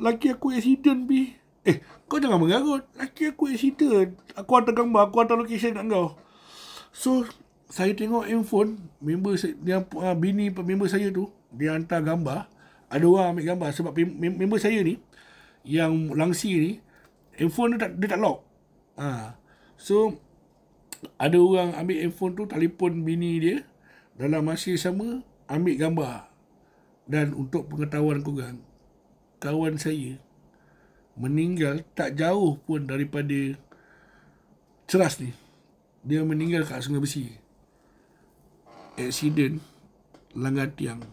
laki aku accident pi. eh kau jangan mengarut laki aku accident aku hantar gambar aku hantar location kat kau so saya tengok handphone member yang uh, ah, bini member saya tu dia hantar gambar ada orang ambil gambar sebab member saya ni yang langsi ni handphone dia tak dia tak lock ha. so ada orang ambil handphone tu telefon bini dia dalam masa yang sama ambil gambar dan untuk pengetahuan kau korang kawan saya meninggal tak jauh pun daripada ceras ni dia meninggal kat sungai besi aksiden langgar tiang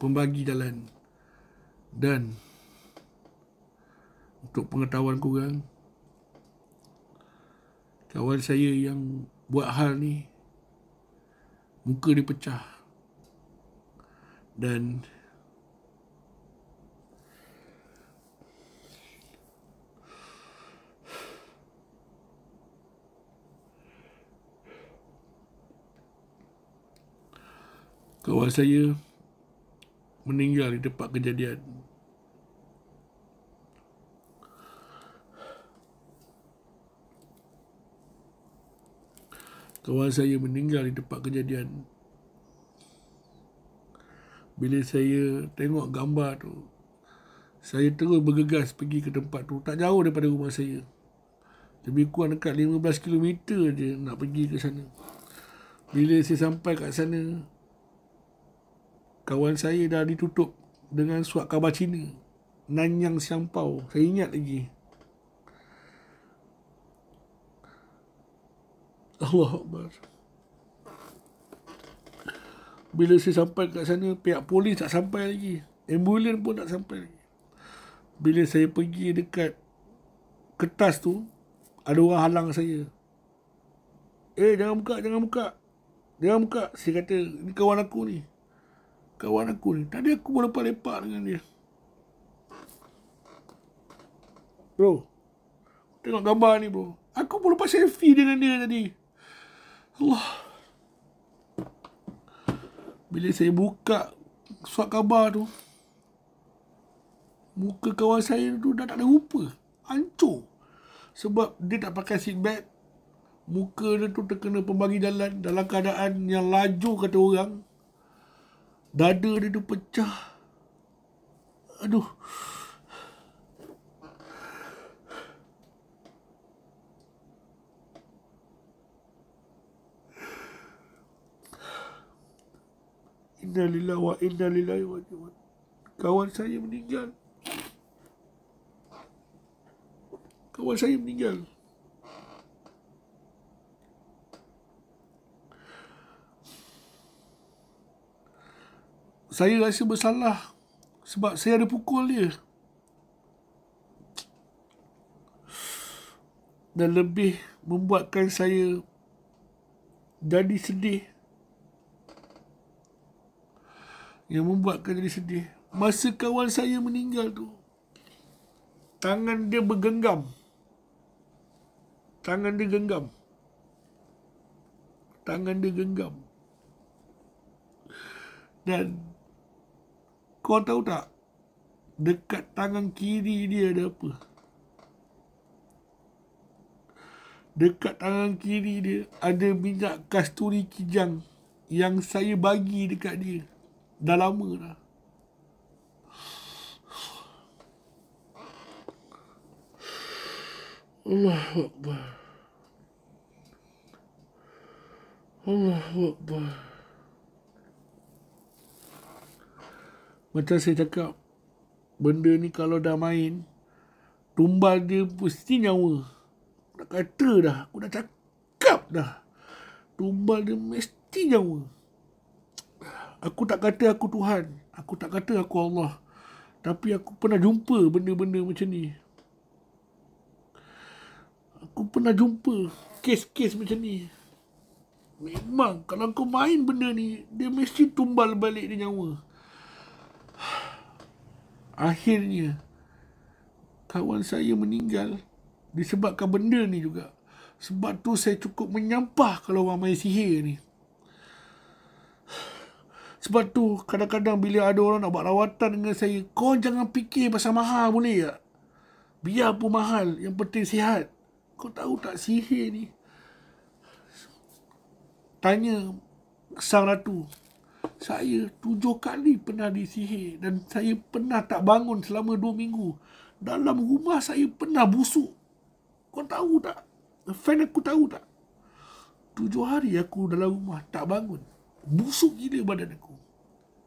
pembagi jalan dan untuk pengetahuan korang kawan saya yang buat hal ni muka dia pecah dan kawan saya meninggal di tempat kejadian. Kawan saya meninggal di tempat kejadian. Bila saya tengok gambar tu, saya terus bergegas pergi ke tempat tu. Tak jauh daripada rumah saya. Lebih kurang dekat 15 km je nak pergi ke sana. Bila saya sampai kat sana, kawan saya dah ditutup dengan suap kabar Cina. Nanyang Siampau. Saya ingat lagi. Allah Akbar. Bila saya sampai kat sana, pihak polis tak sampai lagi. Ambulan pun tak sampai lagi. Bila saya pergi dekat kertas tu, ada orang halang saya. Eh, jangan buka, jangan buka. Jangan buka. Saya kata, ni kawan aku ni kawan aku ni. Tadi aku pun lepak-lepak dengan dia. Bro. Tengok gambar ni bro. Aku pun lepas selfie dengan dia tadi. Allah. Bila saya buka suat khabar tu. Muka kawan saya tu dah tak ada rupa. Hancur. Sebab dia tak pakai seatbelt. Muka dia tu terkena pembagi jalan. Dalam keadaan yang laju kata orang. Dada dia tu pecah. Aduh. Inna Innalillahi wa inna ilaihi raji'un. Kawan saya meninggal. Kawan saya meninggal. saya rasa bersalah sebab saya ada pukul dia. Dan lebih membuatkan saya jadi sedih. Yang membuatkan jadi sedih. Masa kawan saya meninggal tu, tangan dia bergenggam. Tangan dia genggam. Tangan dia genggam. Dan kau tahu tak dekat tangan kiri dia ada apa? Dekat tangan kiri dia ada minyak kasturi kijang yang saya bagi dekat dia. Dah lama dah. Allah Akbar. Allah Akbar. Macam saya cakap, benda ni kalau dah main, tumbal dia mesti nyawa. Aku dah kata dah, aku dah cakap dah. Tumbal dia mesti nyawa. Aku tak kata aku Tuhan. Aku tak kata aku Allah. Tapi aku pernah jumpa benda-benda macam ni. Aku pernah jumpa kes-kes macam ni. Memang kalau aku main benda ni, dia mesti tumbal balik dia nyawa akhirnya kawan saya meninggal disebabkan benda ni juga. Sebab tu saya cukup menyampah kalau orang main sihir ni. Sebab tu kadang-kadang bila ada orang nak buat rawatan dengan saya, kau jangan fikir pasal mahal boleh tak? Biar pun mahal, yang penting sihat. Kau tahu tak sihir ni? Tanya sang ratu, saya tujuh kali pernah disihir dan saya pernah tak bangun selama dua minggu. Dalam rumah saya pernah busuk. Kau tahu tak? Fan aku tahu tak? Tujuh hari aku dalam rumah tak bangun. Busuk gila badan aku.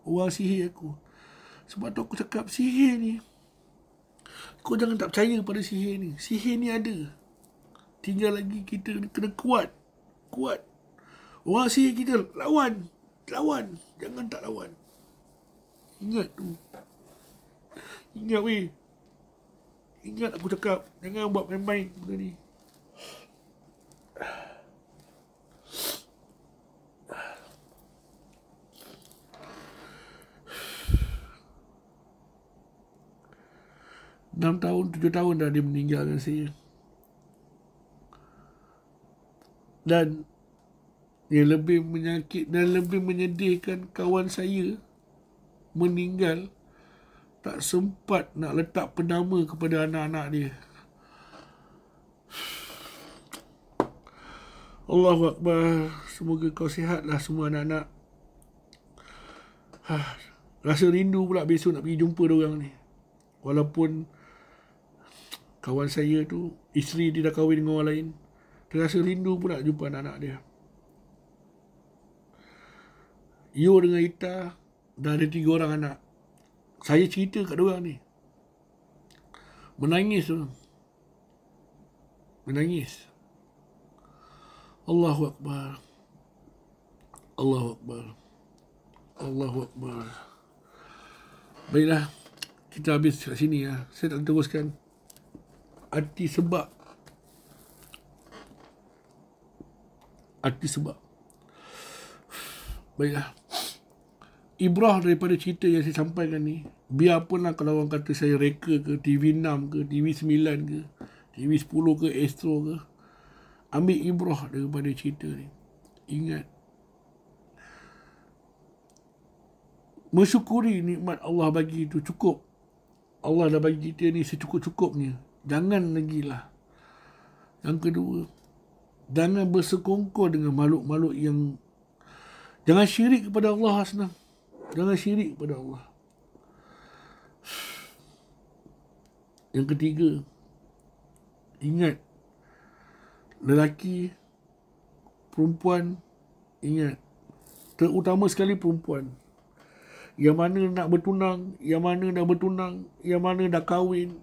Orang sihir aku. Sebab tu aku cakap sihir ni. Kau jangan tak percaya pada sihir ni. Sihir ni ada. Tinggal lagi kita kena kuat. Kuat. Orang sihir kita lawan lawan. Jangan tak lawan. Ingat tu. Ingat weh. Ingat aku cakap. Jangan buat main-main benda ni. Enam tahun, tujuh tahun dah dia meninggalkan saya. Dan yang lebih menyakit dan lebih menyedihkan kawan saya meninggal tak sempat nak letak penama kepada anak-anak dia. Allahu Akbar. Semoga kau sihatlah semua anak-anak. rasa rindu pula besok nak pergi jumpa orang ni. Walaupun kawan saya tu, isteri dia dah kahwin dengan orang lain. Terasa rindu pula jumpa anak-anak dia. You dengan Ita Dah ada tiga orang anak Saya cerita kat dia ni Menangis tu Menangis Allahu Akbar Allahu Akbar Allahu Akbar Baiklah Kita habis kat sini ya. Saya tak teruskan Arti sebab Arti sebab Baiklah ibrah daripada cerita yang saya sampaikan ni biarpunlah kalau orang kata saya reka ke TV6 ke TV9 ke TV10 ke Astro ke ambil ibrah daripada cerita ni ingat mensyukuri nikmat Allah bagi itu cukup Allah dah bagi kita ni secukup-cukupnya jangan lagi lah yang kedua jangan bersekongkol dengan makhluk-makhluk yang jangan syirik kepada Allah senang Jangan syirik kepada Allah. Yang ketiga, ingat lelaki, perempuan, ingat terutama sekali perempuan. Yang mana nak bertunang, yang mana dah bertunang, yang mana dah kahwin.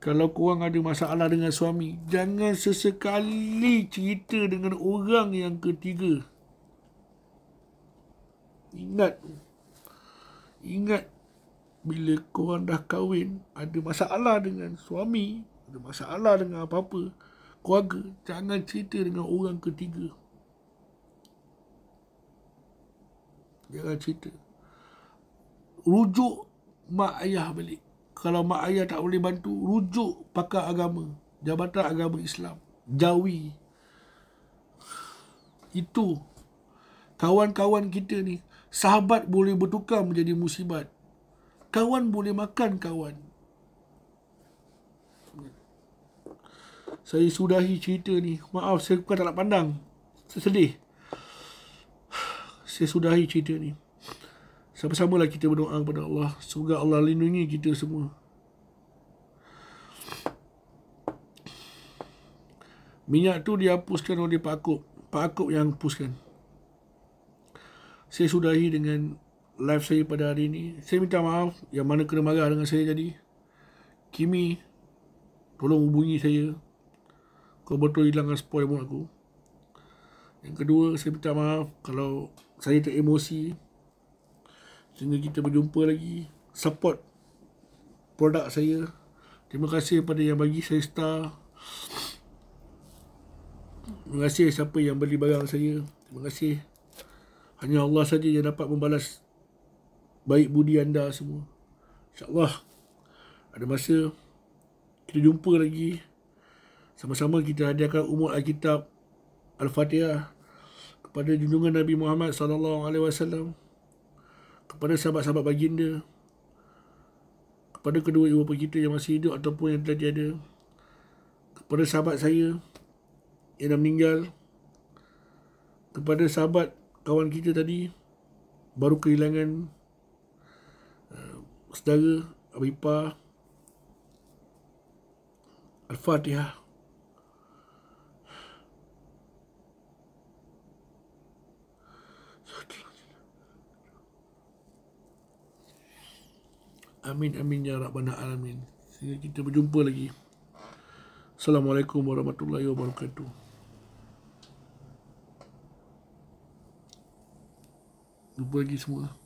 Kalau korang ada masalah dengan suami, jangan sesekali cerita dengan orang yang ketiga. Ingat ingat bila korang dah kahwin, ada masalah dengan suami, ada masalah dengan apa-apa, keluarga, jangan cerita dengan orang ketiga. Jangan cerita. Rujuk mak ayah balik. Kalau mak ayah tak boleh bantu, rujuk pakar agama. Jabatan Agama Islam. Jawi. Itu. Kawan-kawan kita ni, Sahabat boleh bertukar menjadi musibat. Kawan boleh makan kawan. Saya sudahi cerita ni. Maaf, saya bukan tak nak pandang. Saya sedih. Saya sudahi cerita ni. sama sama lah kita berdoa kepada Allah. Semoga Allah lindungi kita semua. Minyak tu dihapuskan oleh Pak Akub. Pak Akub yang hapuskan saya sudahi dengan live saya pada hari ini. Saya minta maaf yang mana kena marah dengan saya tadi. Kimi, tolong hubungi saya. Kau betul hilangkan spoil buat aku. Yang kedua, saya minta maaf kalau saya teremosi. Sehingga kita berjumpa lagi. Support produk saya. Terima kasih kepada yang bagi saya star. Terima kasih siapa yang beli barang saya. Terima kasih. Hanya Allah saja yang dapat membalas baik budi anda semua. InsyaAllah ada masa kita jumpa lagi. Sama-sama kita hadiahkan umur Alkitab Al-Fatihah kepada junjungan Nabi Muhammad sallallahu alaihi wasallam kepada sahabat-sahabat baginda kepada kedua ibu bapa kita yang masih hidup ataupun yang telah tiada kepada sahabat saya yang dah meninggal kepada sahabat kawan kita tadi baru kehilangan uh, saudara Abipa Al-Fatihah Amin amin ya rabbal Amin Sehingga kita berjumpa lagi. Assalamualaikum warahmatullahi wabarakatuh. bagi semua.